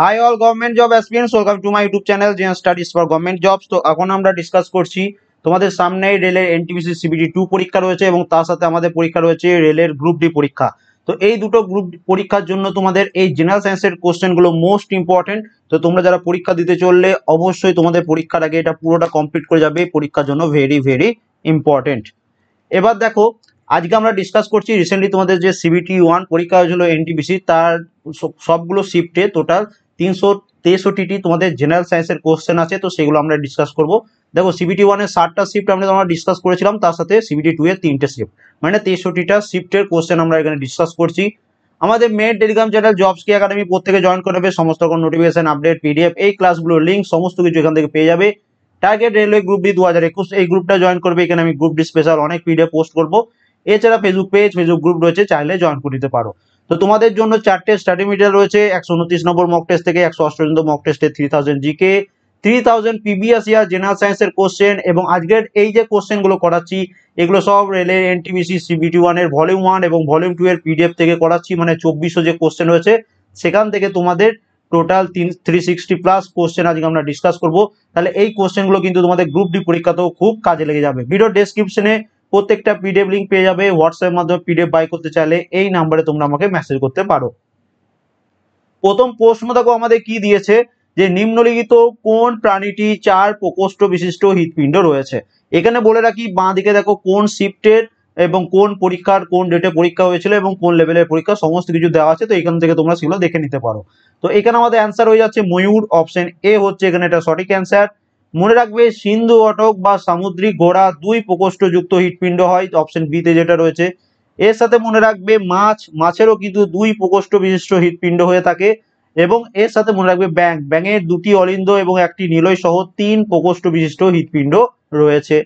high all government job experience welcome to my YouTube channel Gen Studies for government jobs তো এখন আমরা discuss করছি তোমাদের সামনেই রেলের এনটিপিসি সিবিডি টু পরীক্ষা রয়েছে এবং তার সাথে আমাদের পরীক্ষা রয়েছে রেলের গ্রুপ ডি পরীক্ষা তো এই দুটো গ্রুপ পরীক্ষার জন্য তোমাদের এই জেনারেল সায়েন্সের কোশ্চেনগুলো মোস্ট ইম্পর্টেন্ট তো তোমরা যারা পরীক্ষা দিতে চললে অবশ্যই তোমাদের পরীক্ষার আগে এটা পুরোটা কমপ্লিট করে যাবে পরীক্ষার জন্য ভেরি ভেরি ইম্পর্টেন্ট এবার দেখো আজকে আমরা ডিসকাস করছি রিসেন্টলি তোমাদের যে সিবিটি ওয়ান পরীক্ষা হয়েছিল এনটিপিসি তার সবগুলো শিফটে টোটাল তিনশো তেষট্টিটি তোমাদের জেনারেল সায়েন্সের কোশ্চেন আছে তো সেগুলো আমরা ডিসকাস করব দেখো সিবিটি ওয়ানের ষাটটা শিফট আমরা আমরা ডিসকাস করেছিলাম তার সাথে সিবিটি টু এর তিনটে শিফট মানে তেষট্টিটা শিফটের কোশ্চেন আমরা এখানে ডিসকাস করছি আমাদের মেন টেলিগ্রাম চ্যানেল জবস কি একাডেমি প্রত্যেকে জয়েন করে নেবে সমস্ত রকম নোটিফিকেশন আপডেট পিডিএফ এই ক্লাসগুলোর লিঙ্ক সমস্ত কিছু এখান থেকে পেয়ে যাবে টার্গেট রেলওয়ে গ্রুপ ডি দু হাজার একুশ এই গ্রুপটা জয়েন করবে এখানে আমি গ্রুপ ডি স্পেশাল অনেক পিডিএফ পোস্ট করবো এছাড়া ফেসবুক পেজ ফেসবুক গ্রুপ রয়েছে চাইলে জয়েন করে নিতে পারো তো তোমাদের জন্য চারটে স্টাডি মেটেরিয়াল রয়েছে একশো উনত্রিশ নম্বর মক টেস্ট থেকে একশো অষ্টম মক টেস্টে three thousand GK three thousand পিবিএস ইয়ার জেনারেল সায়েন্সের কোশ্চেন এবং আজকের এই যে কোশ্চেনগুলো করাচ্ছি এগুলো সব রেলের এনটিবিসি সিবিটি ওয়ানের ভলিউম ওয়ান এবং ভলিউম টু এর পিডিএফ থেকে করাচ্ছি মানে চব্বিশশো যে কোশ্চেন রয়েছে সেখান থেকে তোমাদের টোটাল তিন থ্রি সিক্সটি প্লাস কোশ্চেন আজকে আমরা ডিসকাস করবো তাহলে এই কোশ্চেনগুলো কিন্তু তোমাদের গ্রুপ ডি পরীক্ষাতেও খুব কাজে লেগে যাবে ভিডিও ডেসক্রিপশনে প্রত্যেকটা পিডিএফ লিঙ্ক পেয়ে যাবে হোয়াটসঅ্যাপের মাধ্যমে পিডিএফ বাই করতে চাইলে এই নাম্বারে তোমরা আমাকে মেসেজ করতে পারো প্রথম প্রশ্ন দেখো আমাদের কি দিয়েছে যে নিম্নলিখিত কোন প্রাণীটি চার প্রকোষ্ঠ বিশিষ্ট হৃৎপিণ্ড রয়েছে এখানে বলে রাখি বাঁ দিকে দেখো কোন শিফটের এবং কোন পরীক্ষার কোন ডেটে পরীক্ষা হয়েছিল এবং কোন লেভেলের পরীক্ষা সমস্ত কিছু দেওয়া আছে তো এখান থেকে তোমরা সেগুলো দেখে নিতে পারো তো এখানে আমাদের অ্যান্সার হয়ে যাচ্ছে ময়ূর অপশন এ হচ্ছে এখানে এটা সঠিক অ্যান্সার মনে রাখবে সিন্ধু অটক বা সামুদ্রিক ঘোড়া দুই প্রকোষ্ঠযুক্ত হৃৎপিণ্ড হয় অপশন বিতে যেটা রয়েছে এর সাথে মনে রাখবে মাছ মাছেরও কিন্তু দুই প্রকোষ্ঠ বিশিষ্ট হৃৎপিণ্ড হয়ে থাকে এবং এর সাথে মনে রাখবে ব্যাং ব্যাঙের দুটি অলিন্দ এবং একটি নিলয় সহ তিন প্রকোষ্ঠ বিশিষ্ট হৃৎপিণ্ড রয়েছে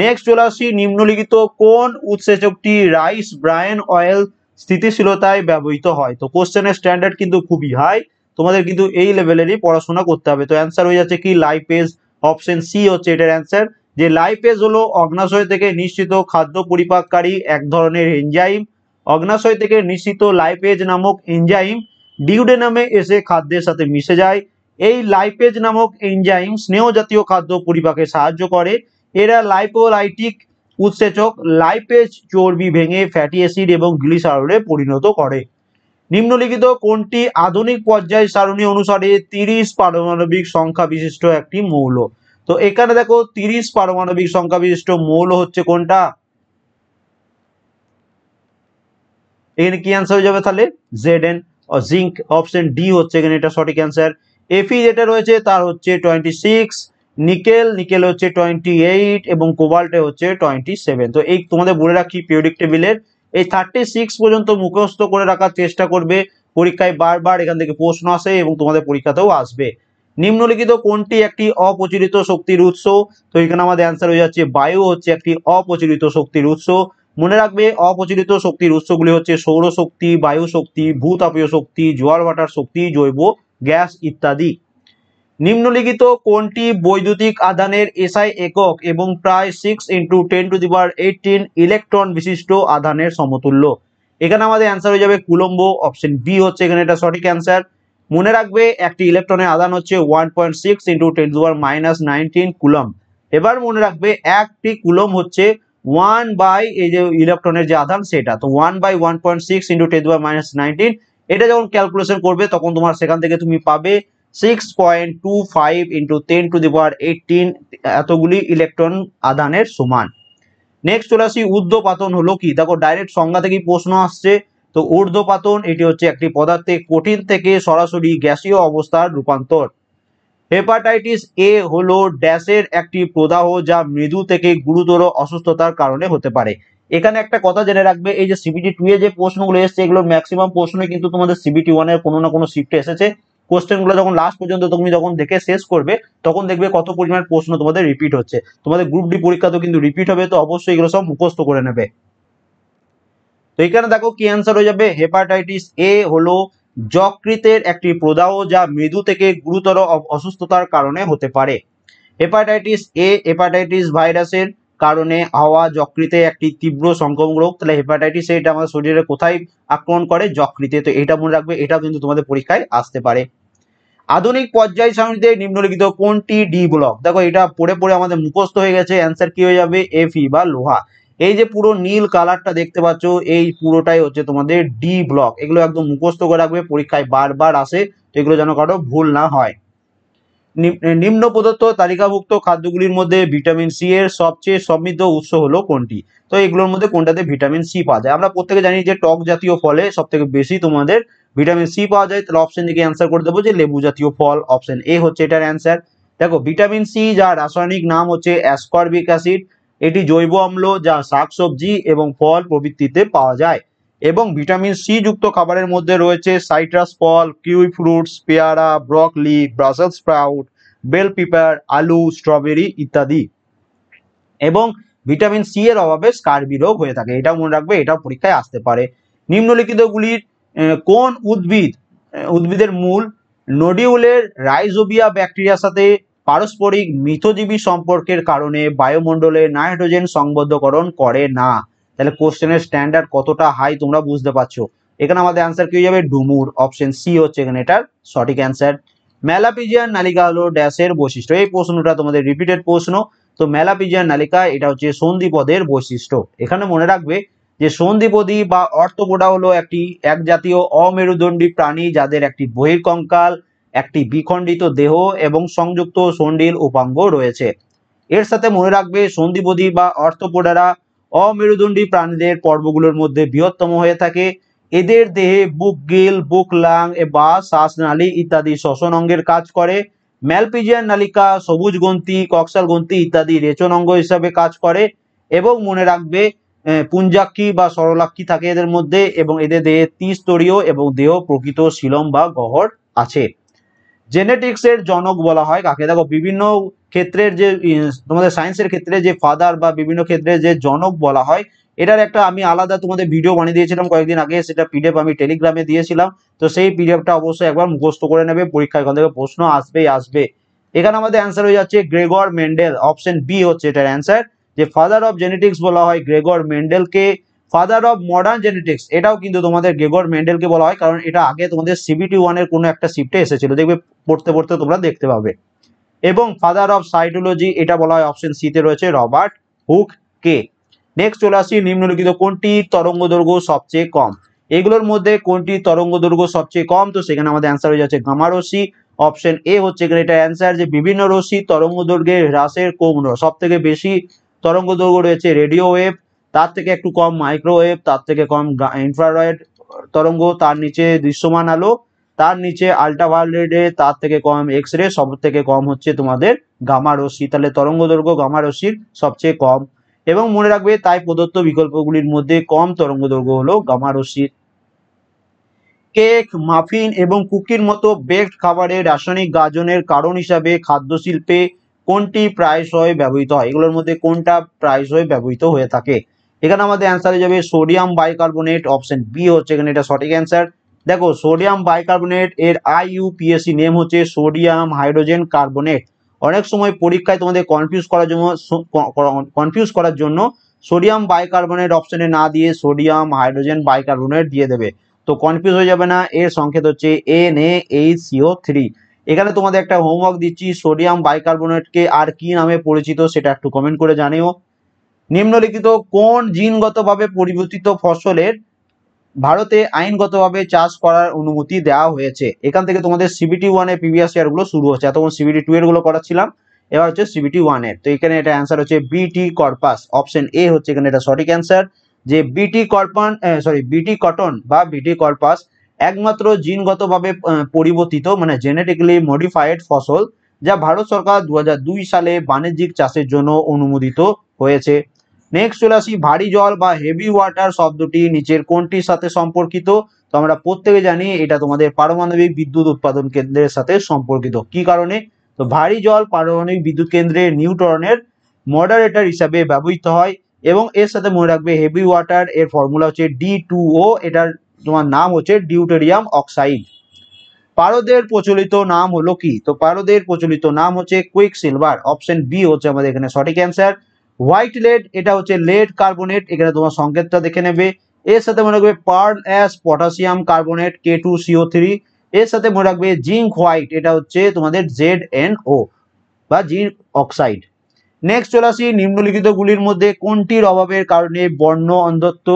নেক্সট চলে আসি নিম্নলিখিত কোন উৎসেচকটি রাইস ব্রায়ন অয়েল স্থিতিশীলতায় ব্যবহৃত হয় তো কোশ্চেনের স্ট্যান্ডার্ড কিন্তু খুবই হাই তোমাদের কিন্তু এই লেভেলেরই পড়াশোনা করতে হবে তো অ্যান্সার হয়ে যাচ্ছে কি লাইপেজ অপশন সি হচ্ছে এটার অ্যান্সার যে লাইপেজ হলো অগ্নাশয় থেকে নিশ্চিত খাদ্য পরিপাককারী এক ধরনের এনজাইম অগ্নাশয় থেকে নিশ্চিত লাইপেজ নামক এনজাইম ডিউডে নামে এসে খাদ্যের সাথে মিশে যায় এই লাইপেজ নামক এনজাইম স্নেহ জাতীয় খাদ্য পরিপাকে সাহায্য করে এরা লাইপোলাইটিক উৎসেচক লাইপেজ চর্বি ভেঙে ফ্যাটি অ্যাসিড এবং গ্লিসারলে পরিণত করে নিম্নলিখিত কোনটি আধুনিক পর্যায় সারণী অনুসারে তিরিশ পারমাণবিক সংখ্যা বিশিষ্ট একটি মৌল তো এখানে দেখো তিরিশ পারমাণবিক সংখ্যা বিশিষ্ট মৌল হচ্ছে কোনটা এখানে কি অ্যান্সার হয়ে যাবে তাহলে Z N zinc option D হচ্ছে এখানে এটা সঠিক অ্যান্সার এফি যেটা রয়েছে তার হচ্ছে টোয়েন্টি সিক্স নিকেল নিকেল হচ্ছে টোয়েন্টি এইট এবং কোবাল্টে হচ্ছে টোয়েন্টি সেভেন তো এই তোমাদের বলে রাখি পিওডিক টেবিলের এই থার্টি সিক্স পর্যন্ত মুখস্থ করে রাখার চেষ্টা করবে পরীক্ষায় বারবার এখান থেকে প্রশ্ন আসে এবং তোমাদের পরীক্ষাতেও আসবে নিম্নলিখিত কোনটি একটি অপ্রচলিত শক্তির উৎস তো এখানে আমাদের অ্যান্সার হয়ে যাচ্ছে বায়ু হচ্ছে একটি অপ্রচলিত শক্তির উৎস মনে রাখবে অপ্রচলিত শক্তির উৎসগুলি হচ্ছে সৌরশক্তি বায়ু শক্তি ভূতাপীয় শক্তি জোয়ার ভাটার শক্তি জৈব গ্যাস ইত্যাদি নিম্নলিখিত কোনটি বৈদ্যুতিক আধানের এসআই একক এবং প্রায় সিক্স ইন্টু টেন টু দিবার এইটিন ইলেকট্রন বিশিষ্ট আধানের সমতুল্য এখানে আমাদের অ্যান্সার হয়ে যাবে কুলম্ব অপশন বি হচ্ছে এখানে এটা সঠিক অ্যান্সার মনে রাখবে একটি ইলেকট্রনের আধান হচ্ছে one point six into ten দিবার মাইনাস নাইনটিন কুলম এবার মনে রাখবে একটি কুলম হচ্ছে ওয়ান বাই এই যে ইলেকট্রনের যে আধান সেটা তো one by one point six into ten দিবার মাইনাস নাইনটিন এটা যখন ক্যালকুলেশন করবে তখন তোমার সেখান থেকে তুমি পাবে six point two five into ten to the power eighteen এতগুলি ইলেকট্রন আদানের সমান নেক্সট চলে আসি ঊর্ধ্বপাতন হলো কি দেখো ডাইরেক্ট সংজ্ঞা থেকেই প্রশ্ন আসছে তো ঊর্ধ্বপাতন এটি হচ্ছে একটি পদার্থে কঠিন থেকে সরাসরি গ্যাসীয় অবস্থার রূপান্তর হেপাটাইটিস এ হলো ড্যাশের একটি প্রদাহ যা মৃদু থেকে গুরুতর অসুস্থতার কারণে হতে পারে এখানে একটা কথা জেনে রাখবে এই যে সিবিটি টু এ যে প্রশ্নগুলো এসছে এগুলোর ম্যাক্সিমাম প্রশ্ন কিন্তু তোমাদের সিবিটি ওয়ানের কোনো না কোনো শিফটে এসেছে কোশ্চেনগুলো যখন লাস্ট পর্যন্ত তুমি যখন দেখে শেষ করবে তখন দেখবে কত পরিমাণ প্রশ্ন তোমাদের রিপিট হচ্ছে তোমাদের গ্রুপ ডি পরীক্ষা তো কিন্তু রিপিট হবে তো অবশ্যই এগুলো সব মুখস্থ করে নেবে তো এখানে দেখো কি অ্যান্সার হয়ে যাবে হেপাটাইটিস এ হলো যকৃতের একটি প্রদাহ যা মৃদু থেকে গুরুতর অসুস্থতার কারণে হতে পারে হেপাটাইটিস এ হেপাটাইটিস ভাইরাসের কারণে হাওয়া যকৃতে একটি তীব্র সংক্রমণ রোগ তাহলে হেপাটাইটিস এটা আমাদের শরীরে কোথায় আক্রমণ করে যকৃতে তো এটা মনে রাখবে এটা কিন্তু তোমাদের পরীক্ষায় আসতে পারে আধুনিক পর্যায় সারণীতে নিম্নলিখিত কোনটি ডি ব্লক দেখো এটা পড়ে পড়ে আমাদের মুখস্থ হয়ে গেছে অ্যান্সার কি হয়ে যাবে এফি e বা লোহা এই যে পুরো নীল কালারটা দেখতে পাচ্ছ এই পুরোটাই হচ্ছে তোমাদের ডি ব্লক এগুলো একদম মুখস্থ করে রাখবে পরীক্ষায় বারবার আসে তো এগুলো যেন কারো ভুল না হয় নিম্ন প্রদত্ত তালিকাভুক্ত খাদ্যগুলির মধ্যে ভিটামিন সি এর সবচেয়ে সমৃদ্ধ উৎস হলো কোনটি তো এগুলোর মধ্যে কোনটাতে ভিটামিন সি পাওয়া যায় আমরা প্রত্যেকে জানি যে টক জাতীয় ফলে সব থেকে বেশি তোমাদের ভিটামিন সি পাওয়া যায় তাহলে অপশন দিকে অ্যান্সার করে দেবো যে লেবু জাতীয় ফল অপশন এ হচ্ছে এটার অ্যান্সার দেখো ভিটামিন সি যার রাসায়নিক নাম হচ্ছে অ্যাসকর্বিক অ্যাসিড এটি জৈব অম্ল যা শাকসবজি এবং ফল প্রভৃতিতে পাওয়া যায় এবং ভিটামিন সি যুক্ত খাবারের মধ্যে রয়েছে সাইট্রাস ফল কিউই ফ্রুটস পেয়ারা broccoli Brussels sprout bell pepper আলু স্ট্রবেরি ইত্যাদি এবং ভিটামিন সি এর অভাবে স্কার্বি রোগ হয়ে থাকে এটা মনে রাখবে এটাও পরীক্ষায় আসতে পারে নিম্নলিখিতগুলির কোন উদ্ভিদ উদ্ভিদের মূল নডিউলের রাইজোবিয়া ব্যাকটেরিয়ার সাথে পারস্পরিক মিথজীবী সম্পর্কের কারণে বায়ুমণ্ডলে নাইট্রোজেন সংবদ্ধকরণ করে না তাহলে কোশ্চেনের স্ট্যান্ডার্ড কতটা হাই তোমরা বুঝতে পারছো এখানে আমাদের অ্যান্সার কি হয়ে যাবে ডুমুর অপশন সি হচ্ছে এখানে এটার সঠিক অ্যান্সার মেলাপিজিয়ান নালিকা হলো ড্যাশের বৈশিষ্ট্য এই প্রশ্নটা তোমাদের রিপিটেড প্রশ্ন তো মেলাপিজিয়ান নালিকা এটা হচ্ছে সন্ধিপদের বৈশিষ্ট্য এখানে মনে রাখবে যে সন্ধিপদী বা অর্থপোডা হলো একটি এক জাতীয় অমেরুদণ্ডী প্রাণী যাদের একটি বহির্কঙ্কাল একটি বিখণ্ডিত দেহ এবং সংযুক্ত সন্ধির উপাঙ্গ রয়েছে এর সাথে মনে রাখবে সন্ধিপদী বা অর্থপোডারা অমেরুদণ্ডী প্রাণীদের পর্বগুলোর মধ্যে বৃহত্তম হয়ে থাকে এদের দেহে বুক গিল বুক লাং বা নালী ইত্যাদি শ্বসন অঙ্গের কাজ করে ম্যালপিজিয়ান নালিকা সবুজ গন্তি কক্সাল গন্তি ইত্যাদি রেচন অঙ্গ হিসাবে কাজ করে এবং মনে রাখবে পুঞ্জাক্ষী বা সরলাক্ষী থাকে এদের মধ্যে এবং এদের দেহে ত্রিস্তরীয় এবং দেহ প্রকৃত শিলম বা গহর আছে জেনেটিক্সের জনক বলা হয় কাকে দেখো বিভিন্ন ক্ষেত্রের যে তোমাদের সায়েন্সের ক্ষেত্রে যে ফাদার বা বিভিন্ন ক্ষেত্রে যে জনক বলা হয় এটার একটা আমি আলাদা তোমাদের ভিডিও বানিয়ে দিয়েছিলাম কয়েকদিন আগে সেটা পিডিএফ আমি টেলিগ্রামে দিয়েছিলাম তো সেই পিডিএফটা অবশ্যই একবার মুখস্থ করে নেবে পরীক্ষা এখান থেকে প্রশ্ন আসবেই আসবে এখানে আমাদের অ্যান্সার হয়ে যাচ্ছে গ্রেগর মেন্ডেল অপশন বি হচ্ছে এটার অ্যান্সার যে ফাদার অফ জেনেটিক্স বলা হয় গ্রেগর মেন্ডেলকে ফাদার অফ মডার্ন জেনেটিক্স এটাও কিন্তু তোমাদের গেগর মেন্ডেলকে বলা হয় কারণ এটা আগে তোমাদের সিবিটি ওয়ানের কোনো একটা শিফটে এসেছিল দেখবে পড়তে পড়তে তোমরা দেখতে পাবে এবং ফাদার অফ সাইটোলজি এটা বলা হয় অপশন সিতে রয়েছে রবার্ট হুক কে নেক্সট চলে আসি নিম্নলিখিত কোনটি তরঙ্গ দৈর্ঘ্য সবচেয়ে কম এগুলোর মধ্যে কোনটি তরঙ্গ দৈর্ঘ্য সবচেয়ে কম তো সেখানে আমাদের অ্যান্সার হয়ে যাচ্ছে গামা রশ্মি অপশন এ হচ্ছে এখানে এটা অ্যান্সার যে বিভিন্ন রশ্মি তরঙ্গ দৈর্ঘ্যের হ্রাসের কমন সব থেকে বেশি তরঙ্গ দৈর্ঘ্য রয়েছে রেডিও ওয়েভ তার থেকে একটু কম মাইক্রোওয়েভ তার থেকে কম ইনফ্রারয়েড তরঙ্গ তার নিচে দৃশ্যমান আলো তার নিচে আল্ট্রাভায়োলেট রে তার থেকে কম এক্স রে সব থেকে কম হচ্ছে তোমাদের গামা রশ্মি তাহলে তরঙ্গ দৈর্ঘ্য গামা রশ্মির সবচেয়ে কম এবং মনে রাখবে তাই প্রদত্ত বিকল্পগুলির মধ্যে কম তরঙ্গ দৈর্ঘ্য হলো গামা রশ্মি কেক মাফিন এবং কুকির মতো বেকড খাবারে রাসায়নিক গাজনের কারণ হিসাবে খাদ্যশিল্পে কোনটি প্রায়শই ব্যবহৃত হয় এগুলোর মধ্যে কোনটা প্রায়শই ব্যবহৃত হয়ে থাকে এখানে আমাদের অ্যান্সার হয়ে যাবে সোডিয়াম বাইকার্বোনেট অপশন বি হচ্ছে এখানে এটা সঠিক অ্যান্সার দেখো সোডিয়াম বাইকার্বোনেট এর আইইউপিএসি নেম হচ্ছে সোডিয়াম হাইড্রোজেন কার্বোনেট অনেক সময় পরীক্ষায় তোমাদের কনফিউজ করার জন্য কনফিউজ করার জন্য সোডিয়াম বাইকার্বোনেট অপশনে না দিয়ে সোডিয়াম হাইড্রোজেন বাইকার্বোনেট দিয়ে দেবে তো কনফিউজ হয়ে যাবে না এর সংকেত হচ্ছে N A H CO three এখানে তোমাদের একটা হোমওয়ার্ক দিচ্ছি সোডিয়াম বাইকার্বোনেটকে আর কি নামে পরিচিত সেটা একটু কমেন্ট করে জানিও নিম্নলিখিত কোন জিনগতভাবে পরিবর্তিত ফসলের ভারতে আইনগতভাবে চাষ করার অনুমতি দেওয়া হয়েছে এখান থেকে তোমাদের সিবিটি ওয়ানের প্রিভিয়াস ইয়ারগুলো শুরু হচ্ছে এতক্ষণ সিবিটি টু এরগুলো করাচ্ছিলাম এবার হচ্ছে সিবিটি ওয়ানের তো এখানে এটা অ্যান্সার হচ্ছে বিটি কর্পাস অপশন এ হচ্ছে এখানে এটা সঠিক অ্যান্সার যে বিটি কর্পন সরি বিটি কটন বা বিটি কর্পাস একমাত্র জিনগতভাবে পরিবর্তিত মানে জেনেটিক্যালি মডিফাইড ফসল যা ভারত সরকার দু সালে বাণিজ্যিক চাষের জন্য অনুমোদিত হয়েছে নেক্সট চলে আসি ভারী জল বা হেভি ওয়াটার শব্দটি নিচের কোনটির সাথে সম্পর্কিত তো আমরা প্রত্যেকে জানি এটা তোমাদের পারমাণবিক বিদ্যুৎ উৎপাদন কেন্দ্রের সাথে সম্পর্কিত কি কারণে তো ভারী জল পারমাণবিক বিদ্যুৎ কেন্দ্রে নিউট্রনের মডারেটর হিসাবে ব্যবহৃত হয় এবং এর সাথে মনে রাখবে হেভি ওয়াটার এর ফর্মুলা হচ্ছে ডি টু ও এটার তোমার নাম হচ্ছে ডিউটেরিয়াম অক্সাইড পারদের প্রচলিত নাম হলো কি তো পারদের প্রচলিত নাম হচ্ছে কুইক সিলভার অপশন বি হচ্ছে আমাদের এখানে সঠিক অ্যান্সার হোয়াইট লেড এটা হচ্ছে লেড কার্বোনেট এখানে তোমার সংকেতটা দেখে নেবে এর সাথে মনে রাখবে pearl ash potassium carbonate K two CO three এর সাথে মনে রাখবে জিঙ্ক হোয়াইট এটা হচ্ছে তোমাদের জেড এন ও বা জিঙ্ক অক্সাইড নেক্সট চলে আসি নিম্নলিখিতগুলির মধ্যে কোনটির অভাবের কারণে বর্ণ অন্ধত্ব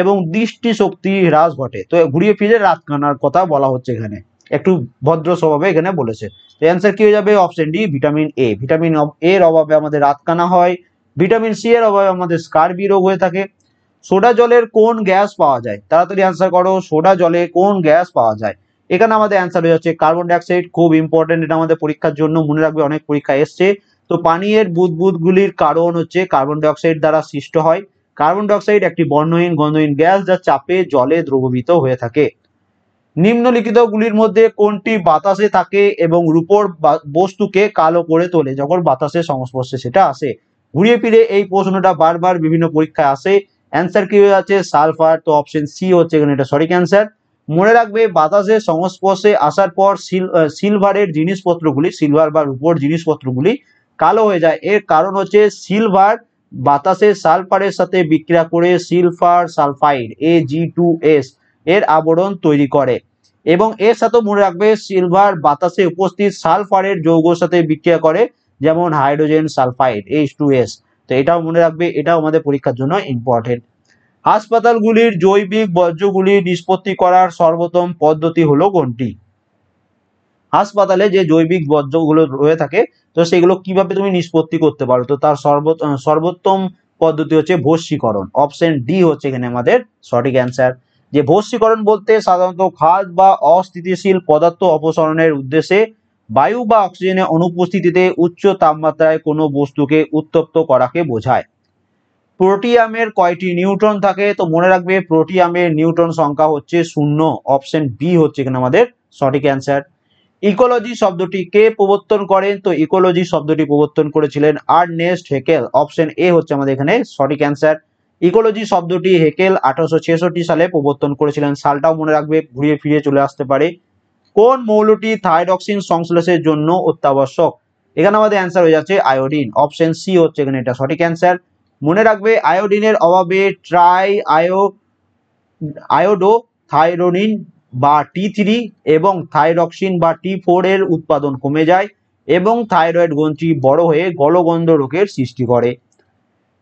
এবং দৃষ্টিশক্তি হ্রাস ঘটে তো ঘুরিয়ে ফিরে রাতকানার কথা বলা হচ্ছে এখানে একটু ভদ্র স্বভাবে এখানে বলেছে তো অ্যান্সার কি হয়ে যাবে option D vitamin A vitamin এর অভাবে আমাদের রাত কানা হয় ভিটামিন সি এর অভাবে আমাদের স্কারবি রোগ হয়ে থাকে সোডা জলের কোন গ্যাস পাওয়া যায় তাড়াতাড়ি অ্যান্সার করো সোডা জলে কোন গ্যাস পাওয়া যায় এখানে আমাদের অ্যান্সার হয়ে যাচ্ছে কার্বন ডাইঅক্সাইড খুব ইম্পর্টেন্ট এটা আমাদের পরীক্ষার জন্য মনে রাখবে অনেক পরীক্ষা এসছে তো পানীয়ের বুদবুদগুলির কারণ হচ্ছে কার্বন ডাইঅক্সাইড দ্বারা সৃষ্ট হয় কার্বন ডাইঅক্সাইড একটি বর্ণহীন গন্ধহীন গ্যাস যা চাপে জলে দ্রবীভূত হয়ে থাকে নিম্নলিখিতগুলির মধ্যে কোনটি বাতাসে থাকে এবং রূপর বস্তুকে কালো করে তোলে যখন বাতাসের সংস্পর্শে সেটা আসে ঘুরিয়ে ফিরে এই প্রশ্নটা বারবার বিভিন্ন পরীক্ষায় আসে অ্যান্সার কি হয়ে আছে সালফার তো অপশন সি হচ্ছে এখানে এটা সঠিক অ্যান্সার মনে রাখবে বাতাসের সংস্পর্শে আসার পর সিলভারের জিনিসপত্রগুলি সিলভার বা রূপোর জিনিসপত্রগুলি কালো হয়ে যায় এর কারণ হচ্ছে সিলভার বাতাসে সালফারের সাথে বিক্রিয়া করে silver sulphide A G two S এর আবরণ তৈরি করে এবং এর সাথে মনে রাখবে সিলভার বাতাসে উপস্থিত সালফারের যৌগর সাথে বিক্রিয়া করে যেমন hydrogen sulphide H two S তো এটাও মনে রাখবে এটাও আমাদের পরীক্ষার জন্য ইম্পর্টেন্ট হাসপাতালগুলির জৈবিক বর্জ্যগুলি নিষ্পত্তি করার সর্বোত্তম পদ্ধতি হলো কোনটি হাসপাতালে যে জৈবিক বর্জ্যগুলো রয়ে থাকে তো সেগুলো কিভাবে তুমি নিষ্পত্তি করতে পারো তো তার সর্বোত্তম পদ্ধতি হচ্ছে ভস্মীকরণ অপশন ডি হচ্ছে এখানে আমাদের সঠিক অ্যান্সার যে ভস্মীকরণ বলতে সাধারণত খাদ বা অস্থিতিশীল পদার্থ অপসারণের উদ্দেশ্যে বায়ু বা অক্সিজেনের অনুপস্থিতিতে উচ্চ তাপমাত্রায় কোনো বস্তুকে উত্তপ্ত করাকে বোঝায় প্রোটিয়ামের কয়টি নিউট্রন থাকে তো মনে রাখবে প্রোটিয়ামের নিউট্রন সংখ্যা হচ্ছে শূন্য অপশন বি হচ্ছে এখানে আমাদের সঠিক অ্যান্সার ইকোলজি শব্দটি কে প্রবর্তন করেন তো ইকোলজি শব্দটি প্রবর্তন করেছিলেন Ernst Haeckel option A হচ্ছে আমাদের এখানে সঠিক অ্যান্সার ইকোলজি শব্দটি হেকেল আঠারোশো সালে প্রবর্তন করেছিলেন সালটাও মনে রাখবে ঘুরিয়ে ফিরিয়ে চলে আসতে পারে কোন মৌলটি থাইরক্সিন সংশ্লেষের জন্য অত্যাবশ্যক এখানে আমাদের অ্যান্সার হয়ে যাচ্ছে আয়োডিন অপশন সি হচ্ছে এখানে এটা সঠিক অ্যান্সার মনে রাখবে আয়োডিনের অভাবে ট্রাই আয়ো আয়োডো থাইরোনিন বা টি থ্রি এবং থাইরক্সিন বা টি ফোর এর উৎপাদন কমে যায় এবং থাইরয়েড গ্রন্থি বড় হয়ে গলগন্ধ রোগের সৃষ্টি করে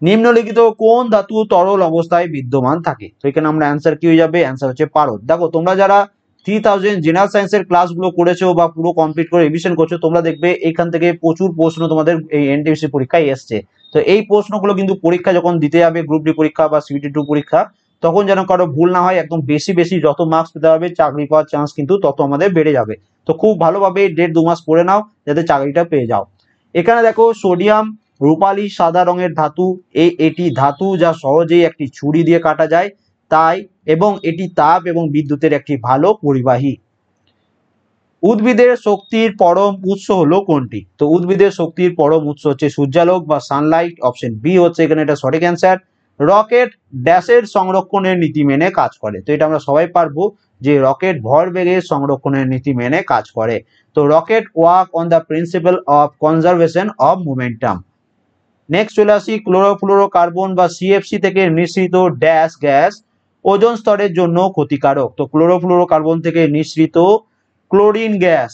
নিম্নলিখিত কোন ধাতু তরল অবস্থায় বিদ্যমান থাকে তো এখানে আমরা অ্যান্সার কি হয়ে যাবে অ্যান্সার হচ্ছে পারদ দেখো তোমরা যারা থ্রি থাউজেন্ড জেনারেল সায়েন্সের ক্লাসগুলো করেছো বা পুরো কমপ্লিট করে রিভিশন করছো তোমরা দেখবে এখান থেকে প্রচুর প্রশ্ন তোমাদের এই এন এনটিএসসি পরীক্ষায় এসছে তো এই প্রশ্নগুলো কিন্তু পরীক্ষা যখন দিতে যাবে গ্রুপ ডি পরীক্ষা বা সিবিটি টু পরীক্ষা তখন যেন কারো ভুল না হয় একদম বেশি বেশি যত মার্কস পেতে হবে চাকরি পাওয়ার চান্স কিন্তু তত আমাদের বেড়ে যাবে তো খুব ভালোভাবে দেড় দু মাস পরে নাও যাতে চাকরিটা পেয়ে যাও এখানে দেখো সোডিয়াম রূপালি সাদা রঙের ধাতু এ এটি ধাতু যা সহজেই একটি ছুরি দিয়ে কাটা যায় তাই এবং এটি তাপ এবং বিদ্যুতের একটি ভালো পরিবাহী উদ্ভিদের শক্তির পরম উৎস হলো কোনটি তো উদ্ভিদের শক্তির পরম উৎস হচ্ছে সূর্যালোক বা সানলাইট অপশন বি হচ্ছে এখানে এটা সঠিক অ্যান্সার রকেট ড্যাশের সংরক্ষণের নীতি মেনে কাজ করে তো এটা আমরা সবাই পারবো যে রকেট ভরবেগে সংরক্ষণের নীতি মেনে কাজ করে তো rocket work on the principle of conservation of momentum next চলে আসি ক্লোরোফ্লোরোকার্বন বা সিএফসি থেকে নিঃসৃত ড্যাশ গ্যাস ওজন স্তরের জন্য ক্ষতিকারক তো ক্লোরোফ্লোরোকার্বন থেকে নিঃসৃত ক্লোরিন গ্যাস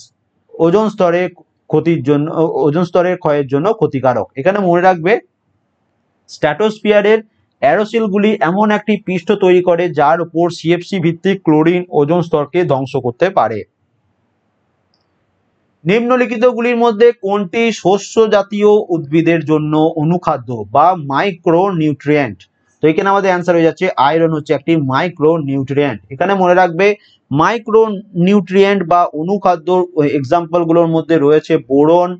ওজন স্তরে ক্ষতির জন্য ওজোন স্তরের ক্ষয়ের জন্য ক্ষতিকারক এখানে মনে রাখবে স্ট্যাটোস্ফিয়ারের অ্যারোসিলগুলি এমন একটি পৃষ্ঠ তৈরি করে যার উপর সিএফসি ভিত্তিক ক্লোরিন ওজোন স্তরকে ধ্বংস করতে পারে নিম্নলিখিতগুলির মধ্যে কোনটি শস্য জাতীয় উদ্ভিদের জন্য অনুখাদ্য বা মাইক্রো নিউট্রিয়েন্ট এখানে আমাদের অ্যান্সার হয়ে যাচ্ছে আয়রন হচ্ছে একটি মাইক্রো নিউট্রিয়েন্ট এখানে মনে রাখবে মাইক্রো নিউট্রিয়েন্ট বা অনুখাদ্য এক্সাম্পলগুলোর মধ্যে রয়েছে বোরন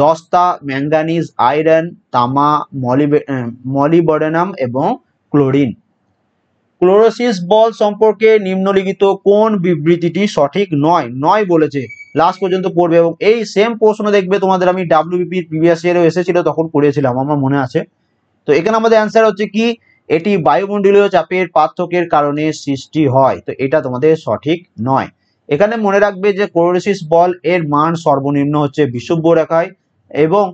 দস্তা ম্যাঙ্গানিজ আয়রন তামা মলিবডেনাম এবং ক্লোরিন ক্লোরোসিস বল সম্পর্কে নিম্নলিখিত কোন বিবৃতিটি সঠিক নয় নয় বলেছে লাস্ট পর্যন্ত পড়বে এবং এই সেম প্রশ্ন দেখবে তোমাদের আমি ডাব্লিউবিপির প্রিভিয়াস ইয়ারে এসেছিল তখন পড়েছিলাম আমার মনে আছে তো এখানে আমাদের অ্যান্সার হচ্ছে কি এটি বায়ুমণ্ডলীয় চাপের পার্থক্যের কারণে সৃষ্টি হয় তো এটা তোমাদের সঠিক নয় এখানে মনে রাখবে যে কোরোসিস বল এর মান সর্বনিম্ন হচ্ছে বিষুব্য রেখায় এবং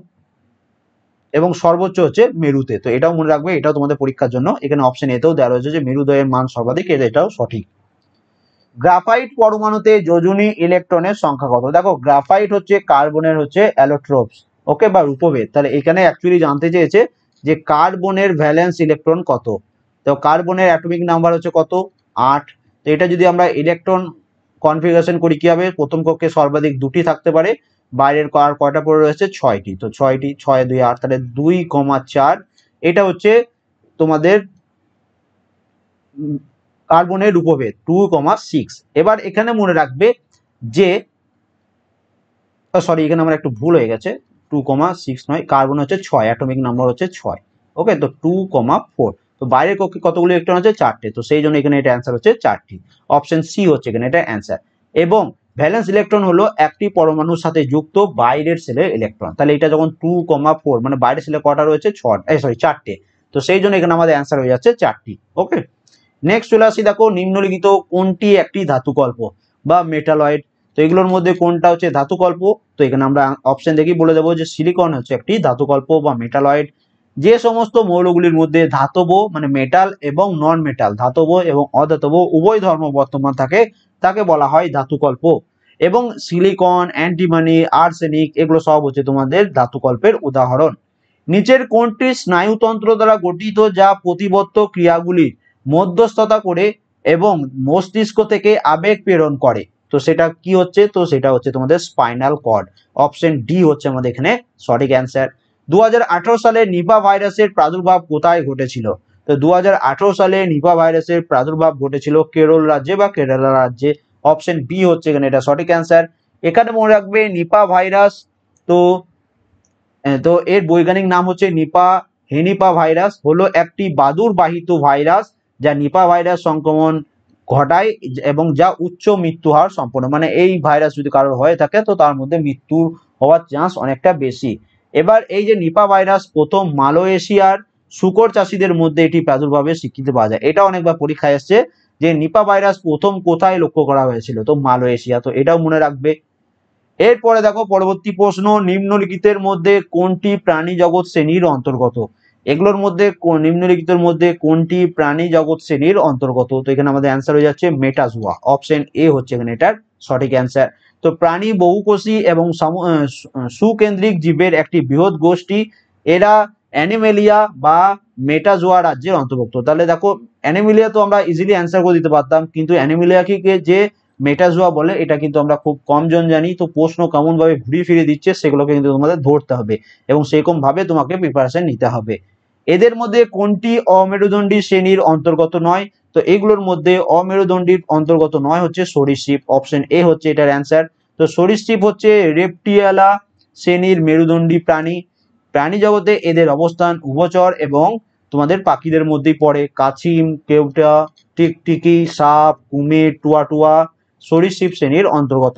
এবং সর্বোচ্চ হচ্ছে মেরুতে তো এটাও মনে রাখবে এটাও তোমাদের পরীক্ষার জন্য এখানে অপশন এতেও দেওয়া রয়েছে যে মেরুদয়ের মান সর্বাধিক এটা এটাও সঠিক গ্রাফাইট পরমাণুতে যোজনী ইলেকট্রনের সংখ্যা কত দেখো গ্রাফাইট হচ্ছে কার্বনের হচ্ছে অ্যালোট্রোপস ওকে বা রূপভেদ তাহলে এখানে অ্যাকচুয়ালি জানতে চেয়েছে যে কার্বনের ভ্যালেন্স ইলেকট্রন কত তো কার্বনের অ্যাটমিক নাম্বার হচ্ছে কত আট তো এটা যদি আমরা ইলেকট্রন কনফিগারেশন করি কি হবে প্রথম কক্ষে সর্বাধিক দুটি থাকতে পারে বাইরের কার কয়টা পড়ে রয়েছে ছয়টি তো ছয়টি ছয় দুই আট তাহলে দুই কমা চার এটা হচ্ছে তোমাদের কার্বনের রূপভেদ টু কমা সিক্স এবার এখানে মনে রাখবে যে সরি এখানে আমার একটু ভুল হয়ে গেছে টু কমা সিক্স নয় কার্বন হচ্ছে ছয় অ্যাটমিক নাম্বার হচ্ছে ছয় ওকে তো টু কমা ফোর তো বাইরের কক্ষে কতগুলো ইলেকট্রন আছে চারটে তো সেই জন্য এখানে এটা অ্যান্সার হচ্ছে চারটি অপশন সি হচ্ছে এখানে এটা অ্যান্সার এবং ভ্যালেন্স ইলেকট্রন হলো একটি পরমাণুর সাথে যুক্ত বাইরের সেলের ইলেকট্রন তাহলে এটা যখন টু কমা ফোর মানে বাইরের সেলে কটা রয়েছে ছটা সরি চারটে তো সেই জন্য এখানে আমাদের অ্যান্সার হয়ে যাচ্ছে চারটি ওকে নেক্সট চলে আসি দেখো নিম্নলিখিত কোনটি একটি ধাতুকল্প বা মেটালয়েড তো এগুলোর মধ্যে কোনটা হচ্ছে ধাতুকল্প তো এখানে আমরা অপশন দেখেই বলে দেবো যে সিলিকন হচ্ছে একটি ধাতুকল্প বা মেটালয়েড যে সমস্ত মৌলগুলির মধ্যে ধাতব মানে মেটাল এবং নন মেটাল ধাতব এবং অধাতব উভয় ধর্ম বর্তমান থাকে তাকে বলা হয় ধাতুকল্প এবং সিলিকন অ্যান্টিমানি আর্সেনিক এগুলো সব হচ্ছে তোমাদের ধাতুকল্পের উদাহরণ নিচের কোনটি স্নায়ুতন্ত্র দ্বারা গঠিত যা প্রতিবদ্ধ ক্রিয়াগুলির মধ্যস্থতা করে এবং মস্তিষ্ক থেকে আবেগ প্রেরণ করে তো সেটা কি হচ্ছে তো সেটা হচ্ছে তোমাদের স্পাইনাল কর্ড অপশন ডি হচ্ছে আমাদের এখানে সঠিক অ্যান্সার দু সালে নিপা ভাইরাসের প্রাদুর্ভাব কোথায় ঘটেছিল তো দু সালে নিপা ভাইরাসের প্রাদুর্ভাব ঘটেছিল কেরল রাজ্যে বা কেরালা রাজ্যে অপশন বি হচ্ছে এখানে এটা সঠিক অ্যান্সার এখানে মনে রাখবে নিপা ভাইরাস তো তো এর বৈজ্ঞানিক নাম হচ্ছে নিপা হেনিপা ভাইরাস হলো একটি বাহিত ভাইরাস যা নিপা ভাইরাস সংক্রমণ ঘটায় এবং যা উচ্চ মৃত্যু হার সম্পন্ন মানে এই ভাইরাস যদি কারোর হয়ে থাকে তো তার মধ্যে মৃত্যু হওয়ার চান্স অনেকটা বেশি এবার এই যে নিপা ভাইরাস প্রথম মালয়েশিয়ার শুকর চাষিদের মধ্যে এটি প্রাদুর্ভাবে স্বীকৃতি পাওয়া যায় এটা অনেকবার পরীক্ষায় এসছে যে নিপা ভাইরাস প্রথম কোথায় লক্ষ্য করা হয়েছিল তো মালয়েশিয়া তো এটাও মনে রাখবে এরপরে দেখো পরবর্তী প্রশ্ন নিম্নলিখিতের মধ্যে কোনটি প্রাণী জগৎ শ্রেণীর অন্তর্গত এগুলোর মধ্যে নিম্নলিখিতর মধ্যে কোনটি প্রাণী জগৎ শ্রেণীর অন্তর্গত তো এখানে আমাদের অ্যান্সার হয়ে যাচ্ছে মেটাজুয়া অপশন এ হচ্ছে এখানে এটার সঠিক অ্যান্সার তো প্রাণী বহুকোষী এবং সুকেন্দ্রিক জীবের একটি বৃহৎ গোষ্ঠী এরা অ্যানিমেলিয়া বা মেটাজোয়া রাজ্যের অন্তর্ভুক্ত তাহলে দেখো অ্যানিমেলিয়া তো আমরা ইজিলি অ্যান্সার করে দিতে পারতাম কিন্তু অ্যানিমেলিয়াকে যে মেটাজোয়া বলে এটা কিন্তু আমরা খুব কম জন জানি তো প্রশ্ন কেমনভাবে ঘুরিয়ে ফিরিয়ে দিচ্ছে সেগুলোকে কিন্তু তোমাদের ধরতে হবে এবং সেরকমভাবে তোমাকে প্রিপারেশন নিতে হবে এদের মধ্যে কোনটি অমেরুদণ্ডী শ্রেণীর অন্তর্গত নয় তো এগুলোর মধ্যে অমেরুদণ্ডীর অন্তর্গত নয় হচ্ছে সরীসৃপ অপশন এ হচ্ছে এটার অ্যান্সার তো সরীসৃপ হচ্ছে রেপটিয়ালা শ্রেণীর মেরুদণ্ডী প্রাণী প্রাণী জগতে এদের অবস্থান উভচর এবং তোমাদের পাখিদের মধ্যেই পড়ে কাছিম কেউটা টিকটিকি সাপ কুমির টুয়া টুয়া সরীসৃপ শ্রেণীর অন্তর্গত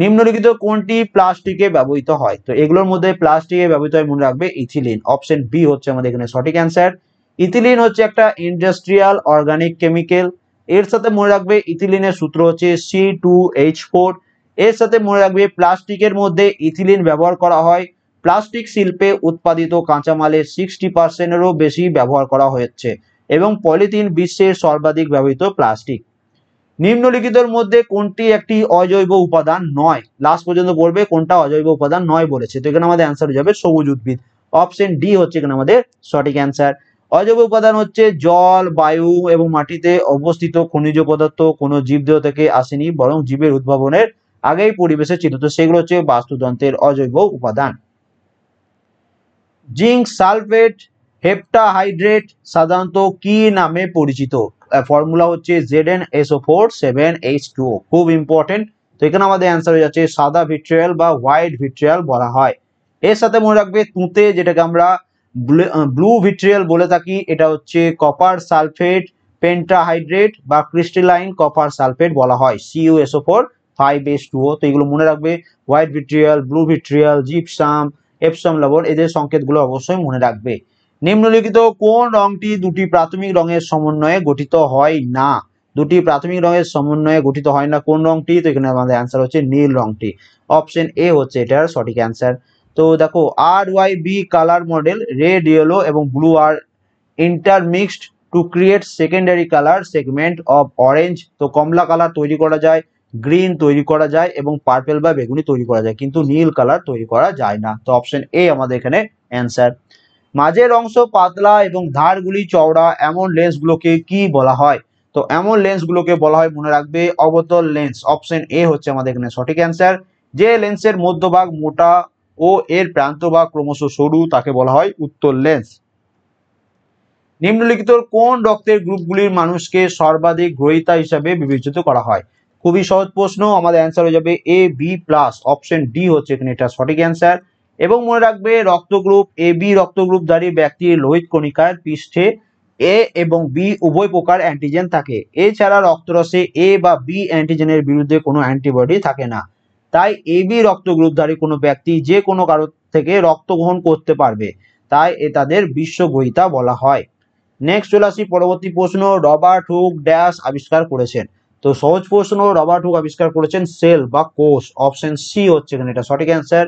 নিম্নলিখিত কোনটি প্লাস্টিকে ব্যবহৃত হয় তো এগুলোর মধ্যে প্লাস্টিকে ব্যবহৃত হয় মনে রাখবে ইথিলিন অপশন বি হচ্ছে আমাদের এখানে সঠিক অ্যান্সার ইথিলিন হচ্ছে একটা ইন্ডাস্ট্রিয়াল অর্গানিক কেমিক্যাল এর সাথে মনে রাখবে ইথিলিনের সূত্র হচ্ছে সি টু এইচ ফোর এর সাথে মনে রাখবে প্লাস্টিকের মধ্যে ইথিলিন ব্যবহার করা হয় প্লাস্টিক শিল্পে উৎপাদিত কাঁচামালের সিক্সটি পার্সেন্টেরও বেশি ব্যবহার করা হয়েছে এবং পলিথিন বিশ্বের সর্বাধিক ব্যবহৃত প্লাস্টিক নিম্নলিখিতর মধ্যে কোনটি একটি অজৈব উপাদান নয় লাস্ট পর্যন্ত বলবে কোনটা অজৈব উপাদান নয় বলেছে তো এখানে আমাদের অ্যান্সার হয়ে যাবে সবুজ উদ্ভিদ অপশন ডি হচ্ছে এখানে আমাদের সঠিক অ্যান্সার অজৈব উপাদান হচ্ছে জল বায়ু এবং মাটিতে অবস্থিত খনিজ পদার্থ কোনো জীবদেহ থেকে আসেনি বরং জীবের উদ্ভাবনের আগেই পরিবেশে ছিল তো সেগুলো হচ্ছে বাস্তুতন্ত্রের অজৈব উপাদান জিঙ্ক সালফেট হেপ্টাহাইড্রেট সাধারণত কি নামে পরিচিত ফর্মুলা হচ্ছে Z N SO four seven H two খুব ইম্পর্টেন্ট তো এখানে আমাদের অ্যান্সার হয়ে যাচ্ছে সাদা ভিট্রিয়াল বা হোয়াইট ভিট্রিয়াল বলা হয় এর সাথে মনে রাখবে তুঁতে যেটাকে আমরা ব্লু ভিট্রিয়াল বলে থাকি এটা হচ্ছে কপার সালফেট পেন্টাহাইড্রেট বা ক্রিস্টেলাইন কপার সালফেট বলা হয় ও ফোর ফাইভ এস টুও তো এগুলো মনে রাখবে white vitriol blue vitriol gypsum Epsom লবণ এদের সংকেতগুলো অবশ্যই মনে রাখবে নিম্নলিখিত কোন রংটি দুটি প্রাথমিক রঙের সমন্বয়ে গঠিত হয় না দুটি প্রাথমিক রঙের সমন্বয়ে গঠিত হয় না কোন রংটি তো এখানে আমাদের অ্যান্সার হচ্ছে নীল রংটি অপশন এ হচ্ছে এটার সঠিক অ্যান্সার তো দেখো R Y B colour model red yellow এবং blue are intermixed to create secondary colour segment of orange তো কমলা কালার তৈরি করা যায় গ্রিন তৈরি করা যায় এবং পার্পেল বা বেগুনি তৈরি করা যায় কিন্তু নীল কালার তৈরি করা যায় না তো অপশন এ আমাদের এখানে অ্যান্সার মাঝের অংশ পাতলা এবং ধারগুলি চওড়া এমন লেন্সগুলোকে কি বলা হয় তো এমন লেন্সগুলোকে বলা হয় মনে রাখবে অবতল লেন্স অপশন এ হচ্ছে আমাদের এখানে সঠিক অ্যান্সার যে লেন্সের মধ্যভাগ মোটা ও এর প্রান্ত বা ক্রমশ সরু তাকে বলা হয় উত্তর লেন্স নিম্নলিখিত কোন রক্তের গ্রুপগুলির মানুষকে সর্বাধিক গ্রহিতা হিসাবে বিবেচিত করা হয় খুবই সহজ প্রশ্ন আমাদের অ্যান্সার হয়ে যাবে A B plus option D হচ্ছে এখানে এটা সঠিক অ্যান্সার এবং মনে রাখবে রক্তগ্রুপ এ বি রক্তগ্রুপধারী ব্যক্তির লোহিত কণিকার পৃষ্ঠে এ এবং বি উভয় প্রকার অ্যান্টিজেন থাকে এছাড়া রক্তরসে এ বা বি অ্যান্টিজেনের বিরুদ্ধে কোনো অ্যান্টিবডি থাকে না তাই এ বি রক্তগ্রুপধারী কোনো ব্যক্তি যে কোনো কারো থেকে রক্ত গ্রহণ করতে পারবে তাই এ তাদের বিশ্বগ্রহিতা বলা হয় নেক্সট চলে আসি পরবর্তী প্রশ্ন রবার্ট হুক ড্যাশ আবিষ্কার করেছেন তো সহজ প্রশ্ন রবার্ট হুক আবিষ্কার করেছেন সেল বা কোষ অপশন সি হচ্ছে এখানে এটা সঠিক অ্যান্সার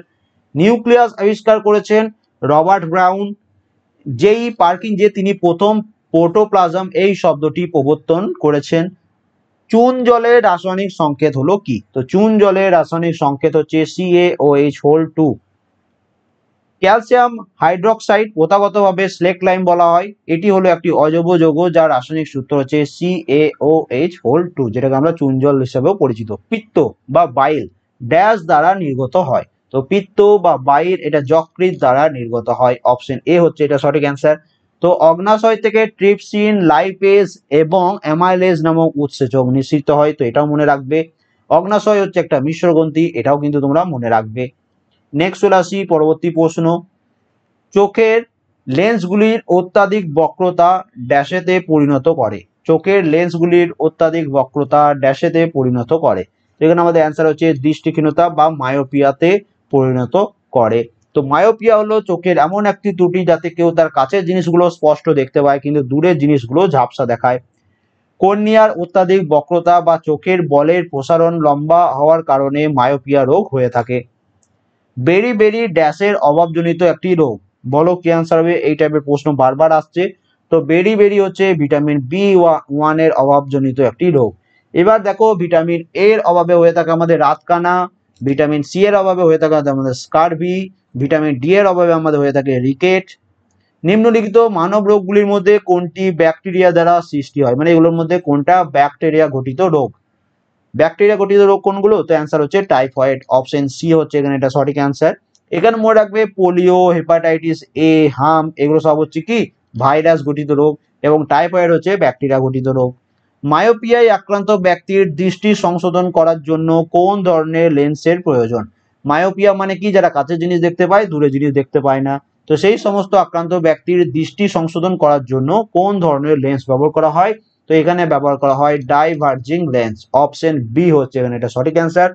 নিউক্লিয়াস আবিষ্কার করেছেন রবার্ট ব্রাউন যেই পার্কিং যে তিনি প্রথম পোর্টোপ্লাজম এই শব্দটি প্রবর্তন করেছেন চুন জলের রাসায়নিক সংকেত হলো কি তো চুন জলের রাসায়নিক সংকেত হচ্ছে O H whole two calcium hydroxide প্রথাগতভাবে স্লেক লাইম বলা হয় এটি হলো একটি অজব যৌগ যার রাসায়নিক সূত্র হচ্ছে এইচ হোল টু যেটাকে আমরা চুন জল হিসেবেও পরিচিত পিত্ত বা বাইল ড্যাশ দ্বারা নির্গত হয় তো পিত্ত বা বাইর এটা যকৃত দ্বারা নির্গত হয় অপশন এ হচ্ছে এটা সঠিক অ্যান্সার তো অগ্নাশয় থেকে ট্রিপসিন লাইপেজ এবং অ্যামাইলেজ নামক উৎসেচক নিঃসৃত হয় তো এটাও মনে রাখবে অগ্নাশয় হচ্ছে একটা মিশ্রগ্রন্থি এটাও কিন্তু তোমরা মনে রাখবে নেক্সট চলে পরবর্তী প্রশ্ন চোখের লেন্সগুলির অত্যাধিক বক্রতা ড্যাশেতে পরিণত করে চোখের লেন্সগুলির অত্যাধিক বক্রতা ড্যাশেতে পরিণত করে এখানে আমাদের অ্যান্সার হচ্ছে দৃষ্টিহীনতা বা মায়োপিয়াতে পরিণত করে তো মায়োপিয়া হলো চোখের এমন একটি ত্রুটি যাতে কেউ তার কাছের জিনিসগুলো স্পষ্ট দেখতে পায় কিন্তু দূরের জিনিসগুলো ঝাপসা দেখায় কর্নিয়ার অত্যাধিক বক্রতা বা চোখের বলের প্রসারণ লম্বা হওয়ার কারণে মায়োপিয়া রোগ হয়ে থাকে বেরি বেরি ড্যাশের অভাবজনিত একটি রোগ বলো কি আনসার হবে এই টাইপের প্রশ্ন বারবার আসছে তো বেরি বেরি হচ্ছে ভিটামিন বি ওয়ানের অভাবজনিত একটি রোগ এবার দেখো ভিটামিন এর অভাবে হয়ে থাকে আমাদের রাতকানা ভিটামিন সি এর অভাবে হয়ে থাকে আমাদের স্কারভি ভিটামিন ডি এর অভাবে আমাদের হয়ে থাকে রিকেট নিম্নলিখিত মানব রোগগুলির মধ্যে কোনটি ব্যাকটেরিয়া দ্বারা সৃষ্টি হয় মানে এগুলোর মধ্যে কোনটা ব্যাকটেরিয়া ঘটিত রোগ ব্যাকটেরিয়া ঘটিত রোগ কোনগুলো তো অ্যান্সার হচ্ছে টাইফয়েড অপশন সি হচ্ছে এখানে এটা সঠিক অ্যান্সার এখানে মনে রাখবে পোলিও হেপাটাইটিস এ হাম এগুলো সব হচ্ছে কি ভাইরাস ঘটিত রোগ এবং টাইফয়েড হচ্ছে ব্যাকটেরিয়া ঘটিত রোগ মায়োপিয়ায় আক্রান্ত ব্যক্তির দৃষ্টি সংশোধন করার জন্য কোন ধরনের লেন্সের প্রয়োজন মায়োপিয়া মানে কি যারা কাছের জিনিস দেখতে পায় দূরে জিনিস দেখতে পায় না তো সেই সমস্ত আক্রান্ত ব্যক্তির দৃষ্টি সংশোধন করার জন্য কোন ধরনের লেন্স ব্যবহার করা হয় তো এখানে ব্যবহার করা হয় ডাইভার্জিং লেন্স অপশন বি হচ্ছে এখানে এটা সঠিক অ্যান্সার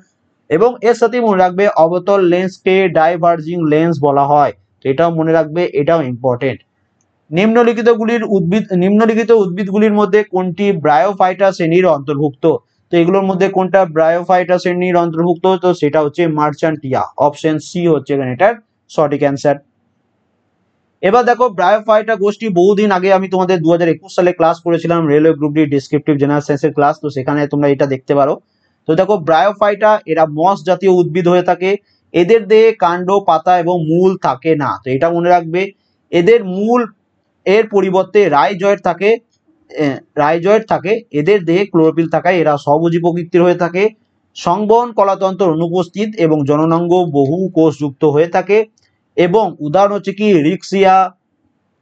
এবং এর সাথে মনে রাখবে অবতল লেন্সকে ডাইভার্জিং লেন্স বলা হয় তো এটাও মনে রাখবে এটাও ইম্পর্টেন্ট নিম্নলিখিতগুলির উদ্ভিদ নিম্নলিখিত উদ্ভিদগুলির মধ্যে কোনটি ব্রায়োফাইটা শ্রেণীর অন্তর্ভুক্ত তো এগুলোর মধ্যে কোনটা ব্রায়োফাইটা শ্রেণীর অন্তর্ভুক্ত তো সেটা হচ্ছে মার্চান্টিয়া অপশন সি হচ্ছে এখানে এটার সঠিক অ্যান্সার এবার দেখো ব্রায়োফাইটা গোষ্ঠী বহুদিন আগে আমি তোমাদের দু হাজার একুশ সালে ক্লাস করেছিলাম railway group D descriptive general সায়েন্সের ক্লাস তো সেখানে তোমরা এটা দেখতে পারো তো দেখো ব্রায়োফাইটা এরা মস জাতীয় উদ্ভিদ হয়ে থাকে এদের দেহে কাণ্ড পাতা এবং মূল থাকে না তো এটা মনে রাখবে এদের মূল এর পরিবর্তে রাইজয়েড থাকে রাইজয়েড থাকে এদের দেহে ক্লোরোপিল থাকায় এরা সহভোজী প্রকৃতির হয়ে থাকে সংবহন কলাতন্ত্র অনুপস্থিত এবং জননাঙ্গ বহু কোষযুক্ত হয়ে থাকে এবং উদাহরণ হচ্ছে কি রিক্সিয়া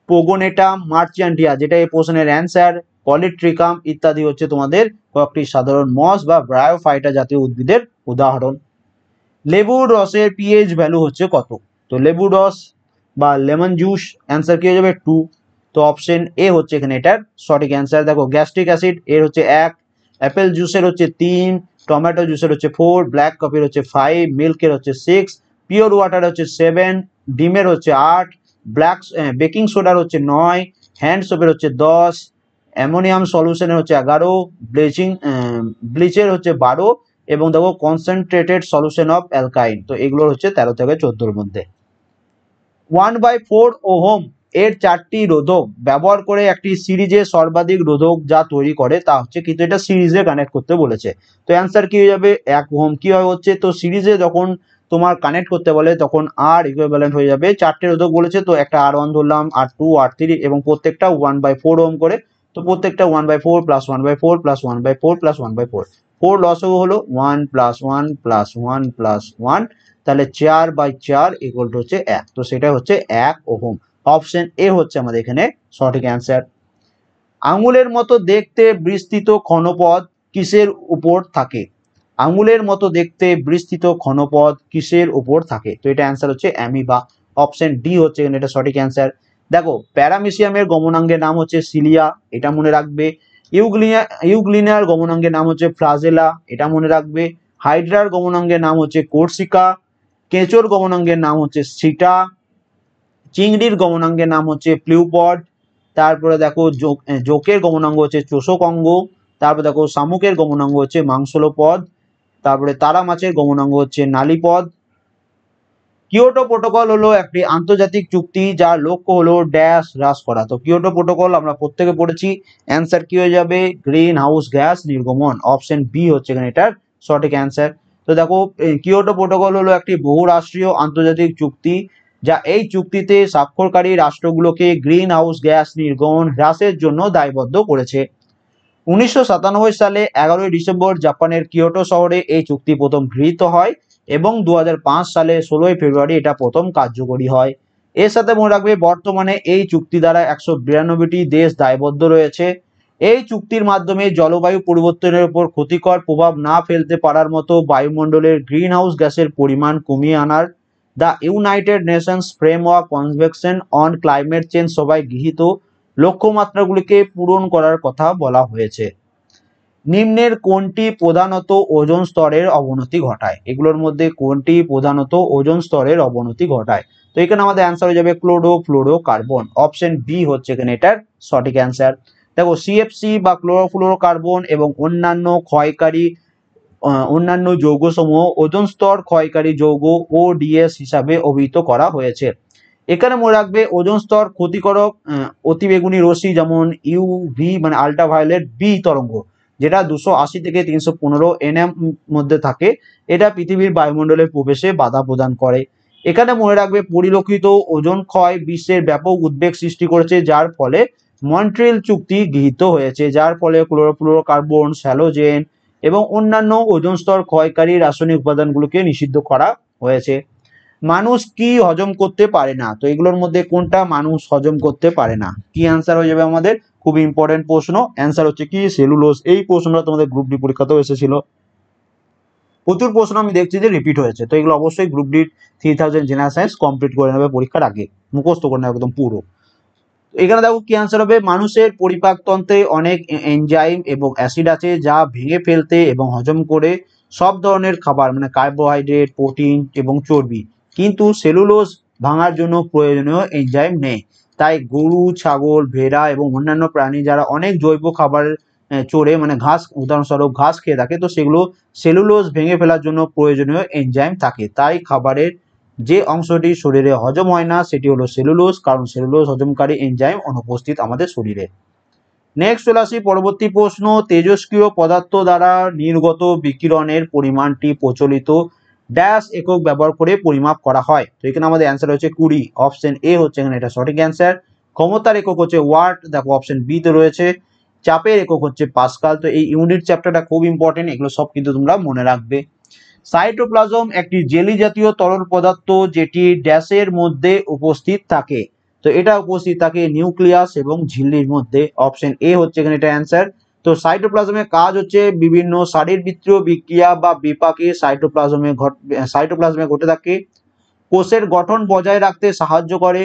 পোগোনেটাম মার্চিয়ান্টিয়া যেটা এই প্রশ্নের অ্যান্সার পলিট্রিকাম ইত্যাদি হচ্ছে তোমাদের কয়েকটি সাধারণ মস বা ব্রায়োফাইটা জাতীয় উদ্ভিদের উদাহরণ লেবুর রসের পিএইচ ভ্যালু হচ্ছে কত তো লেবু রস বা লেমন জুস অ্যান্সার কি হয়ে যাবে টু তো অপশন এ হচ্ছে এখানে এটার সঠিক অ্যান্সার দেখো গ্যাস্ট্রিক অ্যাসিড এর হচ্ছে এক অ্যাপেল জুসের হচ্ছে তিন টমেটো জুসের হচ্ছে ফোর ব্ল্যাক কফির হচ্ছে ফাইভ মিল্কের হচ্ছে সিক্স পিওর ওয়াটার হচ্ছে সেভেন ডিমের হচ্ছে আট ব্ল্যাক বেকিং সোডার হচ্ছে নয় হ্যান্ড সোপের হচ্ছে দশ অ্যামোনিয়াম সলিউশনের হচ্ছে এগারো ব্লিচিং ব্লিচের হচ্ছে বারো এবং দেখো কনসেন্ট্রেটেড সলিউশন অফ অ্যালকাইন তো এগুলোর হচ্ছে তেরো থেকে চোদ্দোর মধ্যে ওয়ান বাই ফোর ও হোম এর চারটি রোধক ব্যবহার করে একটি সিরিজে সর্বাধিক রোধক যা তৈরি করে তা হচ্ছে কিন্তু এটা সিরিজে কানেক্ট করতে বলেছে তো অ্যান্সার কি হয়ে যাবে এক হোম কি হয় হচ্ছে তো সিরিজে যখন তোমার কানেক্ট করতে বলে তখন আর ইকুইভ্যালেন্ট হয়ে যাবে চারটে রোধক বলেছে তো একটা আর ওয়ান ধরলাম আর টু আর থ্রি এবং প্রত্যেকটা ওয়ান বাই ফোর ওম করে তো প্রত্যেকটা one by four plus one by four plus one by four plus one by four four লসও হলো one plus one plus one plus one তাহলে চার বাই চার ইকুয়াল টু হচ্ছে এক তো সেটা হচ্ছে এক ওহম অপশন এ হচ্ছে আমাদের এখানে সঠিক অ্যান্সার আঙুলের মতো দেখতে বিস্তৃত ক্ষণপদ কিসের উপর থাকে আঙুলের মতো দেখতে বিস্তৃত ক্ষণপদ কিসের উপর থাকে তো এটা অ্যান্সার হচ্ছে অ্যামিবা অপশন ডি হচ্ছে এখানে এটা সঠিক অ্যান্সার দেখো প্যারামিসিয়ামের গমনাঙ্গের নাম হচ্ছে সিলিয়া এটা মনে রাখবে ইউগ্লিয়া ইউগ্লিনার গমনাঙ্গের নাম হচ্ছে ফ্লাজেলা এটা মনে রাখবে হাইড্রার গমনাঙ্গের নাম হচ্ছে কোর্সিকা কেঁচোর গমনাঙ্গের নাম হচ্ছে সিটা চিংড়ির গমনাঙ্গের নাম হচ্ছে প্লিউপড তারপরে দেখো জোকের গমনাঙ্গ হচ্ছে চোষক অঙ্গ তারপরে দেখো শামুকের গমনাঙ্গ হচ্ছে পদ তারপরে তারা মাছের গমনাঙ্গ হচ্ছে নালিপদ কিওটো প্রোটোকল হলো একটি আন্তর্জাতিক চুক্তি যার লক্ষ্য হলো ড্যাশ হ্রাস করা তো কিওটো প্রোটোকল আমরা প্রত্যেকে পড়েছি অ্যান্সার কি হয়ে যাবে গ্রিন হাউস গ্যাস নির্গমন অপশন বি হচ্ছে এখানে এটার সঠিক অ্যান্সার তো দেখো কিওটো প্রোটোকল হলো একটি বহুরাষ্ট্রীয় আন্তর্জাতিক চুক্তি যা এই চুক্তিতে স্বাক্ষরকারী রাষ্ট্রগুলোকে গ্রিন হাউস গ্যাস নির্গমন হ্রাসের জন্য দায়বদ্ধ করেছে উনিশশো সালে এগারোই ডিসেম্বর জাপানের কিয়োটো শহরে এই চুক্তি প্রথম গৃহীত হয় এবং দু সালে ষোলোই ফেব্রুয়ারি এটা প্রথম কার্যকরী হয় এর সাথে মনে রাখবে বর্তমানে এই চুক্তি দ্বারা একশো বিরানব্বইটি দেশ দায়বদ্ধ রয়েছে এই চুক্তির মাধ্যমে জলবায়ু পরিবর্তনের উপর ক্ষতিকর প্রভাব না ফেলতে পারার মতো বায়ুমণ্ডলের গ্রিন হাউস গ্যাসের পরিমাণ কমিয়ে আনার the United Nations framework convention on climate change সবাই গৃহীত লক্ষ্যমাত্রাগুলিকে পূরণ করার কথা বলা হয়েছে নিম্নের কোনটি প্রধানত ওজন স্তরের অবনতি ঘটায় এগুলোর মধ্যে কোনটি প্রধানত ওজন স্তরের অবনতি ঘটায় তো এখানে আমাদের অ্যান্সার হয়ে যাবে chlorofluorocarbon option B হচ্ছে এখানে এটার সঠিক অ্যান্সার দেখো সিএফসি বা ক্লোরো ফ্লোরো কার্বন এবং অন্যান্য ক্ষয়কারী অন্যান্য যৌগসমূহ ওজন স্তর ক্ষয়কারী যৌগ ওডিএস হিসাবে অভিহিত করা হয়েছে এখানে মনে রাখবে ওজন স্তর ক্ষতিকারক অতিবেগুনি রশ্মি যেমন ইউভি মানে আল্ট্রাভায়োলেট বি তরঙ্গ যেটা দুশো আশি থেকে তিনশো পনেরো এনএম মধ্যে থাকে এটা পৃথিবীর বায়ুমণ্ডলে প্রবেশে বাধা প্রদান করে এখানে মনে রাখবে পরিলক্ষিত ওজন ক্ষয় বিশ্বের ব্যাপক উদ্বেগ সৃষ্টি করেছে যার ফলে মন্ট্রিল চুক্তি গৃহীত হয়েছে যার ফলে ক্লোরোফ্লোরোকার্বন স্যালোজেন এবং অন্যান্য ওজন স্তর ক্ষয়কারী রাসায়নিক উপাদানগুলোকে নিষিদ্ধ করা হয়েছে মানুষ কি হজম করতে পারে না তো এগুলোর মধ্যে কোনটা মানুষ হজম করতে পারে না কি অ্যান্সার হয়ে যাবে আমাদের খুব ইম্পর্টেন্ট প্রশ্ন অ্যান্সার হচ্ছে কি সেলুলোস এই প্রশ্নটা তোমাদের গ্রুপ ডি পরীক্ষাতেও এসেছিল প্রচুর প্রশ্ন আমি দেখছি যে রিপিট হয়েছে তো এগুলো অবশ্যই group D three thousand general science complete করে নেবে পরীক্ষার আগে মুখস্থ করে নেবে একদম পুরো এখানে দেখো কি আনসার হবে মানুষের পরিপাকতন্ত্রে অনেক এনজাইম এবং অ্যাসিড আছে যা ভেঙে ফেলতে এবং হজম করে সব ধরনের খাবার মানে কার্বোহাইড্রেট প্রোটিন এবং চর্বি কিন্তু সেলুলোজ ভাঙার জন্য প্রয়োজনীয় এনজাইম নেই তাই গরু ছাগল ভেড়া এবং অন্যান্য প্রাণী যারা অনেক জৈব খাবার চড়ে মানে ঘাস উদাহরণস্বরূপ ঘাস খেয়ে থাকে তো সেগুলো সেলুলোজ ভেঙে ফেলার জন্য প্রয়োজনীয় এনজাইম থাকে তাই খাবারের যে অংশটি শরীরে হজম হয় না সেটি হলো সেলুলোস কারণ সেলুলোস হজমকারী এনজাইম অনুপস্থিত আমাদের শরীরে নেক্সট চলে আসি পরবর্তী প্রশ্ন তেজস্ক্রিয় পদার্থ দ্বারা নির্গত বিকিরণের পরিমাণটি প্রচলিত ড্যাশ একক ব্যবহার করে পরিমাপ করা হয় তো এখানে আমাদের অ্যান্সার হচ্ছে কুড়ি অপশন এ হচ্ছে এখানে এটা সঠিক অ্যান্সার ক্ষমতার একক হচ্ছে ওয়ার্ড দেখো অপশন বিতে রয়েছে চাপের একক হচ্ছে পাসকাল তো এই ইউনিট চ্যাপ্টারটা খুব ইম্পর্টেন্ট এগুলো সব কিন্তু তোমরা মনে রাখবে সাইটোপ্লাজম একটি জেলি জাতীয় তরল পদার্থ যেটি ড্যাশের মধ্যে উপস্থিত থাকে তো এটা উপস্থিত থাকে নিউক্লিয়াস এবং ঝিল্লির মধ্যে অপশন এ হচ্ছে এখানে এটা অ্যান্সার তো সাইটোপ্লাজমের কাজ হচ্ছে বিভিন্ন শারীরবৃত্তীয় বিক্রিয়া বা বিপাকে সাইটোপ্লাজমে ঘট সাইটোপ্লাজমে ঘটে থাকে কোষের গঠন বজায় রাখতে সাহায্য করে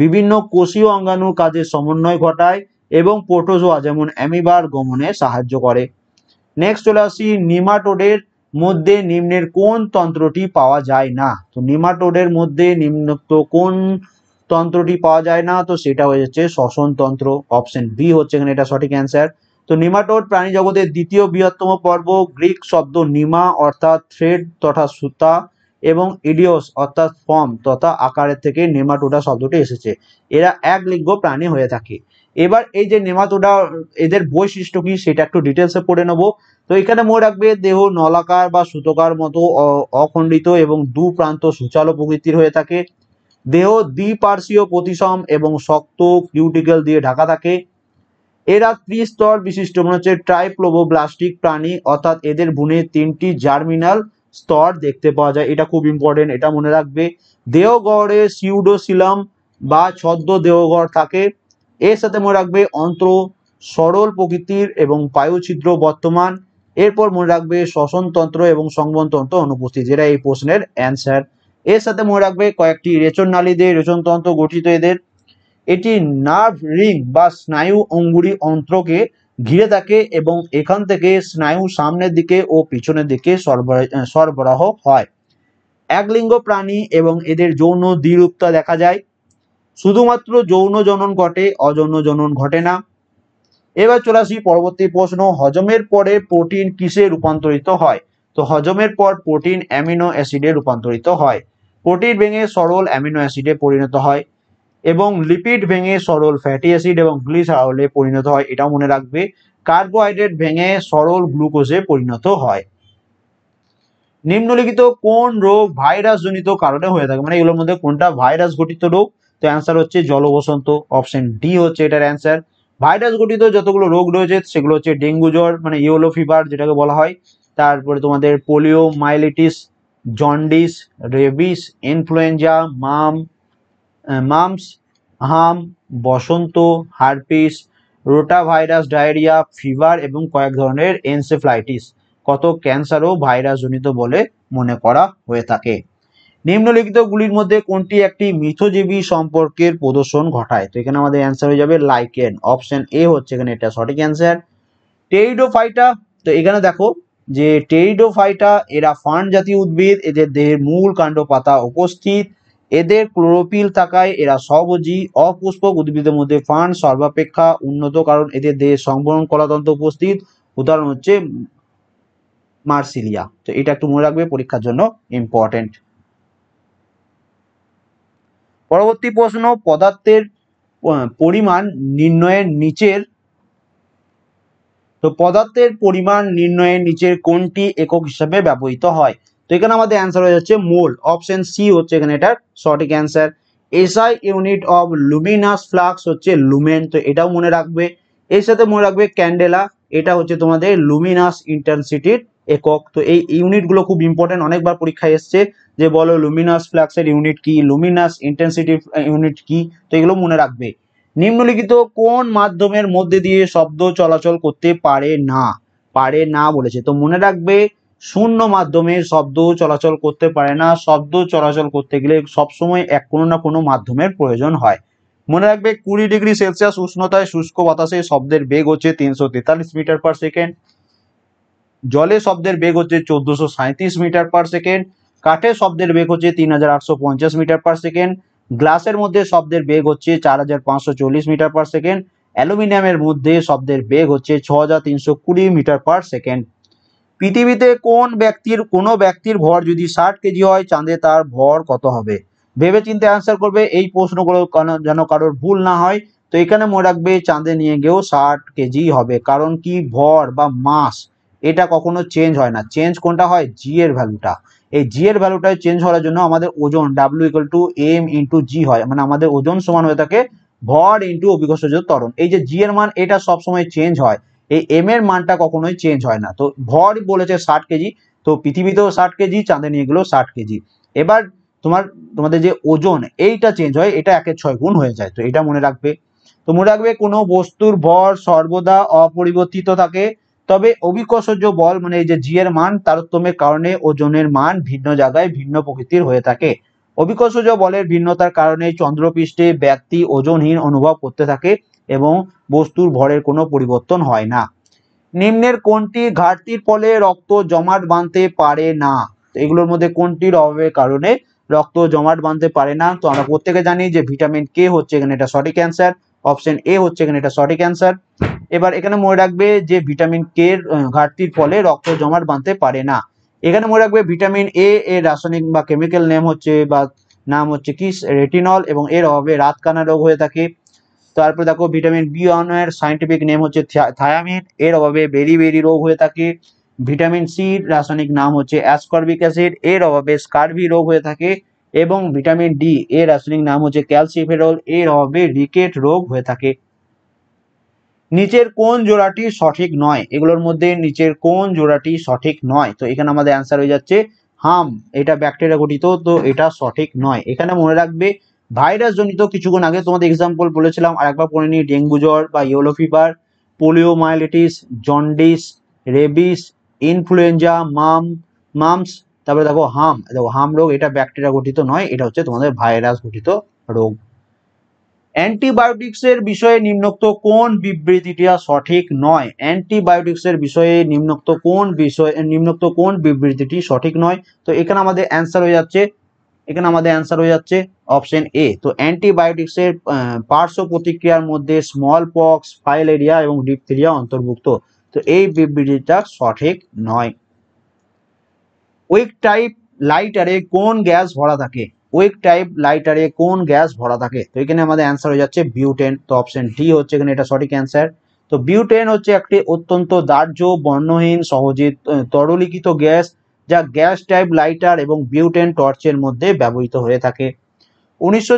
বিভিন্ন কোষীয় অঙ্গাণুর কাজে সমন্বয় ঘটায় এবং পোটোজোয়া যেমন অ্যামিবার গমনে সাহায্য করে নেক্সট চলে আসি নিমাটোডের মধ্যে নিম্নের কোন তন্ত্রটি পাওয়া যায় না তো নেমাটোডের মধ্যে নিম্নোক্ত কোন তন্ত্রটি পাওয়া যায় না তো সেটা হয়ে যাচ্ছে শ্বসন তন্ত্র অপশন বি হচ্ছে এখানে এটা সঠিক অ্যান্সার তো নিমাটোড প্রাণী জগতের দ্বিতীয় বৃহত্তম পর্ব গ্রিক শব্দ নিমা অর্থাৎ থ্রেড তথা সুতা এবং ইডিওস অর্থাৎ ফর্ম তথা আকারের থেকে নেমাটোডা শব্দটি এসেছে এরা এক লিঙ্গ প্রাণী হয়ে থাকে এবার এই যে নেমাটোডা এদের বৈশিষ্ট্য কি সেটা একটু ডিটেলসে পড়ে নেব তো এখানে মনে রাখবে দেহ নলাকার বা সুতকার মতো অখণ্ডিত এবং দু প্রান্ত সুচালো প্রকৃতির হয়ে থাকে দেহ দ্বিপার্শ্বীয় প্রতিসম এবং শক্ত কিউটিকেল দিয়ে ঢাকা থাকে এরা ত্রিস্তর বিশিষ্ট মনে হচ্ছে ট্রাইপ্লোবোব্লাস্টিক প্রাণী অর্থাৎ এদের বুনে তিনটি জার্মিনাল স্তর দেখতে পাওয়া যায় এটা খুব ইম্পর্টেন্ট এটা মনে রাখবে দেহগড়ে সিউডোসিলাম বা ছদ্ম দেহগড় থাকে এর সাথে মনে রাখবে অন্ত্র সরল প্রকৃতির এবং পায়ুছিদ্র বর্তমান এরপর মনে রাখবে শ্বসনতন্ত্র এবং সংবনতন্ত্র অনুপস্থিত যেটা এই প্রশ্নের অ্যান্সার এর সাথে মনে রাখবে কয়েকটি রেচন নালী দিয়ে রেচনতন্ত্র গঠিত এদের এটি নার্ভ রিং বা স্নায়ু অঙ্গুরি অন্ত্রকে ঘিরে থাকে এবং এখান থেকে স্নায়ু সামনের দিকে ও পিছনের দিকে সরবরাহ হয় একলিঙ্গ প্রাণী এবং এদের যৌন দ্বিরূপতা দেখা যায় শুধুমাত্র যৌন জনন ঘটে অযৌন জনন ঘটে না এবার চলে আসি পরবর্তী প্রশ্ন হজমের পরে প্রোটিন কিসে রূপান্তরিত হয় তো হজমের পর প্রোটিন অ্যামিনো অ্যাসিডে রূপান্তরিত হয় প্রোটিন ভেঙে সরল অ্যামিনো অ্যাসিডে পরিণত হয় এবং লিপিড ভেঙে সরল ফ্যাটি অ্যাসিড এবং গ্লিসারলে পরিণত হয় এটাও মনে রাখবে কার্বোহাইড্রেট ভেঙে সরল গ্লুকোজে পরিণত হয় নিম্নলিখিত কোন রোগ ভাইরাস জনিত কারণে হয়ে থাকে মানে এগুলোর মধ্যে কোনটা ভাইরাস ঘটিত রোগ তো অ্যান্সার হচ্ছে জলবসন্ত অপশন ডি হচ্ছে এটার অ্যান্সার ভাইরাস গঠিত যতগুলো রোগ রয়েছে সেগুলো হচ্ছে ডেঙ্গু জ্বর মানে ইয়েলো ফিভার যেটাকে বলা হয় তারপরে তোমাদের poliomyelitis jaundice rabies influenza mum mumps হাম বসন্ত herpes rotavirus diarrhoea fever এবং কয়েক ধরনের এনসেফ্লাইটিস কত ক্যান্সারও ভাইরাসজনিত বলে মনে করা হয়ে থাকে নিম্নলিখিতগুলির মধ্যে কোনটি একটি মিথজীবী সম্পর্কের প্রদর্শন ঘটায় তো এখানে আমাদের অ্যান্সার হয়ে যাবে লাইকেন অপশন এ হচ্ছে এখানে এটা সঠিক অ্যান্সার টেরিডোফাইটা তো এখানে দেখো যে টেরিডোফাইটা এরা ফান জাতীয় উদ্ভিদ এদের দেহের মূল কাণ্ড পাতা উপস্থিত এদের ক্লোরোপিল থাকায় এরা সবজি অপুষ্পক উদ্ভিদের মধ্যে ফান সর্বাপেক্ষা উন্নত কারণ এদের দেহের সংবরণ কলাতন্ত্র উপস্থিত উদাহরণ হচ্ছে মার্সিলিয়া তো এটা একটু মনে রাখবে পরীক্ষার জন্য ইম্পর্টেন্ট পরবর্তী প্রশ্ন পদার্থের পরিমাণ নির্ণয়ের নিচের তো পদার্থের পরিমাণ নির্ণয়ের নিচের কোনটি একক হিসাবে ব্যবহৃত হয় তো এখানে আমাদের অ্যান্সার হয়ে যাচ্ছে মোল অপশন সি হচ্ছে এখানে এটার সঠিক answer SI unit of luminous flux হচ্ছে লুমেন তো এটাও মনে রাখবে এর সাথে মনে রাখবে ক্যান্ডেলা এটা হচ্ছে তোমাদের লুমিনাস ইন্টেন্সিটির একক তো এই ইউনিটগুলো খুব ইম্পর্টেন্ট অনেকবার পরীক্ষায় এসছে যে বলো লুমিনাস ফ্ল্যাক্সের ইউনিট কি লুমিনাস ইন্টেন্সিটি ইউনিট কি তো এগুলো মনে রাখবে নিম্নলিখিত কোন মাধ্যমের মধ্যে দিয়ে শব্দ চলাচল করতে পারে না পারে না বলেছে তো মনে রাখবে শূন্য মাধ্যমে শব্দ চলাচল করতে পারে না শব্দ চলাচল করতে গেলে সবসময় এক কোনো না কোনো মাধ্যমের প্রয়োজন হয় মনে রাখবে কুড়ি ডিগ্রি সেলসিয়াস উষ্ণতায় শুষ্ক বাতাসে শব্দের বেগ হচ্ছে তিনশো তেতাল্লিশ মিটার পার সেকেন্ড জলে শব্দের বেগ হচ্ছে চোদ্দশো সাঁত্রিশ মিটার পার সেকেন্ড কাঠের শব্দের বেগ হচ্ছে তিন মিটার পার সেকেন্ড গ্লাসের মধ্যে শব্দের বেগ হচ্ছে চার মিটার পার সেকেন্ড অ্যালুমিনিয়ামের মধ্যে শব্দের বেগ হচ্ছে ছ মিটার পার সেকেন্ড পৃথিবীতে কোন ব্যক্তির কোনো ব্যক্তির ভর যদি ষাট কেজি হয় চাঁদে তার ভর কত হবে ভেবে চিন্তে আনসার করবে এই প্রশ্নগুলো যেন কারোর ভুল না হয় তো এখানে মনে রাখবে চাঁদে নিয়ে গিয়েও ষাট কেজি হবে কারণ কি ভর বা মাস এটা কখনো চেঞ্জ হয় না চেঞ্জ কোনটা হয় জি এর ভ্যালুটা এই জি এর ভ্যালুটা চেঞ্জ হওয়ার জন্য আমাদের ওজন W equal to M into G হয় মানে আমাদের ওজন সমান হয়ে থাকে ভর ইন্টু অভিকর্ষজ ত্বরণ এই যে জি এর মান এটা সবসময় চেঞ্জ হয় এই এম এর মানটা কখনোই চেঞ্জ হয় না তো ভর বলেছে ষাট কেজি তো পৃথিবীতেও ষাট কেজি চাঁদে নিয়ে গেলেও ষাট কেজি এবার তোমার তোমাদের যে ওজন এইটা চেঞ্জ হয় এটা একে ছয় গুণ হয়ে যায় তো এটা মনে রাখবে তো মনে রাখবে কোনো বস্তুর ভর সর্বদা অপরিবর্তিত থাকে তবে অভিকর্ষজ বল মানে এই যে জি এর মান তারতম্যের কারণে ওজনের মান ভিন্ন জায়গায় ভিন্ন প্রকৃতির হয়ে থাকে অভিকর্ষজ বলের ভিন্নতার কারণে চন্দ্রপৃষ্ঠে ব্যক্তি ওজনহীন অনুভব করতে থাকে এবং বস্তুর ভরের কোনো পরিবর্তন হয় না নিম্নের কোনটি ঘাটতির ফলে রক্ত জমাট বাঁধতে পারে না এগুলোর মধ্যে কোনটির অভাবের কারণে রক্ত জমাট বাঁধতে পারে না তো আমরা প্রত্যেকে জানি যে ভিটামিন কে হচ্ছে এখানে এটা সঠিক অ্যান্সার অপশন এ হচ্ছে এখানে এটা সঠিক অ্যান্সার এবার এখানে মনে রাখবে যে ভিটামিন কে এর ঘাটতির ফলে রক্ত জমাট বাঁধতে পারে না এখানে মনে রাখবে ভিটামিন এ এর রাসায়নিক বা কেমিক্যাল নেম হচ্ছে বা নাম হচ্ছে কি রেটিনল এবং এর অভাবে রাতকানা রোগ হয়ে থাকে তারপর দেখো ভিটামিন বি এর সাইন্টিফিক নেম হচ্ছে থায়ামিন এর অভাবে বেরি বেরি রোগ হয়ে থাকে ভিটামিন সি রাসায়নিক নাম হচ্ছে অ্যাসকর্বিক অ্যাসিড এর অভাবে স্কারভি রোগ হয়ে থাকে এবং ভিটামিন ডি এর রাসায়নিক নাম হচ্ছে ক্যালসিফেরল এর অভাবে রিকেট রোগ হয়ে থাকে নিচের কোন জোড়াটি সঠিক নয় এগুলোর মধ্যে নিচের কোন জোড়াটি সঠিক নয় তো এখানে আমাদের অ্যান্সার হয়ে যাচ্ছে হাম এটা ব্যাকটেরিয়া গঠিত তো এটা সঠিক নয় এখানে মনে রাখবে ভাইরাস জনিত কিছুক্ষণ আগে তোমাদের এক্সাম্পল বলেছিলাম আর একবার পড়ে নিই ডেঙ্গু জ্বর বা yellow fever poliomyelitis jaundice rabies influenza mum mumps তারপরে দেখো হাম দেখো হাম রোগ এটা ব্যাকটেরিয়া গঠিত নয় এটা হচ্ছে তোমাদের ভাইরাস গঠিত রোগ অ্যান্টিবায়োটিক্সের বিষয়ে নিম্নোক্ত কোন বিবৃতিটা সঠিক নয় অ্যান্টিবায়োটিক্সের বিষয়ে নিম্নোক্ত কোন বিষয় নিম্নোক্ত কোন বিবৃতিটি সঠিক নয় তো এখানে আমাদের অ্যান্সার হয়ে যাচ্ছে এখানে আমাদের অ্যান্সার হয়ে যাচ্ছে অপশন এ তো অ্যান্টিবায়োটিক্সের পার্শ্ব প্রতিক্রিয়ার মধ্যে স্মল পক্স ফাইলেরিয়া এবং ডিপথেরিয়া অন্তর্ভুক্ত তো এই বিবৃতিটা সঠিক নয় উইক টাইপ লাইটারে কোন গ্যাস ভরা থাকে ওয়েক টাইপ লাইটারে কোন গ্যাস ভরা থাকে তো এখানে আমাদের অ্যান্সার হয়ে যাচ্ছে বিউটেন তো অপশন ডি হচ্ছে এখানে এটা সঠিক অ্যান্সার তো বিউটেন হচ্ছে একটি অত্যন্ত দার্য বর্ণহীন সহজে তরলিখিত গ্যাস যা গ্যাস টাইপ লাইটার এবং বিউটেন টর্চের মধ্যে ব্যবহৃত হয়ে থাকে উনিশশো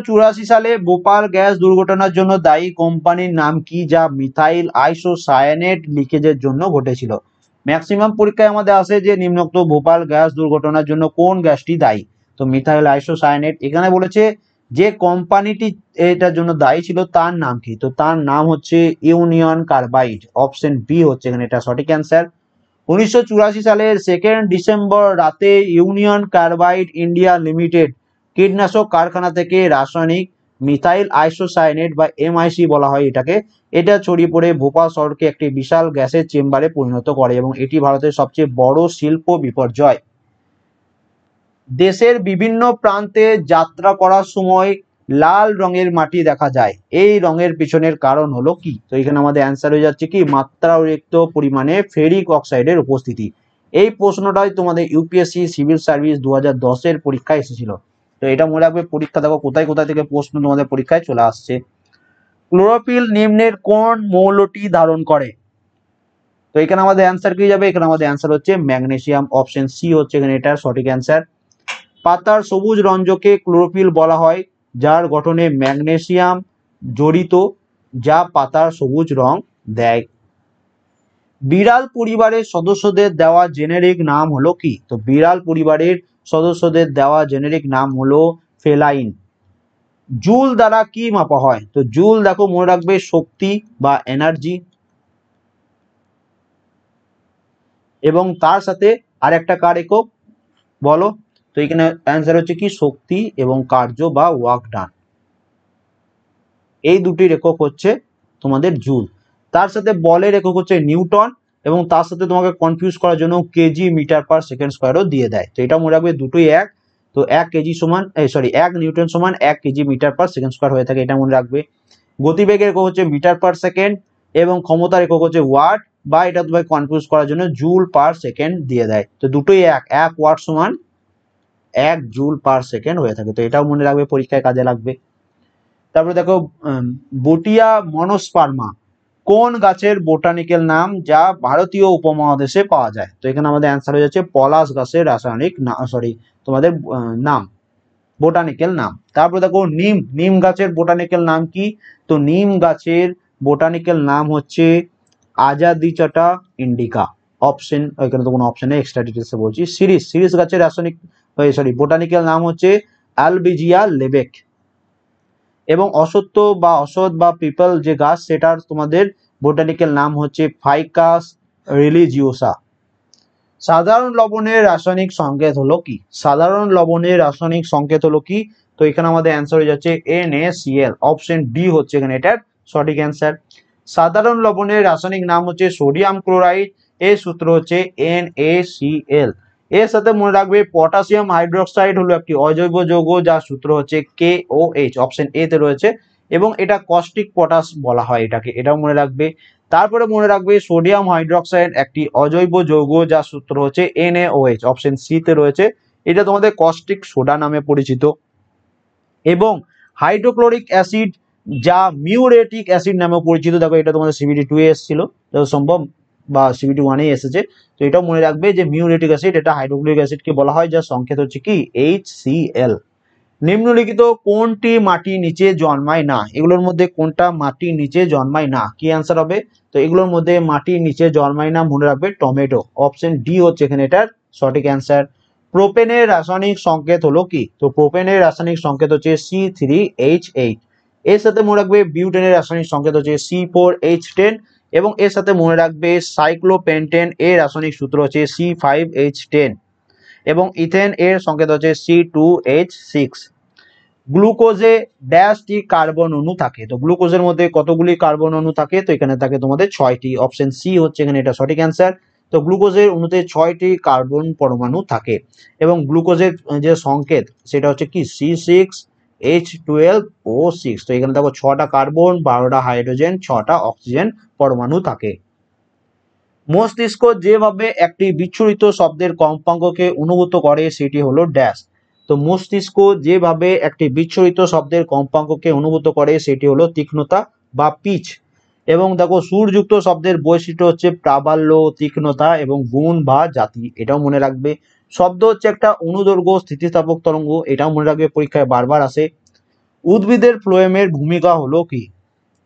সালে ভোপাল গ্যাস দুর্ঘটনার জন্য দায়ী কোম্পানির নাম কি যা মিথাইল আইসো সায়ানেট লিকেজের জন্য ঘটেছিল ম্যাক্সিমাম পরীক্ষায় আমাদের আসে যে নিম্নোক্ত ভোপাল গ্যাস দুর্ঘটনার জন্য কোন গ্যাসটি দায়ী তো মিথাইল সায়ানেট এখানে বলেছে যে কোম্পানিটি এটার জন্য দায়ী ছিল তার নাম কি তো তার নাম হচ্ছে ইউনিয়ন কার্বাইড অপশন বি হচ্ছে এখানে এটা সঠিক অ্যান্সার উনিশশো সালের সেকেন্ড ডিসেম্বর রাতে ইউনিয়ন কার্বাইড ইন্ডিয়া লিমিটেড কীটনাশক কারখানা থেকে রাসায়নিক মিথাইল আইসোসায়ানেট বা এমআইসি বলা হয় এটাকে এটা ছড়িয়ে পড়ে ভোপাল শহরকে একটি বিশাল গ্যাসের চেম্বারে পরিণত করে এবং এটি ভারতের সবচেয়ে বড় শিল্প বিপর্যয় দেশের বিভিন্ন প্রান্তে যাত্রা করার সময় লাল রঙের মাটি দেখা যায় এই রঙের পিছনের কারণ হলো কি তো এখানে আমাদের অ্যান্সার হয়ে যাচ্ছে কি মাত্রাতিরিক্ত পরিমাণে ফেরিক অক্সাইডের উপস্থিতি এই প্রশ্নটাই তোমাদের ইউপিএসসি সিভিল সার্ভিস দু হাজার দশের পরীক্ষায় এসেছিল তো এটা মনে রাখবে পরীক্ষা দেখো কোথায় কোথায় থেকে প্রশ্ন তোমাদের পরীক্ষায় চলে আসছে ক্লোরোফিল নিম্নের কোন মৌলটি ধারণ করে তো এখানে আমাদের অ্যান্সার কি যাবে এখানে আমাদের অ্যান্সার হচ্ছে ম্যাগনেসিয়াম অপশন সি হচ্ছে এখানে এটার সঠিক অ্যান্সার পাতার সবুজ রঞ্জকে ক্লোরোফিল বলা হয় যার গঠনে ম্যাগনেসিয়াম জড়িত যা পাতার সবুজ রং দেয় বিড়াল পরিবারের সদস্যদের দেওয়া জেনেরিক নাম হলো কি তো বিড়াল পরিবারের সদস্যদের দেওয়া জেনেরিক নাম হলো ফেলাইন জুল দ্বারা কি মাপা হয় তো জুল দেখো মনে রাখবে শক্তি বা এনার্জি এবং তার সাথে আর একটা কার একক বলো তো এখানে অ্যান্সার হচ্ছে কি শক্তি এবং কার্য বা ওয়ার্ক ডান এই দুটি রেখক হচ্ছে তোমাদের জুল তার সাথে বলের রেখক হচ্ছে নিউটন এবং তার সাথে তোমাকে কনফিউজ করার জন্য কেজি মিটার পার সেকেন্ড স্কোয়ারও দিয়ে দেয় তো এটা মনে রাখবে দুটোই এক তো এক কেজি সমান সরি এক নিউটন সমান এক KG metre per second square হয়ে থাকে এটা মনে রাখবে গতিবেগের একক হচ্ছে মিটার পার সেকেন্ড এবং ক্ষমতার একক হচ্ছে ওয়াট বা এটা তোমাকে কনফিউজ করার জন্য জুল পার সেকেন্ড দিয়ে দেয় তো দুটোই এক এক ওয়াট সমান এক জুল পার সেকেন্ড হয়ে থাকে তো এটাও মনে রাখবে পরীক্ষায় কাজে লাগবে তারপরে দেখো বটিয়া মনস্পার্মা কোন গাছের বোটানিক্যাল নাম যা ভারতীয় উপমহাদেশে পাওয়া যায় তো এখানে আমাদের অ্যান্সার হয়ে যাচ্ছে পলাশ গাছের রাসায়নিক না সরি তোমাদের নাম বোটানিক্যাল নাম তারপরে দেখো নিম নিম গাছের বোটানিক্যাল নাম কি তো নিম গাছের বোটানিক্যাল নাম হচ্ছে আজাদিচাটা ইন্ডিকা অপশন এখানে তো কোনো অপশনে এক্সট্রা ডিটেলসে বলছি সিরিজ সিরিজ গাছের রাসায়নিক সরি বোটানিক্যাল নাম হচ্ছে অ্যালবিজিয়া লেবেক এবং অসত্য বা অসৎ বা পিপল যে গাছ সেটার তোমাদের বোটানিক্যাল নাম হচ্ছে ফাইকাস রিলিজিওসা সাধারণ লবণের রাসায়নিক সংকেত হলো কি সাধারণ লবণের রাসায়নিক সংকেত হলো কি তো এখানে আমাদের অ্যান্সার হয়ে যাচ্ছে এন এল অপশন ডি হচ্ছে এখানে এটার সঠিক অ্যান্সার সাধারণ লবণের রাসায়নিক নাম হচ্ছে সোডিয়াম ক্লোরাইড এর সূত্র হচ্ছে এন এল এর সাথে মনে রাখবে পটাশিয়াম হাইড্রোক্সাইড হলো একটি অজৈব যৌগ যার সূত্র হচ্ছে কে ও এইচ অপশন এ তে রয়েছে এবং এটা কস্টিক পটাশ বলা হয় এটাকে এটাও মনে রাখবে তারপরে মনে রাখবে সোডিয়াম হাইড্রোক্সাইড একটি অজৈব যৌগ যার সূত্র হচ্ছে এনএওএইচ অপশন সি তে রয়েছে এটা তোমাদের কস্টিক সোডা নামে পরিচিত এবং হাইড্রোক্লোরিক অ্যাসিড যা মিউরেটিক অ্যাসিড নামে পরিচিত দেখো এটা তোমাদের সিবিডি টু এসছিল যত সম্ভব বা সিবিটি ওয়ানেই এসেছে তো এটাও মনে রাখবে যে মিউরেটিক অ্যাসিড এটা হাইড্রোক্লোরিক অ্যাসিডকে বলা হয় যা সংকেত হচ্ছে কি এইচ সি এল নিম্নলিখিত কোনটি মাটি নিচে জন্মায় না এগুলোর মধ্যে কোনটা মাটি নিচে জন্মায় না কি অ্যান্সার হবে তো এগুলোর মধ্যে মাটি নিচে জন্মায় না মনে রাখবে টমেটো অপশন ডি হচ্ছে এখানে এটার সঠিক অ্যান্সার প্রোপেনের রাসায়নিক সংকেত হলো কি তো প্রোপেনের রাসায়নিক সংকেত হচ্ছে সি থ্রি এইচ এইট এর সাথে মনে রাখবে বিউটেনের রাসায়নিক সংকেত হচ্ছে সি ফোর এইচ টেন এবং এর সাথে মনে রাখবে সাইক্লোপেন্টেন এর রাসায়নিক সূত্র হচ্ছে সি ফাইভ এইচ টেন এবং ইথেন এর সংকেত হচ্ছে সি টু এইচ সিক্স গ্লুকোজে ড্যাশটি কার্বন অনু থাকে তো গ্লুকোজের মধ্যে কতগুলি কার্বন অনু থাকে তো এখানে থাকে তোমাদের ছয়টি অপশন সি হচ্ছে এখানে এটা সঠিক অ্যান্সার তো গ্লুকোজের অনুতে ছয়টি কার্বন পরমাণু থাকে এবং গ্লুকোজের যে সংকেত সেটা হচ্ছে কি C six H twelve O six তো এখানে দেখো ছটা কার্বন বারোটা হাইড্রোজেন ছটা অক্সিজেন পরমাণু থাকে মস্তিষ্ক যেভাবে একটি বিচ্ছুরিত শব্দের কম্পাঙ্ককে অনুভূত করে সেটি হলো ড্যাশ তো মস্তিষ্ক যেভাবে একটি বিচ্ছুরিত শব্দের কম্পাঙ্ককে অনুভূত করে সেটি হলো তীক্ষ্ণতা বা পিচ এবং দেখো সুরযুক্ত শব্দের বৈশিষ্ট্য হচ্ছে প্রাবল্য তীক্ষ্ণতা এবং গুণ বা জাতি এটাও মনে রাখবে শব্দ হচ্ছে একটা অনুদৈর্ঘ্য স্থিতিস্থাপক তরঙ্গ এটাও মনে রাখবে পরীক্ষায় বারবার আসে উদ্ভিদের ফ্লোয়েমের ভূমিকা হলো কি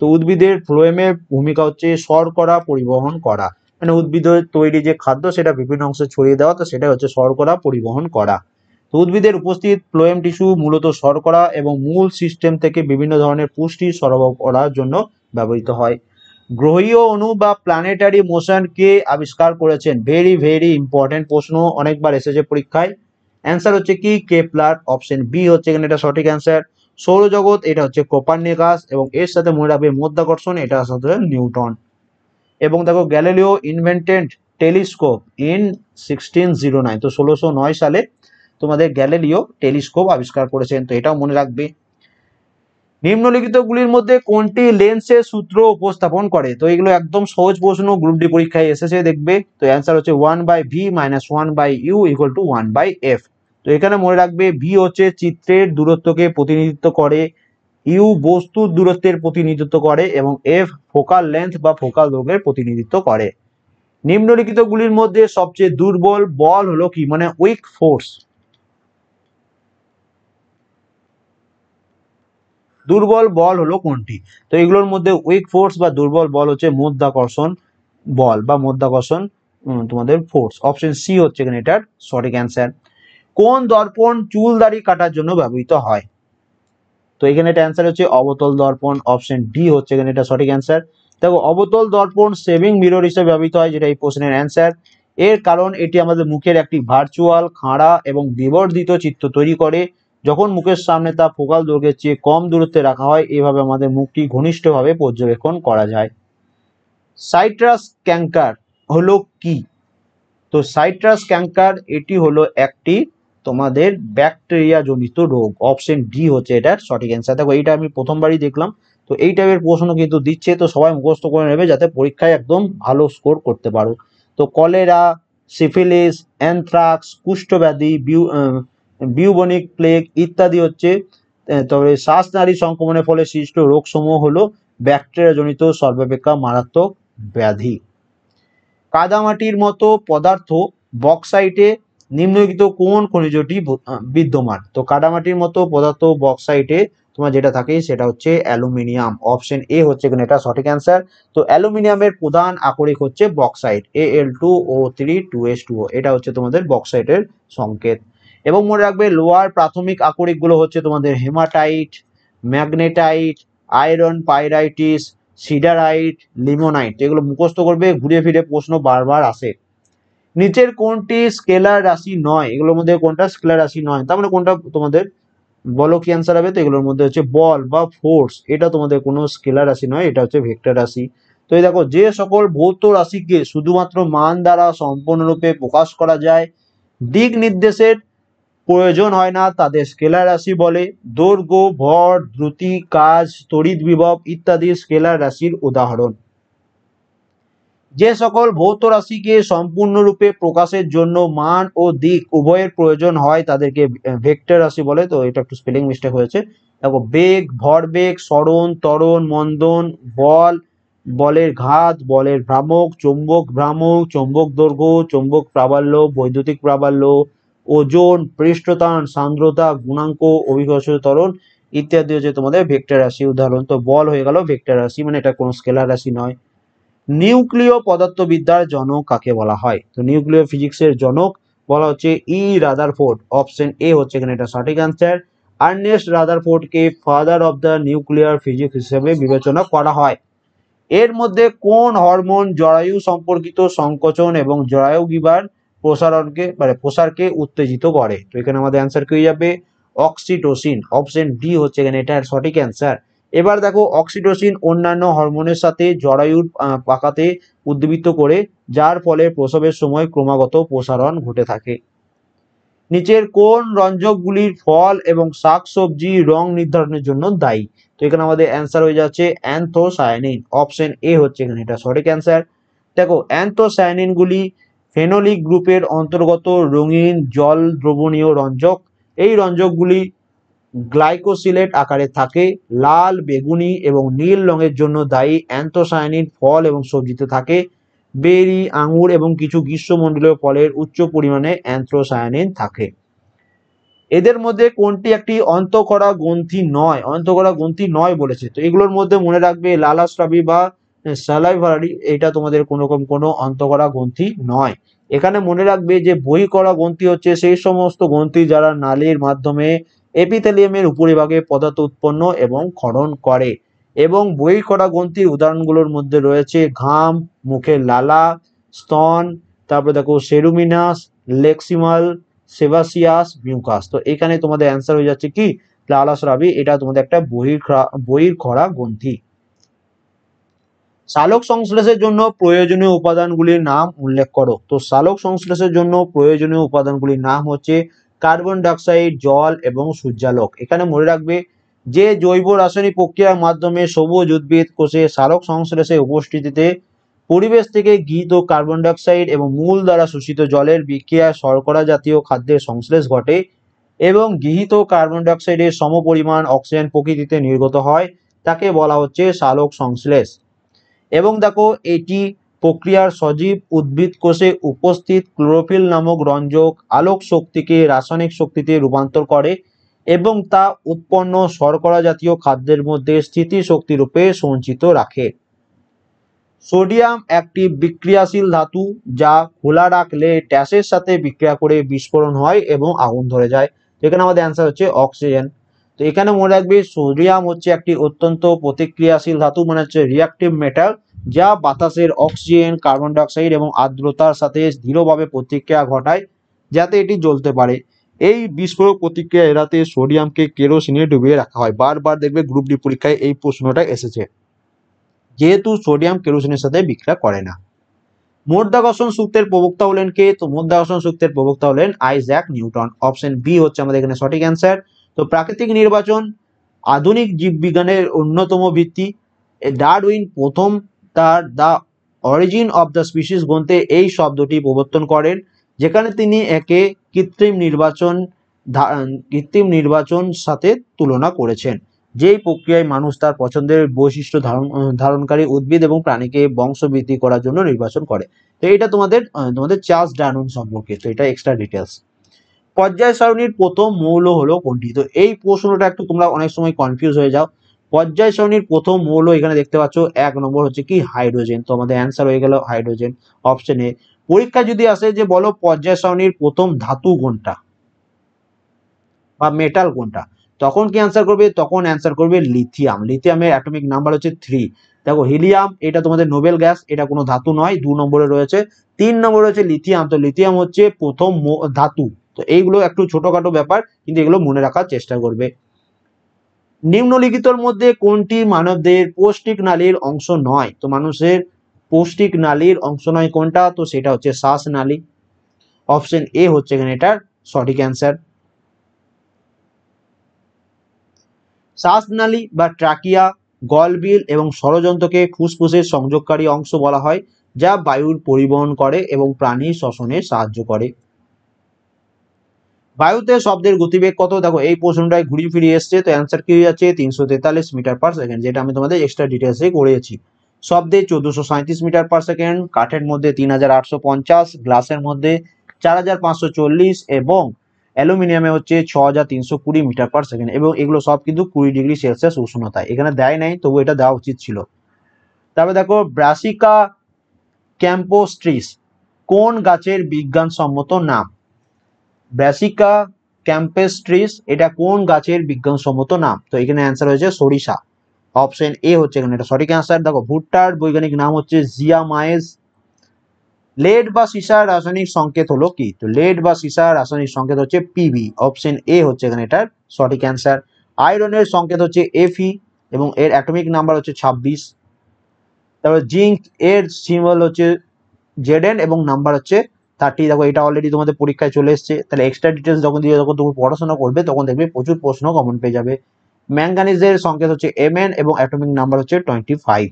তো উদ্ভিদের ফ্লোয়েমে ভূমিকা হচ্ছে শর্করা পরিবহন করা মানে উদ্ভিদের তৈরি যে খাদ্য সেটা বিভিন্ন অংশে ছড়িয়ে দেওয়া তো সেটা হচ্ছে শর্করা পরিবহন করা তো উদ্ভিদের উপস্থিত ফ্লোয়েম টিস্যু মূলত শর্করা এবং মূল সিস্টেম থেকে বিভিন্ন ধরনের পুষ্টি সরবরাহ করার জন্য ব্যবহৃত হয় গ্রহীয় অণু বা প্ল্যানেটারি মোশন কে আবিষ্কার করেছেন ভেরি ভেরি ইম্পর্টেন্ট প্রশ্ন অনেকবার এসেছে পরীক্ষায় অ্যান্সার হচ্ছে কি কেপলার অপশন বি হচ্ছে এখানে এটা সঠিক অ্যান্সার সৌরজগৎ এটা হচ্ছে কোপার্নিকাস এবং এর সাথে মনে রাখবে মধ্যাকর্ষণ এটা আসলে নিউটন এবং দেখো Galileo invented telescope in sixteen zero nine তো ষোলোশো নয় সালে তোমাদের গ্যালিলিও টেলিস্কোপ আবিষ্কার করেছেন তো এটাও মনে রাখবে নিম্নলিখিতগুলির মধ্যে কোনটি লেন্সের সূত্র উপস্থাপন করে তো এগুলো একদম সহজ প্রশ্ন গ্রুপ ডি পরীক্ষায় এসেছে দেখবে তো অ্যান্সার হচ্ছে one by V minus one by U equal to one by F তো এখানে মনে রাখবে ভি হচ্ছে চিত্রের দূরত্বকে প্রতিনিধিত্ব করে ইউ বস্তুর দূরত্বের প্রতিনিধিত্ব করে এবং এফ ফোকাল লেন্থ বা ফোকাল দৈর্ঘ্যের প্রতিনিধিত্ব করে নিম্নলিখিতগুলির মধ্যে সবচেয়ে দুর্বল বল হলো কি মানে উইক ফোর্স দুর্বল বল হলো কোনটি তো এগুলোর মধ্যে উইক ফোর্স বা দুর্বল বল হচ্ছে মধ্যাকর্ষণ বল বা মধ্যাকর্ষণ তোমাদের ফোর্স অপশন সি হচ্ছে এখানে এটার সঠিক অ্যান্সার কোন দর্পণ চুল দাড়ি কাটার জন্য ব্যবহৃত হয় তো এখানে এটা অ্যান্সার হচ্ছে অবতল দর্পণ অপশন ডি হচ্ছে এখানে এটা সঠিক অ্যান্সার দেখো অবতল দর্পণ সেভিং মিরর হিসেবে ব্যবহৃত হয় যেটা এই প্রশ্নের অ্যান্সার এর কারণ এটি আমাদের মুখের একটি ভার্চুয়াল খাঁড়া এবং বিবর্ধিত চিত্র তৈরি করে যখন মুখের সামনে তা ফোকাল দৈর্ঘ্যের চেয়ে কম দূরত্বে রাখা হয় এভাবে আমাদের মুখটি ঘনিষ্ঠভাবে পর্যবেক্ষণ করা যায় সাইট্রাস ক্যাঙ্কার হলো কি তো সাইট্রাস ক্যাঙ্কার এটি হলো একটি তোমাদের ব্যাকটেরিয়া জনিত রোগ অপশন ডি হচ্ছে এটার সঠিক অ্যান্সার দেখো এইটা আমি প্রথমবারই দেখলাম তো এই টাইপের প্রশ্ন কিন্তু দিচ্ছে তো সবাই মুখস্থ করে নেবে যাতে পরীক্ষায় একদম ভালো স্কোর করতে পারো তো কলেরা সিফিলিস অ্যানথ্রাক্স কুষ্ঠব্যাধি বিউ বিউবনিক প্লেগ ইত্যাদি হচ্ছে তবে শ্বাসনারী সংক্রমণের ফলে সৃষ্ট রোগসমূহ হলো ব্যাকটেরিয়াজনিত সর্বাপেক্ষা মারাত্মক ব্যাধি কাদামাটির মতো পদার্থ বক্সাইটে নিম্নলিখিত কোন খনিজটি বিদ্যমান তো কাদামাটির মতো পদার্থ বক্সাইটে তোমার যেটা থাকে সেটা হচ্ছে অ্যালুমিনিয়াম অপশন এ হচ্ছে এখানে এটা সঠিক অ্যান্সার তো অ্যালুমিনিয়ামের প্রধান আকরিক হচ্ছে bauxite A L two O three two S two O এটা হচ্ছে তোমাদের বক্সাইটের সংকেত এবং মনে রাখবে লোয়ার প্রাথমিক আকরিকগুলো হচ্ছে তোমাদের haematite magnetite iron pyrites siderite limonite এগুলো মুখস্থ করবে ঘুরে ফিরে প্রশ্ন বারবার আসে নিচের কোনটি স্কেলার রাশি নয় এগুলোর মধ্যে কোনটা স্কেলার রাশি নয় তার মানে কোনটা তোমাদের বলো কি অ্যান্সার হবে তো এগুলোর মধ্যে হচ্ছে বল বা ফোর্স এটা তোমাদের কোনো স্কেলার রাশি নয় এটা হচ্ছে ভেক্টর রাশি তো এই দেখো যে সকল ভৌত রাশিকে শুধুমাত্র মান দ্বারা সম্পূর্ণরূপে প্রকাশ করা যায় দিক নির্দেশের প্রয়োজন হয় না তাদের স্কেলার রাশি বলে দৈর্ঘ্য ভর দ্রুতি কাজ তড়িৎ বিভব ইত্যাদি স্কেলার রাশির উদাহরণ যে সকল ভৌত রাশিকে সম্পূর্ণরূপে প্রকাশের জন্য মান ও দিক উভয়ের প্রয়োজন হয় তাদেরকে ভেক্টর রাশি বলে তো এটা একটু স্পেলিং মিস্টেক হয়েছে দেখো বেগ ভরবেগ সরণ তরণ মন্দন বল বলের ঘাত বলের ভ্রামক চুম্বক ভ্রামক চুম্বক দৈর্ঘ্য চুম্বক প্রাবল্য বৈদ্যুতিক প্রাবল্য ওজন পৃষ্ঠতান সান্দ্রতা গুণাঙ্ক অভিঘর্ষ তরণ ইত্যাদি হচ্ছে তোমাদের ভেক্টর রাশি উদাহরণ তো বল হয়ে গেল ভেক্টর রাশি মানে এটা কোনো স্কেলার রাশি নয় নিউক্লিয় পদার্থবিদ্যার জনক কাকে বলা হয় তো নিউক্লিয় ফিজিক্সের জনক বলা হচ্ছে E Rutherford option A হচ্ছে এখানে এটা সঠিক অ্যান্সার আর্নেস্ট রাদার ফোর্টকে father of the nuclear physics হিসেবে বিবেচনা করা হয় এর মধ্যে কোন হরমোন জরায়ু সম্পর্কিত সংকোচন এবং জরায়ু গিবার প্রসারণকে মানে প্রসারকে উত্তেজিত করে তো এখানে আমাদের অ্যান্সার কি যাবে অক্সিটোসিন অপশন ডি হচ্ছে এখানে এটা সঠিক অ্যান্সার এবার দেখো অক্সিটোসিন অন্যান্য হরমোনের সাথে জরায়ুর পাকাতে উদ্বৃত্ত করে যার ফলে প্রসবের সময় ক্রমাগত প্রসারণ ঘটে থাকে নিচের কোন রঞ্জকগুলির ফল এবং শাকসবজি রং নির্ধারণের জন্য দায়ী তো এখানে আমাদের অ্যান্সার হয়ে যাচ্ছে অ্যান্থোসায়ানিন অপশন এ হচ্ছে এখানে এটা সঠিক অ্যান্সার দেখো অ্যান্থোসায়ানিনগুলি ফেনোলিক গ্রুপের অন্তর্গত রঙিন জল দ্রবণীয় রঞ্জক এই রঞ্জকগুলি গ্লাইকোসিলেট আকারে থাকে লাল বেগুনি এবং নীল রঙের জন্য দায়ী অ্যান্থোসায়নিন ফল এবং সবজিতে থাকে বেরি আঙুর এবং কিছু গ্রীষ্মমণ্ডলীয় ফলের উচ্চ পরিমাণে অ্যান্থ্রোসায়ানিন থাকে এদের মধ্যে কোনটি একটি অন্তকরা গ্রন্থি নয় অন্তকরা গ্রন্থি নয় বলেছে তো এগুলোর মধ্যে মনে রাখবে শ্রাবি বা স্যালাইভারি এটা তোমাদের কোনোরকম রকম কোনো অন্তকরা গ্রন্থি নয় এখানে মনে রাখবে যে বই করা গ্রন্থি হচ্ছে সেই সমস্ত গ্রন্থি যারা নালীর মাধ্যমে এপিথেলিয়ামের উপরিভাগে পদার্থ উৎপন্ন এবং ক্ষরণ করে এবং বই করা গ্রন্থির উদাহরণগুলোর মধ্যে রয়েছে ঘাম মুখের লালা স্তন তারপরে দেখো সেরুমিনাস লেক্সিমাল সেবাসিয়াস মিউকাস তো এখানে তোমাদের অ্যান্সার হয়ে যাচ্ছে কি লালা স্রাবি এটা তোমাদের একটা বহির বহির খরা গ্রন্থি সালোক সংশ্লেষের জন্য প্রয়োজনীয় উপাদানগুলির নাম উল্লেখ করো তো শালক সংশ্লেষের জন্য প্রয়োজনীয় উপাদানগুলির নাম হচ্ছে কার্বন ডাইঅক্সাইড জল এবং সূর্যালোক এখানে মনে রাখবে যে জৈব রাসায়নিক প্রক্রিয়ার মাধ্যমে সবুজ উদ্ভিদ কোষে সারক সংশ্লেষে উপস্থিতিতে পরিবেশ থেকে ও কার্বন ডাইঅক্সাইড এবং মূল দ্বারা শোষিত জলের বিক্রিয়া শর্করা জাতীয় খাদ্যের সংশ্লেষ ঘটে এবং গৃহীত কার্বন ডাইঅক্সাইডের সমপরিমাণ অক্সিজেন প্রকৃতিতে নির্গত হয় তাকে বলা হচ্ছে সালক সংশ্লেষ এবং দেখো এটি প্রক্রিয়ার সজীব উদ্ভিদ কোষে উপস্থিত ক্লোরোফিল নামক রঞ্জক আলোক শক্তিকে রাসায়নিক শক্তিতে রূপান্তর করে এবং তা উৎপন্ন শর্করা জাতীয় খাদ্যের মধ্যে স্থিতি রূপে সঞ্চিত রাখে সোডিয়াম একটি বিক্রিয়াশীল ধাতু যা খোলা রাখলে ট্যাসের সাথে বিক্রিয়া করে বিস্ফোরণ হয় এবং আগুন ধরে যায় এখানে আমাদের অ্যান্সার হচ্ছে অক্সিজেন তো এখানে মনে রাখবে সোডিয়াম হচ্ছে একটি অত্যন্ত প্রতিক্রিয়াশীল ধাতু মানে হচ্ছে রিয়াক্টিভ মেটাল যা বাতাসের অক্সিজেন কার্বন ডাইঅক্সাইড এবং আর্দ্রতার সাথে দৃঢ়ভাবে প্রতিক্রিয়া ঘটায় যাতে এটি জ্বলতে পারে এই বিস্ফোরক প্রতিক্রিয়া এড়াতে সোডিয়ামকে কেরোসিনে ডুবিয়ে রাখা হয় বারবার দেখবে গ্রুপ ডি পরীক্ষায় এই প্রশ্নটা এসেছে যেহেতু সোডিয়াম কেরোসিনের সাথে বিক্রিয়া করে না মোদ্দাকর্ষণ সূত্রের প্রবক্তা হলেন কে তো মোদ্দাকর্ষণ সূত্রের প্রবক্তা হলেন আইজ্যাক নিউটন অপশন বি হচ্ছে আমাদের এখানে সঠিক অ্যান্সার তো প্রাকৃতিক নির্বাচন আধুনিক জীববিজ্ঞানের অন্যতম ভিত্তি ডারউইন প্রথম তার the origin of the species গ্রন্থে এই শব্দটি প্রবর্তন করেন যেখানে তিনি একে কৃত্রিম নির্বাচন কৃত্রিম নির্বাচন সাথে তুলনা করেছেন যেই প্রক্রিয়ায় মানুষ তার পছন্দের বৈশিষ্ট্য ধারণ ধারণকারী উদ্ভিদ এবং প্রাণীকে বংশবৃদ্ধি করার জন্য নির্বাচন করে তো এটা তোমাদের তোমাদের চার্লস ডায়নন সম্পর্কে তো এটা এক্সট্রা ডিটেলস পর্যায় সারণীর প্রথম মৌল হলো কোনটি তো এই প্রশ্নটা একটু তোমরা অনেক সময় কনফিউজ হয়ে যাও পর্যায় সারণীর প্রথম মৌল এখানে দেখতে পাচ্ছ এক নম্বর হচ্ছে কি হাইড্রোজেন তো আমাদের অ্যান্সার হয়ে গেল হাইড্রোজেন অপশনে পরীক্ষা যদি আসে যে বলো পর্যায় সারণীর প্রথম ধাতু কোনটা বা মেটাল কোনটা তখন কি অ্যান্সার করবে তখন অ্যান্সার করবে লিথিয়াম লিথিয়ামের অ্যাটমিক নাম্বার হচ্ছে থ্রি দেখো হিলিয়াম এটা তোমাদের নোবেল গ্যাস এটা কোনো ধাতু নয় দু নম্বরে রয়েছে তিন নম্বরে রয়েছে লিথিয়াম তো লিথিয়াম হচ্ছে প্রথম ধাতু তো এইগুলো একটু ছোটোখাটো ব্যাপার কিন্তু এগুলো মনে রাখার চেষ্টা করবে নিম্নলিখিতর মধ্যে কোনটি মানবদের পৌষ্টিক নালীর অংশ নয় তো মানুষের পৌষ্টিক নালীর অংশ নয় কোনটা তো সেটা হচ্ছে শ্বাস নালী অপশন এ হচ্ছে এখানে এটার সঠিক অ্যান্সার শ্বাসনালী বা ট্রাকিয়া গলবিল এবং ষড়যন্ত্রকে ফুসফুসের সংযোগকারী অংশ বলা হয় যা বায়ুর পরিবহন করে এবং প্রাণী শ্বসনে সাহায্য করে বায়ুতে শব্দের গতিবেগ কত দেখো এই প্রশ্নটায় ঘুরিয়ে ফিরিয়ে এসছে তো অ্যান্সার কি আছে তিনশো তেতাল্লিশ মিটার পার সেকেন্ড যেটা আমি তোমাদের এক্সট্রা ডিটেলসে করেছি শব্দে চোদ্দশো সাঁত্রিশ মিটার পার সেকেন্ড কাঠের মধ্যে তিন হাজার আটশো পঞ্চাশ গ্লাসের মধ্যে চার হাজার পাঁচশো চল্লিশ এবং অ্যালুমিনিয়ামে হচ্ছে ছ হাজার তিনশো কুড়ি মিটার পার সেকেন্ড এবং এগুলো সব কিন্তু কুড়ি ডিগ্রি সেলসিয়াস উষ্ণতায় এখানে দেয় নাই তবু এটা দেওয়া উচিত ছিল তারপরে দেখো ব্রাসিকা ক্যাম্পোস্ট্রিস কোন গাছের বিজ্ঞানসম্মত নাম ব্রাসিকা ক্যাম্পেস্ট্রিস এটা কোন গাছের বিজ্ঞানসম্মত নাম তো এখানে অ্যান্সার হয়েছে সরিষা অপশন এ হচ্ছে এখানে এটা সঠিক অ্যান্সার দেখো ভুট্টার বৈজ্ঞানিক নাম হচ্ছে জিয়ামায়েস লেড বা সিসার রাসায়নিক সংকেত হলো কি তো লেড বা সিসার রাসায়নিক সংকেত হচ্ছে পিবি অপশন এ হচ্ছে এখানে এটার সঠিক অ্যান্সার আয়রনের সংকেত হচ্ছে এফি এবং এর অ্যাটমিক নাম্বার হচ্ছে ছাব্বিশ তারপর জিঙ্ক এর সিম্বল হচ্ছে জেডেন এবং নাম্বার হচ্ছে থার্টি দেখো এটা অলরেডি তোমাদের পরীক্ষায় চলে এসছে তাহলে এক্সট্রা ডিটেলস যখন দিয়ে যখন তুমি পড়াশোনা করবে তখন দেখবে প্রচুর প্রশ্ন কমন পেয়ে যাবে ম্যাঙ্গানিজের সংকেত হচ্ছে এমএন এবং অ্যাটমিক নাম্বার হচ্ছে টোয়েন্টি ফাইভ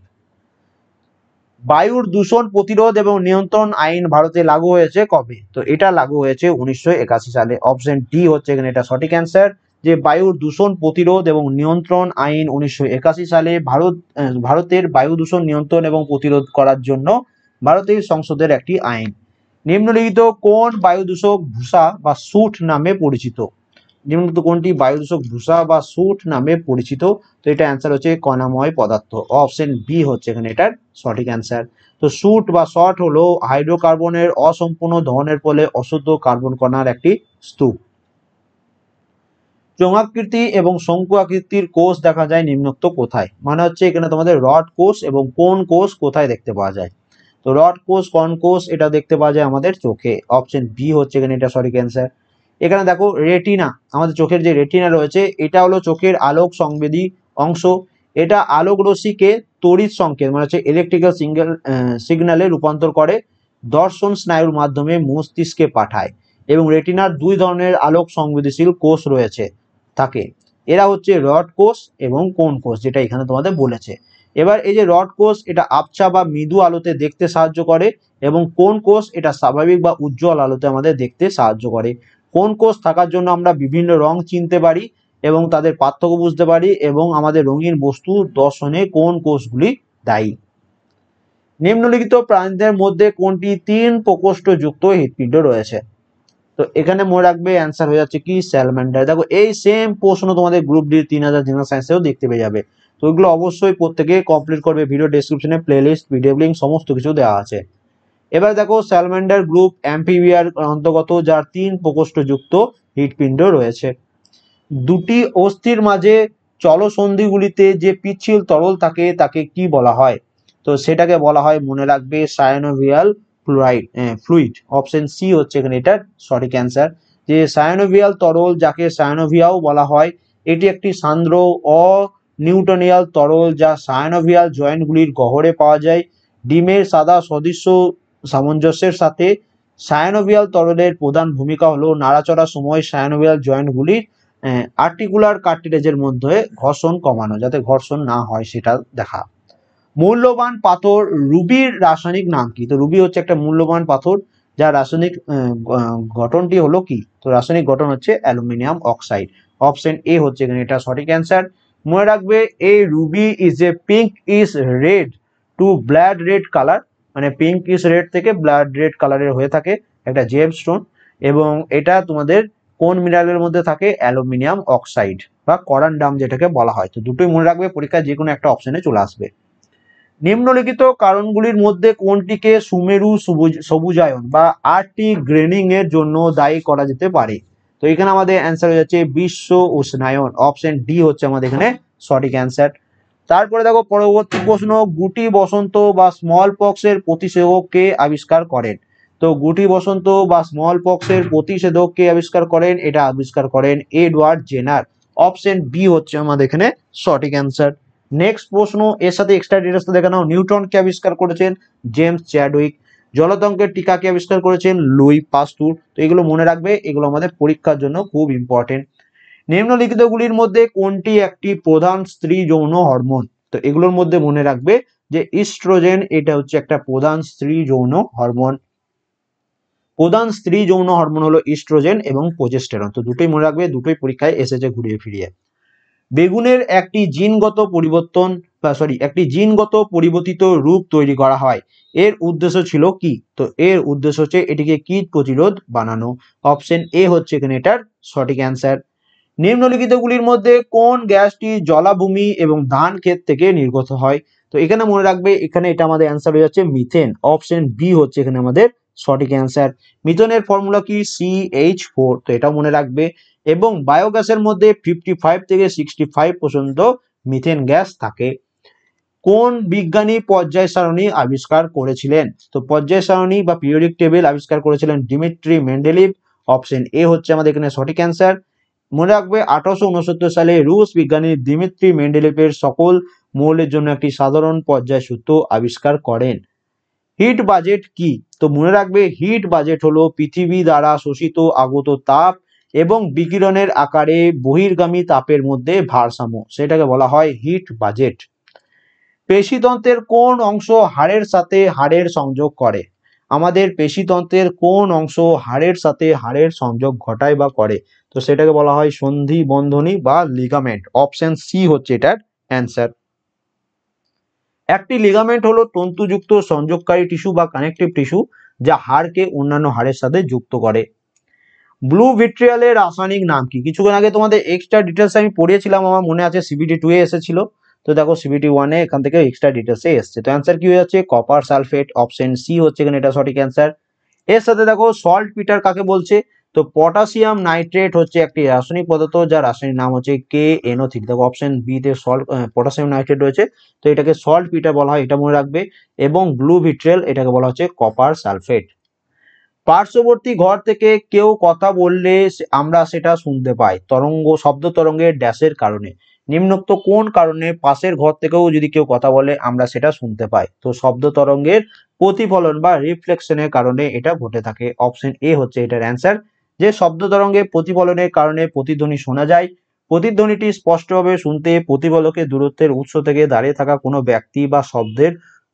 বায়ুর দূষণ প্রতিরোধ এবং নিয়ন্ত্রণ আইন ভারতে লাগু হয়েছে কবে তো এটা লাগু হয়েছে উনিশশো সালে অপশন ডি হচ্ছে এখানে এটা সঠিক অ্যান্সার যে বায়ুর দূষণ প্রতিরোধ এবং নিয়ন্ত্রণ আইন উনিশশো সালে ভারত ভারতের বায়ু দূষণ নিয়ন্ত্রণ এবং প্রতিরোধ করার জন্য ভারতের সংসদের একটি আইন নিম্নলিখিত কোন বায়ু দূষক ভূষা বা সুট নামে পরিচিত নিম্নলিখিত কোনটি বায়ু দূষক ভূষা বা সুট নামে পরিচিত তো এটা অ্যান্সার হচ্ছে কণাময় পদার্থ অপশন বি হচ্ছে এখানে এটার সঠিক অ্যান্সার তো সুট বা শর্ট হলো হাইড্রোকার্বনের অসম্পূর্ণ দহনের ফলে অশুদ্ধ কার্বন কণার একটি স্তূপ চোঙাকৃতি এবং শঙ্কু আকৃতির কোষ দেখা যায় নিম্নোক্ত কোথায় মানে হচ্ছে এখানে তোমাদের রড কোষ এবং কোন কোষ কোথায় দেখতে পাওয়া যায় তো রড কোষ কোষ এটা দেখতে পাওয়া যায় আমাদের চোখে অপশন বি হচ্ছে এখানে এটা সরি ক্যান্সার এখানে দেখো রেটিনা আমাদের চোখের যে রেটিনা রয়েছে এটা হলো চোখের আলোক সংবেদী অংশ এটা আলোক রশ্মিকে তড়িৎ সংকেত মানে হচ্ছে ইলেকট্রিক্যাল সিঙ্গেল সিগনালে রূপান্তর করে দর্শন স্নায়ুর মাধ্যমে মস্তিষ্কে পাঠায় এবং রেটিনার দুই ধরনের আলোক সংবেদনশীল কোষ রয়েছে থাকে এরা হচ্ছে রড কোষ এবং কোন কোষ যেটা এখানে তোমাদের বলেছে এবার এই যে রড কোষ এটা আবছা বা মৃদু আলোতে দেখতে সাহায্য করে এবং কোন কোষ এটা স্বাভাবিক বা উজ্জ্বল আলোতে আমাদের দেখতে সাহায্য করে কোন কোষ থাকার জন্য আমরা বিভিন্ন রং চিনতে পারি এবং তাদের পার্থক্য বুঝতে পারি এবং আমাদের রঙিন বস্তু দর্শনে কোন কোষগুলি দায়ী নিম্নলিখিত প্রাণীদের মধ্যে কোনটি তিন প্রকোষ্ঠযুক্ত হৃৎপিণ্ড রয়েছে তো এখানে মনে রাখবে অ্যান্সার হয়ে যাচ্ছে কি স্যালমেন্ডার দেখো এই সেম প্রশ্ন তোমাদের গ্রুপ ডি তিন হাজার জেনারেল সায়েন্সেও দেখতে পেয়ে যাবে তো ওইগুলো অবশ্যই প্রত্যেকে কমপ্লিট করবে ভিডিও ডিসক্রিপশনে প্লেলিস্ট ভিডিও লিঙ্ক সমস্ত কিছু দেওয়া আছে এবার দেখো স্যালমেন্ডার গ্রুপ এমপিভিআর অন্তর্গত যার তিন প্রকোষ্ঠযুক্ত হৃৎপিণ্ড রয়েছে দুটি অস্থির মাঝে চলসন্ধিগুলিতে যে পিচ্ছিল তরল থাকে তাকে কি বলা হয় তো সেটাকে বলা হয় মনে রাখবে synovial fluoride fluid option C হচ্ছে এখানে এটা সঠিক অ্যান্সার যে সায়ানোভিয়াল তরল যাকে সায়ানোভিয়াও বলা হয় এটি একটি সান্দ্র অ নিউটনিয়াল তরল যা সায়নোভিয়াল জয়েন্টগুলির গহরে পাওয়া যায় ডিমের সাদা সদৃশ্য সামঞ্জস্যের সাথে সায়নোভিয়াল তরলের প্রধান ভূমিকা হলো নাড়াচড়ার সময় সায়ানোভিয়াল জয়েন্টগুলির আর্টিকুলার কার্টিলেজের মধ্যে ঘর্ষণ কমানো যাতে ঘর্ষণ না হয় সেটা দেখা মূল্যবান পাথর রুবির রাসায়নিক নাম কি তো রুবি হচ্ছে একটা মূল্যবান পাথর যার রাসায়নিক গঠনটি হলো কি তো রাসায়নিক গঠন হচ্ছে অ্যালুমিনিয়াম অক্সাইড অপশন এ হচ্ছে এখানে এটা সঠিক অ্যান্সার মনে রাখবে এই ruby is a pink is red to blood red colour মানে পিঙ্ক ইজ রেড থেকে ব্ল্যাড রেড কালারের হয়ে থাকে একটা জেম স্টোন এবং এটা তোমাদের কোন মিনারেলের মধ্যে থাকে অ্যালুমিনিয়াম অক্সাইড বা করান ডাম যেটাকে বলা হয় তো দুটোই মনে রাখবে পরীক্ষায় যে কোনো একটা অপশনে চলে আসবে নিম্নলিখিত কারণগুলির মধ্যে কোনটিকে সুমেরু সবুজায়ন বা আর্টি গ্রেনিং এর জন্য দায়ী করা যেতে পারে তো এখানে আমাদের অ্যান্সার হয়ে যাচ্ছে বিশ্ব উষ্ণায়ন অপশন ডি হচ্ছে আমাদের এখানে সঠিক অ্যান্সার তারপরে দেখো পরবর্তী প্রশ্ন গুটি বসন্ত বা স্মল পক্সের প্রতিষেধক কে আবিষ্কার করেন তো গুটি বসন্ত বা স্মল পক্সের প্রতিষেধক কে আবিষ্কার করেন এটা আবিষ্কার করেন এডওয়ার্ড জেনার অপশন বি হচ্ছে আমাদের এখানে সঠিক অ্যান্সার নেক্সট প্রশ্ন এর সাথে এক্সট্রা ডিটেলস দেখে নাও নিউটনকে আবিষ্কার করেছেন জেমস চ্যাডউইক জলতঙ্কের টিকা কে আবিষ্কার করেছেন লুই পাস্তুর তো এগুলো মনে রাখবে এগুলো আমাদের পরীক্ষার জন্য খুব ইম্পর্টেন্ট নিম্নলিখিতগুলির মধ্যে কোনটি একটি প্রধান স্ত্রী যৌন হরমোন তো এগুলোর মধ্যে মনে রাখবে যে ইস্ট্রোজেন এটা হচ্ছে একটা প্রধান স্ত্রী যৌন হরমোন প্রধান স্ত্রী যৌন হরমোন হলো ইস্ট্রোজেন এবং প্রোজেস্টেরন তো দুটোই মনে রাখবে দুটোই পরীক্ষায় এসেছে ঘুরিয়ে ফিরিয়ে বেগুনের একটি জিনগত পরিবর্তন সরি একটি জিনগত পরিবর্তিত রূপ তৈরি করা হয় এর উদ্দেশ্য ছিল কি তো এর উদ্দেশ্য হচ্ছে এটিকে কীট প্রতিরোধ বানানো অপশন এ হচ্ছে এখানে এটার সঠিক অ্যান্সার নিম্নলিখিতগুলির মধ্যে কোন গ্যাসটি জলাভূমি এবং ধান ক্ষেত থেকে নির্গত হয় তো এখানে মনে রাখবে এখানে এটা আমাদের অ্যান্সার হয়ে যাচ্ছে মিথেন অপশন বি হচ্ছে এখানে আমাদের সঠিক অ্যান্সার মিথেনের ফর্মুলা কি সি এইচ ফোর তো এটাও মনে রাখবে এবং বায়োগ্যাসের মধ্যে ফিফটি ফাইভ থেকে সিক্সটি ফাইভ পর্যন্ত মিথেন গ্যাস থাকে কোন বিজ্ঞানী পর্যায় সারণী আবিষ্কার করেছিলেন তো পর্যায় সারণী বা পিরিয়ডিক টেবিল আবিষ্কার করেছিলেন ডিমিট্রি মেন্ডেলিভ অপশন এ হচ্ছে আমাদের এখানে সঠিক অ্যান্সার মনে রাখবে আঠারোশো সালে রুশ বিজ্ঞানী দিমিত্রি মেন্ডেলিপের সকল মৌলের জন্য একটি সাধারণ পর্যায় সূত্র আবিষ্কার করেন হিট বাজেট কি তো মনে রাখবে হিট বাজেট হলো পৃথিবী দ্বারা শোষিত আগত তাপ এবং বিকিরণের আকারে বহির্গামী তাপের মধ্যে ভারসাম্য সেটাকে বলা হয় হিট বাজেট পেশিতন্ত্রের কোন অংশ হাড়ের সাথে হাড়ের সংযোগ করে আমাদের পেশিতন্ত্রের কোন অংশ হাড়ের সাথে হাড়ের সংযোগ ঘটায় বা করে তো সেটাকে বলা হয় সন্ধি বন্ধনী বা লিগামেন্ট অপশন সি হচ্ছে এটার অ্যান্সার একটি লিগামেন্ট হলো তন্তুযুক্ত সংযোগকারী টিস্যু বা কানেকটিভ টিস্যু যা হাড়কে অন্যান্য হাড়ের সাথে যুক্ত করে ব্লু ভিট্রিয়ালের রাসায়নিক নাম কি কিছুক্ষণ আগে তোমাদের এক্সট্রা ডিটেলস আমি পড়িয়েছিলাম আমার মনে আছে সিবিডি টু এসেছিল তো দেখো সিবিটি ওয়ানে এখান থেকে এক্সট্রা ডিটেলসে এসছে তো অ্যান্সার কি হয়ে যাচ্ছে কপার সালফেট অপশন সি হচ্ছে এখানে এটা সঠিক অ্যান্সার এর সাথে দেখো সল্ট পিটার কাকে বলছে তো পটাশিয়াম নাইট্রেট হচ্ছে একটি রাসায়নিক পদার্থ যার রাসায়নিক নাম হচ্ছে কে এনও থ্রি দেখো অপশন বিতে সল্ট পটাশিয়াম নাইট্রেট রয়েছে তো এটাকে সল্ট পিটার বলা হয় এটা মনে রাখবে এবং ব্লু ভিট্রেল এটাকে বলা হচ্ছে কপার সালফেট পার্শ্ববর্তী ঘর থেকে কেউ কথা বললে আমরা সেটা শুনতে পাই তরঙ্গ শব্দ তরঙ্গের ড্যাশের কারণে নিম্নোক্ত কোন কারণে পাশের ঘর থেকেও যদি কেউ কথা বলে আমরা সেটা শুনতে পাই তো শব্দ তরঙ্গের প্রতিফলন বা রিফ্লেকশনের কারণে এটা ঘটে থাকে অপশন এ হচ্ছে এটার অ্যান্সার যে শব্দ তরঙ্গে প্রতিফলনের কারণে প্রতিধ্বনি শোনা যায় প্রতিধ্বনিটি স্পষ্টভাবে শুনতে প্রতিফলকের দূরত্বের উৎস থেকে দাঁড়িয়ে থাকা কোনো ব্যক্তি বা শব্দের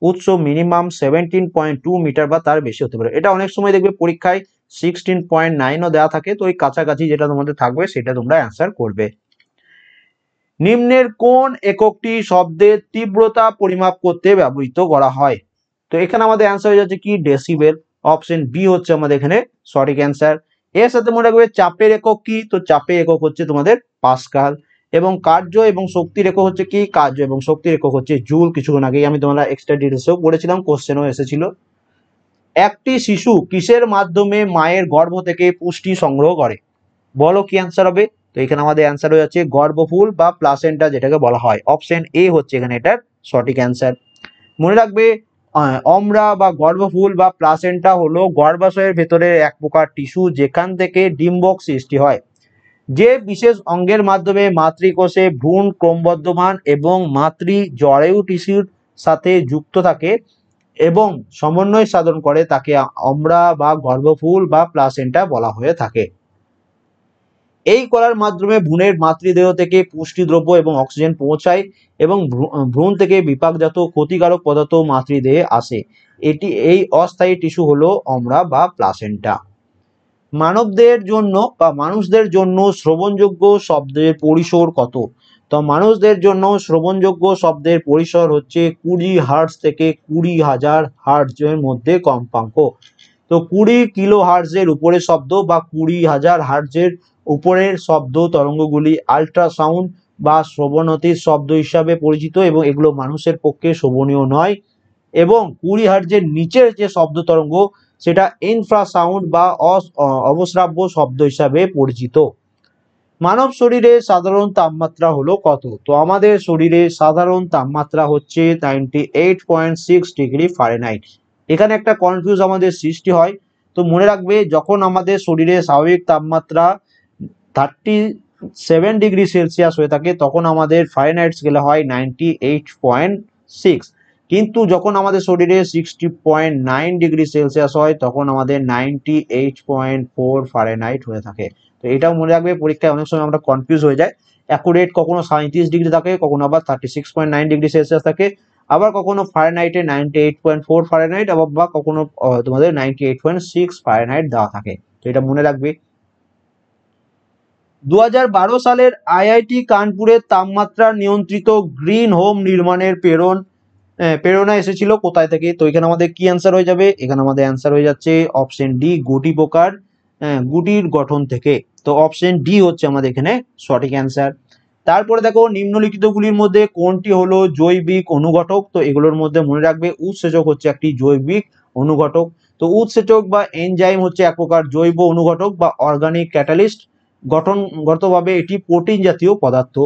উৎস minimum seventeen point two metre বা তার বেশি হতে পারে এটা অনেক সময় দেখবে পরীক্ষায় সিক্সটিন পয়েন্ট নাইনও দেওয়া থাকে তো ওই কাছাকাছি যেটা তোমাদের থাকবে সেটা তোমরা অ্যান্সার করবে নিম্নের কোন এককটি শব্দের তীব্রতা পরিমাপ করতে ব্যবহৃত করা হয় তো এখানে আমাদের অ্যান্সার হয়ে যাচ্ছে কি ডেসিবেল অপশন বি হচ্ছে আমাদের এখানে সঠিক অ্যান্সার এর সাথে মনে রাখবে চাপের একক কি তো চাপের একক হচ্ছে তোমাদের পাসকাল এবং কার্য এবং শক্তির একক হচ্ছে কি কার্য এবং শক্তির একক হচ্ছে জুল কিছুক্ষণ আগেই আমি তোমরা এক্সট্রা ডিটেলসেও পড়েছিলাম কোশ্চেনও এসেছিল একটি শিশু কিসের মাধ্যমে মায়ের গর্ভ থেকে পুষ্টি সংগ্রহ করে বলো কি অ্যান্সার হবে তো এখানে আমাদের অ্যান্সার হয়ে যাচ্ছে গর্ভফুল বা প্লাসেন্টা যেটাকে বলা হয় অপশন এ হচ্ছে এখানে এটার সঠিক অ্যান্সার মনে রাখবে অমরা বা গর্ভফুল বা প্লাসেন্টা হলো গর্ভাশয়ের ভেতরে এক প্রকার টিস্যু যেখান থেকে ডিম্বক সৃষ্টি হয় যে বিশেষ অঙ্গের মাধ্যমে মাতৃকোষে ভ্রূণ ক্রমবর্ধমান এবং মাতৃ জরায়ু টিস্যুর সাথে যুক্ত থাকে এবং সমন্বয় সাধন করে তাকে অমরা বা গর্ভফুল বা প্লাসেন্টা বলা হয়ে থাকে এই কলার মাধ্যমে ভ্রূণের মাতৃদেহ থেকে পুষ্টিদ্রব্য এবং অক্সিজেন পৌঁছায় এবং ভ্রূণ থেকে বিপাকজাত ক্ষতিকারক পদার্থ মাতৃদেহে আসে এটি এই অস্থায়ী টিস্যু হলো অমরা বা প্লাসেন্টা মানবদের জন্য বা মানুষদের জন্য শ্রবণযোগ্য শব্দের পরিসর কত তো মানুষদের জন্য শ্রবণযোগ্য শব্দের পরিসর হচ্ছে কুড়ি হার্টস থেকে কুড়ি হাজার হার্টজের মধ্যে কম্পাঙ্ক তো কুড়ি কিলো হার্টজের উপরে শব্দ বা কুড়ি হাজার হার্টজের উপরের শব্দ তরঙ্গগুলি আল্ট্রাসাউন্ড বা শ্রবণতির শব্দ হিসাবে পরিচিত এবং এগুলো মানুষের পক্ষে শোভনীয় নয় এবং কুড়ি হার্জের নিচের যে শব্দ তরঙ্গ সেটা ইনফ্রাসাউন্ড বা অবশ্রাব্য শব্দ হিসাবে পরিচিত মানব শরীরে সাধারণ তাপমাত্রা হলো কত তো আমাদের শরীরে সাধারণ তাপমাত্রা হচ্ছে ninety eight point six degree Fahrenheit এখানে একটা কনফিউজ আমাদের সৃষ্টি হয় তো মনে রাখবে যখন আমাদের শরীরে স্বাভাবিক তাপমাত্রা থার্টি সেভেন ডিগ্রি সেলসিয়াস হয়ে থাকে তখন আমাদের ফাইনাইটস গেলে হয় নাইনটি এইট পয়েন্ট সিক্স কিন্তু যখন আমাদের শরীরে sixty point nine degree Celsius হয় তখন আমাদের ninety eight point four Fahrenheit হয়ে থাকে তো এটাও মনে রাখবে পরীক্ষায় অনেক সময় আমরা কনফিউজ হয়ে যায় অ্যাকুরেট কখনো সাঁত্রিশ ডিগ্রি থাকে কখনো আবার thirty six point nine degree Celsius থাকে আবার কখনো নাইটে ninety eight point four Fahrenheit আবার বা কখনো তোমাদের ninety eight point six Fahrenheit দেওয়া থাকে তো এটা মনে রাখবে দু সালের আইআইটি কানপুরের তাপমাত্রা নিয়ন্ত্রিত গ্রিন হোম নির্মাণের প্রেরণ প্রেরণা এসেছিল কোথায় থেকে তো এখানে আমাদের কি অ্যান্সার হয়ে যাবে এখানে আমাদের অ্যান্সার হয়ে যাচ্ছে অপশন ডি গুটি পোকার গুটির গঠন থেকে তো অপশন ডি হচ্ছে আমাদের এখানে সঠিক অ্যান্সার তারপরে দেখো নিম্নলিখিতগুলির মধ্যে কোনটি হলো জৈবিক অনুঘটক তো এগুলোর মধ্যে মনে রাখবে উৎসেচক হচ্ছে একটি জৈবিক অনুঘটক তো উৎসেচক বা এনজাইম হচ্ছে এক প্রকার জৈব অনুঘটক বা অর্গানিক ক্যাটালিস্ট গঠনগতভাবে এটি প্রোটিন জাতীয় পদার্থ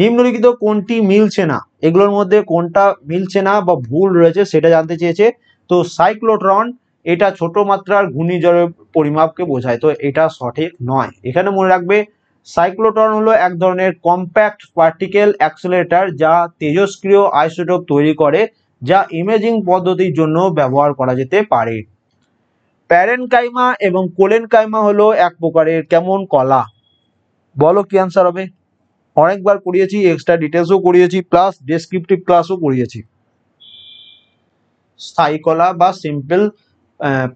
নিম্নলিখিত কোনটি মিলছে না এগুলোর মধ্যে কোনটা মিলছে না বা ভুল রয়েছে সেটা জানতে চেয়েছে তো সাইক্লোট্রন এটা ছোট মাত্রার ঘূর্ণিঝড়ের পরিমাপকে বোঝায় তো এটা সঠিক নয় এখানে মনে রাখবে সাইক্লোট্রন হলো এক ধরনের কম্প্যাক্ট পার্টিকেল অ্যাক্সেলেটার যা তেজস্ক্রিয় আইসোটোপ তৈরি করে যা ইমেজিং পদ্ধতির জন্য ব্যবহার করা যেতে পারে প্যারেনকাইমা এবং কোলেনকাইমা হলো এক প্রকারের কেমন কলা বলো কি অ্যান্সার হবে অনেকবার করিয়েছি এক্সট্রা ডিটেলসও করিয়েছি প্লাস ডেসক্রিপটিভ ক্লাসও করিয়েছি স্থায়ী কলা বা সিম্পল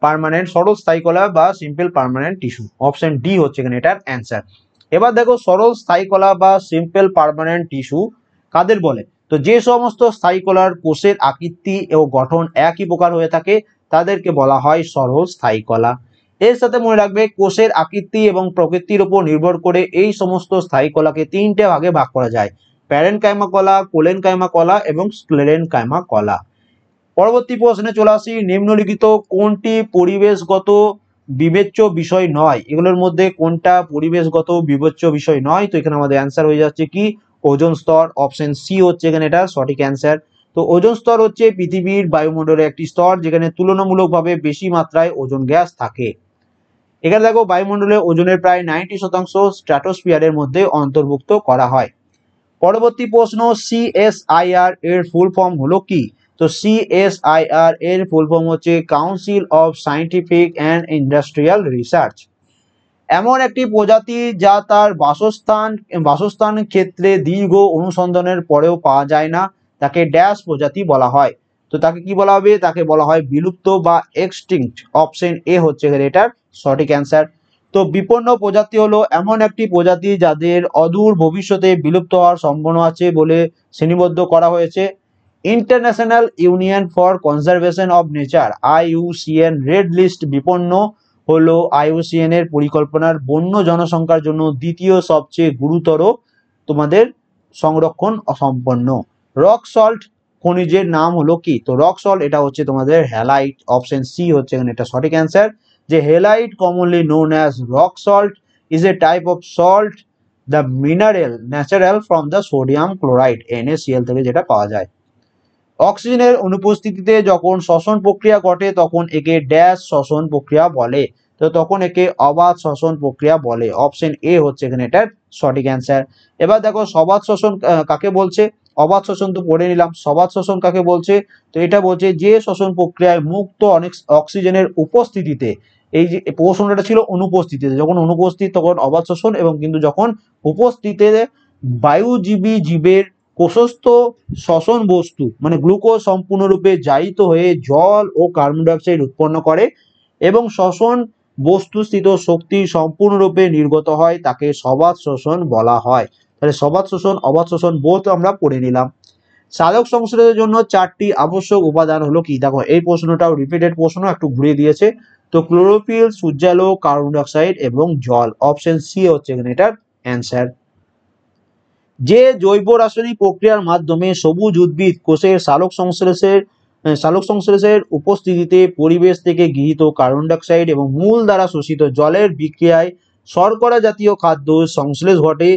পারমানেন্ট সরল স্থায়ী কলা বা simple permanent tissue option D হচ্ছে এখানে এটার অ্যান্সার এবার দেখো সরল স্থায়ী কলা বা সিম্পল পারমানেন্ট টিস্যু কাদের বলে তো যে সমস্ত স্থায়ী কলার কোষের আকৃতি ও গঠন একই প্রকার হয়ে থাকে তাদেরকে বলা হয় স্থায়ী কলা এর সাথে মনে রাখবে কোষের আকৃতি এবং প্রকৃতির উপর নির্ভর করে এই সমস্ত স্থায়ী কলাকে তিনটে ভাগে ভাগ করা যায় প্যারেন কায়মা কলা কোলেন কায়মা কলা এবং স্ক্লেরেন কায়মা কলা পরবর্তী প্রশ্নে চলে আসি নিম্নলিখিত কোনটি পরিবেশগত বিবেচ্য বিষয় নয় এগুলোর মধ্যে কোনটা পরিবেশগত বিবেচ্য বিষয় নয় তো এখানে আমাদের অ্যান্সার হয়ে যাচ্ছে কি ওজন স্তর অপশন সি হচ্ছে এখানে এটা সঠিক অ্যান্সার তো ওজোন স্তর হচ্ছে পৃথিবীর বায়ুমণ্ডলের একটি স্তর যেখানে তুলনামূলকভাবে বেশি মাত্রায় ওজোন গ্যাস থাকে এখানে দেখো বায়ুমণ্ডলে ওজনের প্রায় নাইনটি শতাংশ স্ট্র্যাটোস্ফিয়ারের মধ্যে অন্তর্ভুক্ত করা হয় পরবর্তী প্রশ্ন সিএসআইআর এর ফুল ফর্ম হলো কি তো সি এস আর এর ফুল ফর্ম হচ্ছে Council of Scientific and Industrial Research এমন একটি প্রজাতি যা তার বাসস্থান বাসস্থান ক্ষেত্রে দীর্ঘ অনুসন্ধানের পরেও পাওয়া যায় না তাকে ড্যাশ প্রজাতি বলা হয় তো তাকে কি বলা হবে তাকে বলা হয় বিলুপ্ত বা এক্সটিংক্ট অপশন এ হচ্ছে এটার সঠিক অ্যান্সার তো বিপন্ন প্রজাতি হলো এমন একটি প্রজাতি যাদের অদূর ভবিষ্যতে বিলুপ্ত হওয়ার সম্ভাবনা আছে বলে শ্রেণীবদ্ধ করা হয়েছে International Union for Conservation of Nature IUCN red list বিপন্ন হলো আইইউসিএন এর পরিকল্পনার বন্য জনসংখ্যার জন্য দ্বিতীয় সবচেয়ে গুরুতর তোমাদের সংরক্ষণ অসম্পন্ন রক সল্ট খনিজের নাম হলো কি তো রক সল্ট এটা হচ্ছে তোমাদের হেলাইট অপশন সি হচ্ছে এখানে এটা সঠিক অ্যান্সার যে halite commonly known as rock salt is a type of salt the mineral natural from the sodium chloride NaCl থেকে যেটা পাওয়া যায় অক্সিজেনের অনুপস্থিতিতে যখন শ্বসন প্রক্রিয়া ঘটে তখন একে ড্যাশ শ্বসন প্রক্রিয়া বলে তো তখন একে অবাধ শ্বসন প্রক্রিয়া বলে অপশন এ হচ্ছে এখানে এটার সঠিক অ্যান্সার এবার দেখো সবাধ শ্বসন কাকে বলছে অবাধ শোষণ তো পড়ে নিলাম সবাধ শোষণ কাকে বলছে তো এটা বলছে যে শোষণ প্রক্রিয়ায় মুক্ত অনেক অক্সিজেনের উপস্থিতিতে এই যে প্রশ্নটা ছিল অনুপস্থিতিতে যখন অনুপস্থিত তখন অবাধ শোষণ এবং কিন্তু যখন উপস্থিতে বায়ুজীবী জীবের প্রশস্ত শোষণ বস্তু মানে গ্লুকোজ সম্পূর্ণরূপে জায়িত হয়ে জল ও কার্বন ডাইঅক্সাইড উৎপন্ন করে এবং শোষণ বস্তুস্থিত শক্তি সম্পূর্ণরূপে নির্গত হয় তাকে সবাদ শোষণ বলা হয় তাহলে সবাদ শোষণ অবাদ শোষণ বোধ আমরা পড়ে নিলাম সাধক সংশ্লেষের জন্য চারটি আবশ্যক উপাদান হলো কি দেখো এই প্রশ্নটাও রিপিটেড প্রশ্ন একটু ঘুরিয়ে দিয়েছে তো ক্লোরোফিল সূর্যালো কার্বন ডাইঅক্সাইড এবং জল অপশন সি হচ্ছে এখানে এটার অ্যান্সার যে জৈব রাসায়নিক প্রক্রিয়ার মাধ্যমে সবুজ উদ্ভিদ কোষের সালোক সংশ্লেষের সালোক সংশ্লেষের উপস্থিতিতে পরিবেশ থেকে গৃহীত কার্বন ডাইঅক্সাইড এবং মূল দ্বারা শোষিত জলের বিক্রিয়ায় শর্করা জাতীয় খাদ্য সংশ্লেষ ঘটে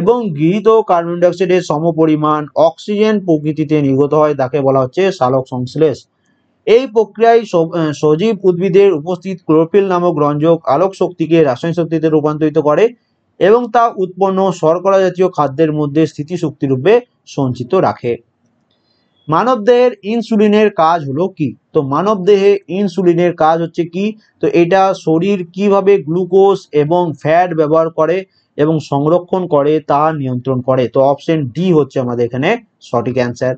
এবং গৃহীত কার্বন ডাইঅক্সাইডের সমপরিমাণ অক্সিজেন প্রকৃতিতে নির্গত হয় তাকে বলা হচ্ছে সালোক সংশ্লেষ এই প্রক্রিয়ায় সজীব উদ্ভিদের উপস্থিত ক্লোরোফিল নামক রঞ্জক আলোক শক্তিকে রাসায়নিক শক্তিতে রূপান্তরিত করে এবং তা উৎপন্ন শর্করা জাতীয় খাদ্যের মধ্যে স্থিতিশক্তিরূপে সঞ্চিত রাখে মানবদেহের ইনসুলিনের কাজ হলো কি তো মানবদেহে ইনসুলিনের কাজ হচ্ছে কি তো এটা শরীর কিভাবে গ্লুকোজ এবং ফ্যাট ব্যবহার করে এবং সংরক্ষণ করে তা নিয়ন্ত্রণ করে তো অপশন ডি হচ্ছে আমাদের এখানে সঠিক অ্যান্সার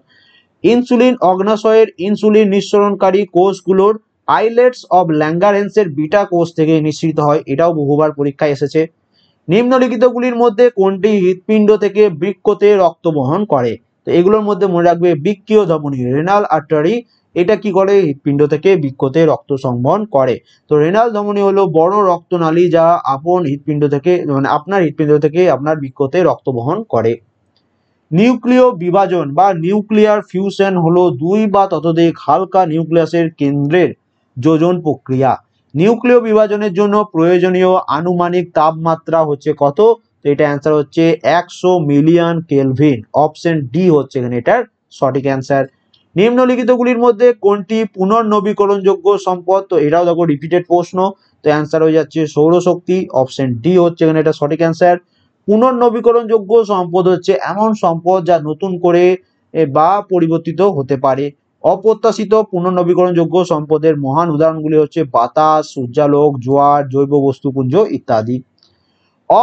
ইনসুলিন অগ্নাশয়ের ইনসুলিন নিঃসরণকারী কোষগুলোর আইলেটস অব ল্যাঙ্গারেন্সের বিটা কোষ থেকে নিঃসৃত হয় এটাও বহুবার পরীক্ষায় এসেছে নিম্নলিখিতগুলির মধ্যে কোনটি হৃৎপিণ্ড থেকে বৃক্ষতে রক্ত বহন করে তো এগুলোর মধ্যে মনে রাখবে বৃক্ষীয় ধমনী রেনাল আর্টারি এটা কি করে হৃৎপিণ্ড থেকে বৃক্ষতে রক্ত সংবহন করে তো রেনাল ধমনী হলো বড় রক্তনালী যা আপন হৃৎপিণ্ড থেকে মানে আপনার হৃৎপিণ্ড থেকে আপনার বৃক্ষতে রক্ত বহন করে নিউক্লিয় বিভাজন বা নিউক্লিয়ার ফিউশন হলো দুই বা ততোধিক হালকা নিউক্লিয়াসের কেন্দ্রের যোজন প্রক্রিয়া নিউক্লিয় বিভাজনের জন্য প্রয়োজনীয় আনুমানিক তাপমাত্রা হচ্ছে কত তো এটা অ্যান্সার হচ্ছে একশো মিলিয়ন কেলভিন অপশন ডি হচ্ছে এখানে এটার সঠিক অ্যান্সার নিম্নলিখিতগুলির মধ্যে কোনটি পুনর্নবীকরণযোগ্য সম্পদ তো এটাও দেখো রিপিটেড প্রশ্ন তো অ্যান্সার হয়ে যাচ্ছে সৌরশক্তি অপশন ডি হচ্ছে এখানে এটা সঠিক অ্যান্সার পুনর্নবীকরণযোগ্য সম্পদ হচ্ছে এমন সম্পদ যা নতুন করে বা পরিবর্তিত হতে পারে অপ্রত্যাশিত পুনর্নবীকরণযোগ্য সম্পদের মহান উদাহরণগুলি হচ্ছে বাতাস সূর্যালোক জোয়ার জৈব বস্তুপুঞ্জ ইত্যাদি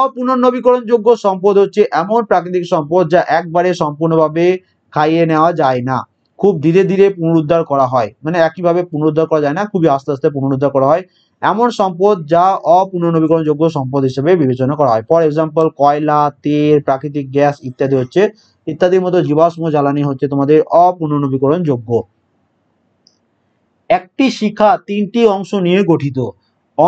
অপুনর্নবীকরণযোগ্য সম্পদ হচ্ছে এমন প্রাকৃতিক সম্পদ যা একবারে সম্পূর্ণভাবে খাইয়ে নেওয়া যায় না খুব ধীরে ধীরে পুনরুদ্ধার করা হয় মানে একইভাবে পুনরুদ্ধার করা যায় না খুবই আস্তে আস্তে পুনরুদ্ধার করা হয় এমন সম্পদ যা অপুনর্নবীকরণযোগ্য সম্পদ হিসেবে বিবেচনা করা হয় ফর এক্সাম্পল কয়লা তেল প্রাকৃতিক গ্যাস ইত্যাদি হচ্ছে ইত্যাদির মতো জীবাশ্ম জ্বালানি হচ্ছে তোমাদের অপুনর্নবীকরণযোগ্য একটি শিখা তিনটি অংশ নিয়ে গঠিত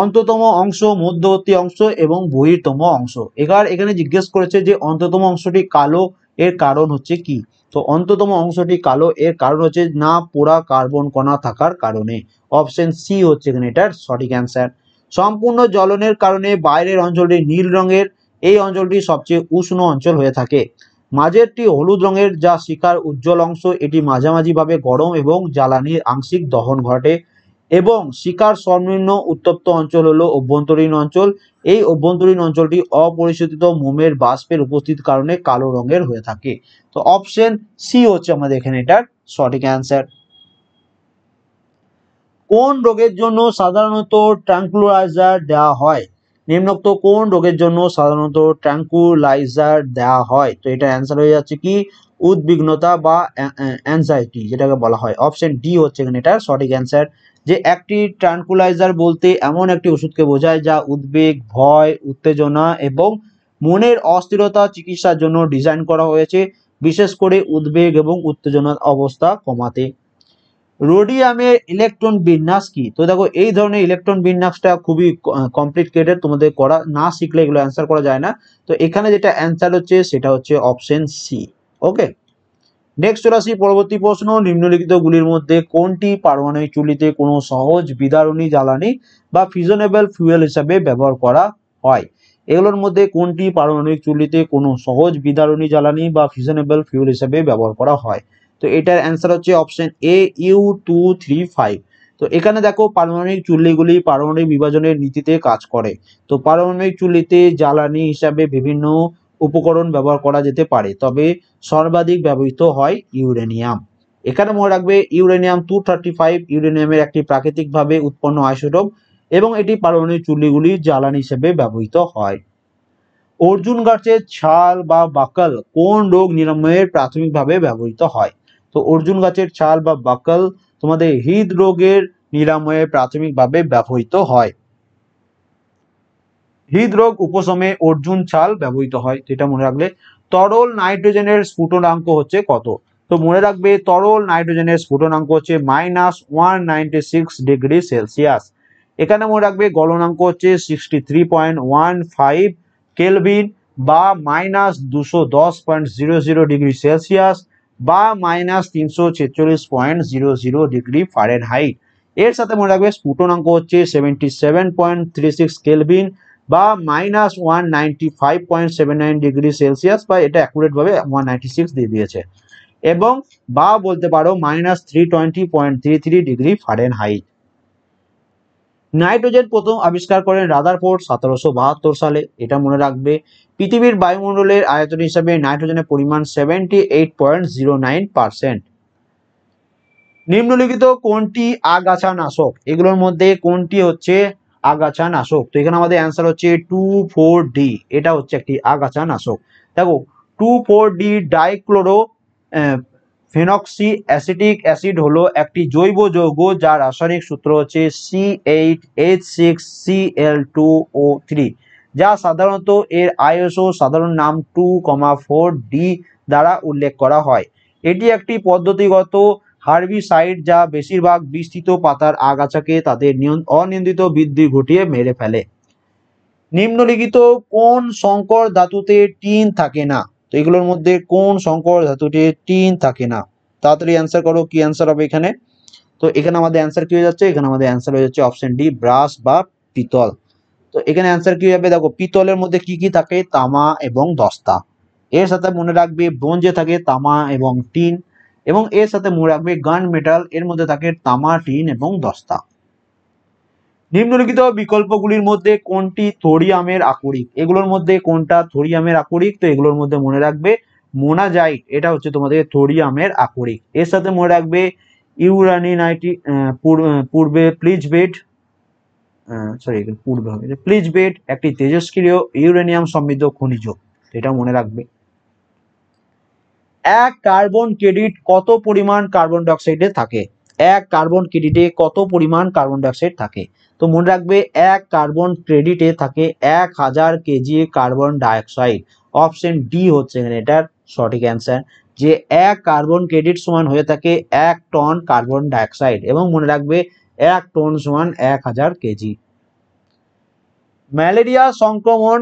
অন্ততম অংশ মধ্যবর্তী অংশ এবং বহির্তম অংশ এবার এখানে জিজ্ঞেস করেছে যে অন্ততম অংশটি কালো এর কারণ হচ্ছে কি তো অন্ততম অংশটি কালো এর কারণ হচ্ছে না পোড়া কার্বন কণা থাকার কারণে অপশন সি হচ্ছে এখানে এটার সঠিক অ্যান্সার সম্পূর্ণ জ্বলনের কারণে বাইরের অঞ্চলটি নীল রঙের এই অঞ্চলটি সবচেয়ে উষ্ণ অঞ্চল হয়ে থাকে মাঝেরটি হলুদ রঙের যা শিকার উজ্জ্বল অংশ এটি মাঝামাঝিভাবে গরম এবং জ্বালানির আংশিক দহন ঘটে এবং শিকার সর্বনিম্ন উত্তপ্ত অঞ্চল হলো অভ্যন্তরীণ অঞ্চল এই অভ্যন্তরীণ অঞ্চলটি অপরিশোধিত মোমের বাষ্পের উপস্থিত কারণে কালো রঙের হয়ে থাকে তো অপশন সি হচ্ছে আমাদের এখানে এটার সঠিক অ্যান্সার কোন রোগের জন্য সাধারণত ট্রাঙ্কুলাইজার দেওয়া হয় নিম্নোক্ত কোন রোগের জন্য সাধারণত ট্র্যাঙ্কুলাইজার দেওয়া হয় তো এটা অ্যান্সার হয়ে যাচ্ছে কি উদ্বিগ্নতা বা অ্যাংজাইটি যেটাকে বলা হয় অপশন ডি হচ্ছে এখানে এটার সঠিক অ্যান্সার যে একটি ট্র্যাঙ্কুলাইজার বলতে এমন একটি ওষুধকে বোঝায় যা উদ্বেগ ভয় উত্তেজনা এবং মনের অস্থিরতা চিকিৎসার জন্য ডিজাইন করা হয়েছে বিশেষ করে উদ্বেগ এবং উত্তেজনার অবস্থা কমাতে রোডিয়ামের ইলেকট্রন বিন্যাস কি তো দেখো এই ধরনের ইলেকট্রন বিন্যাসটা খুবই কমপ্লিকেটেড তোমাদের করা না শিখলে এগুলো অ্যান্সার করা যায় না তো এখানে যেটা অ্যান্সার হচ্ছে সেটা হচ্ছে অপশন সি ওকে নেক্সট চলে আসি পরবর্তী প্রশ্ন নিম্নলিখিতগুলির মধ্যে কোনটি পারমাণবিক চুলিতে কোনো সহজ বিদারণী জ্বালানি বা ফিজনেবল ফিউয়েল হিসাবে ব্যবহার করা হয় এগুলোর মধ্যে কোনটি পারমাণবিক চুল্লিতে কোনো সহজ বিদারণী জ্বালানি বা ফিজনেবল ফিউয়েল হিসাবে ব্যবহার করা হয় তো এটার অ্যান্সার হচ্ছে option A U two three five তো এখানে দেখো পারমাণবিক চুল্লিগুলি পারমাণবিক বিভাজনের নীতিতে কাজ করে তো পারমাণবিক চুল্লিতে জ্বালানি হিসাবে বিভিন্ন উপকরণ ব্যবহার করা যেতে পারে তবে সর্বাধিক ব্যবহৃত হয় ইউরেনিয়াম এখানে মনে রাখবে ইউরেনিয়াম টু থার্টি ফাইভ ইউরেনিয়ামের একটি প্রাকৃতিকভাবে উৎপন্ন আইসোটোপ এবং এটি পারমাণবিক চুল্লিগুলি জ্বালানি হিসেবে ব্যবহৃত হয় অর্জুন গাছের ছাল বা বাকল কোন রোগ নিরাময়ের প্রাথমিকভাবে ব্যবহৃত হয় তো অর্জুন গাছের ছাল বা বাকল তোমাদের হৃদরোগের নিরাময়ে প্রাথমিকভাবে ব্যবহৃত হয় হৃদরোগ উপশমে অর্জুন ছাল ব্যবহৃত হয় যেটা মনে রাখলে তরল নাইট্রোজেনের স্ফুটনাঙ্ক হচ্ছে কত তো মনে রাখবে তরল নাইট্রোজেনের স্ফুটনাঙ্ক হচ্ছে minus one ninety six degree Celsius এখানে মনে রাখবে গলনাঙ্ক হচ্ছে sixty three point one five kelvin বা মাইনাস দুশো দশ point zero zero degree Celsius বা মাইনাস তিনশো ছেচল্লিশ point zero zero degree Fahrenheit এর সাথে মনে রাখবে স্ফুটনাঙ্ক হচ্ছে seventy seven point three six kelvin বা minus one ninety five point seven nine degree Celsius বা এটা অ্যাকুরেটভাবে ওয়ান সিক্স দিয়ে দিয়েছে এবং বা বলতে পারো minus three twenty point three three degree Fahrenheit nitrogen প্রথম আবিষ্কার করেন রাদারফোর্ড সতেরোশো বাহাত্তর সালে এটা মনে রাখবে পৃথিবীর বায়ুমণ্ডলের আয়তন হিসাবে নাইট্রোজেনের পরিমাণ seventy eight point zero nine percent নিম্নলিখিত কোনটি আগাছা নাশক এগুলোর মধ্যে কোনটি হচ্ছে আগাছা নাশক তো এখানে আমাদের অ্যান্সার হচ্ছে টু ফোর ডি এটা হচ্ছে একটি আগাছা নাশক দেখো two four D dichlorophenoxyacetic acid হলো একটি জৈব যৌগ যার রাসায়নিক সূত্র হচ্ছে C eight H six C L two O three যা সাধারণত এর আইএসও সাধারণ নাম টু কমা ফোর ডি দ্বারা উল্লেখ করা হয় এটি একটি পদ্ধতিগত হার্বিসাইড যা বেশিরভাগ বিস্তৃত পাতার আগাছাকে তাদের অনিয়ন্ত্রিত বৃদ্ধি ঘটিয়ে মেরে ফেলে নিম্নলিখিত কোন সংকর ধাতুতে টিন থাকে না তো এগুলোর মধ্যে কোন সংকর ধাতুতে টিন থাকে না তাড়াতাড়ি অ্যান্সার করো কি অ্যান্সার হবে এখানে তো এখানে আমাদের অ্যান্সার কি হয়ে যাচ্ছে এখানে আমাদের অ্যান্সার হয়ে যাচ্ছে অপশন ডি ব্রাস বা পিতল তো এখানে অ্যান্সার কি হবে দেখো পিতলের মধ্যে কি কি থাকে তামা এবং দস্তা এর সাথে মনে রাখবে ব্রোঞ্জে থাকে তামা এবং টিন এবং এর সাথে মনে রাখবে গান মেটাল এর মধ্যে থাকে তামা টিন এবং দস্তা নিম্নলিখিত বিকল্পগুলির মধ্যে কোনটি থোরিয়ামের আকরিক এগুলোর মধ্যে কোনটা থোরিয়ামের আকরিক তো এগুলোর মধ্যে মনে রাখবে মোনাজাইট এটা হচ্ছে তোমাদের থোরিয়ামের আকরিক এর সাথে মনে রাখবে ইউরানিনাইটি পূর্বে প্লিজবেট সরি পূর্বে হবে প্লিজ বেট একটি তেজস্ক্রিয় ইউরেনিয়াম সমৃদ্ধ খনিজ এটা মনে রাখবে এক কার্বন ক্রেডিট কত পরিমাণ কার্বন ডাইঅক্সাইডে থাকে এক কার্বন ক্রেডিটে কত পরিমাণ কার্বন ডাইঅক্সাইড থাকে তো মনে রাখবে এক কার্বন ক্রেডিটে থাকে এক হাজার KG carbon dioxide option D হচ্ছে এখানে এটার সঠিক অ্যান্সার যে এক কার্বন ক্রেডিট সমান হয়ে থাকে এক টন কার্বন ডাইঅক্সাইড এবং মনে রাখবে এক টন সমান এক হাজার কেজি ম্যালেরিয়া সংক্রমণ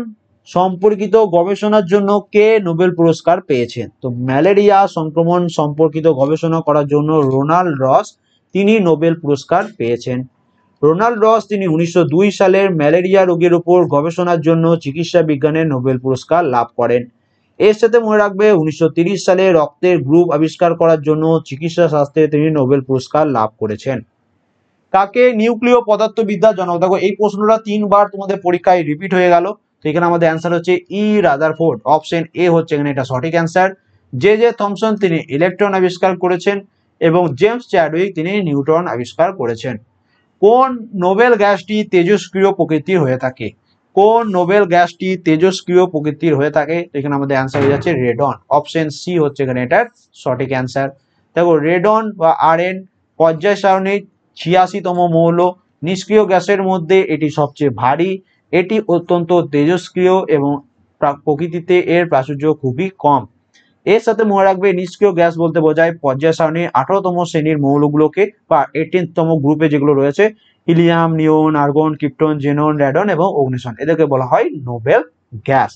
সম্পর্কিত গবেষণার জন্য কে নোবেল পুরস্কার পেয়েছেন তো ম্যালেরিয়া সংক্রমণ সম্পর্কিত গবেষণা করার জন্য রোনাল্ড রস তিনি নোবেল পুরস্কার পেয়েছেন রোনাল্ড রস তিনি উনিশশো সালের ম্যালেরিয়া রোগের উপর গবেষণার জন্য চিকিৎসা বিজ্ঞানে নোবেল পুরস্কার লাভ করেন এর সাথে মনে রাখবে উনিশশো সালে রক্তের গ্রুপ আবিষ্কার করার জন্য চিকিৎসা শাস্ত্রে তিনি নোবেল পুরস্কার লাভ করেছেন কাকে নিউক্লিয় পদার্থবিদ্যার জনক দেখো এই প্রশ্নটা তিনবার তোমাদের পরীক্ষায় রিপিট হয়ে গেল তো এখানে আমাদের অ্যান্সার হচ্ছে ই ফোর্ড অপশন এ হচ্ছে এখানে এটা সঠিক অ্যান্সার জে জে থমসন তিনি ইলেকট্রন আবিষ্কার করেছেন এবং জেমস চ্যাডউইক তিনি নিউটন আবিষ্কার করেছেন কোন নোবেল গ্যাসটি তেজস্ক্রিয় প্রকৃতির হয়ে থাকে কোন নোবেল গ্যাসটি তেজস্ক্রিয় প্রকৃতির হয়ে থাকে এখানে আমাদের অ্যান্সার হয়ে যাচ্ছে রেডন অপশন সি হচ্ছে এখানে এটার সঠিক অ্যান্সার দেখো রেডন বা আর এন পর্যায় সারণীর ছিয়াশিতম মৌল নিষ্ক্রিয় গ্যাসের মধ্যে এটি সবচেয়ে ভারী এটি অত্যন্ত তেজস্ক্রিয় এবং প্রকৃতিতে এর প্রাচুর্য খুবই কম এর সাথে মনে রাখবে নিষ্ক্রিয় গ্যাস বলতে বোঝায় পর্যায় সারণীর আঠারোতম শ্রেণীর মৌলগুলোকে বা এইটিনতম গ্রুপে যেগুলো রয়েছে helium neon argon krypton xenon radon এবং অগ্নিশন এদেরকে বলা হয় নোবেল গ্যাস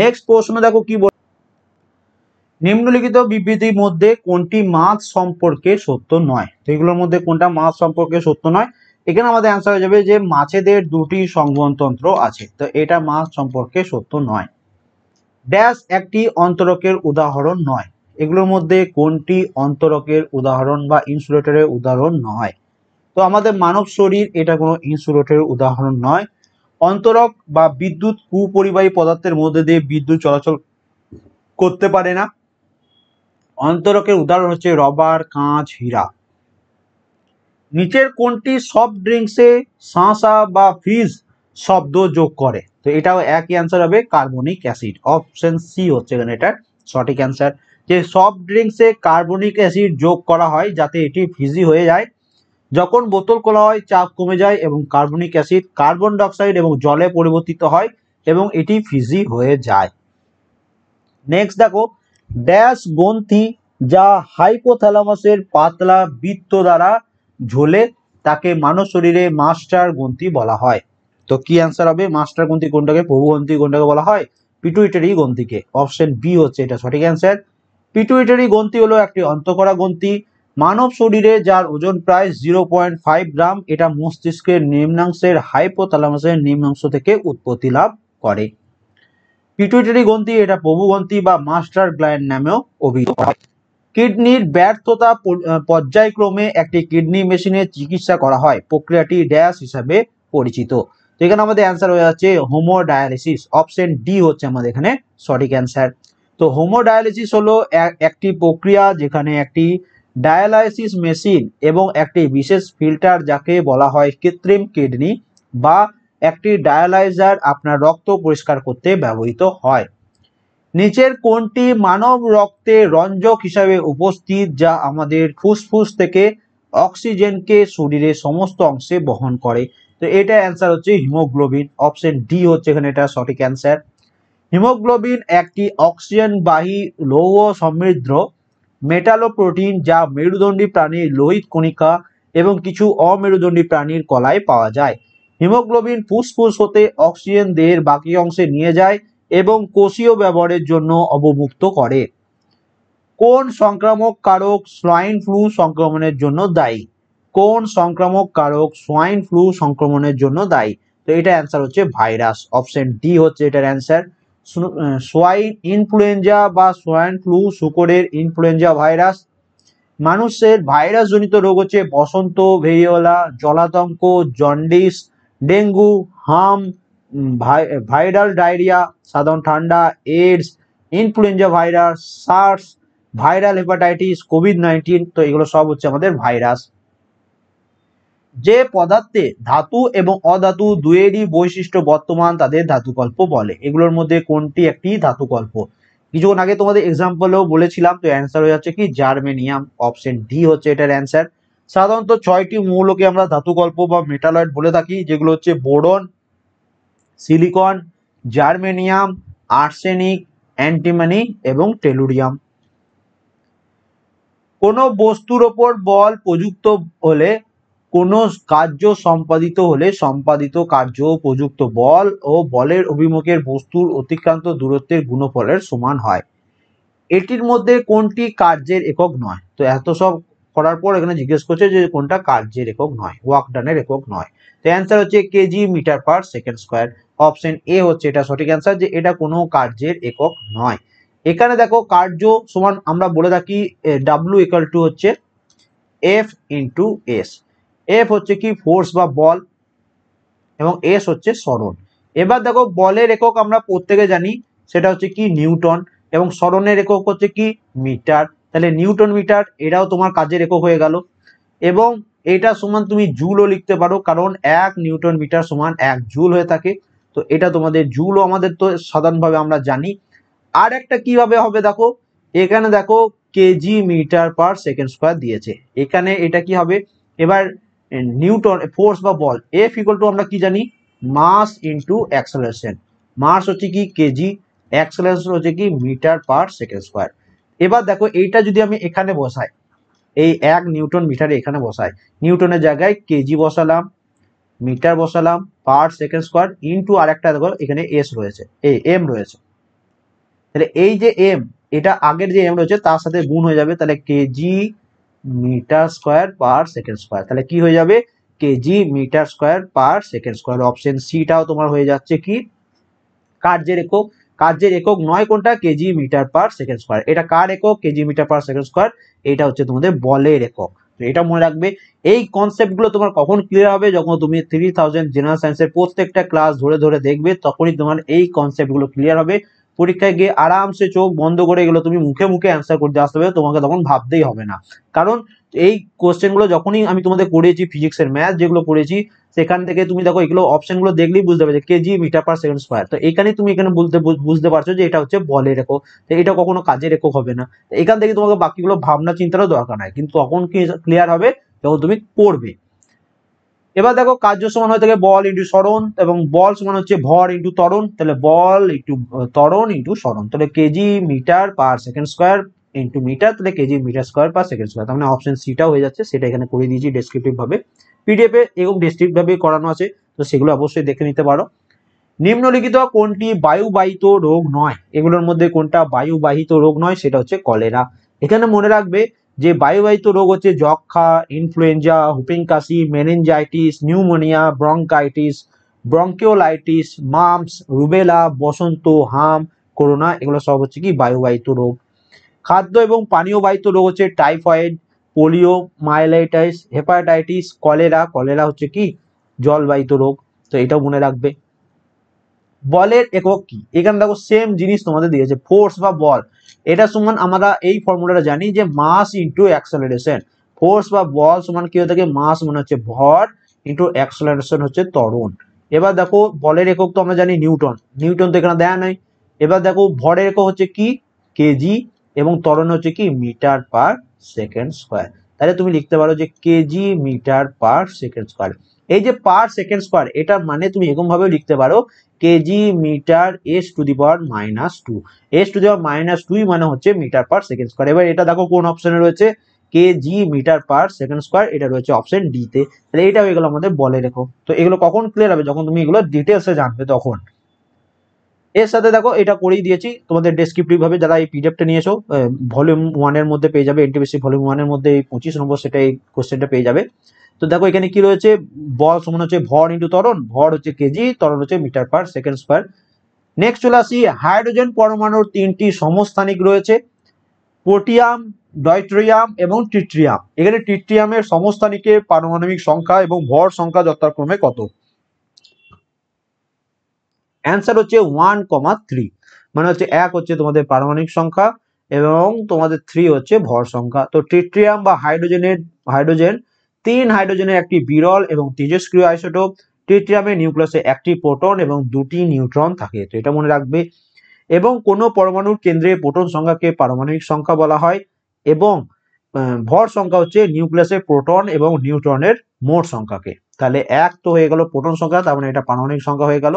নেক্সট প্রশ্ন দেখো কি বল নিম্নলিখিত বিবৃতির মধ্যে কোনটি মাছ সম্পর্কে সত্য নয় তো এগুলোর মধ্যে কোনটা মাছ সম্পর্কে সত্য নয় এখানে আমাদের অ্যান্সার হয়ে যাবে যে মাছেদের দুটি সংবহনতন্ত্র আছে তো এটা মাছ সম্পর্কে সত্য নয় ড্যাশ একটি অন্তরকের উদাহরণ নয় এগুলোর মধ্যে কোনটি অন্তরকের উদাহরণ বা ইনসুলেটরের উদাহরণ নয় তো আমাদের মানব শরীর এটা কোনো ইনসুলেটের উদাহরণ নয় অন্তরক বা বিদ্যুৎ কুপরিবাহী পদার্থের মধ্যে দিয়ে বিদ্যুৎ চলাচল করতে পারে না অন্তরকের উদাহরণ হচ্ছে রবার কাঁচ হীরা নিচের কোনটি সফট ড্রিঙ্কসে সাঁসা বা ফিজ শব্দ যোগ করে তো এটাও একই অ্যান্সার হবে কার্বনিক অ্যাসিড অপশন সি হচ্ছে এখানে এটা সঠিক অ্যান্সার যে সফট ড্রিঙ্কসে কার্বনিক অ্যাসিড যোগ করা হয় যাতে এটি ফিজি হয়ে যায় যখন বোতল খোলা হয় চাপ কমে যায় এবং কার্বনিক অ্যাসিড কার্বন ডাইঅক্সাইড এবং জলে পরিবর্তিত হয় এবং এটি ফিজি হয়ে যায় নেক্সট দেখো ড্যাশ গ্রন্থি যা হাইপোথ্যালামাসের পাতলা বৃত্ত দ্বারা ঝোলে তাকে মানব শরীরে মাস্টার গ্রন্থি বলা হয় তো কি অ্যান্সার হবে মাস্টার গ্রন্থি কোনটাকে প্রভু গ্রন্থি কোনটাকে বলা হয় পিটুইটারি গ্রন্থিকে অপশন বি হচ্ছে এটা সঠিক অ্যান্সার পিটুইটারি গ্রন্থি হলো একটি অন্তকরা গ্রন্থি মানব শরীরে যার ওজন প্রায় জিরো পয়েন্ট ফাইভ গ্রাম এটা মস্তিষ্কের নিম্নাংশের হাইপোথ্যালামাসের নিম্নাংশ থেকে উৎপত্তি লাভ করে পিটুইটারি গ্রন্থি এটা প্রভুগ্রন্থি বা মাস্টার গ্ল্যান্ড নামেও অভিহিত হয় কিডনির ব্যর্থতা পর্যায়ক্রমে একটি কিডনি মেশিনে চিকিৎসা করা হয় প্রক্রিয়াটি ড্যাশ হিসাবে পরিচিত তো এখানে আমাদের অ্যান্সার হয়ে যাচ্ছে হোমোডায়ালিসিস অপশন ডি হচ্ছে আমাদের এখানে সঠিক অ্যান্সার তো হোমোডায়ালিসিস হলো একটি প্রক্রিয়া যেখানে একটি ডায়ালাইসিস মেশিন এবং একটি বিশেষ ফিল্টার যাকে বলা হয় কৃত্রিম কিডনি বা একটি ডায়ালাইজার আপনার রক্ত পরিষ্কার করতে ব্যবহৃত হয় নিচের কোনটি মানব রক্তে রঞ্জক হিসাবে উপস্থিত যা আমাদের ফুসফুস থেকে অক্সিজেনকে শরীরের সমস্ত অংশে বহন করে তো এটা অ্যান্সার হচ্ছে হিমোগ্লোবিন অপশন ডি হচ্ছে এখানে এটা সঠিক অ্যান্সার হিমোগ্লোবিন একটি অক্সিজেনবাহী লৌহ সমৃদ্ধ মেটালোপ্রোটিন যা মেরুদণ্ডী প্রাণীর লোহিত কণিকা এবং কিছু অমেরুদণ্ডী প্রাণীর কলায় পাওয়া যায় হিমোগ্লোবিন ফুসফুস হতে অক্সিজেন দেহের বাকি অংশে নিয়ে যায় এবং কোষীয় ব্যবহারের জন্য অবমুক্ত করে কোন সংক্রামক কারক সোয়াইন ফ্লু সংক্রমণের জন্য দায়ী কোন সংক্রামক কারক সোয়াইন ফ্লু সংক্রমণের জন্য দায়ী তো এটা অ্যান্সার হচ্ছে ভাইরাস অপশন ডি হচ্ছে এটার অ্যান্সার সোয়াইন ইনফ্লুয়েঞ্জা বা সোয়াইন ফ্লু শুকরের ইনফ্লুয়েঞ্জা ভাইরাস মানুষের ভাইরাসজনিত রোগ হচ্ছে বসন্ত ভেরিওলা জলাতঙ্ক জন্ডিস ডেঙ্গু হাম ভাইরাল ডায়রিয়া সাধারণ ঠান্ডা AIDS influenza virus SARS viral hepatitis COVID nineteen তো এগুলো সব হচ্ছে আমাদের ভাইরাস যে পদার্থে ধাতু এবং অধাতু দুয়েরই বৈশিষ্ট্য বর্তমান তাদের ধাতুকল্প বলে এগুলোর মধ্যে কোনটি একটি ধাতুকল্প কিছুক্ষণ আগে তোমাদের এক্সাম্পলেও বলেছিলাম তো অ্যান্সার হয়ে যাচ্ছে কি জার্মেনিয়াম অপশন ডি হচ্ছে এটার অ্যান্সার সাধারণত ছয়টি মৌলকে আমরা গল্প বা মেটালয়েড বলে থাকি যেগুলো হচ্ছে boron silicon germanium arsenic antimony এবং টেলুরিয়াম কোনো বস্তুর ওপর বল প্রযুক্ত হলে কোনো কার্য সম্পাদিত হলে সম্পাদিত কার্য প্রযুক্ত বল ও বলের অভিমুখের বস্তুর অতিক্রান্ত দূরত্বের গুণফলের সমান হয় এটির মধ্যে কোনটি কার্যের একক নয় তো এত সব করার পর এখানে জিজ্ঞেস করছে যে কোনটা কার্যের একক নয় ওয়ার্ক ডানের একক নয় তো অ্যান্সার হচ্ছে KG metre per second square option A হচ্ছে এটা সঠিক অ্যান্সার যে এটা কোনো কার্যের একক নয় এখানে দেখো কার্য সমান আমরা বলে থাকি ডাব্লু ইকাল টু হচ্ছে এফ ইন্টু এস এফ হচ্ছে কি ফোর্স বা বল এবং এস হচ্ছে সরণ এবার দেখো বলের একক আমরা প্রত্যেকে জানি সেটা হচ্ছে কি নিউটন এবং সরণের একক হচ্ছে কি মিটার তাহলে নিউটন মিটার এটাও তোমার কাজের একক হয়ে গেল এবং এটা সমান তুমি জুলও লিখতে পারো কারণ এক নিউটন মিটার সমান এক জুল হয়ে থাকে তো এটা তোমাদের জুলও আমাদের তো সাধারণভাবে আমরা জানি আর একটা কিভাবে হবে দেখো এখানে দেখো KG metre per second square দিয়েছে এখানে এটা কি হবে এবার নিউটন ফোর্স বা বল এফ ইকল টু আমরা কি জানি মাস ইন্টু অ্যাক্সেলারেশন মাস হচ্ছে কি কেজি অ্যাক্সেলারেশন হচ্ছে কি মিটার পার সেকেন্ড স্কোয়ার এবার দেখো এইটা যদি আমি এখানে বসাই এই এক নিউটন মিটারে এখানে বসাই নিউটনের জায়গায় কেজি বসালাম মিটার বসালাম পার সেকেন্ড স্কোয়ার ইন্টু আর একটা দেখো এখানে এস রয়েছে এই এম রয়েছে তাহলে এই যে এম এটা আগের যে এম রয়েছে তার সাথে গুণ হয়ে যাবে তাহলে KG metre square per second square তাহলে কি হয়ে যাবে KG metre square per second square option সিটাও তোমার হয়ে যাচ্ছে কি কার্যের একক কার্যের একক নয় কোনটা KG metre per second square এটা কার একক KG metre per second square এটা হচ্ছে তোমাদের বলের একক তো এটা মনে রাখবে এই কনসেপ্টগুলো তোমার কখন ক্লিয়ার হবে যখন তুমি থ্রি থাউজেন্ড জেনারেল সায়েন্সের প্রত্যেকটা ক্লাস ধরে ধরে দেখবে তখনই তোমার এই কনসেপ্টগুলো ক্লিয়ার হবে পরীক্ষায় গিয়ে আরামসে চোখ বন্ধ করে এগুলো তুমি মুখে মুখে অ্যান্সার করতে আসতে হবে তোমাকে তখন ভাবতেই হবে না কারণ এই কোশ্চেনগুলো যখনই আমি তোমাদের করেছি ফিজিক্সের ম্যাথ যেগুলো করেছি সেখান থেকে তুমি দেখো এগুলো অপশনগুলো দেখলেই বুঝতে পারছো KG metre per second square তো এখানে তুমি এখানে বলতে বুঝতে পারছো যে এটা হচ্ছে বলে রেখো তো এটা কখনো কাজে রেখো হবে না এখান থেকে তোমাকে বাকিগুলো ভাবনা চিন্তারও দরকার নাই কিন্তু তখন কি ক্লিয়ার হবে যখন তুমি পড়বে এবার দেখো কার্য সমান হয়ে থাকে বল ইন্টু সরণ এবং বল সমান হচ্ছে ভর ইন্টু ত্বরণ তাহলে বল ইন্টু ত্বরণ ইন্টু সরণ তাহলে KG metre per second square into metre তাহলে KG metre square per second square তার মানে অপশন সিটাও হয়ে যাচ্ছে সেটা এখানে করে দিয়েছি ডেসক্রিপটিভভাবে পিডিএফে এরকম ডেসক্রিপটিভভাবে করানো আছে তো সেগুলো অবশ্যই দেখে নিতে পারো নিম্নলিখিত কোনটি বায়ুবাহিত রোগ নয় এগুলোর মধ্যে কোনটা বায়ুবাহিত রোগ নয় সেটা হচ্ছে কলেরা এখানে মনে রাখবে যে বায়ুবাহিত রোগ হচ্ছে যক্ষা ইনফ্লুয়েঞ্জা হুপিং কাশি meningitis pneumonia bronchitis bronchiolitis mumps rubella বসন্ত হাম করোনা এগুলো সব হচ্ছে কি বায়ুবাহিত রোগ খাদ্য এবং পানীয় বাহিত রোগ হচ্ছে typhoid poliomyelitis hepatitis cholera cholera হচ্ছে কি জলবাহিত রোগ তো এটাও মনে রাখবে বলের একক কি এখানে দেখো সেম জিনিস তোমাদের দিয়েছে ফোর্স বা বল এটা সমান আমরা এই ফর্মুলাটা জানি যে মাস ইন্টু অ্যাক্সেলারেশন ফোর্স বা বল সমান কি হয়ে থাকে মাস মনে হচ্ছে ভর ইন্টু অ্যাক্সেলারেশন হচ্ছে তরুণ এবার দেখো বলের একক তো আমরা জানি নিউটন নিউটন তো এখানে দেয়া নাই এবার দেখো ভরের একক হচ্ছে কি কেজি এবং ত্বরণ হচ্ছে কি মিটার পার সেকেন্ড স্কোয়ার তাহলে তুমি লিখতে পারো যে kg metre per second square এই যে পার সেকেন্ড স্কোয়ার এটা মানে তুমি এরকম ভাবেও লিখতে পারো kg metre s to the power minus two S to the power minus two মানে হচ্ছে মিটার পার সেকেন্ড স্কোয়ার এবার এটা দেখো কোন অপশনে রয়েছে kg metre per second square এটা রয়েছে অপশন ডিতে তাহলে এটা হয়ে গেলো আমাদের বলে রেখো তো এগুলো কখন ক্লিয়ার হবে যখন তুমি এগুলো ডিটেলসে জানবে তখন এর সাথে দেখো এটা করেই দিয়েছি তোমাদের ডেসক্রিপটিভভাবে যারা এই পিডিএফটা নিয়েছো ভলিউম ওয়ানের মধ্যে পেয়ে যাবে এনটিপিসি ভলিউম ওয়ানের মধ্যে এই পঁচিশ নম্বর সেটা এই কোশ্চেনটা পেয়ে যাবে তো দেখো এখানে কি রয়েছে বল সমান হচ্ছে ভর ইন্টু তরণ ভর হচ্ছে কেজি তরণ হচ্ছে metre per second square next চলে আসি হাইড্রোজেন পরমাণুর তিনটি সমস্থানিক রয়েছে পোটিয়াম ডয়ট্রিয়াম এবং টিট্রিয়াম এখানে টিট্রিয়ামের সমস্থানিকের পারমাণবিক সংখ্যা এবং ভর সংখ্যা যথাক্রমে কত অ্যান্সার হচ্ছে ওয়ান কমা থ্রি মানে হচ্ছে এক হচ্ছে তোমাদের পারমাণিক সংখ্যা এবং তোমাদের থ্রি হচ্ছে ভর সংখ্যা তো ট্রিট্রিয়াম বা হাইড্রোজেনের হাইড্রোজেন তিন হাইড্রোজেনের একটি বিরল এবং তেজস্ক্রিয় আইসোটোপ ট্রিট্রিয়ামে নিউক্লিয়াসে একটি প্রোটন এবং দুটি নিউট্রন থাকে তো এটা মনে রাখবে এবং কোনো পরমাণুর কেন্দ্রে প্রোটন সংখ্যাকে পারমাণবিক সংখ্যা বলা হয় এবং ভর সংখ্যা হচ্ছে নিউক্লিয়াসের প্রোটন এবং নিউট্রনের মোট সংখ্যাকে তাহলে এক তো হয়ে গেল প্রোটন সংখ্যা তার মানে এটা পারমাণবিক সংখ্যা হয়ে গেল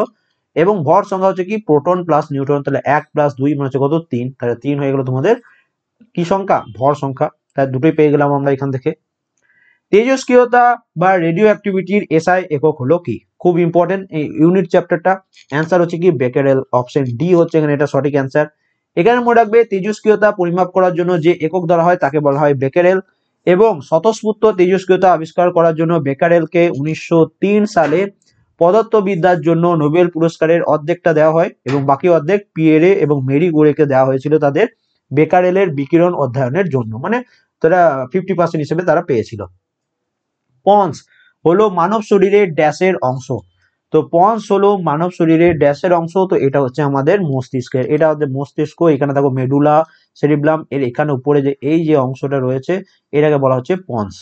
এবং ভর সংখ্যা হচ্ছে কি প্রোটন প্লাস নিউট্রন তাহলে এক প্লাস দুই মানে হচ্ছে কত তিন তাহলে তিন হয়ে গেল তোমাদের কি সংখ্যা ভর সংখ্যা তাহলে দুটোই পেয়ে গেলাম আমরা এখান থেকে তেজস্ক্রিয়তা বা রেডিও অ্যাক্টিভিটির এসআই একক হলো কি খুব ইম্পর্টেন্ট এই ইউনিট চ্যাপ্টারটা অ্যান্সার হচ্ছে কি বেকেরেল অপশন ডি হচ্ছে এখানে এটা সঠিক অ্যান্সার এখানে মনে রাখবে তেজস্ক্রিয়তা পরিমাপ করার জন্য যে একক ধরা হয় তাকে বলা হয় বেকেরেল এবং স্বতঃস্ফূর্ত তেজস্ক্রিয়তা আবিষ্কার করার জন্য বেকারেলকে উনিশশো সালে পদার্থবিদ্যার জন্য নোবেল পুরস্কারের অর্ধেকটা দেওয়া হয় এবং বাকি অর্ধেক পিয়েরে এবং মেরি গোড়েকে দেওয়া হয়েছিল তাদের বেকারেলের বিকিরণ অধ্যয়নের জন্য মানে তারা ফিফটি পার্সেন্ট হিসেবে তারা পেয়েছিল পন্স হলো মানব শরীরের ড্যাশের অংশ তো পন্স হলো মানব শরীরের ড্যাশের অংশ তো এটা হচ্ছে আমাদের মস্তিষ্কের এটা আমাদের মস্তিষ্ক এখানে দেখো মেডুলা সেরিবলাম এর এখানে উপরে যে এই যে অংশটা রয়েছে এটাকে বলা হচ্ছে পন্স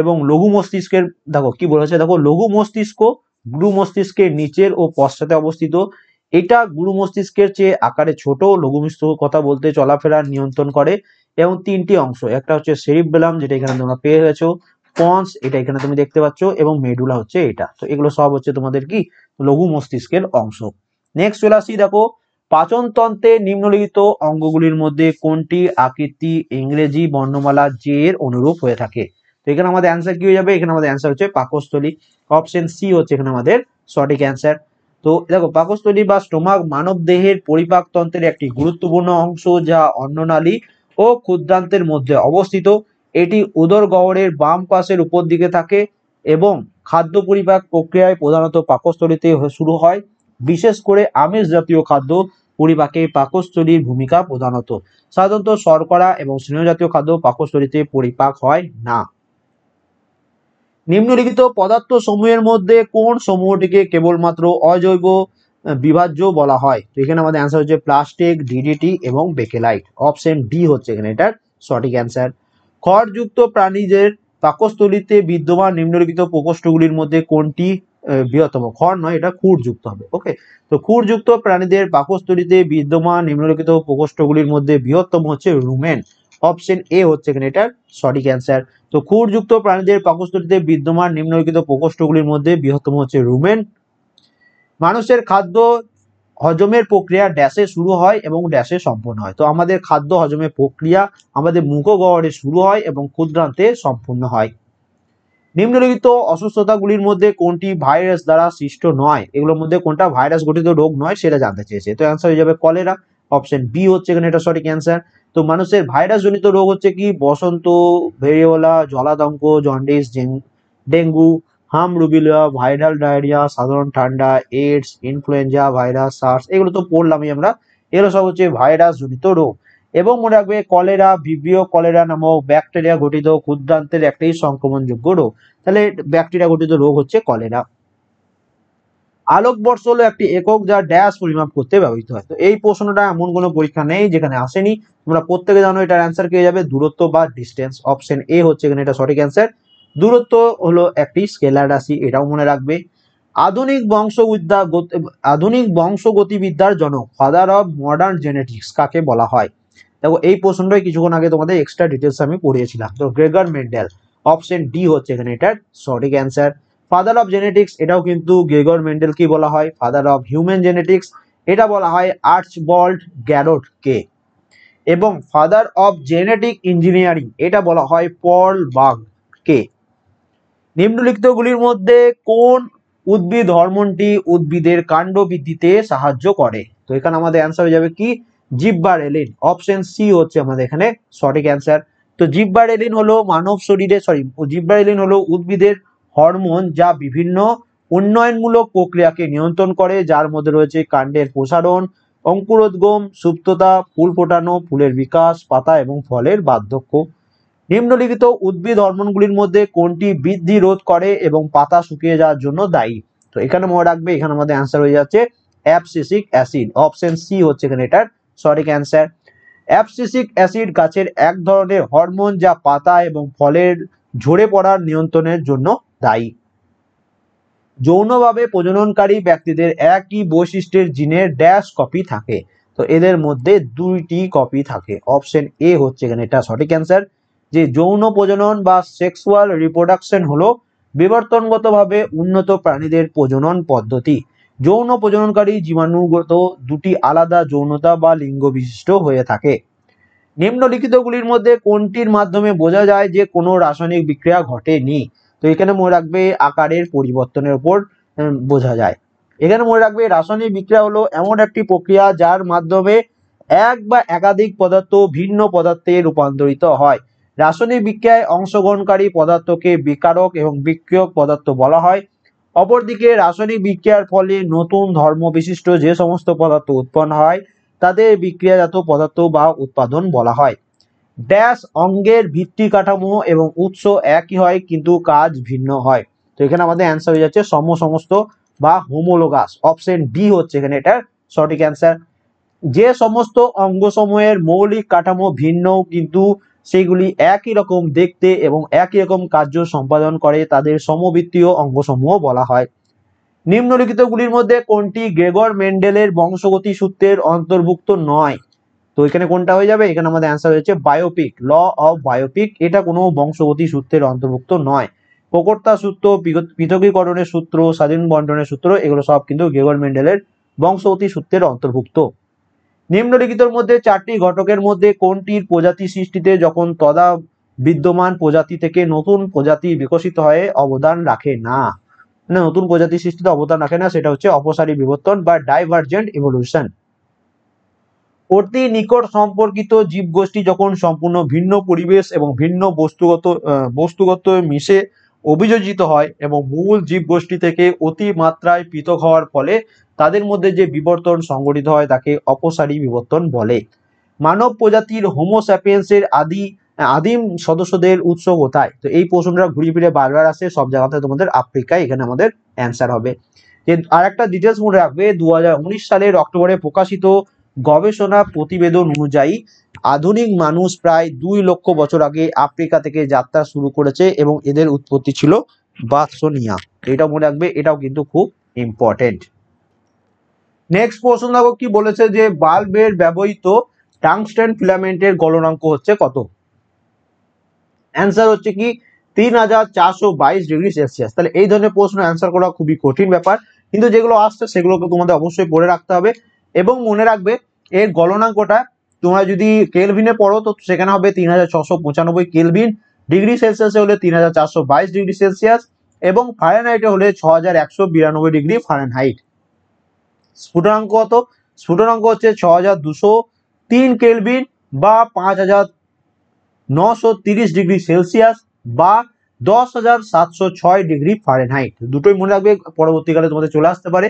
এবং লঘু মস্তিষ্কের দেখো কি বলেছে দেখো লঘু মস্তিষ্ক গুরু মস্তিষ্কের নিচের ও পশ্চাতে অবস্থিত এটা গুরু মস্তিষ্কের চেয়ে আকারে ছোট লঘু মস্তিষ্ক কথা বলতে চলাফেরা নিয়ন্ত্রণ করে এবং তিনটি অংশ একটা হচ্ছে বেলাম যেটা এখানে তোমরা পেয়ে গেছো পন্স এটা এখানে তুমি দেখতে পাচ্ছ এবং মেডুলা হচ্ছে এটা তো এগুলো সব হচ্ছে তোমাদের কি লঘু মস্তিষ্কের অংশ নেক্সট চলে আসি দেখো পাচনতন্ত্রে নিম্নলিখিত অঙ্গগুলির মধ্যে কোনটি আকৃতি ইংরেজি বর্ণমালা জে এর অনুরূপ হয়ে থাকে তো এখানে আমাদের অ্যান্সার কি হয়ে যাবে এখানে আমাদের অ্যান্সার হচ্ছে পাকস্থলী অপশন সি হচ্ছে এখানে আমাদের সঠিক অ্যান্সার তো দেখো পাকস্থলী বা স্টোমাক মানব দেহের পরিপাকতন্ত্রের একটি গুরুত্বপূর্ণ অংশ যা অন্ননালী ও ক্ষুদ্রান্তের মধ্যে অবস্থিত এটি উদর গহরের বাম পাশের উপর দিকে থাকে এবং খাদ্য পরিপাক প্রক্রিয়ায় প্রধানত পাকস্থলীতে শুরু হয় বিশেষ করে আমিষ জাতীয় খাদ্য পরিপাকে পাকস্থলীর ভূমিকা প্রধানত সাধারণত শর্করা এবং স্নেহ জাতীয় খাদ্য পাকস্থলীতে পরিপাক হয় না নিম্নলিখিত পদার্থ সমূহের মধ্যে কোন সমূহটিকে কেবলমাত্র অজৈব বিভাজ্য বলা হয় তো এখানে আমাদের অ্যান্সার হচ্ছে প্লাস্টিক ডিডিটি এবং বেকেলাইট অপশন ডি হচ্ছে এখানে এটার সঠিক অ্যান্সার খড়যুক্ত প্রাণীদের পাকস্থলিতে বিদ্যমান নিম্নলিখিত প্রকোষ্ঠগুলির মধ্যে কোনটি বৃহত্তম খড় নয় এটা খুঁড়যুক্ত হবে ওকে তো খুঁড়যুক্ত প্রাণীদের পাকস্থলিতে বিদ্যমান নিম্নলিখিত প্রকোষ্ঠগুলির মধ্যে বৃহত্তম হচ্ছে রুমেন অপশন এ হচ্ছে এখানে এটার সঠিক অ্যান্সার তো খুরযুক্ত প্রাণীদের পাকস্থলিতে বিদ্যমান নিম্নলিখিত প্রকোষ্ঠগুলির মধ্যে বৃহত্তম হচ্ছে রুমেন মানুষের খাদ্য হজমের প্রক্রিয়া ড্যাশে শুরু হয় এবং ড্যাশে সম্পূর্ণ হয় তো আমাদের খাদ্য হজমের প্রক্রিয়া আমাদের মুখগহরে শুরু হয় এবং ক্ষুদ্রান্তে সম্পূর্ণ হয় নিম্নলিখিত অসুস্থতাগুলির মধ্যে কোনটি ভাইরাস দ্বারা সৃষ্ট নয় এগুলোর মধ্যে কোনটা ভাইরাস গঠিত রোগ নয় সেটা জানতে চেয়েছে তো অ্যান্সার হয়ে যাবে কলেরা অপশন বি হচ্ছে এখানে এটা সঠিক অ্যান্সার তো মানুষের ভাইরাস জনিত রোগ হচ্ছে কি বসন্ত ভেরিওলা জলাদঙ্ক জন্ডিস ডেঙ্গু হাম রুবিলা ভাইরাল ডায়রিয়া সাধারণ ঠান্ডা এইডস ইনফ্লুয়েঞ্জা ভাইরাস সার্স এগুলো তো পড়লামই আমরা এগুলো সব হচ্ছে ভাইরাস জনিত রোগ এবং মনে রাখবে কলেরা বিভিও কলেরা নামক ব্যাকটেরিয়া ঘটিত ক্ষুদ্রান্তের একটাই সংক্রমণযোগ্য রোগ তাহলে ব্যাকটেরিয়া ঘটিত রোগ হচ্ছে কলেরা আলোকবর্ষ হলো একটি একক যা ড্যাশ পরিমাপ করতে ব্যবহৃত হয় তো এই প্রশ্নটা এমন কোনো পরীক্ষা নেই যেখানে আসেনি তোমরা প্রত্যেকে জানো এটার অ্যান্সার কে যাবে দূরত্ব বা ডিস্টেন্স অপশন এ হচ্ছে এখানে এটা সঠিক অ্যান্সার দূরত্ব হলো একটি স্কেলার রাশি এটাও মনে রাখবে আধুনিক বংশবিদ্যা আধুনিক বংশগতিবিদ্যার জনক ফাদার অব মডার্ন জেনেটিক্স কাকে বলা হয় দেখো এই প্রশ্নটাই কিছুক্ষণ আগে তোমাদের এক্সট্রা ডিটেলস আমি পড়িয়েছিলাম তো গ্রেগার মেন্ডেল অপশন ডি হচ্ছে এখানে এটার সঠিক অ্যান্সার ফাদার অফ জেনেটিক্স এটাও কিন্তু মেন্ডেল মেন্ডেলকে বলা হয় ফাদার অফ হিউম্যান জেনেটিক্স এটা বলা হয় গ্যারোট কে এবং ফাদার অফ জেনেটিক ইঞ্জিনিয়ারিং এটা বলা হয় পল কে নিম্নলিখিতগুলির মধ্যে কোন উদ্ভিদ হরমোনটি উদ্ভিদের কাণ্ড বৃদ্ধিতে সাহায্য করে তো এখানে আমাদের অ্যান্সার হয়ে যাবে কি এলিন অপশন সি হচ্ছে আমাদের এখানে সঠিক অ্যান্সার তো জিব্বারেলিন হলো মানব শরীরে সরি জিব্বারেলিন হলো উদ্ভিদের হরমোন যা বিভিন্ন উন্নয়নমূলক প্রক্রিয়াকে নিয়ন্ত্রণ করে যার মধ্যে রয়েছে কাণ্ডের প্রসারণ অঙ্কুরোদ্গম সুপ্ততা ফুল ফোটানো ফুলের বিকাশ পাতা এবং ফলের বার্ধক্য নিম্নলিখিত উদ্ভিদ হরমোনগুলির মধ্যে কোনটি বৃদ্ধি রোধ করে এবং পাতা শুকিয়ে যাওয়ার জন্য দায়ী তো এখানে মনে রাখবে এখানে আমাদের অ্যান্সার হয়ে যাচ্ছে অ্যাপসিসিক অ্যাসিড অপশন সি হচ্ছে এখানে এটার সঠিক অ্যান্সার অ্যাপসিসিক অ্যাসিড গাছের এক ধরনের হরমোন যা পাতা এবং ফলের ঝরে পড়ার নিয়ন্ত্রণের জন্য দায়ী যৌনভাবে প্রজননকারী ব্যক্তিদের একই বৈশিষ্ট্যের জিনের ড্যাশ কপি থাকে তো এদের মধ্যে দুইটি কপি থাকে অপশন এ হচ্ছে এখানে এটা সঠিক অ্যান্সার যে যৌন প্রজনন বা সেক্সুয়াল রিপ্রোডাকশন হলো বিবর্তনগতভাবে উন্নত প্রাণীদের প্রজনন পদ্ধতি যৌন প্রজননকারী জীবাণুগত দুটি আলাদা যৌনতা বা লিঙ্গ বিশিষ্ট হয়ে থাকে নিম্নলিখিতগুলির মধ্যে কোনটির মাধ্যমে বোঝা যায় যে কোনো রাসায়নিক বিক্রিয়া ঘটেনি তো এখানে মনে রাখবে আকারের পরিবর্তনের উপর বোঝা যায় এখানে মনে রাখবে রাসায়নিক বিক্রিয়া হলো এমন একটি প্রক্রিয়া যার মাধ্যমে এক বা একাধিক পদার্থ ভিন্ন পদার্থে রূপান্তরিত হয় রাসায়নিক বিক্রিয়ায় অংশগ্রহণকারী পদার্থকে বিকারক এবং বিক্রিয়ক পদার্থ বলা হয় অপরদিকে রাসায়নিক বিক্রিয়ার ফলে নতুন ধর্ম বিশিষ্ট যে সমস্ত পদার্থ উৎপন্ন হয় তাদের বিক্রিয়াজাত পদার্থ বা উৎপাদন বলা হয় ড্যাশ অঙ্গের ভিত্তি কাঠামো এবং উৎস একই হয় কিন্তু কাজ ভিন্ন হয় তো এখানে আমাদের অ্যান্সার হয়ে যাচ্ছে সম সমস্ত বা হোমোলোগাস অপশন বি হচ্ছে এখানে এটার সঠিক অ্যান্সার যে সমস্ত অঙ্গসমূহের মৌলিক কাঠামো ভিন্ন কিন্তু সেগুলি একই রকম দেখতে এবং একই রকম কার্য সম্পাদন করে তাদের সমবৃত্তীয় অঙ্গসমূহ বলা হয় নিম্নলিখিতগুলির মধ্যে কোনটি গ্রেগর মেন্ডেলের বংশগতি সূত্রের অন্তর্ভুক্ত নয় তো এখানে কোনটা হয়ে যাবে এখানে আমাদের অ্যান্সার হয়েছে বায়োপিক ল অফ বায়োপিক এটা কোনো বংশগতি সূত্রের অন্তর্ভুক্ত নয় প্রকর্তা সূত্র পৃথকীকরণের সূত্র স্বাধীন বন্টনের সূত্র এগুলো সব কিন্তু গেগর মেন্ডেলের বংশগতি সূত্রের অন্তর্ভুক্ত নিম্নলিখিতর মধ্যে চারটি ঘটকের মধ্যে কোনটির প্রজাতি সৃষ্টিতে যখন তদা বিদ্যমান প্রজাতি থেকে নতুন প্রজাতি বিকশিত হয়ে অবদান রাখে না না মানে নতুন প্রজাতি সৃষ্টিতে অবদান রাখে না সেটা হচ্ছে অপসারী বিবর্তন বা ডাইভার্জেন্ট ইভলিউশন অতি নিকট সম্পর্কিত জীবগোষ্ঠী যখন সম্পূর্ণ ভিন্ন পরিবেশ এবং ভিন্ন বস্তুগত বস্তুগত মিশে অভিযোজিত হয় এবং মূল জীবগোষ্ঠী থেকে অতি মাত্রায় পৃথক হওয়ার ফলে তাদের মধ্যে যে বিবর্তন সংগঠিত হয় তাকে অপসারী বিবর্তন বলে মানব প্রজাতির হোমোস্যাপিয়েন্সের আদি আদিম সদস্যদের উৎস কোথায় তো এই প্রশ্নটা ঘুরিয়ে ফিরে বারবার আসে সব জায়গাতে তোমাদের আফ্রিকায় এখানে আমাদের অ্যান্সার হবে আর একটা ডিটেলস মনে রাখবে দু সালের অক্টোবরে প্রকাশিত গবেষণা প্রতিবেদন অনুযায়ী আধুনিক মানুষ প্রায় দুই লক্ষ বছর আগে আফ্রিকা থেকে যাত্রা শুরু করেছে এবং এদের উৎপত্তি ছিল বাৎসনিয়া এটা মনে রাখবে এটাও কিন্তু খুব ইম্পর্টেন্ট নেক্সট প্রশ্ন দেখো কি বলেছে যে বাল্বের ব্যবহৃত টাংস্টেন ফিলামেন্টের গলনাঙ্ক হচ্ছে কত অ্যান্সার হচ্ছে কি তিন হাজার চারশো বাইশ ডিগ্রি সেলসিয়াস তাহলে এই ধরনের প্রশ্ন অ্যান্সার করা খুবই কঠিন ব্যাপার কিন্তু যেগুলো আসছে সেগুলোকে তোমাদের অবশ্যই পড়ে রাখতে হবে এবং মনে রাখবে এর গলনাঙ্কটা তোমরা যদি কেলভিনে পড়ো তো সেখানে হবে তিন হাজার ছশো পঁচানব্বই কেলভিন ডিগ্রি সেলসিয়াসে হলে তিন হাজার চারশো বাইশ ডিগ্রি সেলসিয়াস এবং ফারেনহাইটে হলে ছ হাজার একশো বিরানব্বই ডিগ্রি ফারেনহাইট স্ফুটনাঙ্ক কত স্ফুটনাঙ্ক হচ্ছে ছ হাজার দুশো তিন কেলভিন বা পাঁচ হাজার নশো তিরিশ ডিগ্রি সেলসিয়াস বা দশ হাজার সাতশো ছয় ডিগ্রি ফারেনহাইট দুটোই মনে রাখবে পরবর্তীকালে তোমাদের চলে আসতে পারে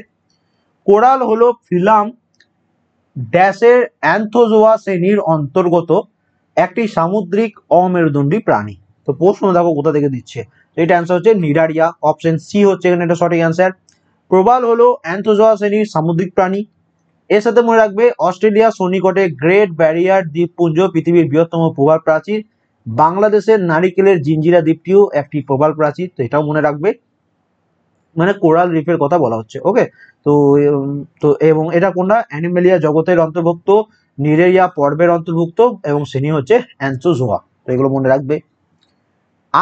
কোরাল হলো ফিলাম ড্যাশের অ্যান্থোজোয়া শ্রেণীর অন্তর্গত একটি সামুদ্রিক অমেরুদণ্ডী প্রাণী তো প্রশ্ন দেখো কোথা থেকে দিচ্ছে এটা অ্যান্সার হচ্ছে নিডারিয়া অপশন সি হচ্ছে এখানে এটা সঠিক অ্যান্সার প্রবাল হলো অ্যান্থোজোয়া শ্রেণীর সামুদ্রিক প্রাণী এর সাথে মনে রাখবে অস্ট্রেলিয়া সনিকটে গ্রেট ব্যারিয়ার দ্বীপপুঞ্জ পৃথিবীর বৃহত্তম প্রবাল প্রাচীর বাংলাদেশের নারিকেলের জিঞ্জিরা দ্বীপটিও একটি প্রবাল প্রাচীর তো এটাও মনে রাখবে মানে কোরাল রিফের কথা বলা হচ্ছে ওকে তো তো এবং এটা কোনটা অ্যানিমেলিয়া জগতের অন্তর্ভুক্ত নিরেরিয়া পর্বের অন্তর্ভুক্ত এবং শ্রেণী হচ্ছে অ্যান্সোজোয়া তো এগুলো মনে রাখবে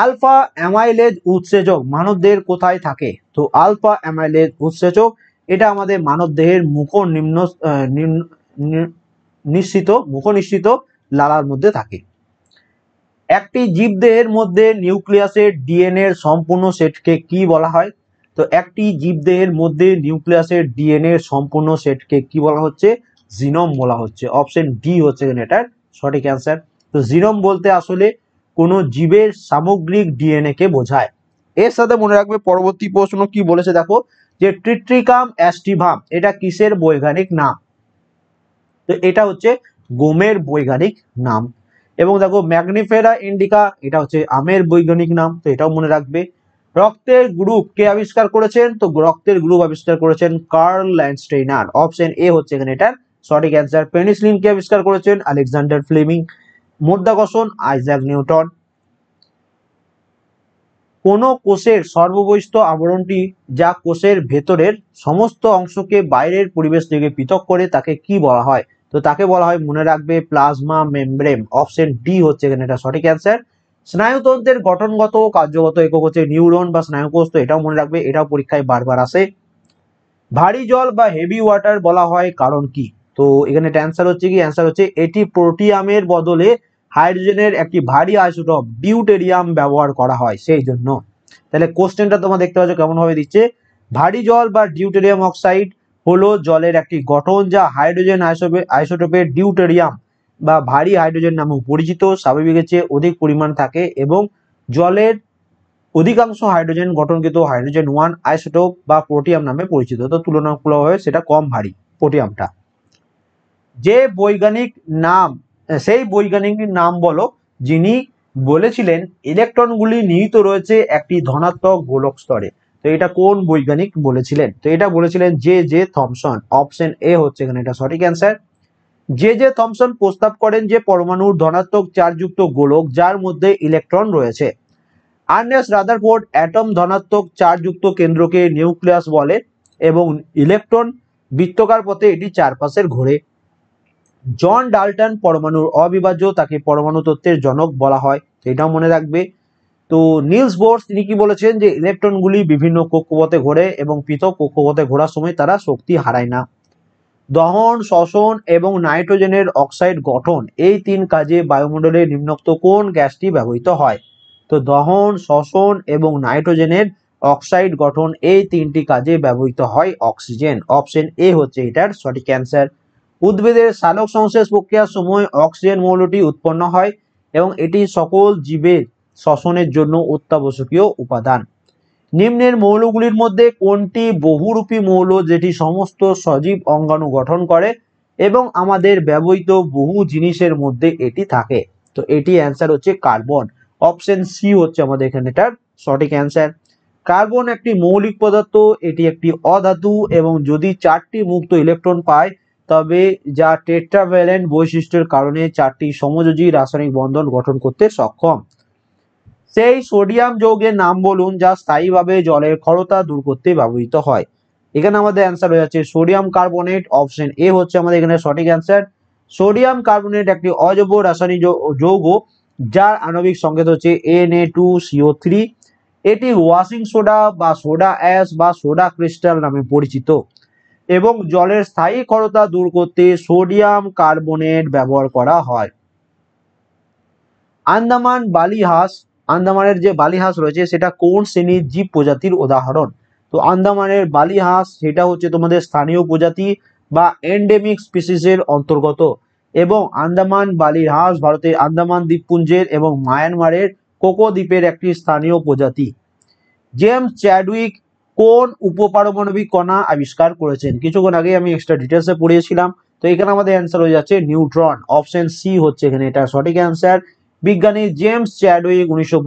আলফা অ্যামাইলেজ উৎসেচক দেহের কোথায় থাকে তো আলফা অ্যামাইলেজ উৎসেচক এটা আমাদের মানবদেহের মুখ নিম্ন নিশ্চিত মুখ নিশ্চিত লালার মধ্যে থাকে একটি জীবদেহের মধ্যে নিউক্লিয়াসের ডিএনএর সম্পূর্ণ সেটকে কি বলা হয় তো একটি জীবদেহের মধ্যে নিউক্লিয়াসের ডিএনএ সম্পূর্ণ সেটকে কি বলা হচ্ছে জিনোম বলা হচ্ছে অপশন ডি হচ্ছে এটার সঠিক অ্যান্সার তো জিনোম বলতে আসলে কোনো জীবের সামগ্রিক ডিএনএকে বোঝায় এর সাথে মনে রাখবে পরবর্তী প্রশ্ন কি বলেছে দেখো যে ট্রিট্রিকাম অ্যাস্টিভাম এটা কিসের বৈজ্ঞানিক নাম তো এটা হচ্ছে গোমের বৈজ্ঞানিক নাম এবং দেখো ম্যাগনিফেরা ইন্ডিকা এটা হচ্ছে আমের বৈজ্ঞানিক নাম তো এটাও মনে রাখবে রক্তের গ্রুপ কে আবিষ্কার করেছেন তো রক্তের গ্রুপ আবিষ্কার করেছেন কার্ল ল্যান্ডস্টেইনার অপশন এ হচ্ছে এখানে এটার সঠিক অ্যান্সার পেনিসলিন কে আবিষ্কার করেছেন আলেকজান্ডার ফ্লেমিং মধ্যাকর্ষণ আইজাক নিউটন কোন কোষের সর্ববহিষ্ঠ আবরণটি যা কোষের ভেতরের সমস্ত অংশকে বাইরের পরিবেশ থেকে পৃথক করে তাকে কি বলা হয় তো তাকে বলা হয় মনে রাখবে প্লাজমা মেমব্রেন অপশন ডি হচ্ছে এখানে এটা সঠিক অ্যান্সার স্নায়ুতন্ত্রের গঠনগত কার্যগত একক হচ্ছে নিউরন বা স্নায়ুকোষ তো এটাও মনে রাখবে এটাও পরীক্ষায় বারবার আসে ভারী জল বা হেভি ওয়াটার বলা হয় কারণ কি তো এখানে অ্যান্সার হচ্ছে কি অ্যান্সার হচ্ছে এটি প্রোটিয়ামের বদলে হাইড্রোজেনের একটি ভারী আইসোটপ ডিউটেরিয়াম ব্যবহার করা হয় সেই জন্য তাহলে কোশ্চেনটা তোমরা দেখতে পাচ্ছ কেমনভাবে দিচ্ছে ভারী জল বা ডিউটেরিয়াম অক্সাইড হলো জলের একটি গঠন যা হাইড্রোজেন আইসোপে আইসোটপের ডিউটেরিয়াম বা ভারী হাইড্রোজেন নামেও পরিচিত স্বাভাবিকের চেয়ে অধিক পরিমাণ থাকে এবং জলের অধিকাংশ হাইড্রোজেন গঠনকৃত হাইড্রোজেন ওয়ান আইসোটোপ বা প্রোটিয়াম নামে পরিচিত তো তুলনামূলকভাবে সেটা কম ভারী প্রোটিয়ামটা যে বৈজ্ঞানিক নাম সেই বৈজ্ঞানিক নাম বলো যিনি বলেছিলেন ইলেকট্রনগুলি নিহিত রয়েছে একটি ধনাত্মক গোলক স্তরে তো এটা কোন বৈজ্ঞানিক বলেছিলেন তো এটা বলেছিলেন J J Thomson option A হচ্ছে এখানে এটা সঠিক অ্যান্সার যে যে থমসন প্রস্তাব করেন যে পরমাণুর ধনাত্মক চার্জযুক্ত গোলক যার মধ্যে ইলেকট্রন রয়েছে আর্নেস রাদারফোর্ড অ্যাটম ধনাত্মক চার্জযুক্ত কেন্দ্রকে নিউক্লিয়াস বলে এবং ইলেকট্রন বৃত্তকার পথে এটি চারপাশের ঘোরে জন ডাল্টন পরমাণুর অবিভাজ্য তাকে পরমাণু তত্ত্বের জনক বলা হয় এটাও মনে রাখবে তো নিলস বোর্স তিনি কি বলেছেন যে ইলেকট্রনগুলি বিভিন্ন কক্ষপথে ঘোরে এবং পৃথক কক্ষপথে ঘোরার সময় তারা শক্তি হারায় না দহন শ্বসন এবং নাইট্রোজেনের অক্সাইড গঠন এই তিন কাজে বায়ুমণ্ডলে নিম্নোক্ত কোন গ্যাসটি ব্যবহৃত হয় তো দহন শ্বসন এবং নাইট্রোজেনের অক্সাইড গঠন এই তিনটি কাজে ব্যবহৃত হয় অক্সিজেন অপশন এ হচ্ছে এটার সঠিক অ্যান্সার উদ্ভিদের সালোক সংশ্লেষ প্রক্রিয়ার সময় অক্সিজেন মৌলটি উৎপন্ন হয় এবং এটি সকল জীবের শ্বসনের জন্য অত্যাবশ্যকীয় উপাদান নিম্নের মৌলগুলির মধ্যে কোনটি বহুরূপী মৌল যেটি সমস্ত সজীব অঙ্গাণু গঠন করে এবং আমাদের ব্যবহৃত বহু জিনিসের মধ্যে এটি থাকে তো এটি অ্যান্সার হচ্ছে কার্বন অপশন সি হচ্ছে আমাদের এখানে এটার সঠিক অ্যান্সার কার্বন একটি মৌলিক পদার্থ এটি একটি অধাতু এবং যদি চারটি মুক্ত ইলেকট্রন পায় তবে যা টেট্রাভ্যালেন্ট বৈশিষ্ট্যের কারণে চারটি সমযোজী রাসায়নিক বন্ধন গঠন করতে সক্ষম সেই সোডিয়াম যৌগের নাম বলুন যা স্থায়ীভাবে জলের ক্ষরতা দূর করতে ব্যবহৃত হয় এখানে আমাদের অ্যান্সার হয়ে যাচ্ছে সোডিয়াম কার্বনেট অপশন এ হচ্ছে আমাদের এখানে সঠিক অ্যান্সার সোডিয়াম কার্বনেট একটি অজব রাসায়নিক যৌগ যার আণবিক সংকেত হচ্ছে N A two CO three এটি ওয়াশিং সোডা বা সোডা অ্যাশ বা সোডা ক্রিস্টাল নামে পরিচিত এবং জলের স্থায়ী ক্ষরতা দূর করতে সোডিয়াম কার্বনেট ব্যবহার করা হয় আন্দামান বালিহাস আন্দামানের যে বালিহাঁস রয়েছে সেটা কোন শ্রেণীর জীব প্রজাতির উদাহরণ তো আন্দামানের বালিহাঁস সেটা হচ্ছে তোমাদের স্থানীয় প্রজাতি বা এন্ডেমিক স্পিসিসের অন্তর্গত এবং আন্দামান বালি হাঁস ভারতের আন্দামান দ্বীপপুঞ্জের এবং মায়ানমারের কোকো দ্বীপের একটি স্থানীয় প্রজাতি জেমস চ্যাডউইক কোন উপপারমাণবিক কণা আবিষ্কার করেছেন কিছুক্ষণ আগে আমি এক্সট্রা ডিটেলসে পড়িয়েছিলাম তো এখানে আমাদের অ্যান্সার হয়ে যাচ্ছে নিউট্রন অপশন সি হচ্ছে এখানে এটা সঠিক অ্যান্সার বিজ্ঞানী জেমস চ্যাডউইক উনিশশো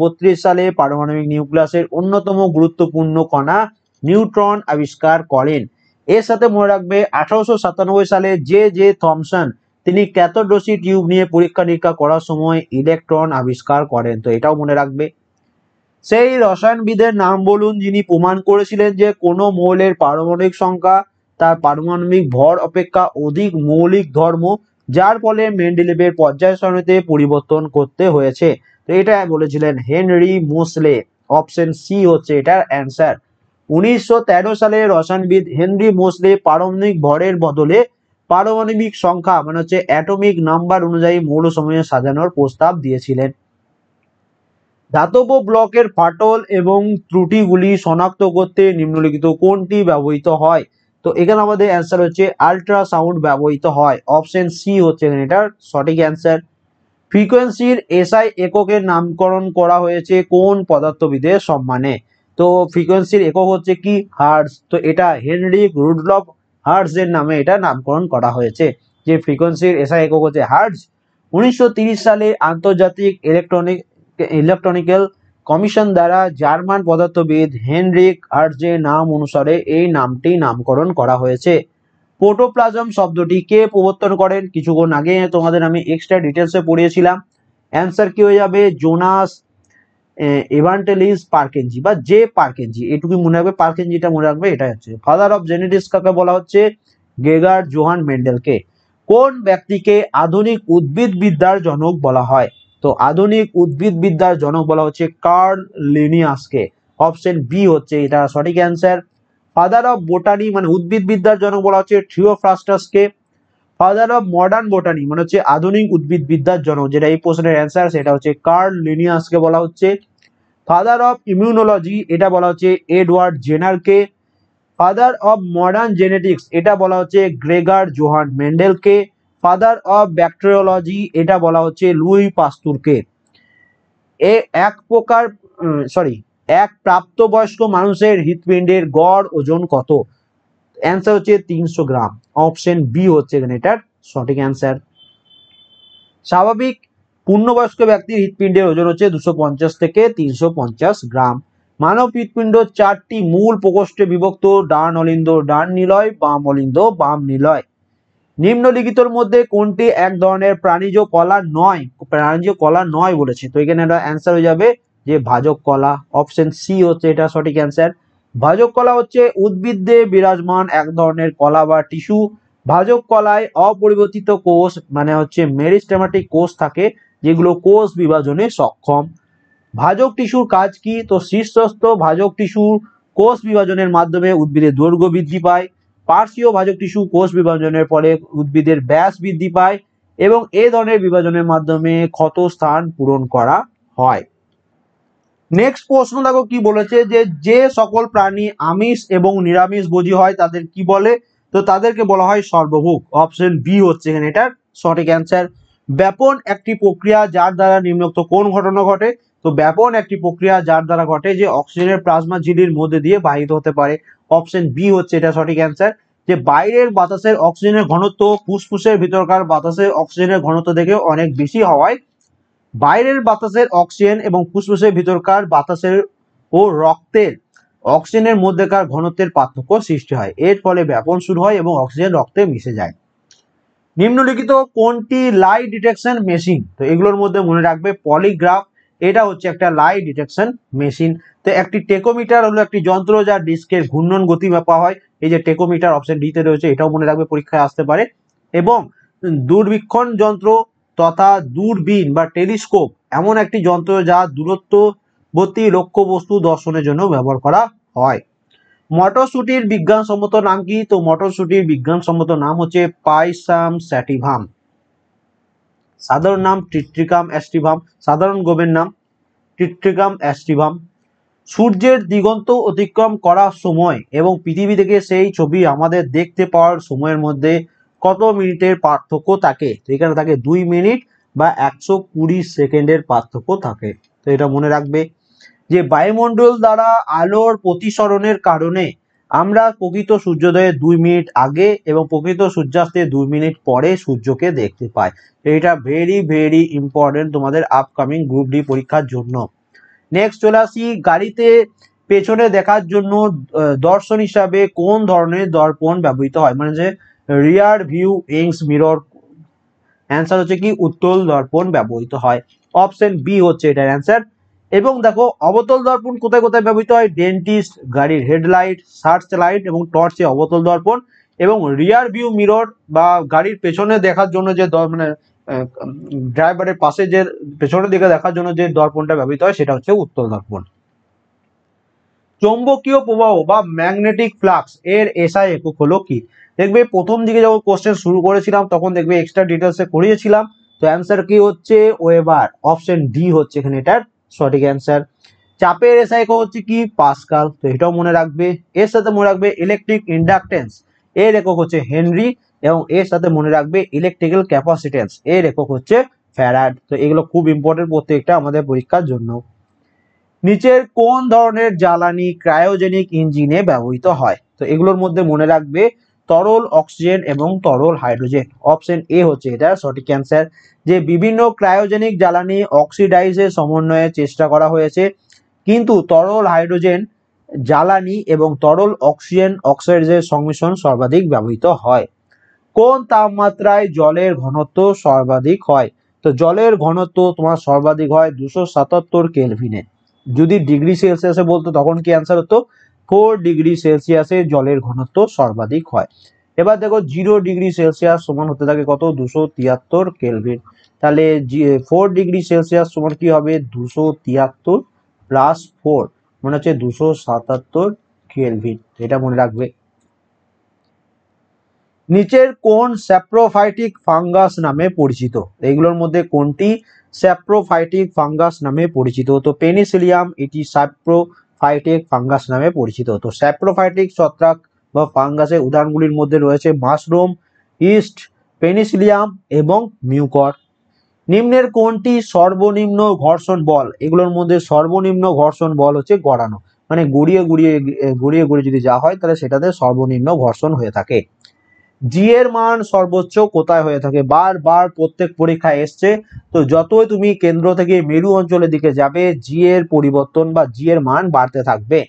সালে পারমাণবিক নিউক্লিয়াসের অন্যতম গুরুত্বপূর্ণ কণা নিউট্রন আবিষ্কার করেন এর সাথে মনে রাখবে আঠারোশো সালে জে জে থমসন তিনি ক্যাথোডোসি টিউব নিয়ে পরীক্ষা নিরীক্ষা করার সময় ইলেকট্রন আবিষ্কার করেন তো এটাও মনে রাখবে সেই রসায়নবিদের নাম বলুন যিনি প্রমাণ করেছিলেন যে কোনো মৌলের পারমাণবিক সংখ্যা তার পারমাণবিক ভর অপেক্ষা অধিক মৌলিক ধর্ম যার ফলে মেন্ডেলিভের পর্যায় সারণীতে পরিবর্তন করতে হয়েছে তো এটা বলেছিলেন হেনরি মোসলে অপশন সি হচ্ছে এটার অ্যান্সার উনিশশো সালে রসায়নবিদ হেনরি মোসলে পারমাণবিক ভরের বদলে পারমাণবিক সংখ্যা মানে হচ্ছে অ্যাটমিক নাম্বার অনুযায়ী মৌল সময়ে সাজানোর প্রস্তাব দিয়েছিলেন ধাতব ব্লকের ফাটল এবং ত্রুটিগুলি শনাক্ত করতে নিম্নলিখিত কোনটি ব্যবহৃত হয় তো এখানে আমাদের অ্যান্সার হচ্ছে আল্ট্রাসাউন্ড ব্যবহৃত হয় অপশন সি হচ্ছে এটার সঠিক অ্যান্সার ফ্রিকোয়েন্সির এসআই এককের নামকরণ করা হয়েছে কোন পদার্থবিদের সম্মানে তো ফ্রিকোয়েন্সির একক হচ্ছে কি হার্স তো এটা হেনরিক রুডলফ হার্স এর নামে এটা নামকরণ করা হয়েছে যে ফ্রিকোয়েন্সির এসআই একক হচ্ছে হার্স উনিশশো সালে আন্তর্জাতিক ইলেকট্রনিক ইলেকট্রনিক্যাল কমিশন দ্বারা জার্মান পদার্থবিদ হেনরিক আর্জে নাম অনুসারে এই নামটি নামকরণ করা হয়েছে পোটোপ্লাজম শব্দটি কে প্রবর্তন করেন কিছুক্ষণ আগে তোমাদের আমি এক্সট্রা ডিটেলসে পড়িয়েছিলাম অ্যান্সার কি হয়ে যাবে জোনাস এভান্টেলিস পার্কেনজি বা জে পার্কেনজি এটুকুই মনে রাখবে পার্কেনজিটা মনে রাখবে এটাই হচ্ছে ফাদার অফ জেনেটিক্স কাকে বলা হচ্ছে গেগার জোহান মেন্ডেলকে কোন ব্যক্তিকে আধুনিক উদ্ভিদবিদ্যার জনক বলা হয় তো আধুনিক উদ্ভিদবিদ্যার জনক বলা হচ্ছে কার্ল লিনিয়াসকে অপশন বি হচ্ছে এটা সঠিক অ্যান্সার ফাদার অফ বোটানি মানে উদ্ভিদবিদ্যার জনক বলা হচ্ছে থ্রিওফ্রাস্টাসকে ফাদার অফ মডার্ন বোটানি মানে হচ্ছে আধুনিক উদ্ভিদবিদ্যার জনক যেটা এই প্রশ্নের অ্যান্সার সেটা হচ্ছে কার্ল লিনিয়াসকে বলা হচ্ছে ফাদার অফ ইমিউনোলজি এটা বলা হচ্ছে এডওয়ার্ড জেনারকে ফাদার অফ মডার্ন জেনেটিক্স এটা বলা হচ্ছে গ্রেগার জোহান মেন্ডেলকে ফাদার অফ ব্যাকটেরিওলজি এটা বলা হচ্ছে লুই পাস্তুরকে এ এক প্রকার সরি এক প্রাপ্তবয়স্ক মানুষের হৃৎপিণ্ডের গড় ওজন কত অ্যান্সার হচ্ছে তিনশো গ্রাম অপশন বি হচ্ছে এখানে এটার সঠিক অ্যান্সার স্বাভাবিক পূর্ণবয়স্ক ব্যক্তির হৃৎপিণ্ডের ওজন হচ্ছে দুশো থেকে তিনশো গ্রাম মানব হৃৎপিণ্ড চারটি মূল প্রকোষ্ঠে বিভক্ত ডান অলিন্দ ডান নিলয় বাম অলিন্দ বাম নিলয় নিম্নলিখিতর মধ্যে কোনটি এক ধরনের প্রাণীজ কলা নয় প্রাণীজ কলা নয় বলেছে তো এখানে এটা অ্যান্সার হয়ে যাবে যে ভাজক কলা অপশন সি হচ্ছে এটা সঠিক অ্যান্সার ভাজক কলা হচ্ছে উদ্ভিদে বিরাজমান এক ধরনের কলা বা টিস্যু ভাজক কলায় অপরিবর্তিত কোষ মানে হচ্ছে মেরিস্টেমাটিক কোষ থাকে যেগুলো কোষ বিভাজনে সক্ষম ভাজক টিস্যুর কাজ কি তো শীর্ষস্থ ভাজক টিস্যুর কোষ বিভাজনের মাধ্যমে উদ্ভিদের দৈর্ঘ্য বৃদ্ধি পায় পার্শ্বীয় ভাজক টিস্যু কোষ বিভাজনের ফলে উদ্ভিদের ব্যাস বৃদ্ধি পায় এবং এ ধরনের বিভাজনের মাধ্যমে ক্ষত স্থান পূরণ করা হয় নেক্সট প্রশ্ন দেখো কি বলেছে যে যে সকল প্রাণী আমিষ এবং নিরামিষ ভোজী হয় তাদের কি বলে তো তাদেরকে বলা হয় সর্বভোগ অপশন বি হচ্ছে এখানে এটার সঠিক অ্যান্সার ব্যাপন একটি প্রক্রিয়া যার দ্বারা নিম্নোক্ত কোন ঘটনা ঘটে তো ব্যাপন একটি প্রক্রিয়া যার দ্বারা ঘটে যে অক্সিজেনের প্লাজমা ঝিলির মধ্যে দিয়ে বাহিত হতে পারে অপশন বি হচ্ছে এটা সঠিক অ্যান্সার যে বাইরের বাতাসের অক্সিজেনের ঘনত্ব ফুসফুসের ভিতরকার বাতাসের অক্সিজেনের ঘনত্ব থেকে অনেক বেশি হওয়ায় বাইরের বাতাসের অক্সিজেন এবং ফুসফুসের ভিতরকার বাতাসের ও রক্তের অক্সিজেনের মধ্যেকার ঘনত্বের পার্থক্য সৃষ্টি হয় এর ফলে ব্যাপন শুরু হয় এবং অক্সিজেন রক্তে মিশে যায় নিম্নলিখিত কোনটি লাই ডিটেকশন মেশিন তো এগুলোর মধ্যে মনে রাখবে পলিগ্রাফ এটা হচ্ছে একটা লাই ডিটেকশন মেশিন তো একটি টেকোমিটার হলো একটি যন্ত্র যা ডিস্কের ঘূর্ণন গতি মাপা হয় এই যে টেকোমিটার অপশন ডিতে রয়েছে এটাও মনে রাখবে পরীক্ষায় আসতে পারে এবং দূরবীক্ষণ যন্ত্র তথা দূরবীন বা টেলিস্কোপ এমন একটি যন্ত্র যা দূরত্ববর্তী বস্তু দর্শনের জন্য ব্যবহার করা হয় মটরশুটির বিজ্ঞানসম্মত নাম কি তো মটরশুটির বিজ্ঞানসম্মত নাম হচ্ছে পাইসাম স্যাটিভাম সাধারণ নাম টিট্রিকাম অ্যাস্টিভাম সাধারণ গোবের নাম টিট্রিকাম অ্যাস্টিভাম সূর্যের দিগন্ত অতিক্রম করার সময় এবং পৃথিবী থেকে সেই ছবি আমাদের দেখতে পাওয়ার সময়ের মধ্যে কত মিনিটের পার্থক্য থাকে তো এখানে থাকে দুই মিনিট বা একশো কুড়ি সেকেন্ডের পার্থক্য থাকে তো এটা মনে রাখবে যে বায়ুমণ্ডল দ্বারা আলোর প্রতিসরণের কারণে আমরা প্রকৃত সূর্যোদয়ের দুই মিনিট আগে এবং প্রকৃত সূর্যাস্তের দুই মিনিট পরে সূর্যকে দেখতে পাই এটা ভেরি ভেরি ইম্পর্টেন্ট তোমাদের আপকামিং গ্রুপ ডি পরীক্ষার জন্য নেক্সট চলে আসি গাড়িতে পেছনে দেখার জন্য দর্শন হিসাবে কোন ধরনের দর্পণ ব্যবহৃত হয় মানে যে রিয়ার ভিউ ইংস মিরর অ্যান্সার হচ্ছে কি উত্তল দর্পণ ব্যবহৃত হয় অপশন বি হচ্ছে এটার অ্যান্সার এবং দেখো অবতল দর্পণ কোথায় কোথায় ব্যবহৃত হয় ডেন্টিস্ট গাড়ির হেডলাইট সার্চ লাইট এবং টর্চে অবতল দর্পণ এবং রিয়ার ভিউ মিরর বা গাড়ির পেছনে দেখার জন্য যে মানে ড্রাইভারের পাশে যে পেছনের দিকে দেখার জন্য যে দর্পণটা ব্যবহৃত হয় সেটা হচ্ছে উত্তল দর্পণ চৌম্বকীয় প্রবাহ বা ম্যাগনেটিক ফ্লাক্স এর এসআই একক হলো কি দেখবে প্রথম দিকে যখন কোশ্চেন শুরু করেছিলাম তখন দেখবে এক্সট্রা ডিটেলসে করিয়েছিলাম তো অ্যান্সার কি হচ্ছে ওয়েবার অপশন ডি হচ্ছে এখানে এটার সঠিক অ্যান্সার চাপের এসআইক হচ্ছে কি পাসকাল তো এটাও মনে রাখবে এর সাথে মনে রাখবে ইলেকট্রিক ইন্ডাকটেন্স এর একক হচ্ছে হেনরি এবং এর সাথে মনে রাখবে ইলেকট্রিক্যাল ক্যাপাসিটেন্স এর একক হচ্ছে ফ্যারাড তো এগুলো খুব ইম্পর্টেন্ট প্রত্যেকটা আমাদের পরীক্ষার জন্য নিচের কোন ধরনের জ্বালানি ক্রায়োজেনিক ইঞ্জিনে ব্যবহৃত হয় তো এগুলোর মধ্যে মনে রাখবে তরল অক্সিজেন এবং তরল হাইড্রোজেন অপশন এ হচ্ছে এটা সঠিক অ্যান্সার যে বিভিন্ন ক্রায়োজেনিক জ্বালানি অক্সিডাইজের সমন্বয়ে চেষ্টা করা হয়েছে কিন্তু তরল হাইড্রোজেন জ্বালানি এবং তরল অক্সিজেন অক্সাইডের সংমিশ্রণ সর্বাধিক ব্যবহৃত হয় কোন তাপমাত্রায় জলের ঘনত্ব সর্বাধিক হয় তো জলের ঘনত্ব তোমার সর্বাধিক হয় দুশো সাতাত্তর কেলভিনে যদি ডিগ্রি সেলসিয়াসে বলতো তখন কি অ্যান্সার হতো ফোর ডিগ্রি সেলসিয়াসে জলের ঘনত্ব সর্বাধিক হয় এবার দেখো জিরো ডিগ্রি সেলসিয়াস সমান হতে থাকে কত দুশো তিয়াত্তর কেলভিন তাহলে ফোর ডিগ্রি সেলসিয়াস সমান কি হবে দুশো তিয়াত্তর প্লাস ফোর মনে হচ্ছে দুশো সাতাত্তর কেলভিন এটা মনে রাখবে নিচের কোন স্যাপ্রোফাইটিক ফাঙ্গাস নামে পরিচিত এইগুলোর মধ্যে কোনটি স্যাপ্রোফাইটিক ফাঙ্গাস নামে পরিচিত তো পেনিসিলিয়াম এটি স্যাপ্রো ফাইটেক ফাঙ্গাস নামে পরিচিত তো স্যাপ্রোফাইটিক ছত্রাক বা ফাঙ্গাসের উদাহরণগুলির মধ্যে রয়েছে মাশরুম ইস্ট পেনিসিলিয়াম এবং মিউকর নিম্নের কোনটি সর্বনিম্ন ঘর্ষণ বল এগুলোর মধ্যে সর্বনিম্ন ঘর্ষণ বল হচ্ছে গড়ানো মানে গুড়িয়ে গুড়িয়ে গুড়িয়ে গুড়িয়ে যদি যাওয়া হয় তাহলে সেটাতে সর্বনিম্ন ঘর্ষণ হয়ে থাকে জি এর মান সর্বোচ্চ কোথায় হয়ে থাকে বারবার প্রত্যেক পরীক্ষায় এসছে তো যতই তুমি কেন্দ্র থেকে মেরু অঞ্চলের দিকে যাবে জি এর পরিবর্তন বা জি এর মান বাড়তে থাকবে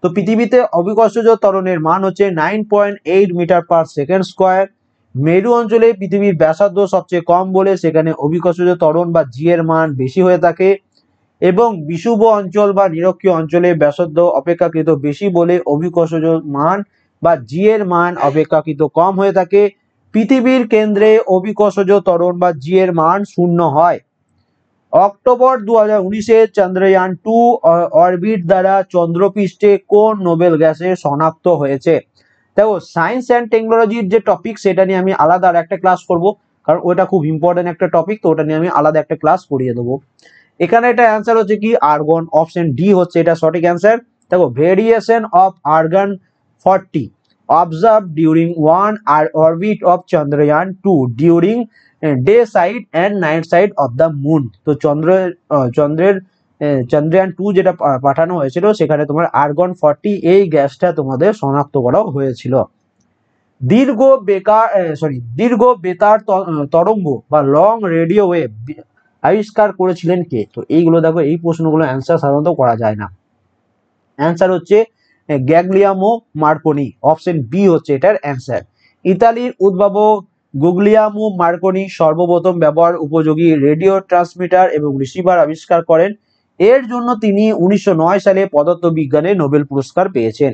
তো পৃথিবীতে অবিকর্ষজ ত্বরণের মান হচ্ছে nine point eight metre per second square মেরু অঞ্চলে পৃথিবীর ব্যাসার্ধ সবচেয়ে কম বলে সেখানে অভিকর্ষজ ত্বরণ বা জি এর মান বেশি হয়ে থাকে এবং বিষুব অঞ্চল বা নিরক্ষীয় অঞ্চলে ব্যাসার্ধ অপেক্ষাকৃত বেশি বলে অভিকর্ষজ মান বা জি এর মান অপেক্ষাকৃত কম হয়ে থাকে পৃথিবীর কেন্দ্রে অভিকষজ তরণ বা জি এর মান শূন্য হয় অক্টোবর দু হাজার উনিশে চন্দ্রয়ান টু অরবিট দ্বারা চন্দ্রপৃষ্ঠে কোন নোবেল গ্যাসের শনাক্ত হয়েছে দেখো সায়েন্স অ্যান্ড টেকনোলজির যে টপিক সেটা নিয়ে আমি আলাদা আর একটা ক্লাস করব কারণ ওটা খুব ইম্পর্টেন্ট একটা টপিক তো ওটা নিয়ে আমি আলাদা একটা ক্লাস করিয়ে দেবো এখানে এটা অ্যান্সার হচ্ছে কি আর্গন অপশন ডি হচ্ছে এটা সঠিক অ্যান্সার দেখো variation of argon 40 observe during one আর orbit of Chandrayaan two during day side and night side of the moon তো চন্দ্র চন্দ্রের চন্দ্রয়ান টু যেটা পাঠানো হয়েছিল সেখানে তোমার আর্গন ফর্টি এই গ্যাসটা তোমাদের শনাক্ত করা হয়েছিল দীর্ঘ বেকার সরি eh, দীর্ঘ বেতার eh, তরঙ্গ বা লং রেডিও ওয়েভ আবিষ্কার করেছিলেন কে তো এইগুলো দেখো এই প্রশ্নগুলো অ্যান্সার সাধারণত করা যায় না অ্যান্সার হচ্ছে গ্যাগলিয়ামো মার্কনি অপশন বি হচ্ছে এটার অ্যান্সার ইতালির উদ্ভাবক গুগলিয়ামো মার্কনি সর্বপ্রথম ব্যবহার উপযোগী রেডিও ট্রান্সমিটার এবং রিসিভার আবিষ্কার করেন এর জন্য তিনি উনিশশো সালে পদার্থবিজ্ঞানে নোবেল পুরস্কার পেয়েছেন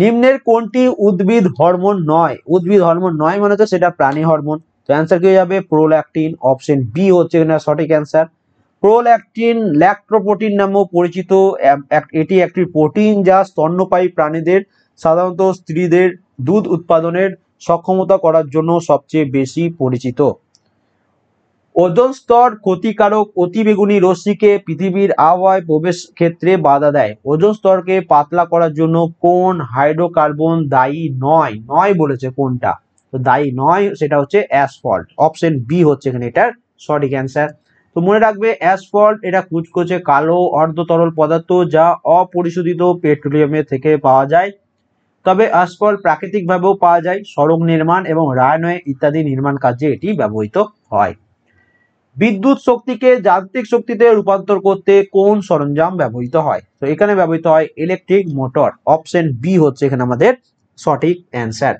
নিম্নের কোনটি উদ্ভিদ হরমোন নয় উদ্ভিদ হরমোন নয় মানে তো সেটা প্রাণী হরমোন তো অ্যান্সার কি হয়ে যাবে প্রোল্যাকটিন অপশন বি হচ্ছে সঠিক অ্যান্সার প্রোল্যাকটিন ল্যাক্টোপ্রোটিন নামেও পরিচিত এটি একটি প্রোটিন যা স্তন্যপায়ী প্রাণীদের সাধারণত স্ত্রীদের দুধ উৎপাদনের সক্ষমতা করার জন্য সবচেয়ে বেশি পরিচিত ওজন স্তর ক্ষতিকারক অতিবেগুনি রশ্মিকে পৃথিবীর আবহাওয়ায় প্রবেশ ক্ষেত্রে বাধা দেয় ওজন স্তরকে পাতলা করার জন্য কোন হাইড্রোকার্বন দায়ী নয় নয় বলেছে কোনটা তো দায়ী নয় সেটা হচ্ছে অ্যাসফল্ট অপশন বি হচ্ছে এখানে এটার সঠিক অ্যান্সার তো মনে রাখবে অ্যাসফল্ট এটা কুচকুচে কালো অর্ধ তরল পদার্থ যা অপরিশোধিত পেট্রোলিয়ামের থেকে পাওয়া যায় তবে অ্যাসফল্ট প্রাকৃতিকভাবেও পাওয়া যায় সড়ক নির্মাণ এবং রায়নয় ইত্যাদি নির্মাণ কাজে এটি ব্যবহৃত হয় বিদ্যুৎ শক্তিকে যান্ত্রিক শক্তিতে রূপান্তর করতে কোন সরঞ্জাম ব্যবহৃত হয় তো এখানে ব্যবহৃত হয় ইলেকট্রিক মোটর অপশন বি হচ্ছে এখানে আমাদের সঠিক অ্যান্সার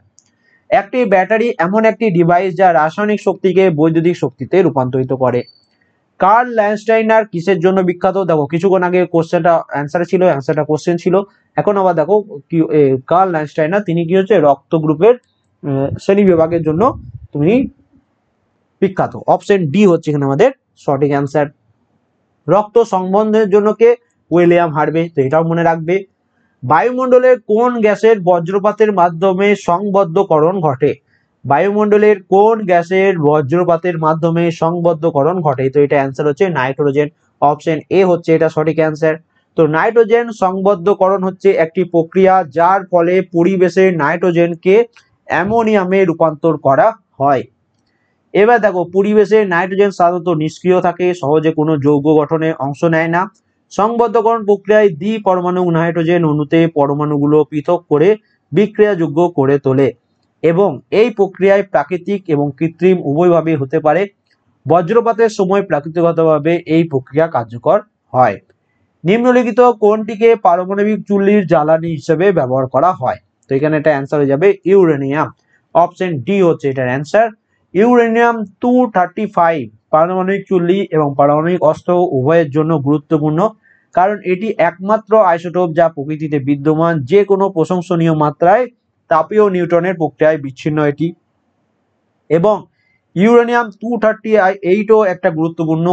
একটি ব্যাটারি এমন একটি ডিভাইস যা রাসায়নিক শক্তিকে বৈদ্যুতিক শক্তিতে রূপান্তরিত করে কার্ল ল্যান্ডস্টাইনার কিসের জন্য বিখ্যাত দেখো কিছুক্ষণ আগে কোশ্চেনটা অ্যান্সার ছিল অ্যান্সারটা কোশ্চেন ছিল এখন আবার দেখো কি কার্ল ল্যান্ডস্টাইনার তিনি কি হচ্ছে রক্ত গ্রুপের শ্রেণী বিভাগের জন্য তুমি বিখ্যাত অপশন ডি হচ্ছে এখানে আমাদের সঠিক অ্যান্সার রক্ত সম্বন্ধের জন্য কে উইলিয়াম হারবে তো এটাও মনে রাখবে বায়ুমণ্ডলের কোন গ্যাসের বজ্রপাতের মাধ্যমে সংবদ্ধকরণ ঘটে বায়ুমণ্ডলের কোন গ্যাসের বজ্রপাতের মাধ্যমে সংবদ্ধকরণ ঘটে তো এটা অ্যান্সার হচ্ছে নাইট্রোজেন অপশন এ হচ্ছে এটা সঠিক অ্যান্সার তো নাইট্রোজেন সংবদ্ধকরণ হচ্ছে একটি প্রক্রিয়া যার ফলে পরিবেশে নাইট্রোজেনকে অ্যামোনিয়ামে রূপান্তর করা হয় এবার দেখো পরিবেশে নাইট্রোজেন সাধারণত নিষ্ক্রিয় থাকে সহজে কোনো যৌগ গঠনে অংশ নেয় না সংবদ্ধকরণ প্রক্রিয়ায় দ্বি পরমাণু নাইট্রোজেন অনুতে পরমাণুগুলো পৃথক করে বিক্রিয়াযোগ্য করে তোলে এবং এই প্রক্রিয়ায় প্রাকৃতিক এবং কৃত্রিম উভয়ভাবে হতে পারে বজ্রপাতের সময় প্রাকৃতিকগতভাবে এই প্রক্রিয়া কার্যকর হয় নিম্নলিখিত কোনটিকে পারমাণবিক চুল্লির জ্বালানি হিসেবে ব্যবহার করা হয় তো এখানে এটা অ্যান্সার হয়ে যাবে ইউরেনিয়াম অপশন ডি হচ্ছে এটার answer uranium two thirty five পারমাণবিক চুল্লি এবং পারমাণবিক অস্ত্র উভয়ের জন্য গুরুত্বপূর্ণ কারণ এটি একমাত্র আইসোটোপ যা প্রকৃতিতে বিদ্যমান যে কোনো প্রশংসনীয় মাত্রায় তাপীয় নিউটনের প্রক্রিয়ায় বিচ্ছিন্ন এটি এবং ইউরেনিয়াম টু থার্টি এইটও একটা গুরুত্বপূর্ণ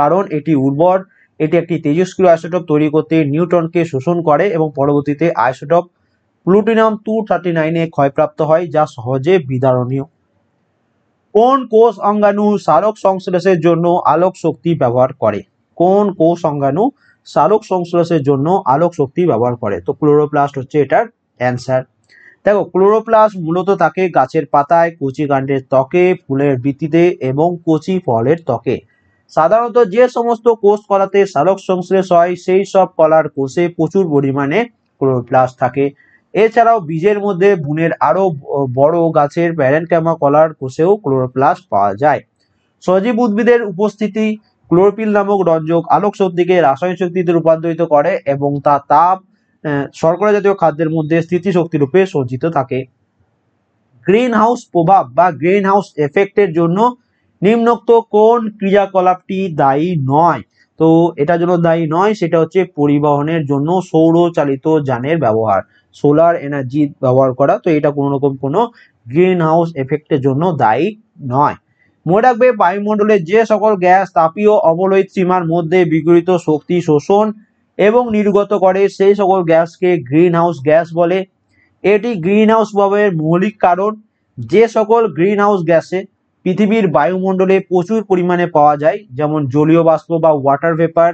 কারণ এটি উর্বর এটি একটি তেজস্ক্রিয় আইসোটপ তৈরি করতে নিউটনকে শোষণ করে এবং পরবর্তীতে আইসোটপ প্লুটিনাম টু থার্টি নাইনে ক্ষয়প্রাপ্ত হয় যা সহজে বিদারণীয় কোন কোষ অঙ্গাণু সারক সংশ্লেষের জন্য আলোক শক্তি ব্যবহার করে কোন কোষ অঙ্গাণু সারক সংশ্লেষের জন্য আলোক শক্তি ব্যবহার করে তো ক্লোরোপ্লাস্ট হচ্ছে এটার অ্যান্সার দেখো ক্লোরোপ্লাস মূলত থাকে গাছের পাতায় কচি কাণ্ডের ত্বকে ফুলের বৃত্তিতে এবং কচি ফলের ত্বকে সাধারণত যে সমস্ত কোষ কলাতে সালোক সংশ্লেষ হয় সেই সব কলার কোষে প্রচুর পরিমাণে ক্লোরোপ্লাস থাকে এছাড়াও বীজের মধ্যে বুনের আরও বড় গাছের প্যারেনক্যামা কলার কোষেও ক্লোরোপ্লাস পাওয়া যায় সজীব উদ্ভিদের উপস্থিতি ক্লোরোপিল নামক রঞ্জক আলোক শক্তিকে রাসায়নিক শক্তিতে রূপান্তরিত করে এবং তা তাপ শর্করা জাতীয় খাদ্যের মধ্যে স্থিতিশক্তি রূপে সজ্জিত থাকে গ্রিন হাউস প্রভাব বা গ্রিন হাউস এফেক্টের জন্য নিম্নোক্ত কোন ক্রিয়াকলাপটি দায়ী নয় তো এটা জন্য দায়ী নয় সেটা হচ্ছে পরিবহনের জন্য সৌরচালিত যানের ব্যবহার সোলার এনার্জি ব্যবহার করা তো এটা কোনো রকম কোনো গ্রিন হাউস এফেক্টের জন্য দায়ী নয় মনে রাখবে বায়ুমণ্ডলে যে সকল গ্যাস তাপীয় অবলোহিত সীমার মধ্যে বিগৃহীত শক্তি শোষণ এবং নির্গত করে সেই সকল গ্যাসকে গ্রিন হাউস গ্যাস বলে এটি গ্রিন হাউস প্রভাবের মৌলিক কারণ যে সকল গ্রিন হাউস গ্যাসে পৃথিবীর বায়ুমণ্ডলে প্রচুর পরিমাণে পাওয়া যায় যেমন জলীয় বাষ্প বা water vapour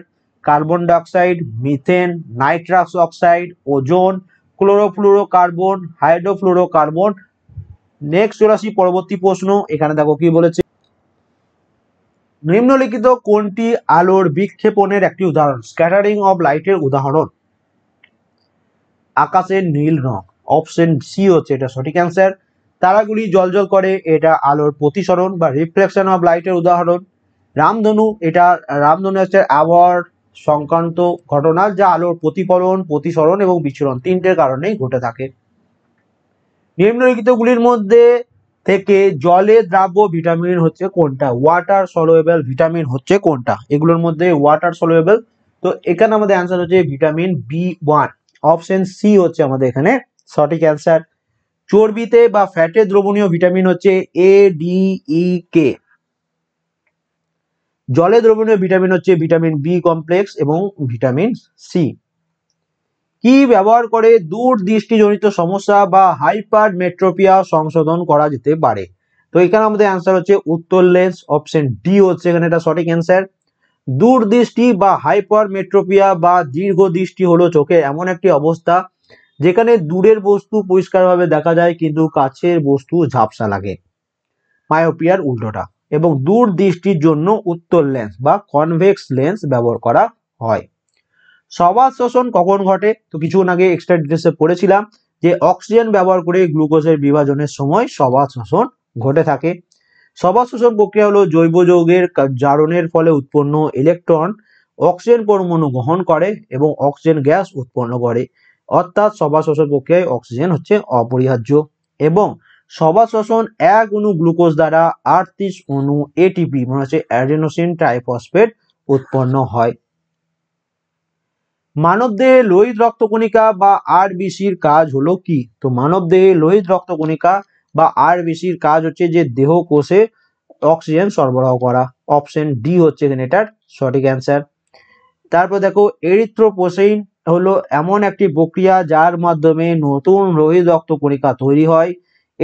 carbon dioxide methane nitrous oxide ozone hydrofluorocarbon next চলে আসি পরবর্তী প্রশ্ন এখানে দেখো কি বলেছে নিম্নলিখিত কোনটি আলোর বিক্ষেপণের একটি উদাহরণ স্ক্যাটারিং অব লাইটের উদাহরণ আকাশের নীল রং অপশন সি হচ্ছে এটা সঠিক অ্যান্সার তারাগুলি জলজল করে এটা আলোর প্রতিসরণ বা রিফ্লেকশন অব লাইটের উদাহরণ রামধনু এটা রামধনু হচ্ছে আবহাওয়ার সংক্রান্ত ঘটনা যা আলোর প্রতিফলন প্রতিসরণ এবং বিচরণ তিনটের কারণেই ঘটে থাকে নিম্নলিখিতগুলির মধ্যে থেকে জলে দ্রাব্য ভিটামিন হচ্ছে কোনটা ওয়াটার সলোয়েবল ভিটামিন হচ্ছে কোনটা এগুলোর মধ্যে ওয়াটার সলোয়েবল তো এখানে আমাদের অ্যান্সার হচ্ছে vitamin B one option C হচ্ছে আমাদের এখানে সঠিক অ্যান্সার চর্বিতে বা ফ্যাটে দ্রবণীয় ভিটামিন হচ্ছে এ ডি ই কে জলে দ্রবণীয় ভিটামিন হচ্ছে ভিটামিন বি কমপ্লেক্স এবং ভিটামিন সি কি ব্যবহার করে দূর দৃষ্টিজনিত সমস্যা বা হাইপার মেট্রোপিয়া সংশোধন করা যেতে পারে তো এখানে আমাদের অ্যান্সার হচ্ছে উত্তর লেন্স অপশন ডি হচ্ছে এখানে এটা সঠিক অ্যান্সার দূরদৃষ্টি বা হাইপার মেট্রোপিয়া বা দীর্ঘ দৃষ্টি হলো চোখের এমন একটি অবস্থা যেখানে দূরের বস্তু পরিষ্কারভাবে দেখা যায় কিন্তু কাছের বস্তু ঝাপসা লাগে মায়োপিয়ার উল্টোটা এবং দূর দৃষ্টির জন্য উত্তর লেন্স বা কনভেক্স লেন্স ব্যবহার করা হয় সবার শোষণ কখন ঘটে তো কিছুক্ষণ আগে এক্সট্রা ডিটেলসে পড়েছিলাম যে অক্সিজেন ব্যবহার করে গ্লুকোজের বিভাজনের সময় সবার শোষণ ঘটে থাকে সবার শোষণ প্রক্রিয়া হলো জৈব যৌগের জারণের ফলে উৎপন্ন ইলেকট্রন অক্সিজেন পরমাণু গ্রহণ করে এবং অক্সিজেন গ্যাস উৎপন্ন করে অর্থাৎ সবার শোষণ প্রক্রিয়ায় অক্সিজেন হচ্ছে অপরিহার্য এবং সবার শোষণ এক অণু গ্লুকোজ দ্বারা আটত্রিশ অণু এটিপি মানে হচ্ছে অ্যাডেনোসিন ট্রাইফসফেট উৎপন্ন হয় মানবদেহে লোহিত রক্তকণিকা বা আরবিসির কাজ হলো কি তো মানবদেহে লোহিত রক্তকণিকা বা আরবিসির কাজ হচ্ছে যে দেহ কোষে অক্সিজেন সরবরাহ করা অপশন ডি হচ্ছে এখানে এটার সঠিক অ্যান্সার তারপর দেখো এরিথ্রোপোসেইন হলো এমন একটি প্রক্রিয়া যার মাধ্যমে নতুন লোহিত রক্তকণিকা তৈরি হয়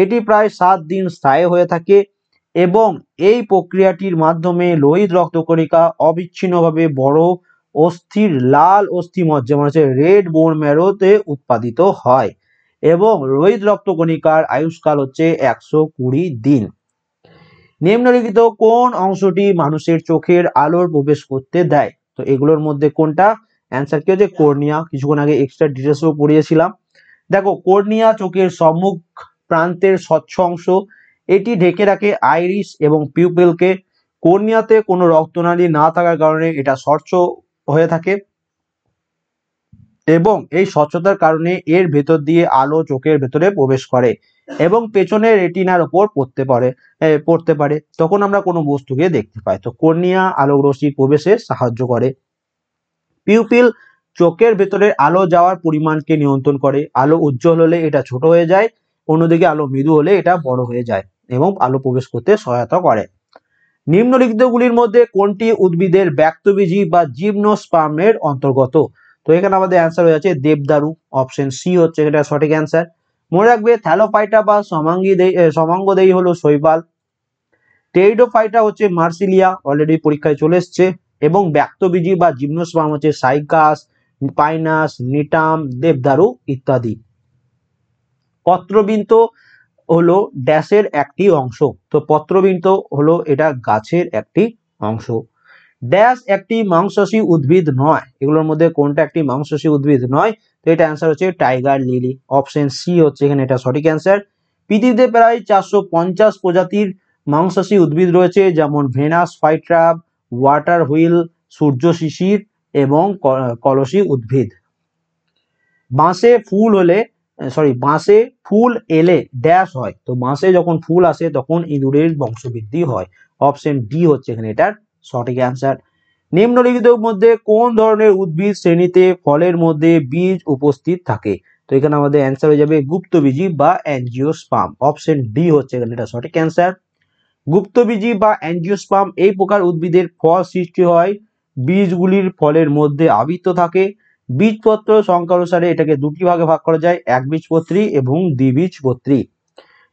এটি প্রায় সাত দিন স্থায়ী হয়ে থাকে এবং এই প্রক্রিয়াটির মাধ্যমে লোহিত রক্তকণিকা অবিচ্ছিন্নভাবে বড় অস্থির লাল অস্থিমজ্জা মানে যেমন হচ্ছে রেড বোন ম্যারোতে উৎপাদিত হয় এবং রোহিত রক্তকণিকার আয়ুষ্কাল হচ্ছে একশো কুড়ি দিন নিম্নলিখিত কোন অংশটি মানুষের চোখের আলোর প্রবেশ করতে দেয় তো এগুলোর মধ্যে কোনটা অ্যান্সার কি হচ্ছে কর্নিয়া কিছুক্ষণ আগে এক্সট্রা ডিটেলসও পড়িয়েছিলাম দেখো কর্নিয়া চোখের সম্মুখ প্রান্তের স্বচ্ছ অংশ এটি ঢেকে রাখে আইরিস এবং পিউপেলকে কর্নিয়াতে কোনো রক্তনালী না থাকার কারণে এটা স্বচ্ছ হয়ে থাকে এবং এই স্বচ্ছতার কারণে এর ভেতর দিয়ে আলো চোখের ভেতরে প্রবেশ করে এবং পেছনে রেটিনার ওপর পড়তে পারে পড়তে পারে তখন আমরা কোনো বস্তুকে দেখতে পাই তো কর্নিয়া আলোগ্রসি প্রবেশে সাহায্য করে পিউপিল চোখের ভেতরে আলো যাওয়ার পরিমাণকে নিয়ন্ত্রণ করে আলো উজ্জ্বল হলে এটা ছোট হয়ে যায় অন্যদিকে আলো মৃদু হলে এটা বড় হয়ে যায় এবং আলো প্রবেশ করতে সহায়তা করে নিম্নলিখিতগুলির মধ্যে কোনটি উদ্ভিদের ব্যক্তবীজি বা জীবনোস্পামের অন্তর্গত তো এখানে আমাদের অ্যান্সার হয়ে যাচ্ছে দেবদারু অপশন সি হচ্ছে এটা সঠিক অ্যান্সার মনে রাখবে থ্যালোফাইটা বা সমাঙ্গি সমাঙ্গদেই হলো শৈবাল টেরিডোফাইটা হচ্ছে মার্সিলিয়া অলরেডি পরীক্ষায় চলে এসছে এবং ব্যক্তবীজি বা জিমনোস্পাম হচ্ছে সাইকাস পাইনাস নিটাম দেবদারু ইত্যাদি পত্রবিন্ত হলো ড্যাশের একটি অংশ তো পত্রবিন্ত হলো এটা গাছের একটি অংশ ড্যাশ একটি মাংসাশী উদ্ভিদ নয় এগুলোর মধ্যে কোনটা একটি মাংসসী উদ্ভিদ নয় তো এটা অ্যান্সার হচ্ছে টাইগার লিলি অপশন সি হচ্ছে এখানে এটা সঠিক অ্যান্সার পৃথিবীতে প্রায় চারশো পঞ্চাশ প্রজাতির মাংসাশী উদ্ভিদ রয়েছে যেমন ভেনাস ফাইট্রাব ওয়াটার হুইল সূর্য শিশির এবং কলসি উদ্ভিদ বাঁশে ফুল হলে সরি বাঁশে ফুল এলে ড্যাশ হয় তো বাঁশে যখন ফুল আসে তখন ইঁদুরের বংশবৃদ্ধি হয় অপশন ডি হচ্ছে এখানে এটার সঠিক অ্যান্সার নিম্নলিখিত মধ্যে কোন ধরনের উদ্ভিদ শ্রেণীতে ফলের মধ্যে বীজ উপস্থিত থাকে তো এখানে আমাদের অ্যান্সার হয়ে যাবে গুপ্তবীজি বা অ্যাঞ্জিওস্পাম অপশন ডি হচ্ছে এখানে এটা সঠিক অ্যান্সার গুপ্তবীজি বা অ্যাঞ্জিওস্পাম এই প্রকার উদ্ভিদের ফল সৃষ্টি হয় বীজগুলির ফলের মধ্যে আবৃত থাকে বীজপত্র সংখ্যানুসারে এটাকে দুটি ভাগে ভাগ করা যায় একবীজপত্রী এবং দ্বিবীজপত্রী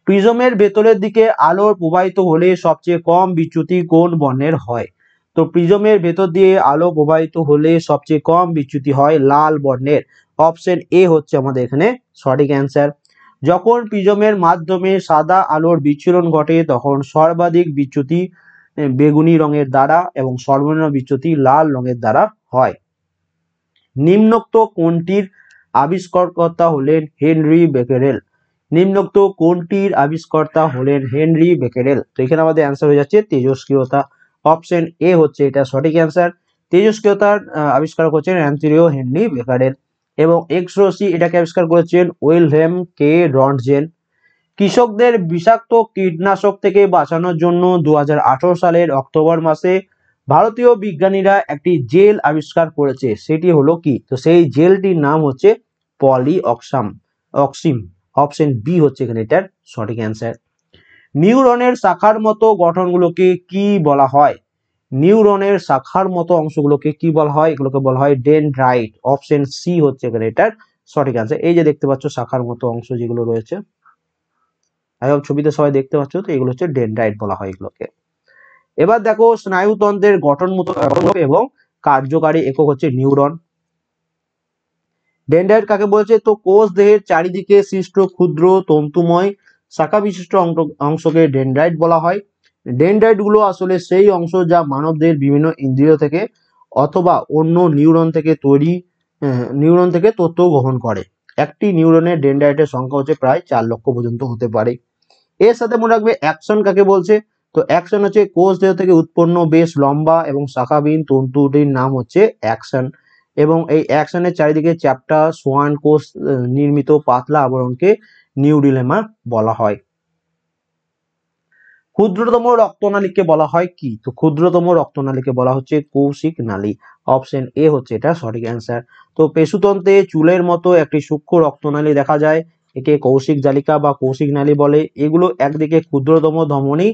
প্রিজমের ভেতরের দিকে আলোর প্রবাহিত হলে সবচেয়ে কম বিচ্যুতি কোন বর্ণের হয় তো প্রিজমের ভেতর দিয়ে আলো প্রবাহিত হলে সবচেয়ে কম বিচ্যুতি হয় লাল বর্ণের অপশন এ হচ্ছে আমাদের এখানে সঠিক অ্যান্সার যখন প্রিজমের মাধ্যমে সাদা আলোর বিচ্ছুরণ ঘটে তখন সর্বাধিক বিচ্যুতি বেগুনি রঙের দ্বারা এবং সর্বনিম্ন বিচ্যুতি লাল রঙের দ্বারা হয় নিম্নোক্ত কোনটির আবিষ্কর্তা হলেন হেনরি বেকেরেল নিম্নোক্ত কোনটির আবিষ্কর্তা হলেন হেনরি বেকেরেল তো এখানে আমাদের অ্যান্সার হয়ে যাচ্ছে তেজস্ক্রিয়তা অপশন এ হচ্ছে এটা সঠিক অ্যান্সার তেজস্ক্রিয়তার আবিষ্কারক হচ্ছেন অ্যান্থিরিও হেনরি বেকারেল এবং এক্সরসি এটাকে আবিষ্কার করেছেন ওয়েলহেম কে রনজেন কৃষকদের বিষাক্ত কীটনাশক থেকে বাঁচানোর জন্য দু সালের অক্টোবর মাসে ভারতীয় বিজ্ঞানীরা একটি জেল আবিষ্কার করেছে সেটি হলো কি তো সেই জেলটির নাম হচ্ছে পলি অক্সাম অক্সিম অপশন বি হচ্ছে এখানে এটার সঠিক অ্যান্সার নিউরনের শাখার মতো গঠনগুলোকে কি বলা হয় নিউরনের শাখার মতো অংশগুলোকে কি বলা হয় এগুলোকে বলা হয় ডেনড্রাইট অপশন সি হচ্ছে এখানে এটার সঠিক অ্যান্সার এই যে দেখতে পাচ্ছ শাখার মতো অংশ যেগুলো রয়েছে আই ছবিতে সবাই দেখতে পাচ্ছ তো এগুলো হচ্ছে ডেনড্রাইট বলা হয় এগুলোকে এবার দেখো স্নায়ুতন্ত্রের গঠনমূলক একক এবং কার্যকারী একক হচ্ছে নিউরন ডেন্ডাইট কাকে বলছে তো কোষ দেহের চারিদিকে সৃষ্ট ক্ষুদ্র তন্তুময় শাখা বিশিষ্ট অংশকে ডেন্ড্রাইট বলা হয় ডেন্ড্রাইট গুলো আসলে সেই অংশ যা মানবদের বিভিন্ন ইন্দ্রিয় থেকে অথবা অন্য নিউরন থেকে তৈরি নিউরন থেকে তথ্য গ্রহণ করে একটি নিউরনের ডেন্ড্রাইটের সংখ্যা হচ্ছে প্রায় চার লক্ষ পর্যন্ত হতে পারে এর সাথে মনে রাখবে অ্যাকশন কাকে বলছে তো অ্যাকশন হচ্ছে কোষ দেহ থেকে উৎপন্ন বেশ লম্বা এবং শাখাবিহীন তন্তুটির নাম হচ্ছে অ্যাকশন এবং এই অ্যাকশনের চারিদিকে চ্যাপ্টা সোয়ান কোষ নির্মিত পাতলা আবরণকে নিউডিলেমা বলা হয় ক্ষুদ্রতম রক্তনালীকে বলা হয় কি তো ক্ষুদ্রতম রক্তনালীকে বলা হচ্ছে কৌশিক নালী অপশন এ হচ্ছে এটা সঠিক অ্যান্সার তো পেশুতন্ত্রে চুলের মতো একটি সূক্ষ্ম রক্তনালী দেখা যায় একে কৌশিক জালিকা বা কৌশিক নালী বলে এগুলো একদিকে ক্ষুদ্রতম ধমনী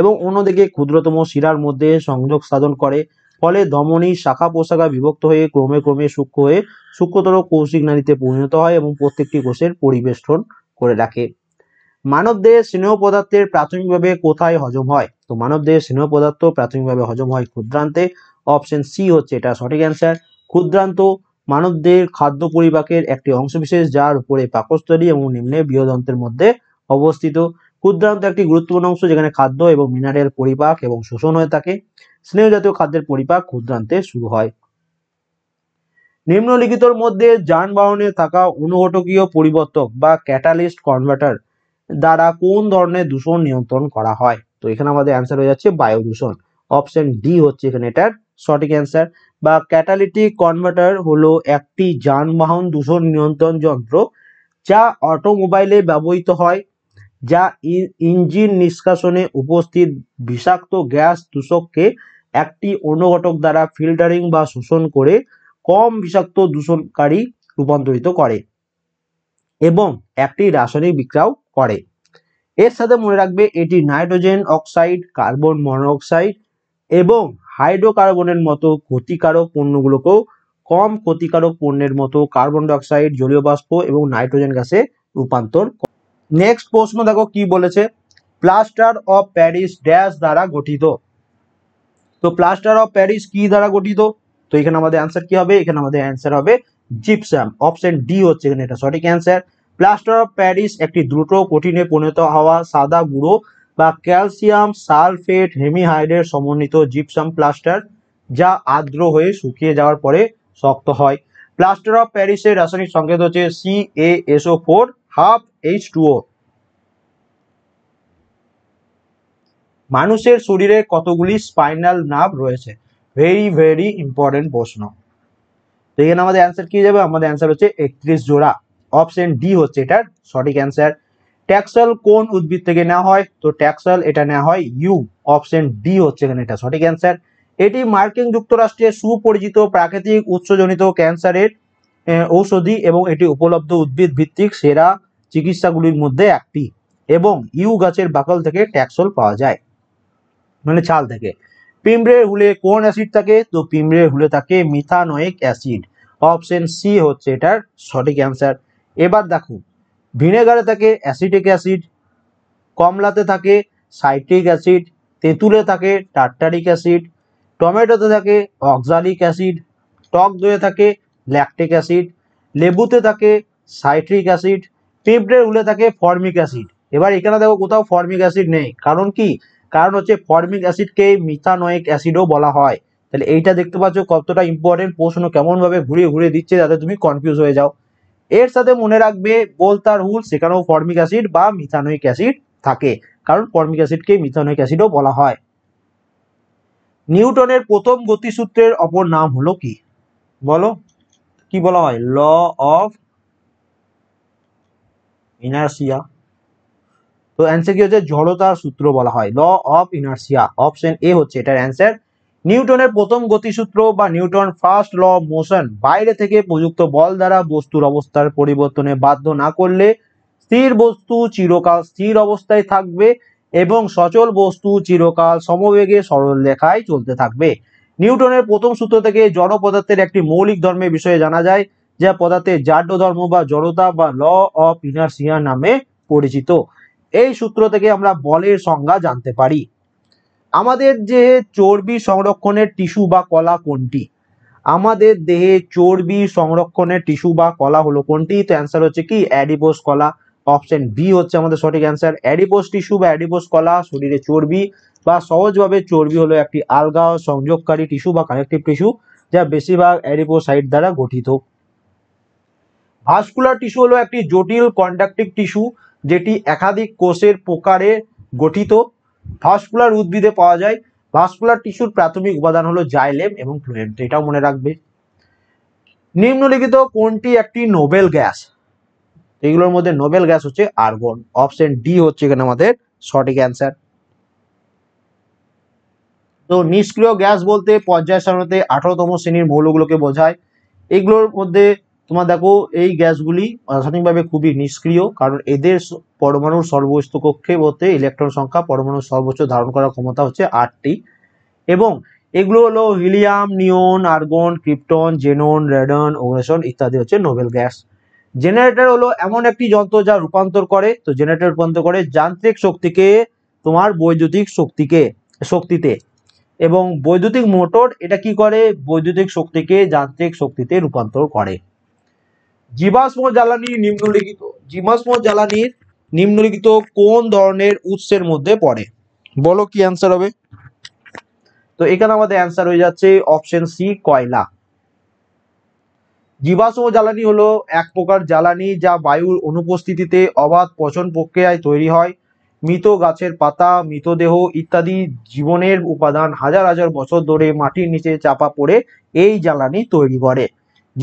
এবং অন্যদিকে ক্ষুদ্রতম শিরার মধ্যে সংযোগ সাধন করে ফলে ধমনী শাখা পোশাকা বিভক্ত হয়ে ক্রমে ক্রমে সূক্ষ্ম হয়ে সূক্ষ্মতর কৌশিক নারীতে পরিণত হয় এবং প্রত্যেকটি কোষের পরিবেষ্টন করে রাখে মানব দেহের স্নেহ পদার্থের প্রাথমিকভাবে কোথায় হজম হয় তো মানব দেহের স্নেহ পদার্থ প্রাথমিকভাবে হজম হয় ক্ষুদ্রান্তে অপশন সি হচ্ছে এটা সঠিক অ্যান্সার ক্ষুদ্রান্ত মানবদের খাদ্য পরিপাকের একটি অংশবিশেষ যার উপরে পাকস্থলী এবং নিম্নে বৃহদন্তের মধ্যে অবস্থিত ক্ষুদ্রান্ত একটি গুরুত্বপূর্ণ অংশ যেখানে খাদ্য এবং মিনারেল পরিপাক এবং শোষণ হয়ে থাকে স্নেহ জাতীয় খাদ্যের পরিপাক ক্ষুদ্রান্তে শুরু হয় নিম্নলিখিতর মধ্যে যানবাহনে থাকা অনুঘটকীয় পরিবর্তক বা ক্যাটালিস্ট কনভার্টার দ্বারা কোন ধরনের দূষণ নিয়ন্ত্রণ করা হয় তো এখানে আমাদের অ্যান্সার হয়ে যাচ্ছে বায়ু দূষণ অপশন ডি হচ্ছে এখানে এটার সঠিক অ্যান্সার বা ক্যাটালিটিক কনভার্টার হলো একটি যানবাহন দূষণ নিয়ন্ত্রণ যন্ত্র যা অটোমোবাইলে ব্যবহৃত হয় যা ইঞ্জিন নিষ্কাশনে উপস্থিত বিষাক্ত গ্যাস দূষককে একটি অনুঘটক দ্বারা ফিল্টারিং বা শোষণ করে কম বিষাক্ত দূষণকারী রূপান্তরিত করে এবং একটি রাসায়নিক বিক্রিয়াও করে এর সাথে মনে রাখবে এটি নাইট্রোজেন অক্সাইড কার্বন মনোঅক্সাইড এবং হাইড্রোকার্বনের মতো ক্ষতিকারক পণ্যগুলোকেও কম ক্ষতিকারক পণ্যের মতো কার্বন ডাইঅক্সাইড জলীয় বাষ্প এবং নাইট্রোজেন গ্যাসে রূপান্তর নেক্সট প্রশ্ন দেখো কি বলেছে প্লাস্টার অফ প্যারিস ড্যাশ দ্বারা গঠিত তো প্লাস্টার অফ প্যারিস কি দ্বারা গঠিত তো এখানে আমাদের অ্যান্সার কি হবে এখানে আমাদের অ্যান্সার হবে জিপসাম অপশন ডি হচ্ছে এখানে এটা সঠিক অ্যান্সার প্লাস্টার অফ প্যারিস একটি দ্রুত কঠিনে পরিণত হওয়া সাদা গুঁড়ো বা ক্যালসিয়াম সালফেট হেমিহাইডের সমন্বিত জিপসাম প্লাস্টার যা আর্দ্র হয়ে শুকিয়ে যাওয়ার পরে শক্ত হয় প্লাস্টার অফ প্যারিসের রাসায়নিক সংকেত হচ্ছে C A SO four half H two O মানুষের শরীরে কতগুলি স্পাইনাল নার্ভ রয়েছে ভেরি ভেরি ইম্পর্টেন্ট প্রশ্ন দেখেন আমাদের অ্যান্সার কি যাবে আমাদের অ্যান্সার হচ্ছে একত্রিশ জোড়া অপশন ডি হচ্ছে এটার সঠিক অ্যান্সার ট্যাক্সেল কোন উদ্ভিদ থেকে নেওয়া হয় তো ট্যাক্সেল এটা নেওয়া হয় ইউ অপশন ডি হচ্ছে এখানে এটা সঠিক অ্যান্সার এটি মার্কিন যুক্তরাষ্ট্রে সুপরিচিত প্রাকৃতিক উৎসজনিত ক্যান্সারের ঔষধি এবং এটি উপলব্ধ উদ্ভিদ ভিত্তিক সেরা চিকিৎসাগুলির মধ্যে একটি এবং ইউ গাছের বাকল থেকে ট্যাক্সল পাওয়া যায় মানে ছাল থেকে পিমড়ে হুলে কোন অ্যাসিড থাকে তো পিমড়ে হুলে থাকে মিথানোয়েক অ্যাসিড অপশন সি হচ্ছে এটার সঠিক অ্যান্সার এবার দেখো ভিনেগারে থাকে অ্যাসিটিক অ্যাসিড কমলাতে থাকে সাইট্রিক অ্যাসিড তেঁতুলে থাকে টার্টারিক অ্যাসিড টমেটোতে থাকে অক্সালিক অ্যাসিড টক দইয়ে থাকে ল্যাকটিক অ্যাসিড লেবুতে থাকে সাইট্রিক অ্যাসিড পিঁপড়ের উলে থাকে ফর্মিক অ্যাসিড এবার এখানে দেখো কোথাও ফর্মিক অ্যাসিড নেই কারণ কি কারণ হচ্ছে ফর্মিক অ্যাসিডকে মিথানোয়িক অ্যাসিডও বলা হয় তাহলে এইটা দেখতে পাচ্ছ কতটা ইম্পর্টেন্ট প্রশ্ন কেমনভাবে ঘুরিয়ে ঘুরিয়ে দিচ্ছে যাতে তুমি কনফিউজ হয়ে যাও এর সাথে মনে রাখবে বোলতার হুল সেখানেও ফর্মিক অ্যাসিড বা মিথানোয়িক অ্যাসিড থাকে কারণ ফর্মিক অ্যাসিডকে মিথানোয়িক অ্যাসিডও বলা হয় নিউটনের প্রথম গতিসূত্রের অপর নাম হলো কি বলো কি বলা হয় ল অফ ইনার্সিয়া তো অ্যান্সার কি হচ্ছে জড়তার সূত্র বলা হয় law of inertia option A হচ্ছে এটার অ্যান্সার নিউটনের প্রথম গতিসূত্র বা Newton first law of motion বাইরে থেকে প্রযুক্ত বল দ্বারা বস্তুর অবস্থার পরিবর্তনে বাধ্য না করলে স্থির বস্তু চিরকাল স্থির অবস্থায় থাকবে এবং সচল বস্তু চিরকাল সমবেগে সরল লেখায় চলতে থাকবে নিউটনের প্রথম সূত্র থেকে জড় পদার্থের একটি মৌলিক ধর্মের বিষয়ে জানা যায় যা পদার্থের জাড্য ধর্ম বা জড়তা বা ল অফ ইনার্সিয়া নামে পরিচিত এই সূত্র থেকে আমরা বলের সংজ্ঞা জানতে পারি আমাদের যে চর্বি সংরক্ষণের টিস্যু বা কলা কোনটি আমাদের দেহে চর্বি সংরক্ষণের টিস্যু বা কলা হলো কোনটি তো অ্যান্সার হচ্ছে কি অ্যাডিপোস কলা অপশন বি হচ্ছে আমাদের সঠিক অ্যান্সার অ্যাডিপোস টিস্যু বা অ্যাডিপোস কলা শরীরে চর্বি বা সহজভাবে চর্বি হলো একটি আলগা সংযোগকারী টিস্যু বা কানেকটিভ টিস্যু যা বেশিরভাগ অ্যারিপোসাইট দ্বারা গঠিত ভাস্কুলার টিস্যু হলো একটি জটিল কন্ডাক্টিভ টিস্যু যেটি একাধিক কোষের প্রকারে গঠিত ভাস্কুলার উদ্ভিদে পাওয়া যায় ভাস্কুলার টিস্যুর প্রাথমিক উপাদান হলো জাইলেম এবং ফ্লুয়েন্ট এটাও মনে রাখবে নিম্নলিখিত কোনটি একটি নোবেল গ্যাস এগুলোর মধ্যে নোবেল গ্যাস হচ্ছে আর্গন অপশন ডি হচ্ছে এখানে আমাদের সঠিক অ্যান্সার তো নিষ্ক্রিয় গ্যাস বলতে পর্যায় সারণীতে আঠারোতম শ্রেণীর মৌলগুলোকে বোঝায় এগুলোর মধ্যে তোমার দেখো এই গ্যাসগুলি রাসায়নিকভাবে খুবই নিষ্ক্রিয় কারণ এদের পরমাণুর সর্বোচ্চ কক্ষে বলতে ইলেকট্রন সংখ্যা পরমাণুর সর্বোচ্চ ধারণ করার ক্ষমতা হচ্ছে আটটি এবং এগুলো হলো helium neon argon krypton xenon radon oganesson ইত্যাদি হচ্ছে নোবেল গ্যাস জেনারেটর হলো এমন একটি যন্ত্র যা রূপান্তর করে তো জেনারেটর রূপান্তর করে যান্ত্রিক শক্তিকে তোমার বৈদ্যুতিক শক্তিকে শক্তিতে এবং বৈদ্যুতিক মোটর এটা কি করে বৈদ্যুতিক শক্তিকে যান্ত্রিক শক্তিতে রূপান্তর করে জীবাশ্ম জ্বালানি নিম্নলিখিত জীবাশ্ম জ্বালানির নিম্নলিখিত কোন ধরনের উৎসের মধ্যে পড়ে বলো কি অ্যান্সার হবে তো এখানে আমাদের অ্যান্সার হয়ে যাচ্ছে অপশন সি কয়লা জীবাশ্ম জ্বালানি হলো এক প্রকার জ্বালানি যা বায়ুর অনুপস্থিতিতে অবাধ পচন প্রক্রিয়ায় তৈরি হয় মৃত গাছের পাতা মৃতদেহ ইত্যাদি জীবনের উপাদান হাজার হাজার বছর ধরে মাটির নিচে চাপা পড়ে এই জ্বালানি তৈরি করে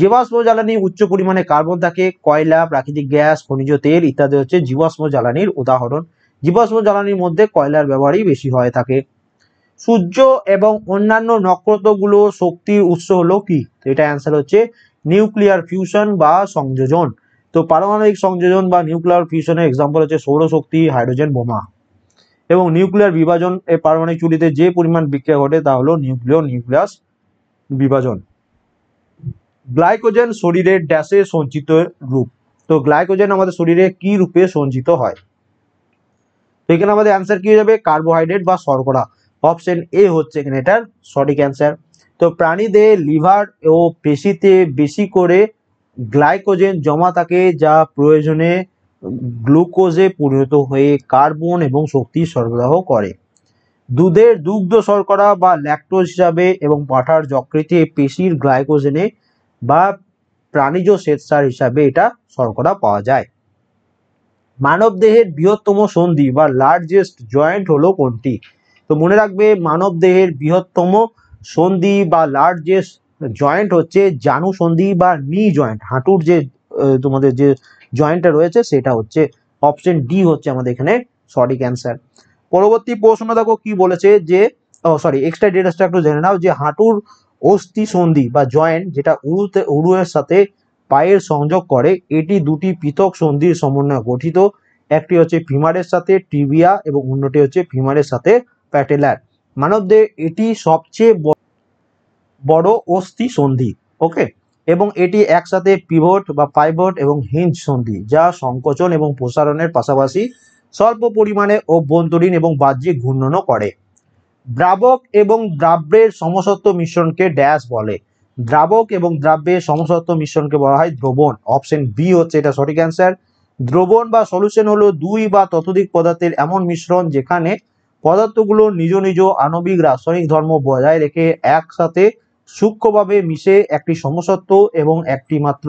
জীবাশ্ম জ্বালানি উচ্চ পরিমাণে কার্বন থাকে কয়লা প্রাকৃতিক গ্যাস খনিজ তেল ইত্যাদি হচ্ছে জীবাশ্ম জ্বালানির উদাহরণ জীবাশ্ম জ্বালানির মধ্যে কয়লার ব্যবহারই বেশি হয়ে থাকে সূর্য এবং অন্যান্য নক্ষত্রগুলো শক্তির উৎস হলো কি এটা অ্যান্সার হচ্ছে নিউক্লিয়ার ফিউশন বা সংযোজন তো পারমাণবিক সংযোজন বা নিউক্লিয়ার ফিউশনের এক্সাম্পল হচ্ছে সৌরশক্তি হাইড্রোজেন বোমা এবং নিউক্লিয়ার বিভাজন এ পারমাণবিক চুলিতে যে পরিমাণ বিক্রিয়া ঘটে তা হলো নিউক্লিয় নিউক্লিয়াস বিভাজন গ্লাইকোজেন শরীরে ড্যাশে সঞ্চিত রূপ তো গ্লাইকোজেন আমাদের শরীরে কি রূপে সঞ্চিত হয় তো এখানে আমাদের অ্যান্সার কি হয়ে যাবে কার্বোহাইড্রেট বা শর্করা অপশন এ হচ্ছে এখানে এটার সঠিক অ্যান্সার তো প্রাণীদের লিভার ও পেশিতে বেশি করে গ্লাইকোজেন জমা থাকে যা প্রয়োজনে গ্লুকোজে পরিণত হয়ে কার্বন এবং শক্তি সরবরাহ করে দুধের দুগ্ধ শর্করা বা ল্যাকটোজ হিসাবে এবং পাঠার যকৃতে পেশির গ্লাইকোজেনে বা প্রাণীজ স্বেচ্ছার হিসাবে এটা শর্করা পাওয়া যায় মানব দেহের বৃহত্তম সন্ধি বা লার্জেস্ট জয়েন্ট হলো কোনটি তো মনে রাখবে মানব দেহের বৃহত্তম সন্ধি বা লার্জেস্ট জয়েন্ট হচ্ছে জানু সন্ধি বা নি জয়েন্ট হাঁটুর যে তোমাদের যে জয়েন্টটা রয়েছে সেটা হচ্ছে অপশন ডি হচ্ছে আমাদের এখানে সঠিক অ্যান্সার পরবর্তী প্রশ্ন দেখো কি বলেছে যে সরি এক্সট্রা ডেটাসটা একটু জেনে নাও যে হাঁটুর অস্থি সন্ধি বা জয়েন্ট যেটা উরুতে উরুয়ের সাথে পায়ের সংযোগ করে এটি দুটি পৃথক সন্ধির সমন্বয়ে গঠিত একটি হচ্ছে ফিমারের সাথে টিবিয়া এবং অন্যটি হচ্ছে ফিমারের সাথে প্যাটেলার মানবদের এটি সবচেয়ে বড় অস্থি সন্ধি ওকে এবং এটি একসাথে পিভট বা পাইভট এবং হিঞ্জ সন্ধি যা সংকোচন এবং প্রসারণের পাশাপাশি স্বল্প পরিমাণে অভ্যন্তরীণ এবং বাহ্যিক ঘূর্ণনও করে দ্রাবক এবং দ্রাব্যের সমসত্ব মিশ্রণকে ড্যাশ বলে দ্রাবক এবং দ্রাব্যের সমসত্ব মিশ্রণকে বলা হয় দ্রবণ অপশন বি হচ্ছে এটা সঠিক অ্যান্সার দ্রবণ বা সলিউশন হলো দুই বা ততোধিক পদার্থের এমন মিশ্রণ যেখানে পদার্থগুলো নিজ নিজ আণবিক রাসায়নিক ধর্ম বজায় রেখে একসাথে সূক্ষ্মভাবে মিশে একটি সমসত্ব এবং একটি মাত্র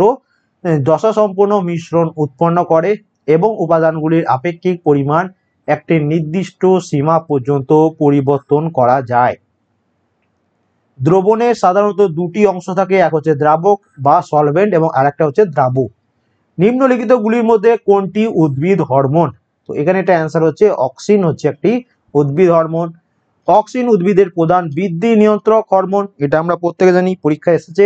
সম্পূর্ণ মিশ্রণ উৎপন্ন করে এবং উপাদানগুলির আপেক্ষিক পরিমাণ একটি নির্দিষ্ট সীমা পর্যন্ত পরিবর্তন করা যায় দ্রবণের সাধারণত দুটি অংশ থাকে এক হচ্ছে দ্রাবক বা সলভেন্ট এবং আরেকটা হচ্ছে দ্রাবক নিম্নলিখিতগুলির মধ্যে কোনটি উদ্ভিদ হরমোন তো এখানে একটা অ্যান্সার হচ্ছে অক্সিন হচ্ছে একটি উদ্ভিদ হরমোন অক্সিন উদ্ভিদের প্রধান বৃদ্ধি নিয়ন্ত্রক হরমোন এটা আমরা প্রত্যেকে জানি পরীক্ষা এসেছে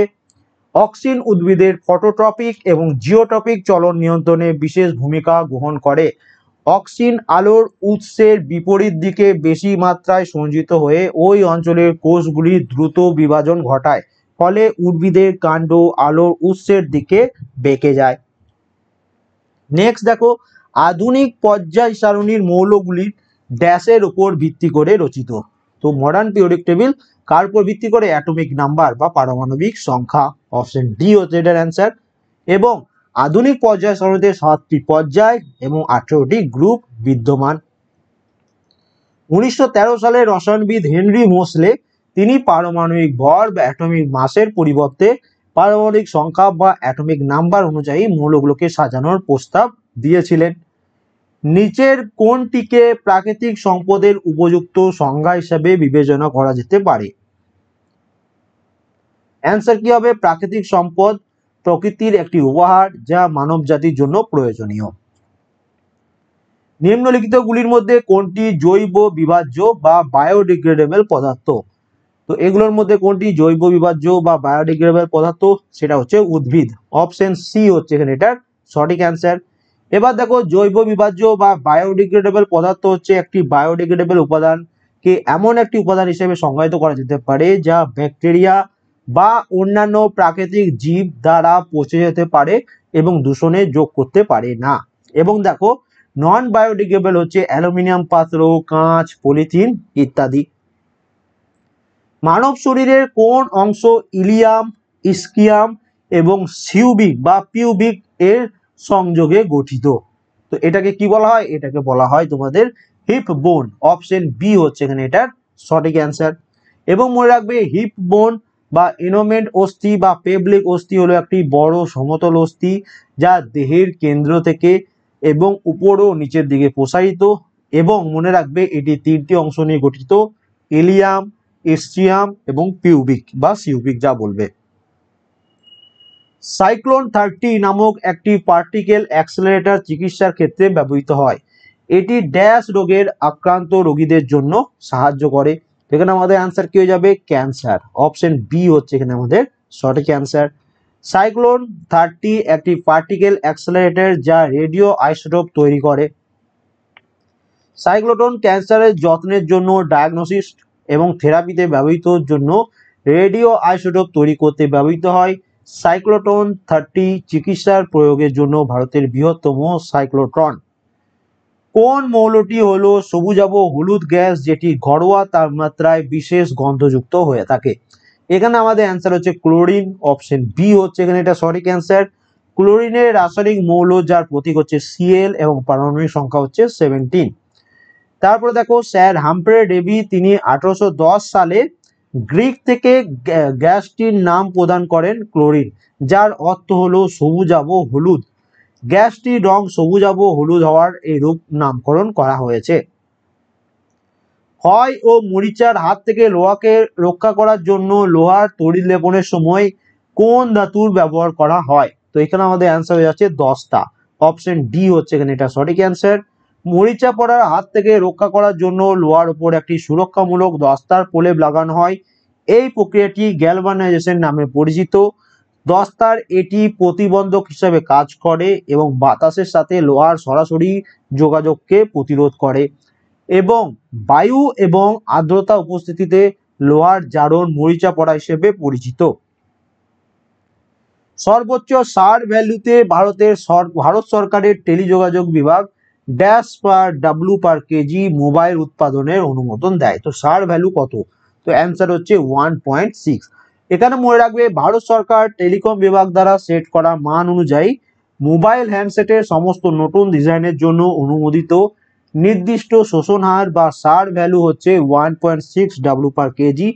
অক্সিন উদ্ভিদের ফটোট্রপিক এবং জিওট্রপিক চলন নিয়ন্ত্রণে বিশেষ ভূমিকা গ্রহণ করে অক্সিন আলোর উৎসের বিপরীত দিকে বেশি মাত্রায় সঞ্চিত হয়ে ওই অঞ্চলের কোষগুলির দ্রুত বিভাজন ঘটায় ফলে উদ্ভিদের কাণ্ড আলোর উৎসের দিকে বেঁকে যায় নেক্সট দেখো আধুনিক পর্যায় সারণীর মৌলগুলির ড্যাশের উপর ভিত্তি করে রচিত তো মডার্ন পিরিয়ডিক টেবিল কার উপর ভিত্তি করে অ্যাটমিক নাম্বার বা পারমাণবিক সংখ্যা অপশন ডি হচ্ছে এটার অ্যান্সার এবং আধুনিক পর্যায় সারণীতে সাতটি পর্যায় এবং আঠেরোটি গ্রুপ বিদ্যমান উনিশশো সালে রসায়নবিদ হেনরি মোসলে তিনি পারমাণবিক ভর বা অ্যাটমিক মাসের পরিবর্তে পারমাণবিক সংখ্যা বা অ্যাটমিক নাম্বার অনুযায়ী মৌলগুলোকে সাজানোর প্রস্তাব দিয়েছিলেন নিচের কোনটিকে প্রাকৃতিক সম্পদের উপযুক্ত সংজ্ঞা হিসাবে বিবেচনা করা যেতে পারে অ্যান্সার কি হবে প্রাকৃতিক সম্পদ প্রকৃতির একটি উপহার যা মানব জাতির জন্য প্রয়োজনীয় নিম্নলিখিতগুলির মধ্যে কোনটি জৈব বিভাজ্য বা বায়োডিগ্রেডেবল পদার্থ তো এগুলোর মধ্যে কোনটি জৈব বিভাজ্য বা বায়োডিগ্রেডেবল পদার্থ সেটা হচ্ছে উদ্ভিদ অপশন সি হচ্ছে এখানে এটার সঠিক অ্যান্সার এবার দেখো জৈব বিভাজ্য বা বায়োডিগ্রেডেবল পদার্থ হচ্ছে একটি বায়োডিগ্রেডেবল উপাদানকে এমন একটি উপাদান হিসেবে সংজ্ঞায়িত করা যেতে পারে যা ব্যাকটেরিয়া বা অন্যান্য প্রাকৃতিক জীব দ্বারা পচে যেতে পারে এবং দূষণে যোগ করতে পারে না এবং দেখো নন বায়োডিগ্রেডেবল হচ্ছে অ্যালুমিনিয়াম পাত্র কাঁচ পলিথিন ইত্যাদি মানব শরীরের কোন অংশ ইলিয়াম ইস্কিয়াম এবং সিউবিক বা পিউবিক এর সংযোগে গঠিত তো এটাকে কি বলা হয় এটাকে বলা হয় তোমাদের হিপ বোন অপশন বি হচ্ছে এখানে এটার সঠিক অ্যান্সার এবং মনে রাখবে হিপ বোন বা ইনোমেন্ট অস্থি বা পেবলিক অস্থি হলো একটি বড় সমতল অস্থি যা দেহের কেন্দ্র থেকে এবং উপর ও নিচের দিকে প্রসারিত এবং মনে রাখবে এটি তিনটি অংশ নিয়ে গঠিত এলিয়াম এস্ট্রিয়াম এবং পিউবিক বা সিউবিক যা বলবে সাইক্লোন থার্টি নামক একটি পার্টিকেল অ্যাক্সেলারেটার চিকিৎসার ক্ষেত্রে ব্যবহৃত হয় এটি ড্যাশ রোগের আক্রান্ত রোগীদের জন্য সাহায্য করে এখানে আমাদের অ্যান্সার কি হয়ে যাবে ক্যান্সার অপশন বি হচ্ছে এখানে আমাদের শর্টে ক্যান্সার সাইক্লোন থার্টি একটি পার্টিকেল অ্যাক্সেলারেটর যা রেডিও আইসোটোপ তৈরি করে সাইক্লোটন ক্যান্সারের যত্নের জন্য ডায়াগনোসিস এবং থেরাপিতে ব্যবহৃত জন্য রেডিও আইসোটোপ তৈরি করতে ব্যবহৃত হয় সাইক্লোটন থার্টি চিকিৎসার প্রয়োগের জন্য ভারতের বৃহত্তম সাইক্লোট্রন কোন মৌলটি হলো সবুজাব হলুদ গ্যাস যেটি ঘরোয়া তাপমাত্রায় বিশেষ গন্ধযুক্ত হয়ে থাকে এখানে আমাদের অ্যান্সার হচ্ছে ক্লোরিন অপশন বি হচ্ছে এখানে এটা সঠিক অ্যান্সার ক্লোরিনের রাসায়নিক মৌল যার প্রতীক হচ্ছে সিএল এবং পারমাণবিক সংখ্যা হচ্ছে সেভেন্টিন তারপরে দেখো স্যার হাম্পের ডেভি তিনি আঠারোশো সালে গ্রিক থেকে গ্যাসটির নাম প্রদান করেন ক্লোরিন যার অর্থ হলো সবুজাব হলুদ গ্যাসটির রং সবুজাব হলুদ হওয়ার এই রূপ নামকরণ করা হয়েছে ক্ষয় ও মরিচার হাত থেকে লোহাকে রক্ষা করার জন্য লোহার তরি লেপনের সময় কোন ধাতুর ব্যবহার করা হয় তো এখানে আমাদের অ্যান্সার হয়ে যাচ্ছে দশটা অপশন ডি হচ্ছে এখানে এটা সঠিক অ্যান্সার মরিচা পড়ার হাত থেকে রক্ষা করার জন্য লোহার উপর একটি সুরক্ষামূলক দস্তার প্রলেপ লাগানো হয় এই প্রক্রিয়াটি গ্যালভানাইজেশন নামে পরিচিত দস্তার এটি প্রতিবন্ধক হিসাবে কাজ করে এবং বাতাসের সাথে লোহার সরাসরি যোগাযোগকে প্রতিরোধ করে এবং বায়ু এবং আর্দ্রতা উপস্থিতিতে লোহার জারণ মরিচা পড়া হিসেবে পরিচিত সর্বোচ্চ সার ভ্যালুতে ভারতের ভারত সরকারের টেলিযোগাযোগ বিভাগ dash per W per kg mobile উৎপাদনের অনুমোদন দেয় তো সার ভ্যালু কত তো অ্যান্সার হচ্ছে ওয়ান পয়েন্ট সিক্স এখানে মনে রাখবে ভারত সরকার টেলিকম বিভাগ দ্বারা সেট করা মান অনুযায়ী মোবাইল হ্যান্ডসেটের সমস্ত নতুন ডিজাইনের জন্য অনুমোদিত নির্দিষ্ট শোষণ হার বা সার ভ্যালু হচ্ছে one point six W per kg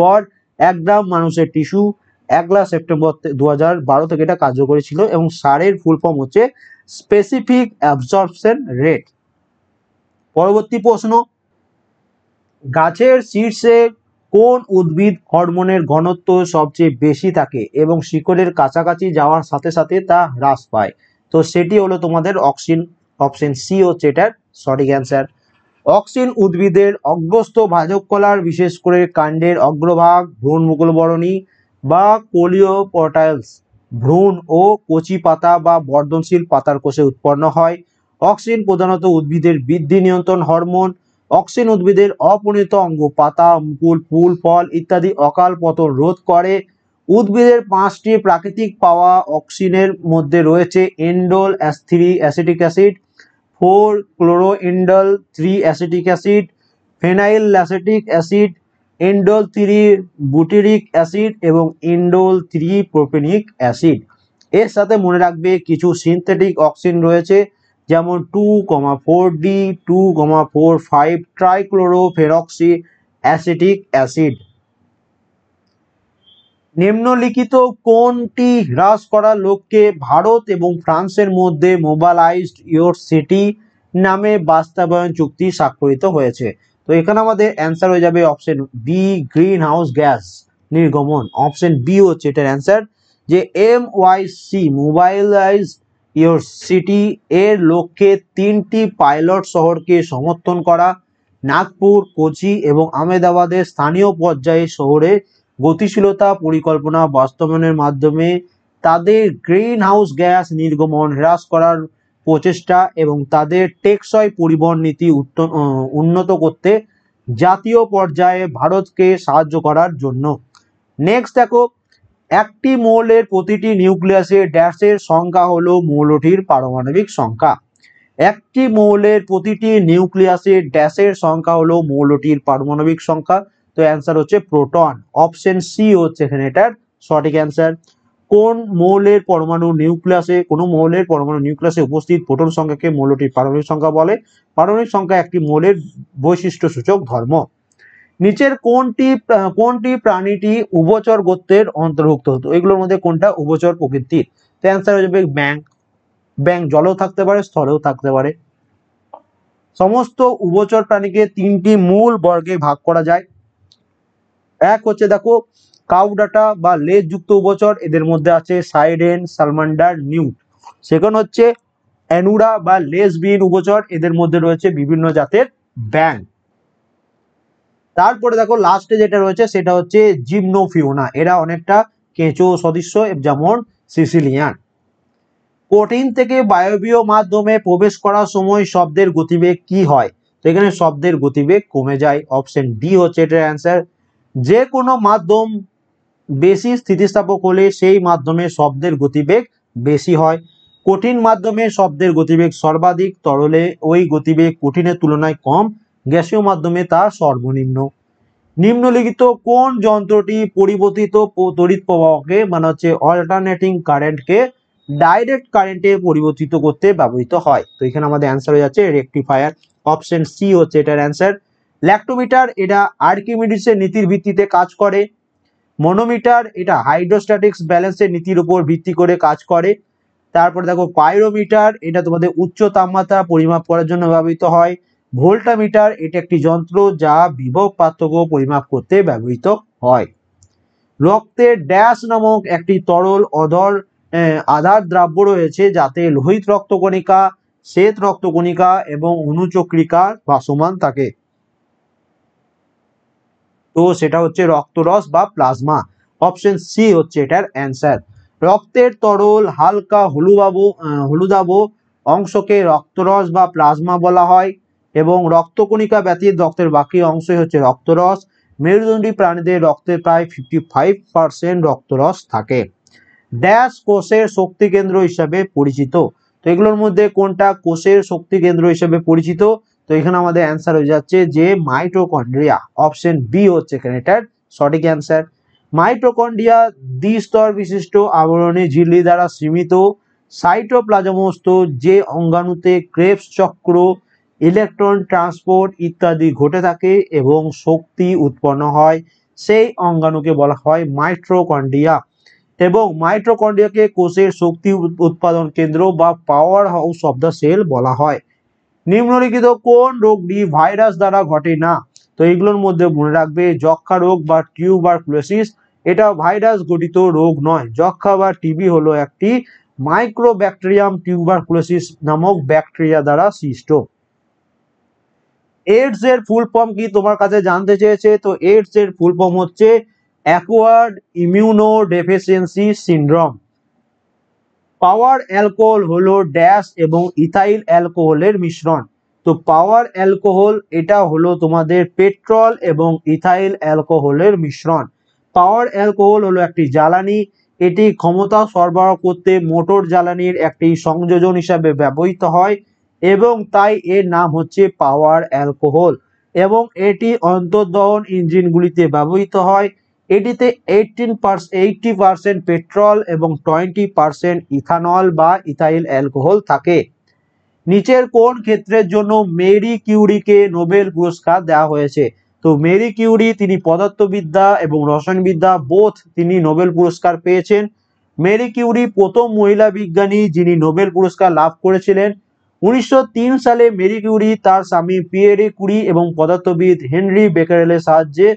গড় এক গ্রাম মানুষের টিস্যু একলা সেপ্টেম্বর দু হাজার বারো থেকে এটা কার্যকরী ছিল এবং সারের ফুল ফর্ম হচ্ছে স্পেসিফিক অ্যাবজর্পশন রেট পরবর্তী প্রশ্ন গাছের শীর্ষে কোন উদ্ভিদ হরমোনের ঘনত্ব সবচেয়ে বেশি থাকে এবং শিকড়ের কাছাকাছি যাওয়ার সাথে সাথে তা হ্রাস পায় তো সেটি হলো তোমাদের অক্সিন অপশন সি ও চেটার সঠিক অ্যান্সার অক্সিন উদ্ভিদের অগ্রস্ত ভাজক কলার বিশেষ করে কাণ্ডের অগ্রভাগ ভ্রূণ মুকুলবরণী বা কোলিও পটাইলস ভ্রূণ ও কচি পাতা বা বর্ধনশীল পাতার কোষে উৎপন্ন হয় অক্সিজেন প্রধানত উদ্ভিদের বৃদ্ধি নিয়ন্ত্রণ হরমোন অক্সিজেন উদ্ভিদের অপনীত অঙ্গ পাতা মুকুল ফুল ফল ইত্যাদি অকাল পতন রোধ করে উদ্ভিদের পাঁচটি প্রাকৃতিক পাওয়া অক্সিজেনের মধ্যে রয়েছে indole three acetic acid four chloroindole three acetic acid phenyl acetic acid indole three butyric acid এবং এন্ডোল থ্রি প্রোপেনিক অ্যাসিড এর সাথে মনে রাখবে কিছু সিনথেটিক অক্সিজেন রয়েছে যেমন two comma four D two comma four five trichlorophenoxy acetic acid নিম্নলিখিত কোনটি হ্রাস করার লক্ষ্যে ভারত এবং ফ্রান্সের মধ্যে মোবাইলাইজড ইয়োর সিটি নামে বাস্তবায়ন চুক্তি স্বাক্ষরিত হয়েছে তো এখানে আমাদের অ্যান্সার হয়ে যাবে option B green house gas নির্গমন অপশন বি হচ্ছে এটার অ্যান্সার যে M Y C mobilise your city এর লক্ষ্যে তিনটি পাইলট শহরকে সমর্থন করা নাগপুর কোচি এবং আহমেদাবাদের স্থানীয় পর্যায়ে শহরে গতিশীলতা পরিকল্পনা বাস্তবায়নের মাধ্যমে তাদের গ্রিন হাউস গ্যাস নির্গমন হ্রাস করার প্রচেষ্টা এবং তাদের টেকসই পরিবহন নীতি উন্নত করতে জাতীয় পর্যায়ে ভারতকে সাহায্য করার জন্য নেক্সট দেখো একটি মৌলের প্রতিটি নিউক্লিয়াসে ড্যাশের সংখ্যা হলো মৌলটির পারমাণবিক সংখ্যা একটি মৌলের প্রতিটি নিউক্লিয়াসে ড্যাশের সংখ্যা হলো মৌলটির পারমাণবিক সংখ্যা তো অ্যান্সার হচ্ছে প্রোটন অপশন সি হচ্ছে এখানে এটার সঠিক অ্যান্সার কোন মৌলের পরমাণু নিউক্লিয়াসে কোন মৌলের পরমাণু নিউক্লিয়াসে উপস্থিত প্রোটন সংখ্যাকে মৌলটির পারমাণবিক সংখ্যা বলে পারমাণবিক সংখ্যা একটি মৌলের বৈশিষ্ট্য সূচক ধর্ম নিচের কোনটি কোনটি প্রাণীটি উভচর গোত্রের অন্তর্ভুক্ত হতো এগুলোর মধ্যে কোনটা উভচর প্রকৃতির তো অ্যান্সার হয়ে যাবে ব্যাং ব্যাং জলেও থাকতে পারে স্থলেও থাকতে পারে সমস্ত উভচর প্রাণীকে তিনটি মূল বর্গে ভাগ করা যায় এক হচ্ছে দেখো কাউডাটা বা লেজযুক্ত উপচর এদের মধ্যে আছে সাইডেন সালমান্ডার নিউট সেকেন্ড হচ্ছে অ্যানুরা বা বিন উপচর এদের মধ্যে রয়েছে বিভিন্ন জাতের ব্যাং তারপরে দেখো লাস্টে যেটা রয়েছে সেটা হচ্ছে জিমনোফিওনা এরা অনেকটা কেঁচো সদৃশ্য যেমন সিসিলিয়ান কঠিন থেকে বায়বীয় মাধ্যমে প্রবেশ করার সময় শব্দের গতিবেগ কি হয় তো এখানে শব্দের গতিবেগ কমে যায় অপশন ডি হচ্ছে এটার অ্যান্সার যে কোনো মাধ্যম বেশি স্থিতিস্থাপক হলে সেই মাধ্যমে শব্দের গতিবেগ বেশি হয় কঠিন মাধ্যমে শব্দের গতিবেগ সর্বাধিক তরলে ওই গতিবেগ কঠিনের তুলনায় কম গ্যাসীয় মাধ্যমে তা সর্বনিম্ন নিম্নলিখিত কোন যন্ত্রটি পরিবর্তিত তড়িৎ প্রবাহকে মানে হচ্ছে অল্টারনেটিং কারেন্টকে ডাইরেক্ট কারেন্টে পরিবর্তিত করতে ব্যবহৃত হয় তো এখানে আমাদের অ্যান্সার হয়ে যাচ্ছে রেকটিফায়ার অপশন সি হচ্ছে এটার অ্যান্সার ল্যাক্টোমিটার এটা আর্কিমিডিসের নীতির ভিত্তিতে কাজ করে মনোমিটার এটা হাইড্রোস্ট্যাটিক্স ব্যালেন্সের নীতির উপর ভিত্তি করে কাজ করে তারপরে দেখো পাইরোমিটার এটা তোমাদের উচ্চ তাপমাত্রা পরিমাপ করার জন্য ব্যবহৃত হয় ভোল্টামিটার এটা একটি যন্ত্র যা বিভব পার্থক্য পরিমাপ করতে ব্যবহৃত হয় রক্তে ড্যাশ নামক একটি তরল অধর আধার দ্রাব্য রয়েছে যাতে লোহিত রক্তকণিকা শ্বেত রক্তকণিকা এবং অনুচক্রিকা ভাসমান থাকে তো সেটা হচ্ছে রক্তরস বা প্লাজমা অপশন সি হচ্ছে এটার অ্যান্সার রক্তের তরল হালকা হলুদাব হলুদাব অংশকে রক্তরস বা প্লাজমা বলা হয় এবং রক্তকণিকা ব্যতীত রক্তের বাকি অংশই হচ্ছে রক্তরস মেরুদণ্ডী প্রাণীদের রক্তের প্রায় ফিফটি ফাইভ পার্সেন্ট রক্তরস থাকে ড্যাশ কোষের শক্তি কেন্দ্র হিসাবে পরিচিত তো এগুলোর মধ্যে কোনটা কোষের শক্তি কেন্দ্র হিসাবে পরিচিত তো এখানে আমাদের অ্যান্সার হয়ে যাচ্ছে যে মাইটোকন্ড্রিয়া অপশন বি হচ্ছে এখানে এটার সঠিক অ্যান্সার মাইটোকন্ড্রিয়া দ্বিস্তর বিশিষ্ট আবরণী ঝিল্লি দ্বারা সীমিত সাইটোপ্লাজমস্থ যে অঙ্গাণুতে ক্রেপস চক্র ইলেকট্রন ট্রান্সপোর্ট ইত্যাদি ঘটে থাকে এবং শক্তি উৎপন্ন হয় সেই অঙ্গাণুকে বলা হয় মাইট্রোকন্ডিয়া এবং মাইট্রোকন্ড্রিয়াকে কোষের শক্তি উৎপাদন কেন্দ্র বা powerhouse of the cell বলা হয় নিম্নলিখিত কোন রোগটি ভাইরাস দ্বারা ঘটে না তো এগুলোর মধ্যে মনে রাখবে যক্ষা রোগ বা ক্লোসিস এটা ভাইরাস গঠিত রোগ নয় যক্ষা বা টিবি হলো একটি মাইক্রো টিউবার ক্লোসিস নামক ব্যাকটেরিয়া দ্বারা সৃষ্ট এইডস এর ফুল ফর্ম কি তোমার কাছে জানতে চেয়েছে তো এইডস এর ফুল ফর্ম হচ্ছে acquired immuno deficiency syndrome power alcohol হলো ড্যাশ এবং ইথাইল অ্যালকোহলের মিশ্রণ তো পাওয়ার অ্যালকোহল এটা হলো তোমাদের পেট্রোল এবং ইথাইল অ্যালকোহলের মিশ্রণ পাওয়ার অ্যালকোহল হলো একটি জ্বালানি এটি ক্ষমতা সরবরাহ করতে মোটর জ্বালানির একটি সংযোজন হিসাবে ব্যবহৃত হয় এবং তাই এর নাম হচ্ছে পাওয়ার অ্যালকোহল এবং এটি অন্তর্দহন ইঞ্জিনগুলিতে ব্যবহৃত হয় এটিতে এইটিন এইটটি পার্সেন্ট পেট্রোল এবং টোয়েন্টি পার্সেন্ট ইথানল বা ইথাইল অ্যালকোহল থাকে নিচের কোন ক্ষেত্রের জন্য মেরি কিউরিকে নোবেল পুরস্কার দেওয়া হয়েছে তো মেরি কিউরি তিনি পদার্থবিদ্যা এবং রসায়নবিদ্যা বোধ তিনি নোবেল পুরস্কার পেয়েছেন মেরি কিউরি প্রথম মহিলা বিজ্ঞানী যিনি নোবেল পুরস্কার লাভ করেছিলেন উনিশশো সালে মেরি কিউরি তার স্বামী পিয়েরে কুরি এবং পদার্থবিদ হেনরি বেকারেলের সাহায্যে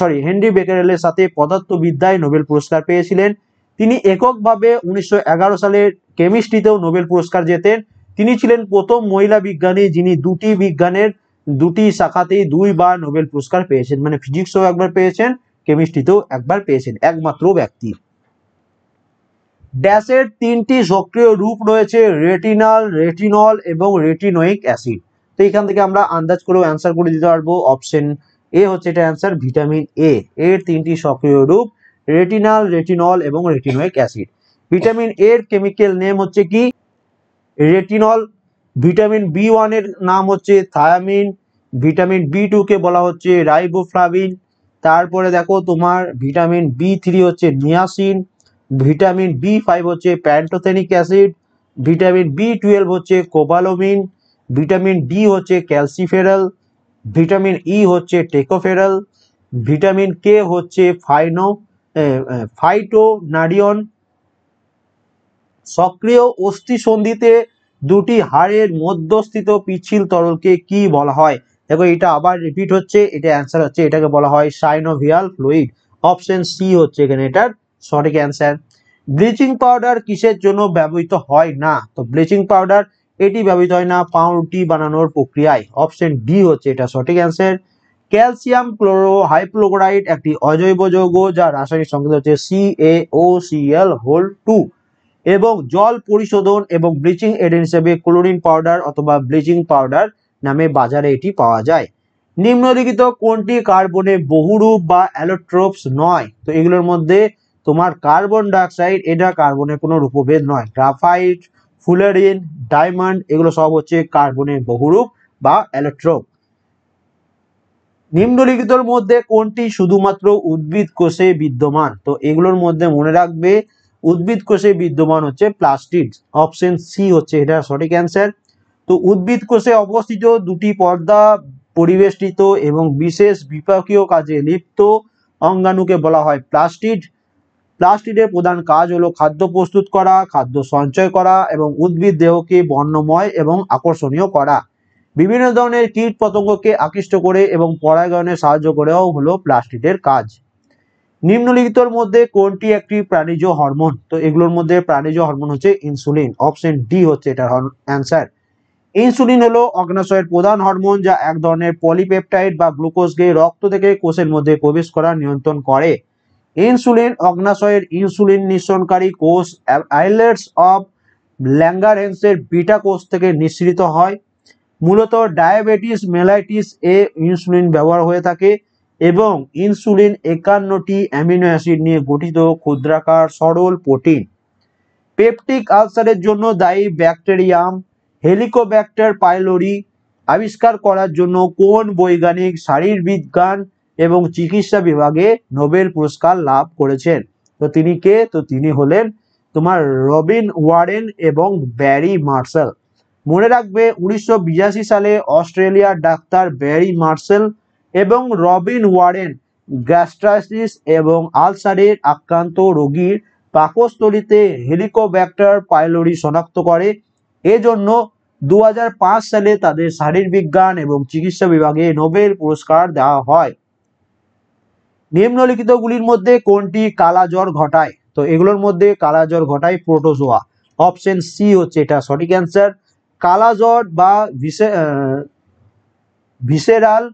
সরি হেনরি বেকারেলের সাথে পদার্থবিদ্যায় নোবেল পুরস্কার পেয়েছিলেন তিনি এককভাবে উনিশশো সালের কেমিস্ট্রিতেও নোবেল পুরস্কার জেতেন তিনি ছিলেন প্রথম মহিলা বিজ্ঞানী যিনি দুটি বিজ্ঞানের দুটি শাখাতেই দুইবার নোবেল পুরস্কার পেয়েছেন মানে ফিজিক্সও একবার পেয়েছেন কেমিস্ট্রিতেও একবার পেয়েছেন একমাত্র ব্যক্তি ড্যাশের তিনটি সক্রিয় রূপ রয়েছে রেটিনাল রেটিনল এবং রেটিনোয়িক অ্যাসিড তো এখান থেকে আমরা আন্দাজ করেও অ্যান্সার করে দিতে পারবো অপশন এ হচ্ছে এটা অ্যান্সার ভিটামিন এ এর তিনটি সক্রিয় রূপ রেটিনাল রেটিনল এবং রেটিনোয়িক অ্যাসিড ভিটামিন এর কেমিক্যাল নেম হচ্ছে কি রেটিনল ভিটামিন বি ওয়ানের নাম হচ্ছে থায়ামিন ভিটামিন বি টুকে বলা হচ্ছে রাইবোফ্লাভিন তারপরে দেখো তোমার ভিটামিন বি থ্রি হচ্ছে নিয়াসিন ভিটামিন বি ফাইভ হচ্ছে pantothenic acid vitamin B twelve হচ্ছে কোবালোমিন ভিটামিন ডি হচ্ছে ক্যালসিফেরাল ভিটামিন ই e হচ্ছে টেকোফেরাল ভিটামিন কে হচ্ছে ফাইনো ফাইটোনারিয়ন সক্রিয় অস্থিসন্ধিতে দুটি হাড়ের মধ্যস্থিত পিচ্ছিল তরলকে কি বলা হয় দেখো এটা আবার রিপিট হচ্ছে এটা অ্যান্সার হচ্ছে এটাকে বলা হয় সাইনোভিয়াল ফ্লুইড অপশন সি হচ্ছে এখানে এটার সঠিক অ্যান্সার ব্লিচিং পাউডার কিসের জন্য ব্যবহৃত হয় না তো ব্লিচিং পাউডার এটি ব্যবহৃত হয় না পাউরুটি বানানোর প্রক্রিয়ায় অপশন ডি হচ্ছে এটা সঠিক অ্যান্সার ক্যালসিয়াম ক্লোরো হাইপ্লোক্লোরাইড একটি অজৈব যৌগ যা রাসায়নিক সংকেত হচ্ছে এল হোল টু এবং জল পরিশোধন এবং ব্লিচিং এডেন্ট হিসেবে ক্লোরিন পাউডার অথবা ব্লিচিং পাউডার নামে বাজারে এটি পাওয়া যায় নিম্নলিখিত কোনটি কার্বনে বহুরূপ বা অ্যালোট্রোপস নয় তো এগুলোর মধ্যে তোমার কার্বন ডাইঅক্সাইড এটা কার্বনের কোনো রূপভেদ নয় গ্রাফাইট ফুলারিন ডায়মন্ড এগুলো সব হচ্ছে কার্বনের বহুরূপ বা অ্যালেক্ট্রোপ নিম্নলিখিতর মধ্যে কোনটি শুধুমাত্র উদ্ভিদ কোষে বিদ্যমান তো এগুলোর মধ্যে মনে রাখবে উদ্ভিদ কোষে বিদ্যমান হচ্ছে প্লাস্টিড অপশন সি হচ্ছে এটা সঠিক অ্যান্সার তো উদ্ভিদ কোষে অবস্থিত দুটি পর্দা পরিবেষ্টিত এবং বিশেষ বিপাকীয় কাজে লিপ্ত অঙ্গাণুকে বলা হয় প্লাস্টিড প্লাস্টিডের প্রধান কাজ হলো খাদ্য প্রস্তুত করা খাদ্য সঞ্চয় করা এবং উদ্ভিদ দেহকে বর্ণময় এবং আকর্ষণীয় করা বিভিন্ন ধরনের কীট পতঙ্গকে আকৃষ্ট করে এবং পরাগায়নে সাহায্য করেও হলো প্লাস্টিডের কাজ নিম্নলিখিতর মধ্যে কোনটি একটি প্রাণীজ হরমোন তো এগুলোর মধ্যে প্রাণীজ হরমোন হচ্ছে ইনসুলিন অপশন ডি হচ্ছে এটার অ্যান্সার ইনসুলিন হলো অগ্নাশয়ের প্রধান হরমোন যা এক ধরনের পলিপেপটাইড বা গ্লুকোজকে রক্ত থেকে কোষের মধ্যে প্রবেশ করা নিয়ন্ত্রণ করে ইনসুলিন অগ্নাশয়ের ইনসুলিন নিঃসরণকারী কোষ আইলেটস অফ ল্যাঙ্গারহেন্সের বিটা কোষ থেকে নিঃসৃত হয় মূলত ডায়াবেটিস মেলাইটিস এ ইনসুলিন ব্যবহার হয়ে থাকে এবং ইনসুলিন একান্নটি অ্যামিনো অ্যাসিড নিয়ে গঠিত ক্ষুদ্রাকার সরল প্রোটিন পেপটিক আলসারের জন্য দায়ী ব্যাকটেরিয়াম হেলিকোব্যাক্টার পাইলোরি আবিষ্কার করার জন্য কোন বৈজ্ঞানিক শারীরবিজ্ঞান এবং চিকিৎসা বিভাগে নোবেল পুরস্কার লাভ করেছেন তো তিনি কে তো তিনি হলেন তোমার রবিন ওয়ারেন এবং ব্যারি মার্শাল মনে রাখবে উনিশশো সালে অস্ট্রেলিয়ার ডাক্তার ব্যারি মার্শাল এবং রবিন ওয়ারেন গ্যাস্ট্রাইসিস এবং আলসারের আক্রান্ত রোগীর পাকস্থলিতে হেলিকোব্যাক্টার পাইলোরি শনাক্ত করে এজন্য দু সালে তাদের শারীরবিজ্ঞান এবং চিকিৎসা বিভাগে নোবেল পুরস্কার দেওয়া হয় নিম্নলিখিতগুলির মধ্যে কোনটি কালাজ্বর ঘটায় তো এগুলোর মধ্যে কালাজ্বর ঘটায় প্রোটোজোয়া অপশন সি হচ্ছে এটা সঠিক অ্যান্সার কালাজ্বর বা ভিসেরাল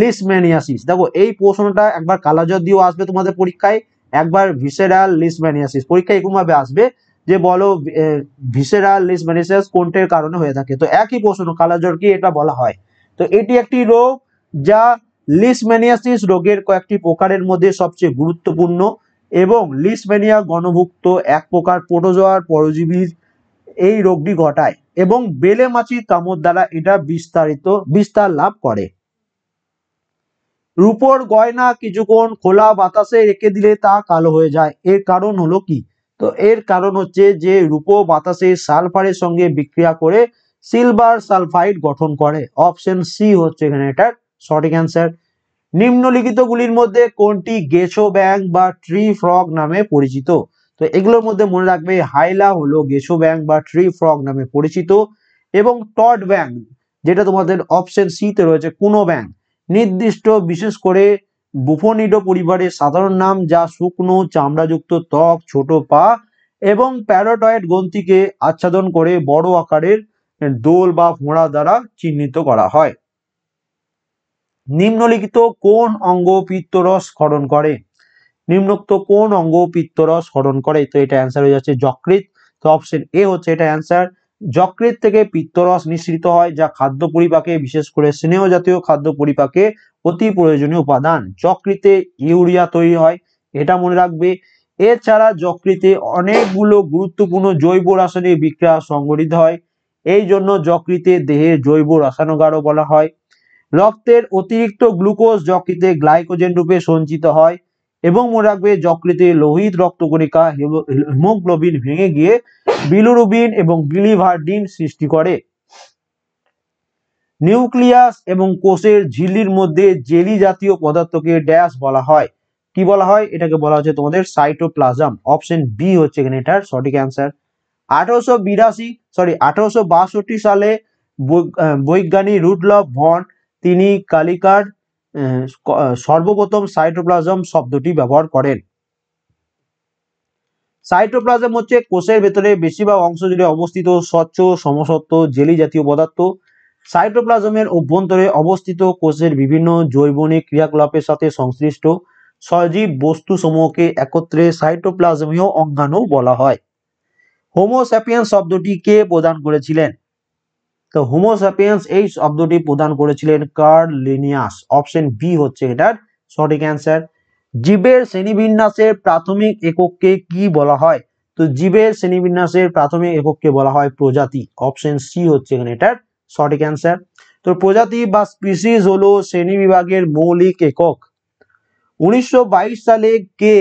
লিসম্যানিয়াসিস দেখো এই প্রশ্নটা একবার কালাজ্বর দিয়েও আসবে তোমাদের পরীক্ষায় একবার ভিসেরাল লিসম্যানিয়াসিস পরীক্ষা এরকমভাবে আসবে যে বলো ভিসেরাল লিসম্যানিয়াসিস কোনটির কারণে হয়ে থাকে তো একই প্রশ্ন কালাজ্বর কি এটা বলা হয় তো এটি একটি রোগ যা লিসমেনিয়াসিস রোগের কয়েকটি প্রকারের মধ্যে সবচেয়ে গুরুত্বপূর্ণ এবং লিসমেনিয়া গণভুক্ত এক প্রকার প্রোটোজোয়ার পরজীবীর এই রোগটি ঘটায় এবং বেলে মাছির কামড় দ্বারা এটা বিস্তারিত বিস্তার লাভ করে রূপোর গয়না কিছুক্ষণ খোলা বাতাসে রেখে দিলে তা কালো হয়ে যায় এর কারণ হলো কি তো এর কারণ হচ্ছে যে রূপো বাতাসে সালফারের সঙ্গে বিক্রিয়া করে সিলভার সালফাইড গঠন করে অপশন সি হচ্ছে এখানে এটার সঠিক অ্যান্সার নিম্নলিখিতগুলির মধ্যে কোনটি গেছো ব্যাংক বা ট্রি ফ্রগ নামে পরিচিত তো এগুলোর মধ্যে মনে রাখবে হাইলা হলো গেছো ব্যাংক বা ট্রি ফ্রগ নামে পরিচিত এবং টড ব্যাংক যেটা তোমাদের অপশন সিতে রয়েছে কোনো ব্যাংক নির্দিষ্ট বিশেষ করে বুফনিডো পরিবারের সাধারণ নাম যা শুকনো চামড়াযুক্ত ত্বক ছোট পা এবং প্যারোটয়েড গ্রন্থিকে আচ্ছাদন করে বড় আকারের দোল বা ফোঁড়া দ্বারা চিহ্নিত করা হয় নিম্নলিখিত কোন অঙ্গ পিত্তরস খরণ করে নিম্নোক্ত কোন অঙ্গ পিত্তরস খরণ করে তো এটা অ্যান্সার হয়ে যাচ্ছে যকৃত তো অপশন এ হচ্ছে এটা অ্যান্সার যকৃত থেকে পিত্তরস নিঃসৃত হয় যা খাদ্য পরিপাকে বিশেষ করে স্নেহ জাতীয় খাদ্য পরিপাকে অতি প্রয়োজনীয় উপাদান যকৃতে ইউরিয়া তৈরি হয় এটা মনে রাখবে এছাড়া যকৃতে অনেকগুলো গুরুত্বপূর্ণ জৈব রাসায়নিক বিক্রিয়া সংগঠিত হয় এই জন্য যকৃতে দেহের জৈব রসায়নগারও বলা হয় রক্তের অতিরিক্ত গ্লুকোজ যকৃতে গ্লাইকোজেন রূপে সঞ্চিত হয় এবং মনে রাখবে যকৃতে লোহিত রক্তকণিকা হিমোগ্লোবিন ভেঙে গিয়ে বিলুরুবিন এবং বিলিভারডিন সৃষ্টি করে নিউক্লিয়াস এবং কোষের ঝিল্লির মধ্যে জেলি জাতীয় পদার্থকে ড্যাশ বলা হয় কি বলা হয় এটাকে বলা হচ্ছে তোমাদের সাইটোপ্লাজম অপশন বি হচ্ছে এখানে এটার সঠিক অ্যান্সার আঠারোশো বিরাশি সরি আঠারোশো সালে বৈজ্ঞানিক রুডলভ ভন তিনি কালিকার সর্বপ্রথম সাইটোপ্লাজম শব্দটি ব্যবহার করেন সাইটোপ্লাজম হচ্ছে কোষের ভেতরে বেশিরভাগ অংশ জুড়ে অবস্থিত স্বচ্ছ সমসত্ব জেলি জাতীয় পদার্থ সাইটোপ্লাজমের অভ্যন্তরে অবস্থিত কোষের বিভিন্ন জৈবনিক ক্রিয়াকলাপের সাথে সংশ্লিষ্ট সজীব বস্তুসমূহকে একত্রে সাইটোপ্লাজমীয় অঙ্গাণু বলা হয় হোমোস্যাপিয়ান শব্দটি কে প্রদান করেছিলেন তো হোমোসাপিয়েন্স এই শব্দটি প্রদান করেছিলেন কার্ল লিনিয়াস অপশন বি হচ্ছে এটার সঠিক অ্যান্সার জীবের শ্রেণীবিন্যাসের প্রাথমিক এককে কি বলা হয় তো জীবের শ্রেণীবিন্যাসের প্রাথমিক এককে বলা হয় প্রজাতি অপশন সি হচ্ছে এখানে এটার সঠিক অ্যান্সার তো প্রজাতি বা স্পিসিস হলো শ্রেণী বিভাগের মৌলিক একক উনিশশো সালে কে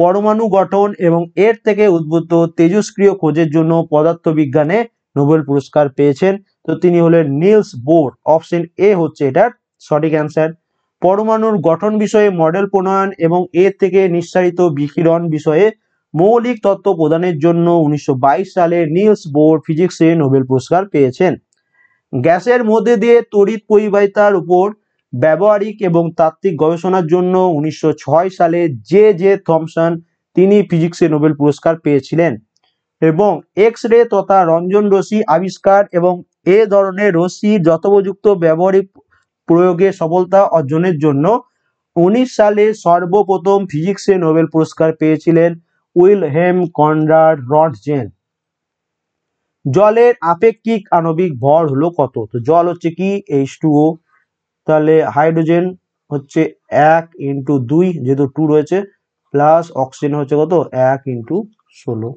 পরমাণু গঠন এবং এর থেকে উদ্ভূত তেজস্ক্রিয় খোঁজের জন্য পদার্থবিজ্ঞানে নোবেল পুরস্কার পেয়েছেন তো তিনি হলেন নিলস বোর অপশন এ হচ্ছে এটার সঠিক অ্যান্সার পরমাণুর গঠন বিষয়ে মডেল প্রণয়ন এবং এ থেকে নিঃসারিত বিকিরণ বিষয়ে মৌলিক তত্ত্ব প্রদানের জন্য উনিশশো সালে নিলস বোর ফিজিক্সে নোবেল পুরস্কার পেয়েছেন গ্যাসের মধ্যে দিয়ে তড়িৎ পরিবাহিতার উপর ব্যবহারিক এবং তাত্ত্বিক গবেষণার জন্য উনিশশো সালে জে জে থমসন তিনি ফিজিক্সে নোবেল পুরস্কার পেয়েছিলেন এবং এক্স রে তথা রঞ্জন রশ্মি আবিষ্কার এবং এ ধরনের রশ্মির যথোপযুক্ত ব্যবহারিক প্রয়োগে সফলতা অর্জনের জন্য উনিশ সালে সর্বপ্রথম ফিজিক্সে নোবেল পুরস্কার পেয়েছিলেন উইল হেম কনরাড রডজেন জলের আপেক্ষিক আণবিক ভর হলো কত তো জল হচ্ছে কি এইচ টুও তাহলে হাইড্রোজেন হচ্ছে এক ইন্টু দুই যেহেতু টু রয়েছে প্লাস অক্সিজেন হচ্ছে কত এক ইন্টু ষোলো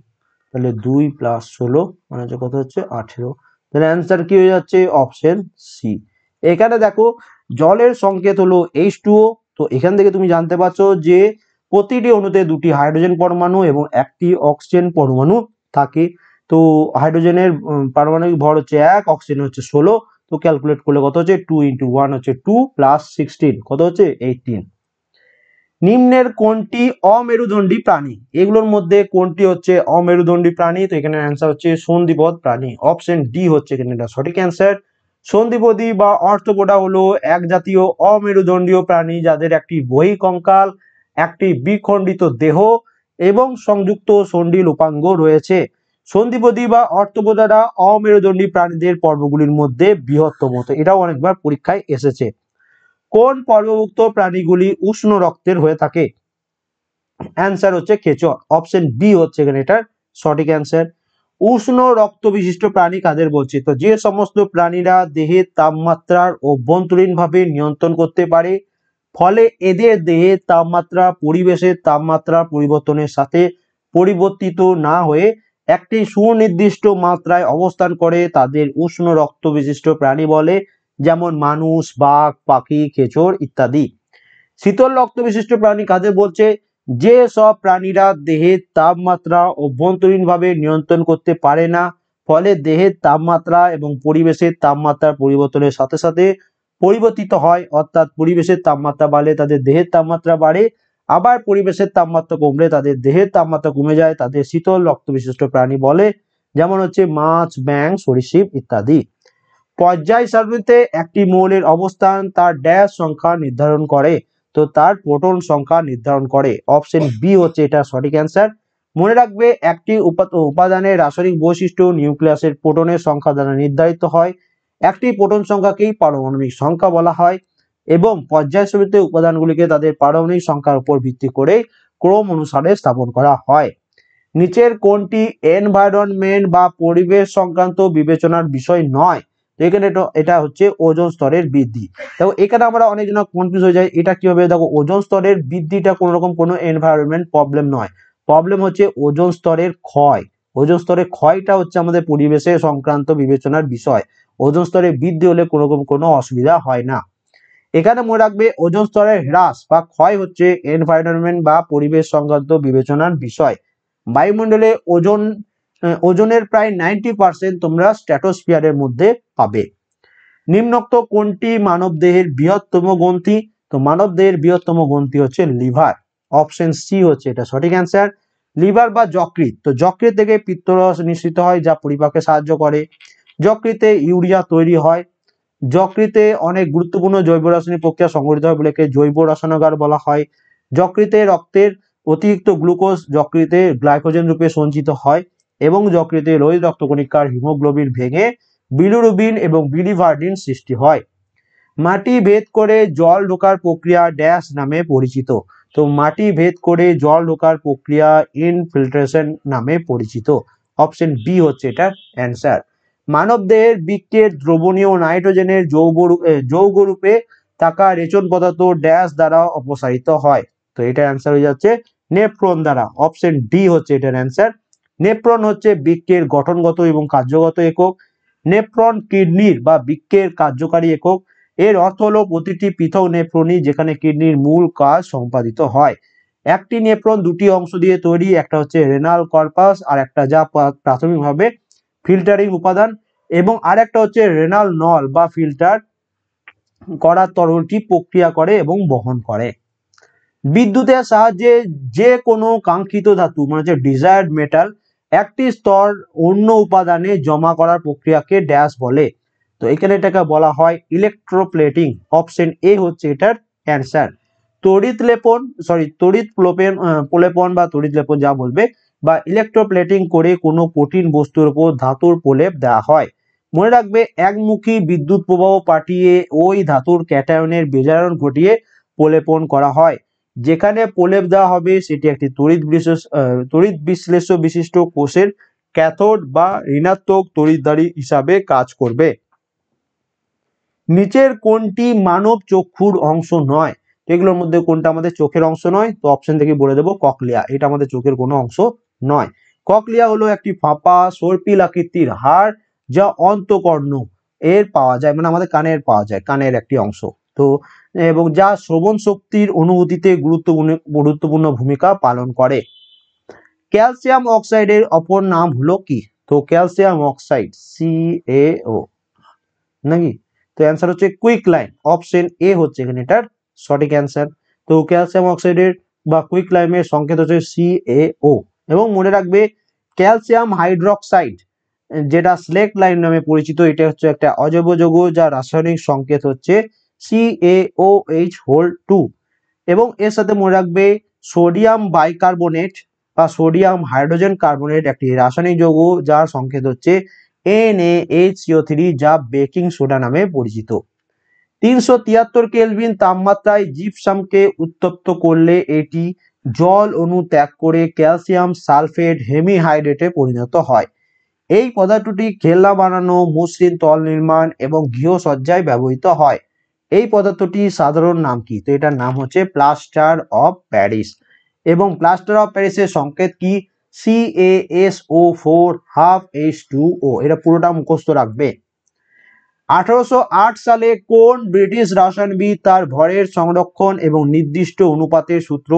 তাহলে দুই প্লাস ষোলো মানে হচ্ছে কত হচ্ছে আঠেরো তাহলে অ্যান্সার কি হয়ে যাচ্ছে অপশন সি এখানে দেখো জলের সংকেত হলো এইচ টুও তো এখান থেকে তুমি জানতে পারছো যে প্রতিটি অণুতে দুটি হাইড্রোজেন পরমাণু এবং একটি অক্সিজেন পরমাণু থাকে তো হাইড্রোজেনের পারমাণবিক ভর হচ্ছে এক অক্সিজেন হচ্ছে ষোলো তো ক্যালকুলেট করলে কত হচ্ছে টু ইন্টু ওয়ান হচ্ছে টু প্লাস সিক্সটিন কত হচ্ছে এইটিন নিম্নের কোনটি অমেরুদণ্ডী প্রাণী এগুলোর মধ্যে কোনটি হচ্ছে অমেরুদণ্ডী প্রাণী তো এখানে অ্যান্সার হচ্ছে সন্ধিপদ প্রাণী অপশন ডি হচ্ছে এখানে এটা সঠিক অ্যান্সার সন্ধিপদী বা অর্থপোডা হলো এক জাতীয় অমেরুদণ্ডীয় প্রাণী যাদের একটি বহি কঙ্কাল একটি বিখণ্ডিত দেহ এবং সংযুক্ত সন্ডিল লোপাঙ্গ রয়েছে সন্ধিপদী বা অর্থপোদারা অমেরুদণ্ডী প্রাণীদের পর্বগুলির মধ্যে বৃহত্তম তো এটাও অনেকবার পরীক্ষায় এসেছে কোন পর্বভুক্ত প্রাণীগুলি উষ্ণ রক্তের হয়ে থাকে অ্যান্সার হচ্ছে কেচর অপশন বি হচ্ছে এখানে এটার সঠিক অ্যান্সার উষ্ণ রক্ত বিশিষ্ট প্রাণী কাদের বলছি তো যে সমস্ত প্রাণীরা দেহের তাপমাত্রার অভ্যন্তরীণভাবে নিয়ন্ত্রণ করতে পারে ফলে এদের দেহে তাপমাত্রা পরিবেশের তাপমাত্রা পরিবর্তনের সাথে পরিবর্তিত না হয়ে একটি সুনির্দিষ্ট মাত্রায় অবস্থান করে তাদের উষ্ণ রক্ত বিশিষ্ট প্রাণী বলে যেমন মানুষ বাঘ পাখি খেচর ইত্যাদি শীতল রক্ত বিশিষ্ট প্রাণী কাজে বলছে যে সব প্রাণীরা দেহের তাপমাত্রা অভ্যন্তরীণভাবে নিয়ন্ত্রণ করতে পারে না ফলে দেহের তাপমাত্রা এবং পরিবেশের তাপমাত্রার পরিবর্তনের সাথে সাথে পরিবর্তিত হয় অর্থাৎ পরিবেশের তাপমাত্রা বাড়লে তাদের দেহের তাপমাত্রা বাড়ে আবার পরিবেশের তাপমাত্রা কমলে তাদের দেহের তাপমাত্রা কমে যায় তাদের শীতল রক্ত বিশিষ্ট প্রাণী বলে যেমন হচ্ছে মাছ ব্যাং সরীসৃপ ইত্যাদি পর্যায় সারণীতে একটি মৌলের অবস্থান তার ড্যাশ সংখ্যা নির্ধারণ করে তো তার প্রোটন সংখ্যা নির্ধারণ করে অপশন বি হচ্ছে এটা সঠিক অ্যান্সার মনে রাখবে একটি উপাদানের রাসায়নিক বৈশিষ্ট্য নিউক্লিয়াসের প্রোটনের সংখ্যা দ্বারা নির্ধারিত হয় একটি প্রোটন সংখ্যাকেই পারমাণবিক সংখ্যা বলা হয় এবং পর্যায় সারণীতে উপাদানগুলিকে তাদের পারমাণবিক সংখ্যার উপর ভিত্তি করে ক্রম অনুসারে স্থাপন করা হয় নিচের কোনটি এনভায়রনমেন্ট বা পরিবেশ সংক্রান্ত বিবেচনার বিষয় নয় তো এখানে এটা হচ্ছে ওজন স্তরের বৃদ্ধি দেখো এখানে আমরা অনেকজন কনফিউজ হয়ে যায় এটা কি হবে দেখো ওজন স্তরের বৃদ্ধিটা কোনো রকম কোনো এনভায়রনমেন্ট প্রবলেম নয় প্রবলেম হচ্ছে ওজন স্তরের ক্ষয় ওজন স্তরের ক্ষয়টা হচ্ছে আমাদের পরিবেশে সংক্রান্ত বিবেচনার বিষয় ওজন স্তরে বৃদ্ধি হলে কোনো রকম কোনো অসুবিধা হয় না এখানে মনে রাখবে ওজন স্তরের হ্রাস বা ক্ষয় হচ্ছে এনভায়রনমেন্ট বা পরিবেশ সংক্রান্ত বিবেচনার বিষয় বায়ুমণ্ডলে ওজন ওজনের প্রায় নাইনটি পার্সেন্ট তোমরা স্ট্র্যাটোস্ফিয়ারের মধ্যে পাবে নিম্নোক্ত কোনটি মানবদেহের বৃহত্তম গ্রন্থি তো মানবদেহের বৃহত্তম গ্রন্থি হচ্ছে লিভার অপশন সি হচ্ছে এটা সঠিক অ্যান্সার লিভার বা যকৃত তো যকৃত থেকে পিত্তরস নিঃসৃত হয় যা পরিপাকে সাহায্য করে যকৃতে ইউরিয়া তৈরি হয় যকৃতে অনেক গুরুত্বপূর্ণ জৈব রাসায়নিক প্রক্রিয়া সংগঠিত হয় বলে জৈব রাসায়নাগার বলা হয় যকৃতে রক্তের অতিরিক্ত গ্লুকোজ যকৃতে গ্লাইকোজেন রূপে সঞ্চিত হয় এবং যকৃতে লোহিত রক্তকণিকার হিমোগ্লোবিন ভেঙে বিলুরুবিন এবং বিলিভার্ডিন সৃষ্টি হয় মাটি ভেদ করে জল ঢোকার প্রক্রিয়া ড্যাশ নামে পরিচিত তো মাটি ভেদ করে জল ঢোকার প্রক্রিয়া ইনফিল্ট্রেশন নামে পরিচিত অপশন বি হচ্ছে এটা অ্যান্সার মানব দেহের বৃক্ষের দ্রবণীয় নাইট্রোজেনের যৌগ যৌগ রূপে থাকা রেচন পদার্থ ড্যাশ দ্বারা অপসারিত হয় তো এটার অ্যান্সার হয়ে যাচ্ছে নেফ্রন দ্বারা অপশন ডি হচ্ছে এটার অ্যান্সার নেপ্রন হচ্ছে বৃক্কের গঠনগত এবং কার্যগত একক নেপ্রন কিডনির বা বৃক্কের কার্যকারী একক এর অর্থ হলো প্রতিটি পৃথক নেপ্রনই যেখানে কিডনির মূল কাজ সম্পাদিত হয় একটি নেপ্রন দুটি অংশ দিয়ে তৈরি একটা হচ্ছে রেনাল কর্পাস আর একটা যা প্রাথমিকভাবে ফিল্টারিং উপাদান এবং আর একটা হচ্ছে রেনাল নল বা ফিল্টার করার তরলটি প্রক্রিয়া করে এবং বহন করে বিদ্যুতের সাহায্যে যে কোনো কাঙ্ক্ষিত ধাতু মানে হচ্ছে ডিজায়ার্ড মেটাল একটি স্তর অন্য উপাদানে জমা করার প্রক্রিয়াকে ড্যাশ বলে তো এখানে এটাকে বলা হয় ইলেকট্রোপ্লেটিং অপশন এ হচ্ছে এটার অ্যান্সার তড়িৎ লেপন সরি তড়িৎ প্লোপেন প্রলেপন বা তড়িৎ লেপন যা বলবে বা ইলেকট্রোপ্লেটিং করে কোনো কঠিন বস্তুর উপর ধাতুর প্রলেপ দেওয়া হয় মনে রাখবে একমুখী বিদ্যুৎ প্রবাহ পাঠিয়ে ওই ধাতুর ক্যাটায়নের বেজায়ন ঘটিয়ে প্রলেপন করা হয় যেখানে প্রলেপ দেওয়া হবে সেটি একটি তড়িৎ বিশেষ তড়িৎ বিশ্লেষ্য বিশিষ্ট কোষের ক্যাথোড বা ঋণাত্মক তড়িৎদারি হিসাবে কাজ করবে নিচের কোনটি মানব চক্ষুর অংশ নয় এগুলোর মধ্যে কোনটা আমাদের চোখের অংশ নয় তো অপশন থেকে বলে দেবো ককলিয়া এটা আমাদের চোখের কোনো অংশ নয় ককলিয়া হলো একটি ফাঁপা সর্পিল আকৃতির হাড় যা অন্তকর্ণ এর পাওয়া যায় মানে আমাদের কানের পাওয়া যায় কানের একটি অংশ তো এবং যা শ্রবণ শক্তির অনুভূতিতে গুরুত্বপূর্ণ গুরুত্বপূর্ণ ভূমিকা পালন করে ক্যালসিয়াম অক্সাইডের অপর নাম হলো কি তো ক্যালসিয়াম অক্সাইড ও নাকি তো অ্যান্সার হচ্ছে কুইক লাইন অপশন এ হচ্ছে এখানে এটার সঠিক অ্যান্সার তো ক্যালসিয়াম অক্সাইডের বা কুইক লাইমের সংকেত হচ্ছে ও এবং মনে রাখবে ক্যালসিয়াম হাইড্রক্সাইড যেটা স্লেক লাইন নামে পরিচিত এটা হচ্ছে একটা অজৈব যৌগ যা রাসায়নিক সংকেত হচ্ছে C A O H whole two এবং এর সাথে মনে রাখবে সোডিয়াম বাইকার্বোনেট বা সোডিয়াম হাইড্রোজেন কার্বনেট একটি রাসায়নিক যৌগ যার সংকেত হচ্ছে এইচ সিও থ্রি যা বেকিং সোডা নামে পরিচিত তিনশো তিয়াত্তর কেলভিন তাপমাত্রায় জিপসামকে উত্তপ্ত করলে এটি জল অণু ত্যাগ করে ক্যালসিয়াম সালফেট হেমিহাইড্রেটে পরিণত হয় এই পদার্থটি খেলনা বানানো মসৃণ তল নির্মাণ এবং গৃহসজ্জায় ব্যবহৃত হয় এই পদার্থটি সাধারণ নাম কি তো এটার নাম হচ্ছে প্লাস্টার অফ প্যারিস এবং প্লাস্টার অফ প্যারিসের সংকেত কি C S O four half H two O এটা পুরোটা মুখস্থ রাখবে আঠারোশো সালে কোন ব্রিটিশ রাসায়নবিদ তার ভরের সংরক্ষণ এবং নির্দিষ্ট অনুপাতের সূত্র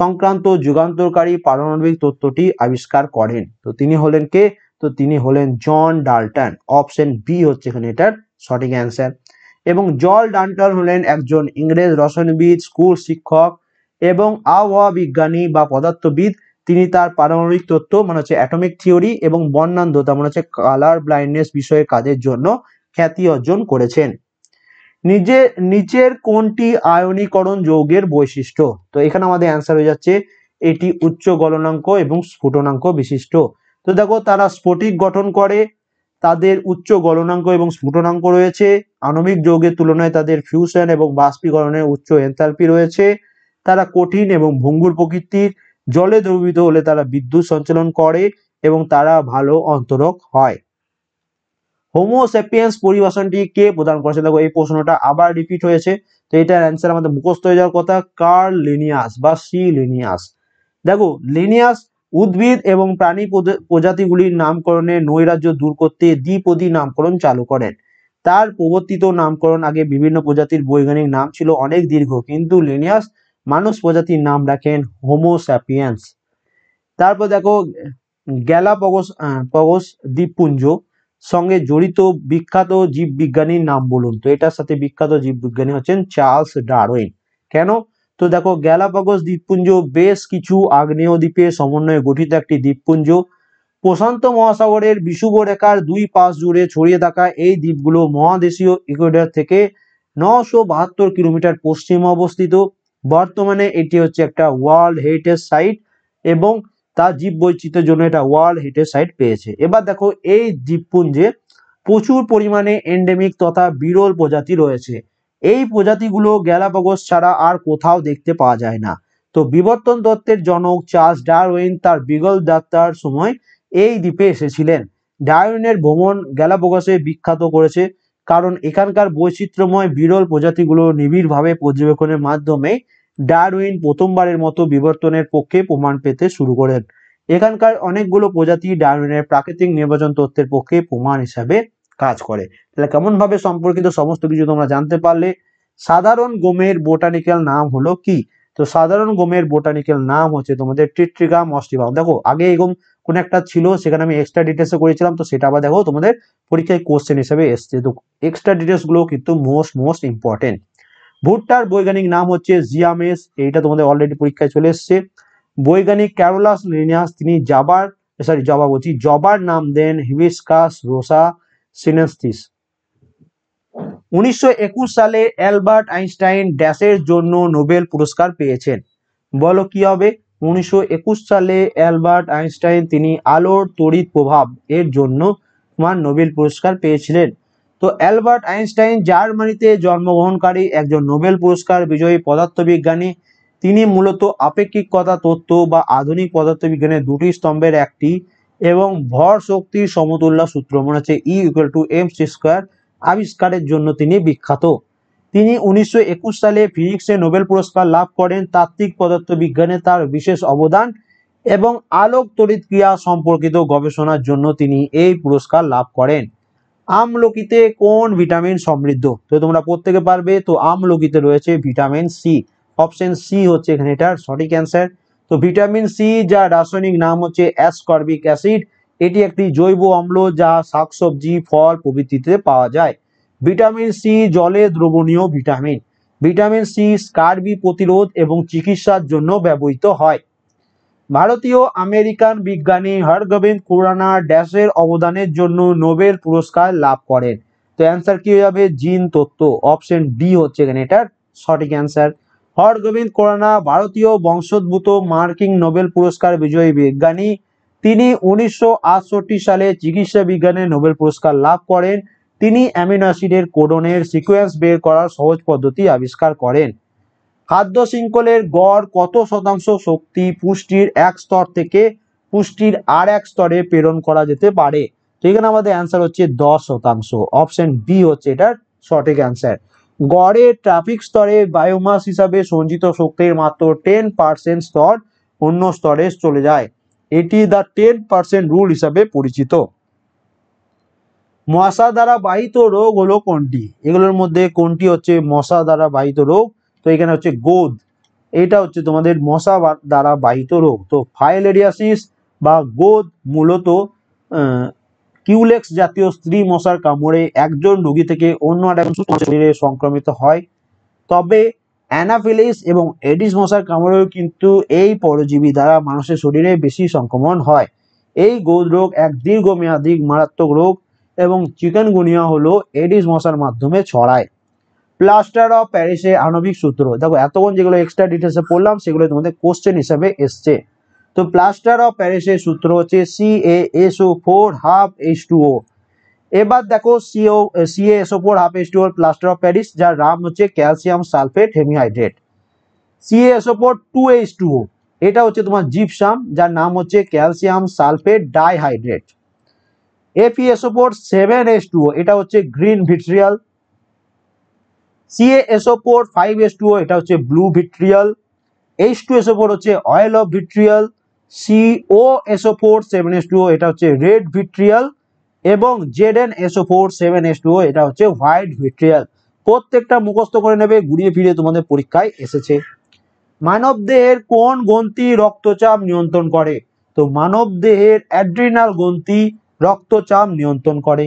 সংক্রান্ত যুগান্তরকারী পারমাণবিক তত্ত্বটি আবিষ্কার করেন তো তিনি হলেন কে তো তিনি হলেন জন ডাল্টন অপশন বি হচ্ছে এখানে এটার সঠিক অ্যান্সার এবং জল ডান্টন হলেন একজন ইংরেজ রসায়নবিদ স্কুল শিক্ষক এবং আবহাওয়া বিজ্ঞানী বা পদার্থবিদ তিনি তার পারমাণবিক তত্ত্ব মানে হচ্ছে অ্যাটমিক থিওরি এবং বর্ণান্ধতা মানে হচ্ছে কালার ব্লাইন্ডনেস বিষয়ে কাজের জন্য খ্যাতি অর্জন করেছেন নিজে নিচের কোনটি আয়নীকরণ যৌগের বৈশিষ্ট্য তো এখানে আমাদের অ্যান্সার হয়ে যাচ্ছে এটি উচ্চ গলনাঙ্ক এবং স্ফুটনাঙ্ক বিশিষ্ট তো দেখো তারা স্ফটিক গঠন করে তাদের উচ্চ গলনাঙ্ক এবং স্ফুটনাঙ্ক রয়েছে আণবিক যৌগের তুলনায় তাদের ফিউশন এবং বাষ্পীকরণের উচ্চ এনথালপি রয়েছে তারা কঠিন এবং ভঙ্গুর প্রকৃতির জলে দ্রবীভূত হলে তারা বিদ্যুৎ সঞ্চালন করে এবং তারা ভালো অন্তরক হয় হোমোসেপিয়েন্স পরিবাসনটি কে প্রদান করেছে দেখো এই প্রশ্নটা আবার রিপিট হয়েছে তো এটার অ্যান্সার আমাদের মুখস্থ হয়ে যাওয়ার কথা কার লিনিয়াস বা সি লিনিয়াস দেখো লিনিয়াস উদ্ভিদ এবং প্রাণী প্রজাতিগুলির নামকরণে নৈরাজ্য দূর করতে দ্বিপদী নামকরণ চালু করেন তার প্রবর্তিত নামকরণ আগে বিভিন্ন প্রজাতির বৈজ্ঞানিক নাম ছিল অনেক দীর্ঘ কিন্তু লিনিয়াস মানুষ প্রজাতির নাম রাখেন হোমোস্যাপিয়েন্স তারপর দেখো গ্যালাপগস পগস দ্বীপপুঞ্জ সঙ্গে জড়িত বিখ্যাত জীববিজ্ঞানীর নাম বলুন তো এটার সাথে বিখ্যাত জীববিজ্ঞানী হচ্ছেন চার্লস ডারউইন কেন তো দেখো গ্যালাপাগোস দ্বীপপুঞ্জ বেশ কিছু আগ্নেয় দ্বীপে সমন্বয়ে গঠিত একটি দ্বীপপুঞ্জ প্রশান্ত মহাসাগরের বিষুব রেখার দুই পাশ জুড়ে ছড়িয়ে থাকা এই দ্বীপগুলো মহাদেশীয় ইকুয়েডর থেকে নশো বাহাত্তর কিলোমিটার পশ্চিমে অবস্থিত বর্তমানে এটি হচ্ছে একটা ওয়ার্ল্ড হেরিটেজ সাইট এবং তার জীব বৈচিত্রের জন্য এটা ওয়ার্ল্ড হেরিটেজ সাইট পেয়েছে এবার দেখো এই দ্বীপপুঞ্জে প্রচুর পরিমাণে এন্ডেমিক তথা বিরল প্রজাতি রয়েছে এই প্রজাতিগুলো গ্যালাপাগোস ছাড়া আর কোথাও দেখতে পাওয়া যায় না তো বিবর্তন তত্ত্বের জনক চার্লস ডারউইন তার বিগল যাত্রার সময় এই দ্বীপে এসেছিলেন ডারউইনের ভ্রমণ গ্যালাপাগোসে বিখ্যাত করেছে কারণ এখানকার বৈচিত্র্যময় বিরল প্রজাতিগুলো নিবিড়ভাবে পর্যবেক্ষণের মাধ্যমে ডারউইন প্রথমবারের মতো বিবর্তনের পক্ষে প্রমাণ পেতে শুরু করেন এখানকার অনেকগুলো প্রজাতি ডারউইনের প্রাকৃতিক নির্বাচন তত্ত্বের পক্ষে প্রমাণ হিসাবে কাজ করে তাহলে কেমনভাবে সম্পর্কিত সমস্ত কিছু তোমরা জানতে পারলে সাধারণ গোমের বোটানিক্যাল নাম হলো কি তো সাধারণ গোমের বোটানিক্যাল নাম হচ্ছে তোমাদের টিট্রিগাম অস্টিভাম দেখো আগে এরকম কোন একটা ছিল সেখানে আমি এক্সট্রা ডিটেলসে করেছিলাম তো সেটা আবার দেখো তোমাদের পরীক্ষায় কোশ্চেন হিসেবে এসছে তো এক্সট্রা ডিটেলসগুলো কিন্তু মোস্ট মোস্ট ইম্পর্টেন্ট ভুট্টার বৈজ্ঞানিক নাম হচ্ছে জিয়ামেস এইটা তোমাদের অলরেডি পরীক্ষায় চলে এসছে বৈজ্ঞানিক ক্যারোলাস লিনিয়াস তিনি জাবার সরি জবা বলছি জবার নাম দেন হিবিসকাস রোসা সিনাস্থিস উনিশশো সালে অ্যালবার্ট আইনস্টাইন ড্যাশের জন্য নোবেল পুরস্কার পেয়েছেন বলো কি হবে উনিশশো সালে অ্যালবার্ট আইনস্টাইন তিনি আলোর তড়িৎ প্রভাব এর জন্য তোমার নোবেল পুরস্কার পেয়েছিলেন তো অ্যালবার্ট আইনস্টাইন জার্মানিতে জন্মগ্রহণকারী একজন নোবেল পুরস্কার বিজয়ী পদার্থবিজ্ঞানী তিনি মূলত আপেক্ষিকতা তত্ত্ব বা আধুনিক পদার্থবিজ্ঞানের দুটি স্তম্ভের একটি এবং ভর শক্তির সমতুল্য সূত্র মনে হচ্ছে E equal to M C square আবিষ্কারের জন্য তিনি বিখ্যাত তিনি উনিশশো সালে ফিজিক্সে নোবেল পুরস্কার লাভ করেন তাত্ত্বিক পদার্থবিজ্ঞানে তার বিশেষ অবদান এবং আলোক তড়িৎ ক্রিয়া সম্পর্কিত গবেষণার জন্য তিনি এই পুরস্কার লাভ করেন আমলকিতে কোন ভিটামিন সমৃদ্ধ তো তোমরা প্রত্যেকে পারবে তো আমলকিতে রয়েছে ভিটামিন সি অপশন সি হচ্ছে এখানে এটার সঠিক অ্যান্সার তো ভিটামিন সি যা রাসায়নিক নাম হচ্ছে অ্যাসকর্বিক অ্যাসিড এটি একটি জৈব অম্ল যা শাকসবজি ফল প্রভৃতিতে পাওয়া যায় ভিটামিন সি জলে দ্রবণীয় ভিটামিন ভিটামিন সি স্কার্বি প্রতিরোধ এবং চিকিৎসার জন্য ব্যবহৃত হয় ভারতীয় আমেরিকান বিজ্ঞানী হরগোবিন্দ খুরানা ড্যাশের অবদানের জন্য নোবেল পুরস্কার লাভ করেন তো অ্যান্সার কি হবে জিন তত্ত্ব অপশন ডি হচ্ছে এখানে এটার সঠিক অ্যান্সার হরগোবিন্দ কোরানা ভারতীয় বংশোদ্ভূত মার্কিন নোবেল পুরস্কার বিজয়ী বিজ্ঞানী তিনি উনিশশো সালে চিকিৎসা বিজ্ঞানে নোবেল পুরস্কার লাভ করেন তিনি অ্যামিনো অ্যাসিডের কোডনের সিকোয়েন্স বের করার সহজ পদ্ধতি আবিষ্কার করেন খাদ্য শৃঙ্খলের গড় কত শতাংশ শক্তি পুষ্টির এক স্তর থেকে পুষ্টির আর এক স্তরে প্রেরণ করা যেতে পারে তো এখানে আমাদের অ্যান্সার হচ্ছে দশ শতাংশ অপশন বি হচ্ছে এটার সঠিক অ্যান্সার গড়ে ট্রাফিক স্তরে বায়োমাস হিসাবে সঞ্চিত শক্তির মাত্র টেন পার্সেন্ট স্তর অন্য স্তরে চলে যায় এটি দ্য টেন পার্সেন্ট রুল হিসাবে পরিচিত মশা দ্বারা বাহিত রোগ হলো কোনটি এগুলোর মধ্যে কোনটি হচ্ছে মশা দ্বারা বাহিত রোগ তো এখানে হচ্ছে গোদ এটা হচ্ছে তোমাদের মশা দ্বারা বাহিত রোগ তো ফাইলেরিয়াসিস বা গোদ মূলত কিউলেক্স জাতীয় স্ত্রী মশার কামড়ে একজন রোগী থেকে অন্য আরেকজন শরীরে সংক্রমিত হয় তবে অ্যানাফিলিস এবং এডিস মশার কামড়েও কিন্তু এই পরজীবী দ্বারা মানুষের শরীরে বেশি সংক্রমণ হয় এই গোদ রোগ এক দীর্ঘমেয়াদী মারাত্মক রোগ এবং চিকেনগুনিয়া হলো এডিস মশার মাধ্যমে ছড়ায় প্লাস্টার অফ প্যারিসে আণবিক সূত্র দেখো এতক্ষণ যেগুলো এক্সট্রা ডিটেলসে পড়লাম সেগুলো তোমাদের কোশ্চেন হিসাবে এসছে তো প্লাস্টার অফ প্যারিসের সূত্র হচ্ছে C A SO four half H two O এবার দেখো CO CA SO four half H two or plaster of Paris যার নাম হচ্ছে calcium sulphate hemihydrate CA SO four two H two O এটা হচ্ছে তোমার জিপসাম যার নাম হচ্ছে calcium sulphate dihydrate F E SO four seven S two O এটা হচ্ছে green vitriol C A SO four five S two O এটা হচ্ছে blue vitriol H two SO four হচ্ছে oil of vitriol CO SO four seven S two O এটা হচ্ছে red vitriol এবং Z N SO four seven S two O এটা হচ্ছে white vitriol প্রত্যেকটা মুখস্থ করে নেবে ঘুরিয়ে ফিরিয়ে তোমাদের পরীক্ষায় এসেছে মানবদেহের কোন গ্রন্থি রক্তচাপ নিয়ন্ত্রণ করে তো মানবদেহের অ্যাড্রিনাল গ্রন্থি রক্তচাপ নিয়ন্ত্রণ করে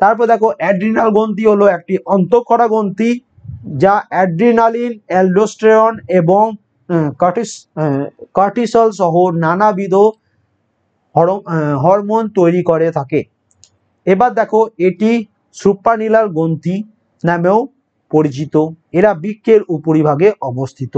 তারপর দেখো অ্যাড্রিনাল গ্রন্থি হলো একটি অন্তঃকরা গ্রন্থি যা অ্যাড্রিনালিন অ্যালডোস্টেরন এবং কর্টিস কর্টিসল সহ নানাবিধ হরমোন তৈরি করে থাকে এবার দেখো এটি সুপ্রানিলার গ্রন্থি নামেও পরিচিত এরা বৃক্ষের উপরিভাগে অবস্থিত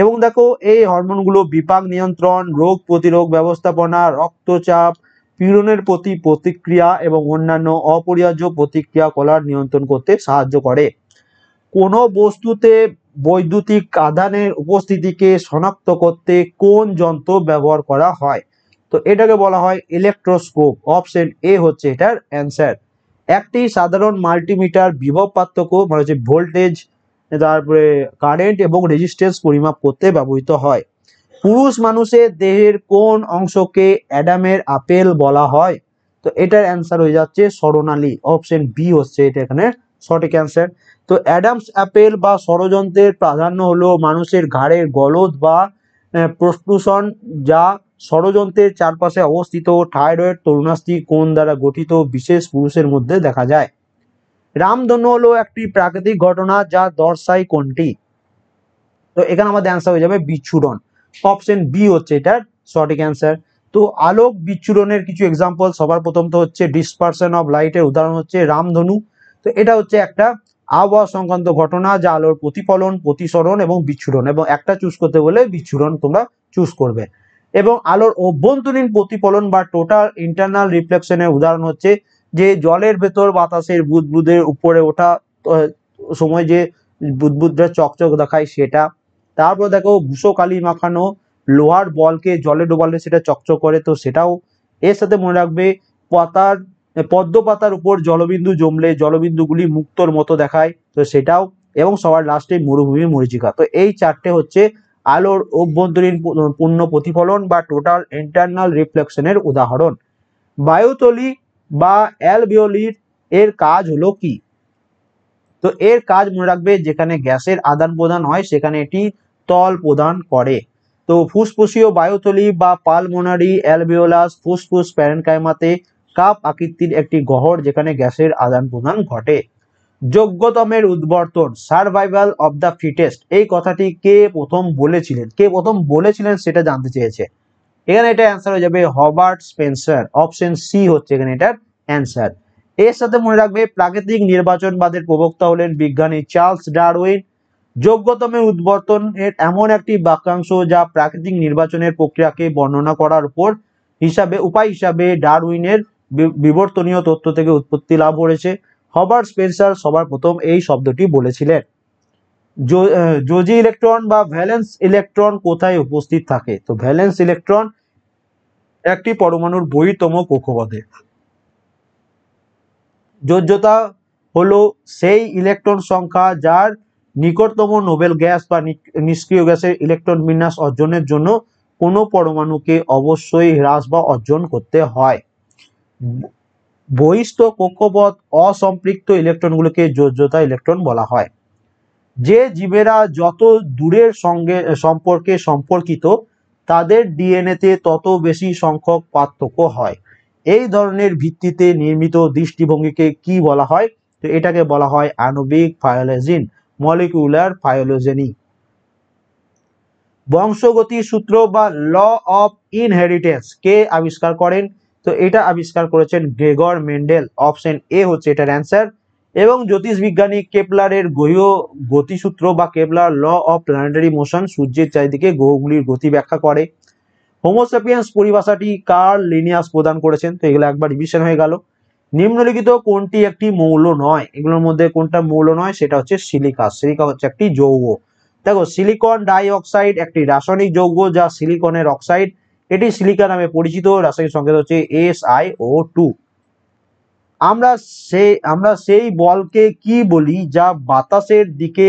এবং দেখো এই হরমোনগুলো বিপাক নিয়ন্ত্রণ রোগ প্রতিরোধ ব্যবস্থাপনা রক্তচাপ পীড়নের প্রতি প্রতিক্রিয়া এবং অন্যান্য অপরিহার্য প্রতিক্রিয়া কলার নিয়ন্ত্রণ করতে সাহায্য করে কোনো বস্তুতে বৈদ্যুতিক আধানের উপস্থিতিকে শনাক্ত করতে কোন যন্ত্র ব্যবহার করা হয় তো এটাকে বলা হয় ইলেকট্রোস্কোপ অপশন এ হচ্ছে এটার অ্যান্সার একটি সাধারণ মাল্টিমিটার বিভব পার্থক্য মানে হচ্ছে ভোল্টেজ তারপরে কারেন্ট এবং রেজিস্টেন্স পরিমাপ করতে ব্যবহৃত হয় পুরুষ মানুষের দেহের কোন অংশকে অ্যাডামের আপেল বলা হয় তো এটার অ্যান্সার হয়ে যাচ্ছে স্মরণালী অপশন বি হচ্ছে এটা এখানে সঠিক অ্যান্সার তো অ্যাডামস অ্যাপেল বা ষড়যন্ত্রের প্রাধান্য হলো মানুষের ঘাড়ের গলদ বা প্রশ্নূষণ যা ষড়যন্ত্রের চারপাশে অবস্থিত থাইরয়েড তরুণাস্তি কোণ দ্বারা গঠিত বিশেষ পুরুষের মধ্যে দেখা যায় রামধনু হলো একটি প্রাকৃতিক ঘটনা যা দর্শায় কোনটি তো এখানে আমাদের অ্যান্সার হয়ে যাবে বিচ্ছুরণ অপশন বি হচ্ছে এটার সঠিক অ্যান্সার তো আলোক বিচ্ছুরণের কিছু এক্সাম্পল সবার প্রথম তো হচ্ছে ডিসপারশন অফ লাইটের উদাহরণ হচ্ছে রামধনু তো এটা হচ্ছে একটা আবহাওয়া সংক্রান্ত ঘটনা যা আলোর প্রতিফলন প্রতিসরণ এবং বিচ্ছুরণ এবং একটা চুজ করতে বলে বিচ্ছুরণ তোমরা চুজ করবে এবং আলোর অভ্যন্তরীণ প্রতিফলন বা টোটাল ইন্টারনাল রিফ্লেকশনের উদাহরণ হচ্ছে যে জলের ভেতর বাতাসের বুদবুদের উপরে ওঠা সময় যে বুদবুদরা চকচক দেখায় সেটা তারপর দেখো ভুসো কালি মাখানো লোহার বলকে জলে ডোবালে সেটা চকচক করে তো সেটাও এর সাথে মনে রাখবে পাতার পদ্ম পাতার উপর জলবিন্দু জমলে জলবিন্দুগুলি মুক্তর মতো দেখায় তো সেটাও এবং সবার লাস্টে মরুভূমি মরিচিকা তো এই চারটে হচ্ছে আলোর অভ্যন্তরীণ পূর্ণ প্রতিফলন বা টোটাল ইন্টারনাল রিফ্লেকশনের উদাহরণ বায়ুতলি বা অ্যালভিওলির এর কাজ হলো কি তো এর কাজ মনে রাখবে যেখানে গ্যাসের আদান প্রদান হয় সেখানে এটি তল প্রদান করে তো ফুসফুসীয় বায়ুতলি বা পালমোনারি অ্যালভিওলাস ফুসফুস প্যারেনকাইমাতে কাপ আকৃতির একটি গহর যেখানে গ্যাসের আদান প্রদান ঘটে যোগ্যতমের উদ্বর্তন সার্ভাইভাল অব দ্য ফিটেস্ট এই কথাটি কে প্রথম বলেছিলেন কে প্রথম বলেছিলেন সেটা জানতে চেয়েছে এখানে এটা অ্যান্সার হয়ে যাবে হবার্ট স্পেন্সার অপশন সি হচ্ছে এখানে এটার অ্যান্সার এর সাথে মনে রাখবে প্রাকৃতিক নির্বাচনবাদের প্রবক্তা হলেন বিজ্ঞানী চার্লস ডারউইন যোগ্যতমের উদ্বর্তন এর এমন একটি বাক্যাংশ যা প্রাকৃতিক নির্বাচনের প্রক্রিয়াকে বর্ণনা করার উপর হিসাবে উপায় হিসাবে ডারউইনের বিবর্তনীয় তত্ত্ব থেকে উৎপত্তি লাভ করেছে হবার স্পেন্সার সবার প্রথম এই শব্দটি বলেছিলেন জোজি ইলেকট্রন বা ভ্যালেন্স ইলেকট্রন কোথায় উপস্থিত থাকে তো ভ্যালেন্স ইলেকট্রন একটি পরমাণুর বহিতম কক্ষপথে যোজ্যতা হলো সেই ইলেকট্রন সংখ্যা যার নিকটতম নোবেল গ্যাস বা নিষ্ক্রিয় গ্যাসের ইলেকট্রন বিন্যাস অর্জনের জন্য কোনো পরমাণুকে অবশ্যই হ্রাস বা অর্জন করতে হয় বহিষ্ঠ কক্ষপথ অসম্পৃক্ত ইলেকট্রনগুলোকে যোজ্যতা ইলেকট্রন বলা হয় যে জীবেরা যত দূরের সঙ্গে সম্পর্কে সম্পর্কিত তাদের ডিএনএতে তত বেশি সংখ্যক পার্থক্য হয় এই ধরনের ভিত্তিতে নির্মিত দৃষ্টিভঙ্গিকে কি বলা হয় তো এটাকে বলা হয় আণবিক ফায়োলজিন মলিকুলার ফায়োলজেনি বংশগতি সূত্র বা ল অফ ইনহেরিটেন্স কে আবিষ্কার করেন তো এটা আবিষ্কার করেছেন গ্রেগর মেন্ডেল অপশন এ হচ্ছে এটার অ্যান্সার এবং জ্যোতিষ বিজ্ঞানী কেপলারের গ্রহীয় গতিসূত্র বা Kepler law of planetary motion সূর্যের চারিদিকে গ্রহগুলির গতি ব্যাখ্যা করে হোমোসেপিয়ান্স পরিভাষাটি কার লিনিয়াস প্রদান করেছেন তো এগুলো একবার রিভিশন হয়ে গেল নিম্নলিখিত কোনটি একটি মৌল নয় এগুলোর মধ্যে কোনটা মৌল নয় সেটা হচ্ছে সিলিকা সিলিকা হচ্ছে একটি যৌগ দেখো সিলিকন ডাই অক্সাইড একটি রাসায়নিক যৌগ যা সিলিকনের অক্সাইড এটি সিলিকা নামে পরিচিত রাসায়নিক সংকেত হচ্ছে এস আই ও টু আমরা সে আমরা সেই বলকে কি বলি যা বাতাসের দিকে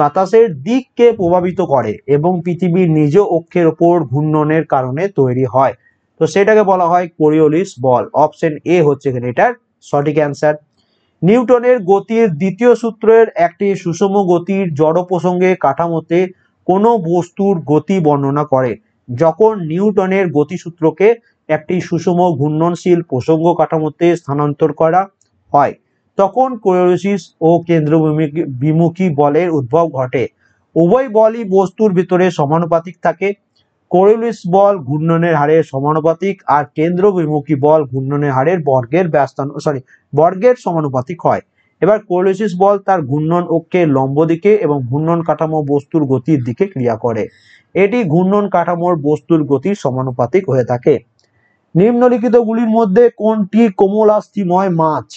বাতাসের দিককে প্রভাবিত করে এবং পৃথিবীর নিজ অক্ষের ওপর ঘূর্ণনের কারণে তৈরি হয় তো সেটাকে বলা হয় কোরিওলিস বল অপশন এ হচ্ছে এখানে এটার সঠিক অ্যান্সার নিউটনের গতির দ্বিতীয় সূত্রের একটি সুষম গতির জড় প্রসঙ্গে কাঠামোতে কোনো বস্তুর গতি বর্ণনা করে যখন নিউটনের গতিসূত্রকে একটি সুষম ঘূর্ণনশীল প্রসঙ্গ কাঠামোতে স্থানান্তর করা হয় তখন কোয়োলোসিস ও কেন্দ্র বিমুখী বলের উদ্ভব ঘটে উভয় বলই বস্তুর ভিতরে সমানুপাতিক থাকে কোরেলিস বল ঘূর্ণনের হারের সমানুপাতিক আর কেন্দ্র বিমুখী বল ঘূর্ণনের হারের বর্গের ব্যস্তান সরি বর্গের সমানুপাতিক হয় এবার কোলোসিস বল তার ঘূর্ণন অক্ষের লম্ব দিকে এবং ঘূর্ণন কাঠামো বস্তুর গতির দিকে ক্রিয়া করে এটি ঘূর্ণন কাঠামোর বস্তুর গতির সমানুপাতিক হয়ে থাকে নিম্নলিখিতগুলির মধ্যে কোনটি কোমলাস্থিময় মাছ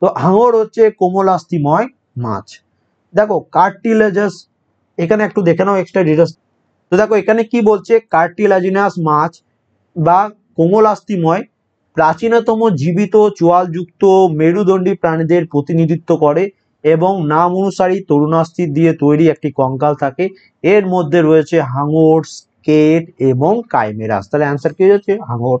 তো হাঙর হচ্ছে কোমলাস্থিময় মাছ দেখো কার্টিলেজাস এখানে একটু দেখে নাও এক্সট্রা ডিটেলস তো দেখো এখানে কি বলছে কার্টিলাজিনাস মাছ বা কোমলাস্থিময় প্রাচীনতম জীবিত চোয়ালযুক্ত মেরুদণ্ডী প্রাণীদের প্রতিনিধিত্ব করে এবং নাম অনুসারী তরুণাস্থি দিয়ে তৈরি একটি কঙ্কাল থাকে এর মধ্যে রয়েছে হাঙর স্কেট এবং কাইমেরাস তাহলে অ্যান্সার কি হয়েছে হাঙর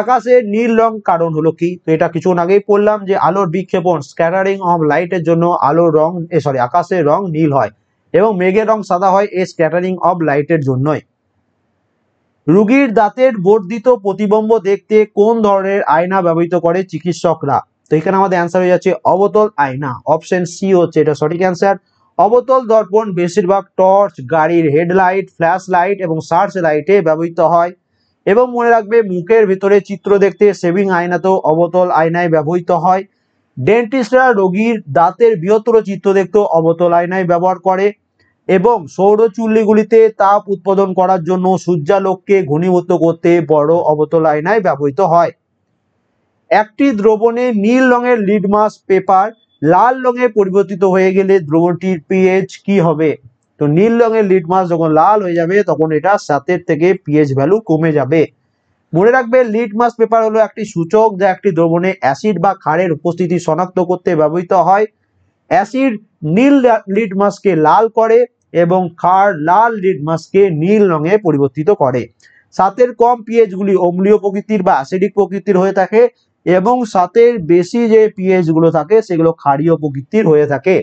আকাশের নীল রং কারণ হলো কি তো এটা কিছুক্ষণ আগেই পড়লাম যে আলোর বিক্ষেপণ স্ক্যাটারিং অফ লাইটের জন্য আলোর রং সরি আকাশের রং নীল হয় এবং মেঘের রং সাদা হয় এই স্ক্যাটারিং অফ লাইটের জন্যই রুগীর দাঁতের বর্ধিত প্রতিবম্ব দেখতে কোন ধরনের আয়না ব্যবহৃত করে চিকিৎসকরা তো এখানে আমাদের অ্যান্সার হয়ে যাচ্ছে অবতল আয়না অপশন সি হচ্ছে এটা সঠিক অ্যান্সার অবতল দর্পণ বেশিরভাগ টর্চ গাড়ির হেডলাইট ফ্ল্যাশ লাইট এবং সার্চ লাইটে ব্যবহৃত হয় এবং মনে রাখবে মুখের ভেতরে চিত্র দেখতে আয়না আয়নাতেও অবতল আয়নায় ব্যবহৃত হয় ডেন্টিস্টরা রোগীর দাঁতের বৃহত্তর চিত্র দেখতেও অবতল আয়নায় ব্যবহার করে এবং সৌরচুল্লিগুলিতে তাপ উৎপাদন করার জন্য সূর্যালোককে ঘনীভূত করতে বড় আয়নায় ব্যবহৃত হয় একটি দ্রবণে নীল রঙের লিডমাস পেপার লাল রঙে পরিবর্তিত হয়ে গেলে দ্রবণটির পিএইচ কি হবে তো নীল রঙের লিডমাস যখন লাল হয়ে যাবে তখন এটা সাতের থেকে পিএইচ ভ্যালু কমে যাবে মনে রাখবে লিডমাস পেপার হলো একটি সূচক যা একটি দ্রবণে অ্যাসিড বা খাড়ের উপস্থিতি শনাক্ত করতে ব্যবহৃত হয় অ্যাসিড নীল লিডমাসকে লাল করে এবং খার লাল লিডমাসকে নীল রঙে পরিবর্তিত করে সাতের কম গুলি অম্লীয় প্রকৃতির বা অ্যাসিডিক প্রকৃতির হয়ে থাকে এবং সাতের বেশি যে গুলো থাকে সেগুলো ক্ষারীয় প্রকৃতির হয়ে থাকে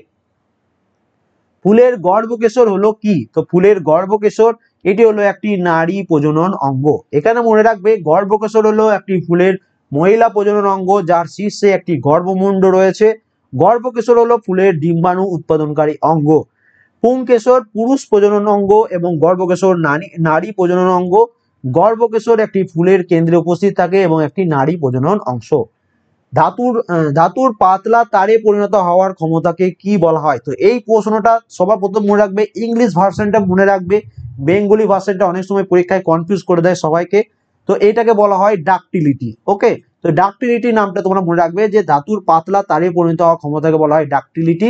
ফুলের গর্ভকেশর হলো কি তো ফুলের গর্ভকেশর এটি হলো একটি নারী প্রজনন অঙ্গ এখানে মনে রাখবে গর্ভকেশর হলো একটি ফুলের মহিলা প্রজনন অঙ্গ যার শীর্ষে একটি গর্ভমুণ্ড রয়েছে গর্ভকেশর হলো ফুলের ডিম্বাণু উৎপাদনকারী অঙ্গ পুংকেশর পুরুষ প্রজনন অঙ্গ এবং গর্ভকেশর নারী নারী প্রজনন অঙ্গ গর্ভকেশর একটি ফুলের কেন্দ্রে উপস্থিত থাকে এবং একটি নারী প্রজনন অংশ ধাতুর ধাতুর পাতলা তারে পরিণত হওয়ার ক্ষমতাকে কি বলা হয় তো এই প্রশ্নটা সবার প্রথম মনে রাখবে ইংলিশ ভার্সনটা মনে রাখবে বেঙ্গলি ভার্সনটা অনেক সময় পরীক্ষায় কনফিউজ করে দেয় সবাইকে তো এটাকে বলা হয় ডাকটিলিটি ওকে তো ডাকটিলিটি নামটা তোমরা মনে রাখবে যে ধাতুর পাতলা তারে পরিণত হওয়ার ক্ষমতাকে বলা হয় ডাকটিলিটি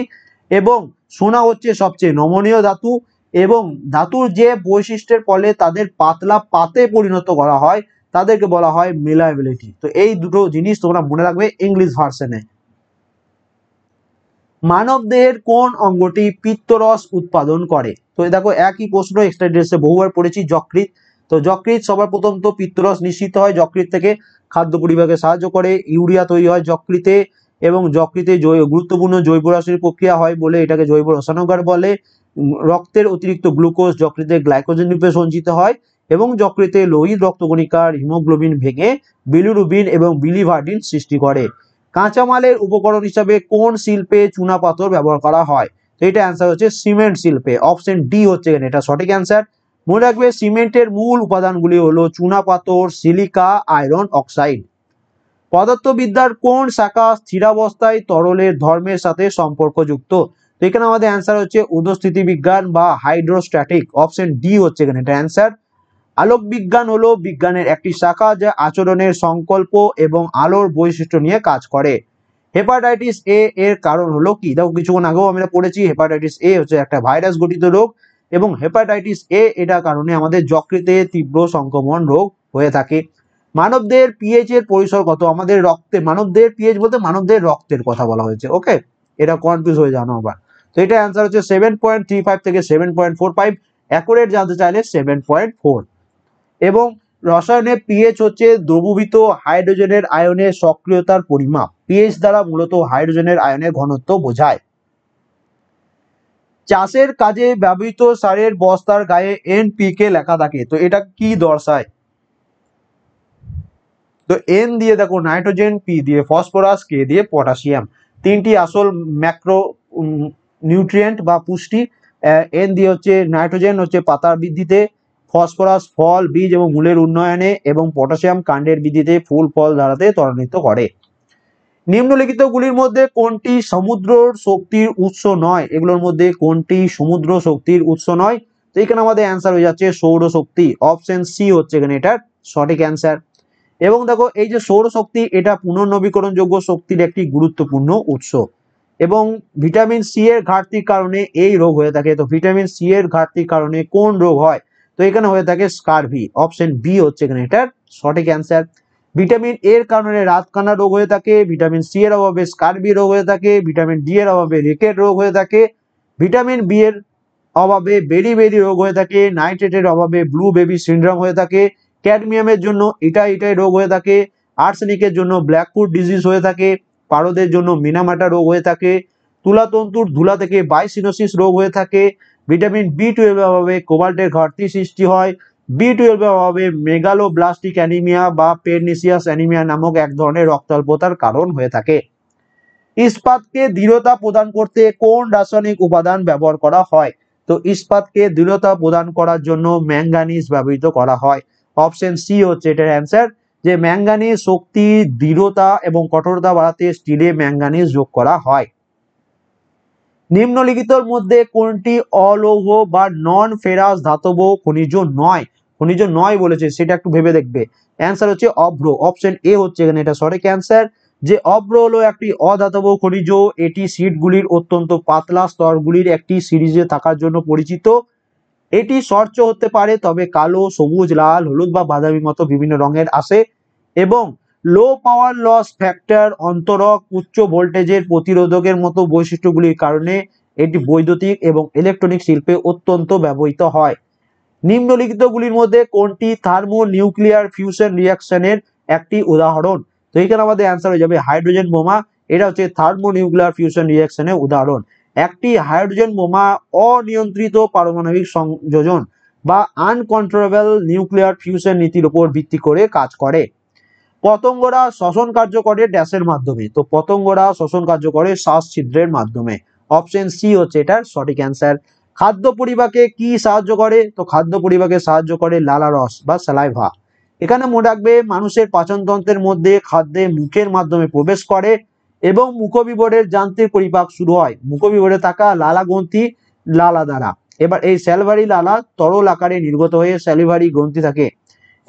এবং সোনা হচ্ছে সবচেয়ে নমনীয় ধাতু এবং ধাতুর যে বৈশিষ্ট্যের ফলে তাদের পাতলা পাতে পরিণত করা হয় তাদেরকে বলা হয় মিলাবিলিটি তো এই দুটো জিনিস তোমরা মনে রাখবে ইংলিশ ভার্সনে মানব দেহের কোন অঙ্গটি পিত্তরস উৎপাদন করে তো দেখো একই প্রশ্ন এক্সট্রা ড্রেসে বহুবার পড়েছি যকৃত তো যকৃত সবার প্রথম তো পিত্তরস নিশ্চিত হয় যকৃত থেকে খাদ্য পরিবাহকে সাহায্য করে ইউরিয়া তৈরি হয় যকৃতে এবং যকৃতে গুরুত্বপূর্ণ জৈব রাসায়নিক প্রক্রিয়া হয় বলে এটাকে জৈব রসায়নগার বলে রক্তের অতিরিক্ত গ্লুকোজ যকৃতে গ্লাইকোজেন রূপে সঞ্চিত হয় এবং যকৃতে লোহিত রক্তকণিকার হিমোগ্লোবিন ভেঙে বিলিরুবিন এবং বিলিভার্ডিন সৃষ্টি করে কাঁচামালের উপকরণ হিসাবে কোন শিল্পে চুনা পাথর ব্যবহার করা হয় তো এটা অ্যান্সার হচ্ছে সিমেন্ট শিল্পে অপশন ডি হচ্ছে এটা সঠিক অ্যান্সার মনে রাখবে সিমেন্টের মূল উপাদানগুলি হলো চুনা পাথর সিলিকা আয়রন অক্সাইড পদার্থবিদ্যার কোন শাখা স্থিরাবস্থায় তরলের ধর্মের সাথে সম্পর্কযুক্ত তো এখানে আমাদের অ্যান্সার হচ্ছে উদস্থিতি বিজ্ঞান বা হাইড্রোস্ট্যাটিক অপশন ডি হচ্ছে এখানে এটা অ্যান্সার আলোক বিজ্ঞান হলো বিজ্ঞানের একটি শাখা যা আচরণের সংকল্প এবং আলোর বৈশিষ্ট্য নিয়ে কাজ করে হেপাটাইটিস এ এর কারণ হলো কি দেখো কিছুক্ষণ আগেও আমরা পড়েছি হেপাটাইটিস এ হচ্ছে একটা ভাইরাস গঠিত রোগ এবং হেপাটাইটিস এ এটা কারণে আমাদের যকৃতে তীব্র সংক্রমণ রোগ হয়ে থাকে মানবদের পিএইচ এর পরিসর কত আমাদের রক্তে মানবদের পিএইচ বলতে মানবদের রক্তের কথা বলা হয়েছে ওকে এটা কনফিউজ হয়ে জানো আবার তো এটা অ্যান্সার হচ্ছে সেভেন পয়েন্ট থ্রি ফাইভ থেকে seven point four five accurate জানতে চাইলে সেভেন পয়েন্ট ফোর এবং রসায়নে পিএইচ হচ্ছে দ্রবীভূত হাইড্রোজেনের আয়নের সক্রিয়তার পরিমাপ পিএইচ দ্বারা মূলত হাইড্রোজেনের আয়নের ঘনত্ব বোঝায় চাষের কাজে ব্যবহৃত সারের বস্তার গায়ে এনপিকে লেখা থাকে তো এটা কি দর্শায় তো এন দিয়ে দেখো নাইট্রোজেন পি দিয়ে ফসফরাস কে দিয়ে পটাশিয়াম তিনটি আসল ম্যাক্রো নিউট্রিয়েন্ট বা পুষ্টি এন দিয়ে হচ্ছে নাইট্রোজেন হচ্ছে পাতার বৃদ্ধিতে ফসফরাস ফল বীজ এবং মূলের উন্নয়নে এবং পটাশিয়াম কাণ্ডের বৃদ্ধিতে ফুল ফল ধারাতে ত্বরান্বিত করে নিম্নলিখিতগুলির মধ্যে কোনটি সমুদ্র শক্তির উৎস নয় এগুলোর মধ্যে কোনটি সমুদ্র শক্তির উৎস নয় তো এখানে আমাদের অ্যান্সার হয়ে যাচ্ছে সৌরশক্তি অপশন সি হচ্ছে এখানে এটার সঠিক অ্যান্সার এবং দেখো এই যে সৌরশক্তি এটা পুনর্নবীকরণযোগ্য শক্তির একটি গুরুত্বপূর্ণ উৎস এবং ভিটামিন সি এর ঘাটতির কারণে এই রোগ হয়ে থাকে তো ভিটামিন সি এর ঘাটতির কারণে কোন রোগ হয় তো এখানে হয়ে থাকে স্কারভি অপশন বি হচ্ছে এখানে এটার সঠিক অ্যান্সার ভিটামিন এর কারণে রাতকানা রোগ হয়ে থাকে ভিটামিন সি এর অভাবে স্কারভি রোগ হয়ে থাকে ভিটামিন ডি এর অভাবে রিকেট রোগ হয়ে থাকে ভিটামিন বি এর অভাবে বেরি বেরি রোগ হয়ে থাকে নাইট্রেটের অভাবে ব্লু বেবি সিন্ড্রোম হয়ে থাকে ক্যাডমিয়ামের জন্য এটা এটাই রোগ হয়ে থাকে আর্সেনিকের জন্য ব্ল্যাকফুড ডিজিজ হয়ে থাকে পারদের জন্য মিনামাটা রোগ হয়ে থাকে তুলাতন্তুর ধুলা থেকে বাইসিনোসিস রোগ হয়ে থাকে ভিটামিন বি টুয়েলভের অভাবে কোবাল্টের ঘাটতি সৃষ্টি হয় বি টুয়েলভের অভাবে মেগালোব্লাস্টিক অ্যানিমিয়া বা পেরনিসিয়াস অ্যানিমিয়া নামক এক ধরনের রক্তাল্পতার কারণ হয়ে থাকে ইস্পাতকে দৃঢ়তা প্রদান করতে কোন রাসায়নিক উপাদান ব্যবহার করা হয় তো ইস্পাতকে দৃঢ়তা প্রদান করার জন্য ম্যাঙ্গানিজ ব্যবহৃত করা হয় অপশন সি হচ্ছে এটার অ্যান্সার যে ম্যাঙ্গানিজ শক্তি দৃঢ়তা এবং কঠোরতা বাড়াতে স্টিলে ম্যাঙ্গানিজ যোগ করা হয় নিম্নলিখিতর মধ্যে কোনটি অলৌহ বা নন ফেরাস ধাতব খনিজ নয় খনিজ নয় বলেছে সেটা একটু ভেবে দেখবে অ্যান্সার হচ্ছে অভ্র অপশন এ হচ্ছে এখানে এটা সরি ক্যান্সার যে অভ্র হলো একটি অধাতব খনিজ এটি সিটগুলির অত্যন্ত পাতলা স্তরগুলির একটি সিরিজে থাকার জন্য পরিচিত এটি স্বচ্ছ হতে পারে তবে কালো সবুজ লাল হলুদ বা বাদামি মতো বিভিন্ন রঙের আসে এবং লো পাওয়ার লস ফ্যাক্টর অন্তরক উচ্চ ভোল্টেজের প্রতিরোধকের মতো বৈশিষ্ট্যগুলির কারণে এটি বৈদ্যুতিক এবং ইলেকট্রনিক শিল্পে অত্যন্ত ব্যবহৃত হয় নিম্নলিখিতগুলির মধ্যে কোনটি থার্মো নিউক্লিয়ার ফিউশন রিয়াকশনের একটি উদাহরণ তো এখানে আমাদের অ্যান্সার হয়ে যাবে হাইড্রোজেন বোমা এটা হচ্ছে থার্মো নিউক্লিয়ার ফিউশন রিয়াকশনের উদাহরণ একটি হাইড্রোজেন বোমা অনিয়ন্ত্রিত পারমাণবিক সংযোজন বা আনকন্ট্রোলেবল নিউক্লিয়ার ফিউশন নীতির উপর ভিত্তি করে কাজ করে পতঙ্গরা শ্বসন কার্য করে ড্যাশের মাধ্যমে তো পতঙ্গরা শ্বসন কার্য করে শ্বাস ছিদ্রের মাধ্যমে অপশন সি হচ্ছে এটার সঠিক অ্যান্সার খাদ্য পরিবাকে কি সাহায্য করে তো খাদ্য পরিবাকে সাহায্য করে লালা রস বা স্যালাইভা এখানে মনে রাখবে মানুষের পাচনতন্ত্রের মধ্যে খাদ্যে মুখের মাধ্যমে প্রবেশ করে এবং মুখবিবরের যান্ত্রিক পরিপাক শুরু হয় মুখবিবরে থাকা লালা গ্রন্থি লালা দ্বারা এবার এই স্যালভারি লালা তরল আকারে নির্গত হয়ে স্যালিভারি গ্রন্থি থাকে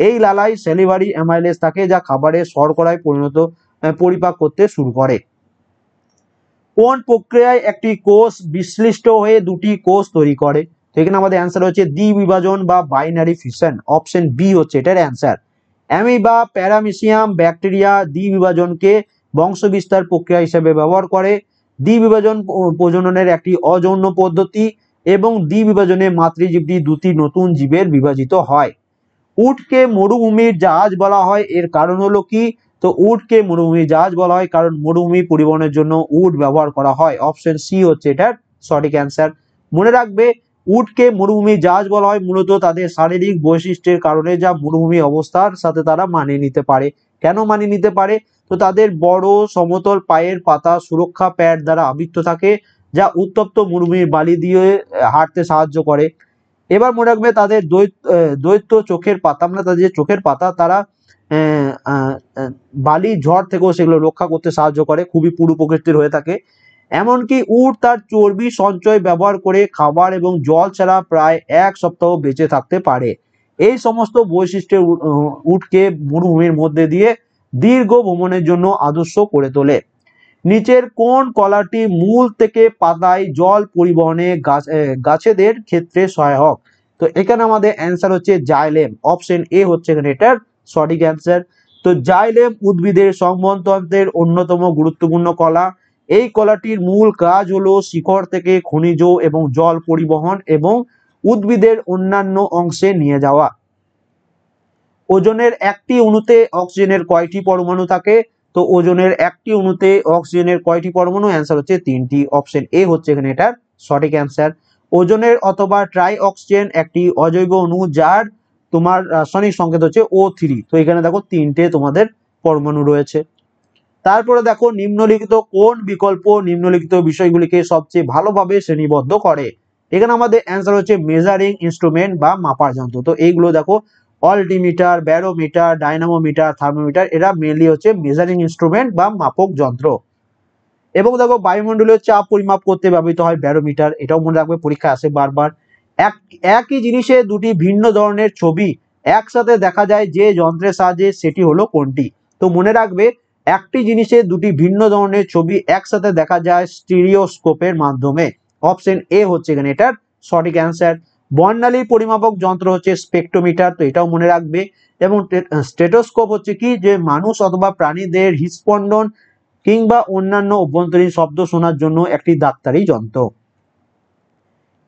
এই লালায় স্যালিভারি অ্যামাইলেজ থাকে যা খাবারে শর্করায় পরিণত পরিপাক করতে শুরু করে কোন প্রক্রিয়ায় একটি কোষ বিশ্লিষ্ট হয়ে দুটি কোষ তৈরি করে তো এখানে আমাদের অ্যান্সার হচ্ছে দ্বি বিভাজন বা বাইনারি ফিশন অপশন বি হচ্ছে এটার অ্যান্সার অ্যামিবা প্যারামিসিয়াম ব্যাকটেরিয়া দ্বি বিভাজনকে বংশ বিস্তার প্রক্রিয়া হিসেবে ব্যবহার করে দ্বিবিভাজন প্রজননের একটি অযৌন পদ্ধতি এবং দ্বিবিভাজনে মাতৃজীবটি দুটি নতুন জীবের বিভাজিত হয় উটকে মরুভূমির জাহাজ বলা হয় এর কারণ হলো কি তো উটকে মরুভূমি জাহাজ বলা হয় কারণ মরুভূমি পরিবহনের জন্য উট ব্যবহার করা হয় অপশন সি হচ্ছে এটার সঠিক অ্যান্সার মনে রাখবে উটকে মরুভূমি জাহাজ বলা হয় মূলত তাদের শারীরিক বৈশিষ্ট্যের কারণে যা মরুভূমি অবস্থার সাথে তারা মানিয়ে নিতে পারে কেন মানিয়ে নিতে পারে তো তাদের বড় সমতল পায়ের পাতা সুরক্ষা প্যাড দ্বারা আবৃত থাকে যা উত্তপ্ত মরুভূমির বালি দিয়ে হাঁটতে সাহায্য করে এবার মনে রাখবে তাদের দৈত দৈত্য চোখের পাতা আমরা তাদের যে চোখের পাতা তারা বালি ঝড় থেকেও সেগুলো রক্ষা করতে সাহায্য করে খুবই পুরু প্রকৃতির হয়ে থাকে এমনকি উট তার চর্বি সঞ্চয় ব্যবহার করে খাবার এবং জল ছাড়া প্রায় এক সপ্তাহ বেঁচে থাকতে পারে এই সমস্ত বৈশিষ্ট্যের উটকে মরুভূমির মধ্যে দিয়ে দীর্ঘ ভ্রমণের জন্য আদর্শ করে তোলে নিচের কোন কলাটি মূল থেকে পাতায় জল পরিবহনে গাছেদের ক্ষেত্রে সহায়ক তো এখানে আমাদের অ্যান্সার হচ্ছে জাইলেম অপশন এ হচ্ছে এখানে এটার সঠিক অ্যান্সার তো জাইলেম উদ্ভিদের সংবন্ধতন্ত্রের অন্যতম গুরুত্বপূর্ণ কলা এই কলাটির মূল কাজ হলো শিখর থেকে খনিজ এবং জল পরিবহন এবং উদ্ভিদের অন্যান্য অংশে নিয়ে যাওয়া ওজনের একটি অণুতে অক্সিজেনের কয়টি পরমাণু থাকে তো ওজনের একটি অণুতে অক্সিজেনের কয়টি পরমাণু অ্যান্সার হচ্ছে তিনটি অপশন এ হচ্ছে এখানে এটার সঠিক অ্যান্সার ওজনের অথবা ট্রাই অক্সিজেন একটি অজৈব অণু যার তোমার রাসায়নিক সংকেত হচ্ছে ও থ্রি তো এখানে দেখো তিনটে তোমাদের পরমাণু রয়েছে তারপরে দেখো নিম্নলিখিত কোন বিকল্প নিম্নলিখিত বিষয়গুলিকে সবচেয়ে ভালোভাবে শ্রেণীবদ্ধ করে এখানে আমাদের অ্যান্সার হচ্ছে মেজারিং ইনস্ট্রুমেন্ট বা মাপার যন্ত্র তো এইগুলো দেখো অলটিমিটার ব্যারোমিটার ডাইনামোমিটার থার্মোমিটার এরা মেনলি হচ্ছে মেজারিং ইনস্ট্রুমেন্ট বা মাপক যন্ত্র এবং দেখো বায়ুমন্ডলীয় চাপ পরিমাপ করতে ব্যবহৃত হয় ব্যারোমিটার এটাও মনে রাখবে পরীক্ষা আসে বারবার এক একই জিনিসে দুটি ভিন্ন ধরনের ছবি একসাথে দেখা যায় যে যন্ত্রের সাহায্যে সেটি হলো কোনটি তো মনে রাখবে একটি জিনিসে দুটি ভিন্ন ধরনের ছবি একসাথে দেখা যায় স্টিরিওস্কোপের মাধ্যমে অপশন এ হচ্ছে এখানে এটার সঠিক অ্যান্সার বর্ণালীর পরিমাপক যন্ত্র হচ্ছে স্পেকট্রোমিটার তো এটাও মনে রাখবে এবং স্টেটোস্কোপ হচ্ছে কি যে মানুষ অথবা প্রাণীদের হৃস্পন্দন কিংবা অন্যান্য অভ্যন্তরীণ শব্দ শোনার জন্য একটি ডাক্তারি যন্ত্র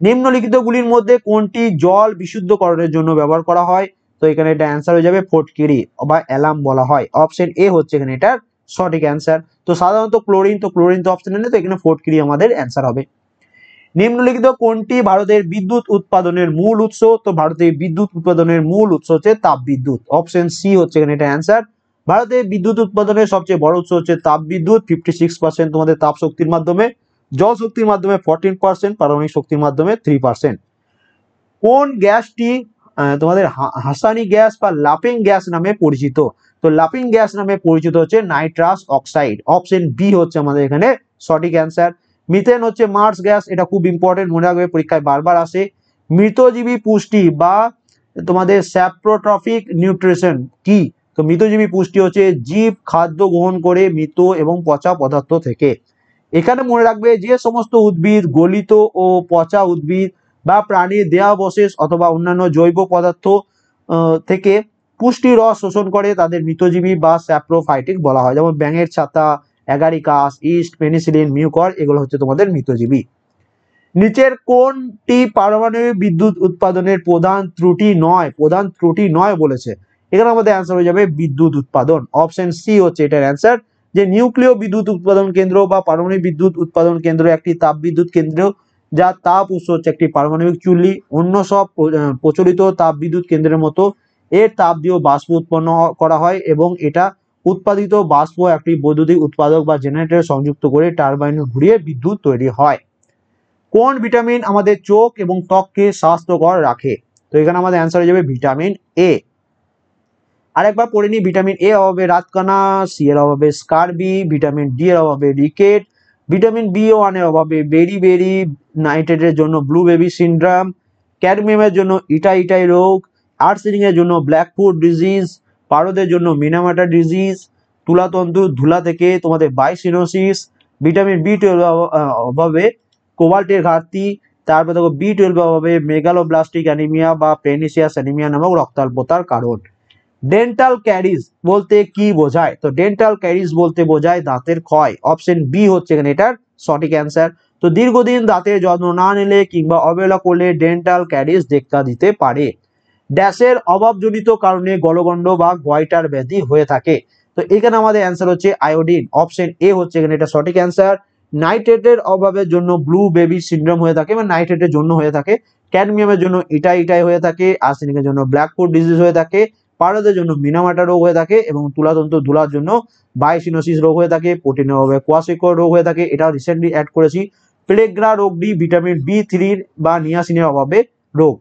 নিম্নলিখিতগুলির মধ্যে কোনটি জল বিশুদ্ধকরণের জন্য ব্যবহার করা হয় তো এখানে এটা অ্যান্সার হয়ে যাবে ফটকিরি বা অ্যালার্ম বলা হয় অপশন এ হচ্ছে এখানে এটার সঠিক অ্যান্সার তো সাধারণত ক্লোরিন তো ক্লোরিন তো অপশন নেই তো এখানে ফটকিরি আমাদের অ্যান্সার হবে নিম্নলিখিত কোনটি ভারতের বিদ্যুৎ উৎপাদনের মূল উৎস তো ভারতের বিদ্যুৎ উৎপাদনের মূল উৎস হচ্ছে তাপবিদ্যুৎ অপশন সি হচ্ছে এখানে এটা অ্যান্সার ভারতের বিদ্যুৎ উৎপাদনের সবচেয়ে বড় উৎস হচ্ছে তাপবিদ্যুৎ ফিফটি সিক্স পার্সেন্ট তোমাদের তাপ শক্তির মাধ্যমে জল শক্তির মাধ্যমে ফোরটিন পার্সেন্ট পারমাণবিক শক্তির মাধ্যমে থ্রি পার্সেন্ট কোন গ্যাসটি তোমাদের হাসানি গ্যাস বা লাপিং গ্যাস নামে পরিচিত তো লাপিং গ্যাস নামে পরিচিত হচ্ছে নাইট্রাস অক্সাইড অপশন বি হচ্ছে আমাদের এখানে সঠিক অ্যান্সার মিথেন হচ্ছে মার্স গ্যাস এটা খুব ইম্পর্টেন্ট মনে রাখবে পরীক্ষায় বারবার আসে মৃতজীবী পুষ্টি বা তোমাদের স্যাপ্রোট্রফিক নিউট্রিশন কি তো মৃতজীবী পুষ্টি হচ্ছে জীব খাদ্য গ্রহণ করে মৃত এবং পচা পদার্থ থেকে এখানে মনে রাখবে যে সমস্ত উদ্ভিদ গলিত ও পচা উদ্ভিদ বা প্রাণীর দেহাবশেষ অথবা অন্যান্য জৈব পদার্থ থেকে পুষ্টি রস শোষণ করে তাদের মৃতজীবী বা স্যাপ্রোফাইটিক বলা হয় যেমন ব্যাঙের ছাতা অ্যাগারিকাস ইস্ট পেনিসিলিন মিউকর এগুলো হচ্ছে তোমাদের মৃতজীবী নিচের কোনটি পারমাণবিক বিদ্যুৎ উৎপাদনের প্রধান ত্রুটি নয় প্রধান ত্রুটি নয় বলেছে এখানে আমাদের অ্যান্সার হয়ে যাবে বিদ্যুৎ উৎপাদন অপশন সি হচ্ছে এটার অ্যান্সার যে নিউক্লিয় বিদ্যুৎ উৎপাদন কেন্দ্র বা পারমাণবিক বিদ্যুৎ উৎপাদন কেন্দ্র একটি তাপ বিদ্যুৎ কেন্দ্র যা তাপ উৎস হচ্ছে একটি পারমাণবিক চুল্লি অন্য সব প্রচলিত তাপ বিদ্যুৎ কেন্দ্রের মতো এর তাপ দিয়েও বাষ্প উৎপন্ন করা হয় এবং এটা উৎপাদিত বাষ্প একটি বৈদ্যুতিক উৎপাদক বা জেনারেটর সংযুক্ত করে টারবাইনে ঘুরিয়ে বিদ্যুৎ তৈরি হয় কোন ভিটামিন আমাদের চোখ এবং ত্বককে স্বাস্থ্যকর রাখে তো এখানে আমাদের অ্যান্সার হয়ে যাবে ভিটামিন এ আরেকবার পড়ে নিই ভিটামিন এ অভাবে রাতকানা সি এর অভাবে স্কারবি ভিটামিন ডি এর অভাবে রিকেট ভিটামিন বি ওয়ানের অভাবে বেরি বেরি নাইট্রেটের জন্য ব্লু বেবি সিন্ড্রাম ক্যাডমিয়ামের জন্য ইটা ইটাই রোগ এর জন্য ব্ল্যাক ফুড ডিজিজ পারদের জন্য মিনামাটা ডিজিজ তুলাতন্তু ধুলা থেকে তোমাদের বাইসিনোসিস ভিটামিন বি টুয়েলভ অভাবে কোবাল্টের ঘাটতি তারপরে দেখো বি টুয়েলভ অভাবে মেগালোব্লাস্টিক অ্যানিমিয়া বা পেনিসিয়াস অ্যানিমিয়া নামক রক্তাল্পতার কারণ ডেন্টাল ক্যারিজ বলতে কি বোঝায় তো ডেন্টাল ক্যারিজ বলতে বোঝায় দাঁতের ক্ষয় অপশন বি হচ্ছে এখানে এটার সঠিক অ্যান্সার তো দীর্ঘদিন দাঁতের যত্ন না নিলে কিংবা অবহেলা করলে ডেন্টাল ক্যারিজ দেখা দিতে পারে ড্যাশের অভাবজনিত কারণে গলগণ্ড বা গয়টার ব্যাধি হয়ে থাকে তো এখানে আমাদের অ্যান্সার হচ্ছে আয়োডিন অপশন এ হচ্ছে এখানে এটা সঠিক অ্যান্সার নাইট্রেটের অভাবের জন্য ব্লু বেবি সিন্ড্রোম হয়ে থাকে বা মানে নাইট্রেটের জন্য হয়ে থাকে ক্যাডমিয়ামের জন্য এটা এটাই হয়ে থাকে আর্সেনিকের জন্য ব্ল্যাক ব্ল্যাকফুড ডিজিজ হয়ে থাকে পারদের জন্য মিনামাটা রোগ হয়ে থাকে এবং তুলাতন্ত্র ধুলার জন্য বায়োসিনোসিস রোগ হয়ে থাকে প্রোটিনের অভাবে কোয়াশিকর রোগ হয়ে থাকে এটা রিসেন্টলি অ্যাড করেছি প্লেগ্রা রোগটি ভিটামিন বি থ্রির বা নিয়াসিনের অভাবে রোগ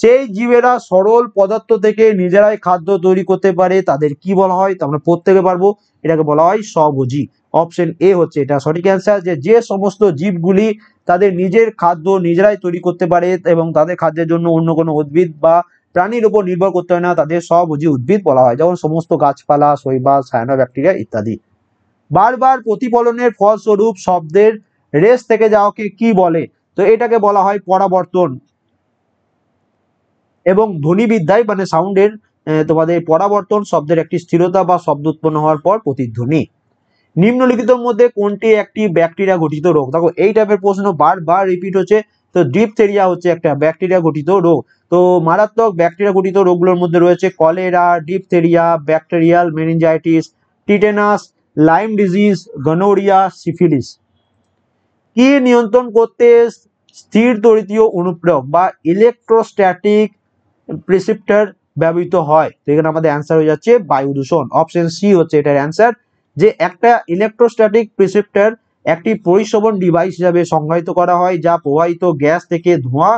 সেই জীবেরা সরল পদার্থ থেকে নিজেরাই খাদ্য তৈরি করতে পারে তাদের কি বলা হয় তা আমরা পড়তে পারবো এটাকে বলা হয় সবজি অপশন এ হচ্ছে এটা সঠিক অ্যান্সার যে যে সমস্ত জীবগুলি তাদের নিজের খাদ্য নিজেরাই তৈরি করতে পারে এবং তাদের খাদ্যের জন্য অন্য কোনো উদ্ভিদ বা প্রাণীর উপর নির্ভর করতে হয় না তাদের সবজি উদ্ভিদ বলা হয় যেমন সমস্ত গাছপালা শৈবাল সায়ানো ব্যাকটেরিয়া ইত্যাদি বারবার প্রতিফলনের ফলস্বরূপ শব্দের রেস থেকে যাওয়াকে কি বলে তো এটাকে বলা হয় পরাবর্তন এবং ধ্বনিবিদ্যায় মানে সাউন্ডের তোমাদের পরাবর্তন শব্দের একটি স্থিরতা বা শব্দ উৎপন্ন হওয়ার পর প্রতিধ্বনি নিম্নলিখিত মধ্যে কোনটি একটি ব্যাকটেরিয়া গঠিত রোগ দেখো এই টাইপের প্রশ্ন বারবার রিপিট হচ্ছে তো ডিপথেরিয়া হচ্ছে একটা ব্যাকটেরিয়া গঠিত রোগ তো মারাত্মক ব্যাকটেরিয়া গঠিত রোগগুলোর মধ্যে রয়েছে cholera diphtheria bacterial meningitis tetanus Lyme disease gonorrhoea syphilis কি নিয়ন্ত্রণ করতে স্থির তরিতীয় অনুপ্রয়োগ বা ইলেকট্রোস্ট্যাটিক প্রেসিপ্টার ব্যবহৃত হয় তো এখানে আমাদের অ্যান্সার হয়ে যাচ্ছে বায়ু দূষণ অপশন সি হচ্ছে এটার অ্যান্সার যে একটা ইলেকট্রোস্ট্যাটিক প্রেসিপ্টার একটি পরিশ্রবণ ডিভাইস হিসাবে সংজ্ঞায়িত করা হয় যা প্রবাহিত গ্যাস থেকে ধোঁয়া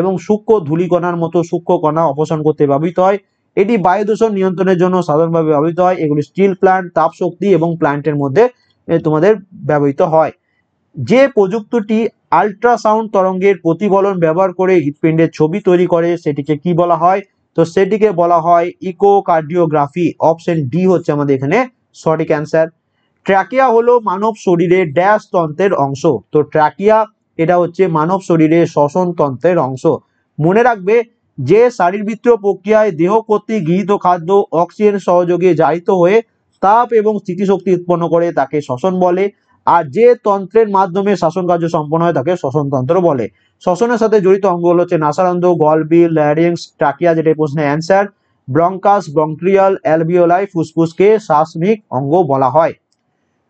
এবং সূক্ষ্ম কণার মতো সূক্ষ্ম কণা অপসারণ করতে ব্যবহৃত হয় এটি বায়ু দূষণ নিয়ন্ত্রণের জন্য সাধারণভাবে ব্যবহৃত হয় এগুলি স্টিল প্লান্ট তাপশক্তি এবং প্ল্যান্টের মধ্যে তোমাদের ব্যবহৃত হয় যে প্রযুক্তিটি আল্ট্রাসাউন্ড তরঙ্গের প্রতিফলন ব্যবহার করে হৃৎপিণ্ডের ছবি তৈরি করে সেটিকে কি বলা হয় তো সেটিকে বলা হয় ইকোকার্ডিওগ্রাফি অপশন ডি হচ্ছে আমাদের এখানে সঠিক অ্যান্সার ট্র্যাকিয়া হলো মানব শরীরের ড্যাশ তন্ত্রের অংশ তো ট্র্যাকিয়া এটা হচ্ছে মানব শরীরের শ্বসন তন্ত্রের অংশ মনে রাখবে যে শারীরবৃত্তীয় প্রক্রিয়ায় দেহ কর্তৃক গৃহীত খাদ্য অক্সিজেন সহযোগে জারিত হয়ে তাপ এবং স্থিতিশক্তি উৎপন্ন করে তাকে শ্বসন বলে আর যে তন্ত্রের মাধ্যমে শাসন কার্য সম্পন্ন হয় তাকে শ্বসনতন্ত্র বলে শ্বসনের সাথে জড়িত অঙ্গ হল হচ্ছে নাসারন্ধ গলবি ল্যারিংস টাকিয়া যেটা প্রশ্নে অ্যান্সার ব্রঙ্কাস ব্রঙ্ক্রিয়াল অ্যালভিওলাই ফুসফুসকে শ্বাসনিক অঙ্গ বলা হয়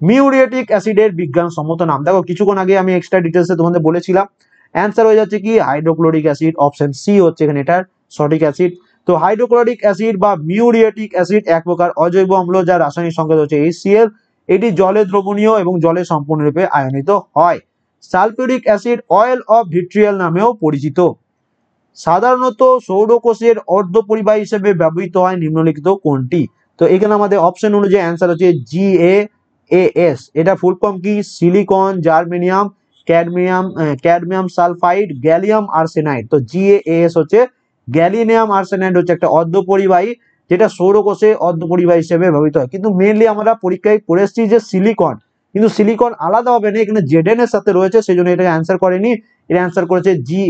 মিউরিয়েটিক অ্যাসিডের বিজ্ঞান সম্মত নাম দেখো কিছুক্ষণ আগে আমি এক্সট্রা ডিটেলসে তোমাদের বলেছিলাম অ্যান্সার হয়ে যাচ্ছে কি হাইড্রোক্লোরিক অ্যাসিড অপশন সি হচ্ছে এখানে এটার সঠিক অ্যাসিড তো হাইড্রোক্লোরিক অ্যাসিড বা মিউরিয়েটিক অ্যাসিড এক প্রকার অজৈব অম্ল যা রাসায়নিক সংকেত হচ্ছে এইচসিএল এটি জলে দ্রবণীয় এবং জলে সম্পূর্ণরূপে আয়নিত হয় sulphuric acid oil of vitriol নামেও পরিচিত সাধারণত সৌরকোষের অর্ধ পরিবাহী হিসেবে ব্যবহৃত হয় নিম্নলিখিত কোনটি তো এখানে আমাদের অপশন অনুযায়ী অ্যান্সার হচ্ছে জি এ এস এটা ফুল ফর্ম কি silicon germanium cadmium cadmium sulphide gallium arsenide তো জি এ এস হচ্ছে গ্যালিনিয়াম আর্সেনাইড হচ্ছে একটা অর্ধ পরিবাহী যেটা সৌরকোষে অর্ধপরিবাহী হিসেবে ব্যবহৃত হয় কিন্তু মেনলি আমরা পরীক্ষায় করে এসেছি যে সিলিকন কিন্তু সিলিকন আলাদা হবে না এখানে জেডেন এর সাথে রয়েছে সেই জন্য এটাকে অ্যান্সার করেনি এর অ্যান্সার করেছে জি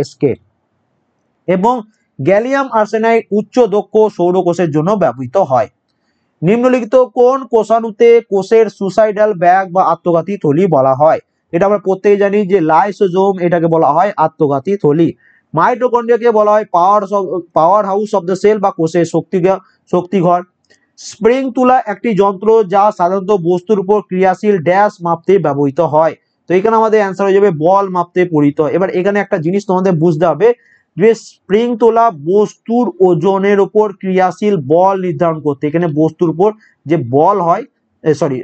এস কে এবং গ্যালিয়াম আর্সেনাইড উচ্চ দক্ষ সৌরকোষের জন্য ব্যবহৃত হয় নিম্নলিখিত কোন কোষাণুতে কোষের সুসাইডাল ব্যাগ বা আত্মঘাতী থলি বলা হয় এটা আমরা প্রত্যেকে জানি যে লাইসোজোম এটাকে বলা হয় আত্মঘাতী থলি মাইটোকন্ড্রিয়াকে বলা হয় power power house of the cell বা কোষের শক্তি শক্তিঘর স্প্রিং তুলা একটি যন্ত্র যা সাধারণত বস্তুর উপর ক্রিয়াশীল ড্যাশ মাপতে ব্যবহৃত হয় তো এখানে আমাদের অ্যান্সার হয়ে যাবে বল মাপতে পরিত এবার এখানে একটা জিনিস তোমাদের বুঝতে হবে যে স্প্রিং তোলা বস্তুর ওজনের উপর ক্রিয়াশীল বল নির্ধারণ করতে এখানে বস্তুর উপর যে বল হয় সরি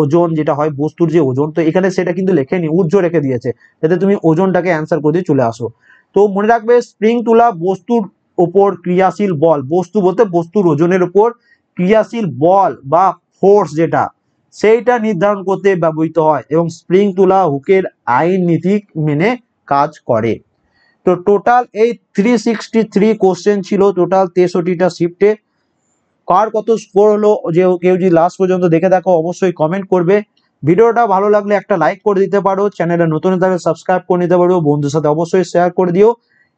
ওজন যেটা হয় বস্তুর যে ওজন তো এখানে সেটা কিন্তু লেখেনি উজ্জ্ব রেখে দিয়েছে যাতে তুমি ওজনটাকে অ্যান্সার করে দিয়ে চলে আসো তো মনে রাখবে স্প্রিং তুলা বস্তুর ওপর ক্রিয়াশীল বল বস্তু বলতে বস্তুর ওজনের উপর ক্রিয়াশীল বল বা ফোর্স যেটা সেইটা নির্ধারণ করতে ব্যবহৃত হয় এবং স্প্রিং তুলা হুকের আইন নীতি মেনে কাজ করে তো টোটাল এই থ্রি সিক্সটি থ্রি কোশ্চেন ছিল টোটাল তেষট্টিটা শিফটে কার কত স্কোর হলো যে কেউ যদি লাস্ট পর্যন্ত দেখে দেখো অবশ্যই কমেন্ট করবে ভিডিওটা ভালো লাগলে একটা লাইক করে দিতে পারো চ্যানেলে নতুন হিসাবে সাবস্ক্রাইব করে নিতে পারো বন্ধুর সাথে অবশ্যই শেয়ার করে দিও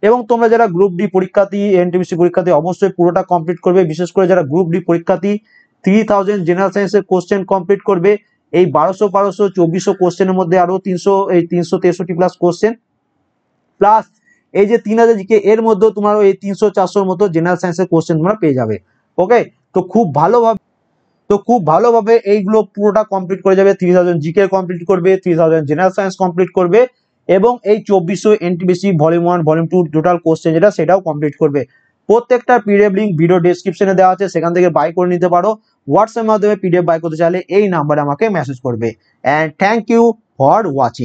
এবং তোমরা যারা গ্রুপ ডি পরীক্ষার্থী এনটিবিসি পরীক্ষার্থী অবশ্যই পুরোটা কমপ্লিট করবে বিশেষ করে যারা গ্রুপ ডি পরীক্ষার্থী থ্রি থাউজেন্ড জেনারেল সায়েন্সের কোশ্চেন কমপ্লিট করবে এই বারোশো বারোশো চব্বিশশো কোশ্চেনের মধ্যে আরও তিনশো এই তিনশো তেষট্টি প্লাস কোশ্চেন প্লাস এই যে তিন হাজার জিকে এর মধ্যেও তোমার এই তিনশো চারশোর মতো জেনারেল সায়েন্সের কোশ্চেন তোমরা পেয়ে যাবে ওকে তো খুব ভালোভাবে তো খুব ভালোভাবে এইগুলো পুরোটা কমপ্লিট করে যাবে থ্রি থাউজেন্ড জিকে কমপ্লিট করবে three thousand general science complete করবে এবং এই চব্বিশশো NTPC volume one volume two total question যেটা সেটাও কমপ্লিট করবে প্রত্যেকটা পিডিএফ লিঙ্ক ভিডিও ডিসক্রিপশনে দেওয়া আছে সেখান থেকে বাই করে নিতে পারো হোয়াটসঅ্যাপ মাধ্যমে পিডিএফ বাই করতে চাইলে এই নাম্বারে আমাকে মেসেজ করবে and thank you for watching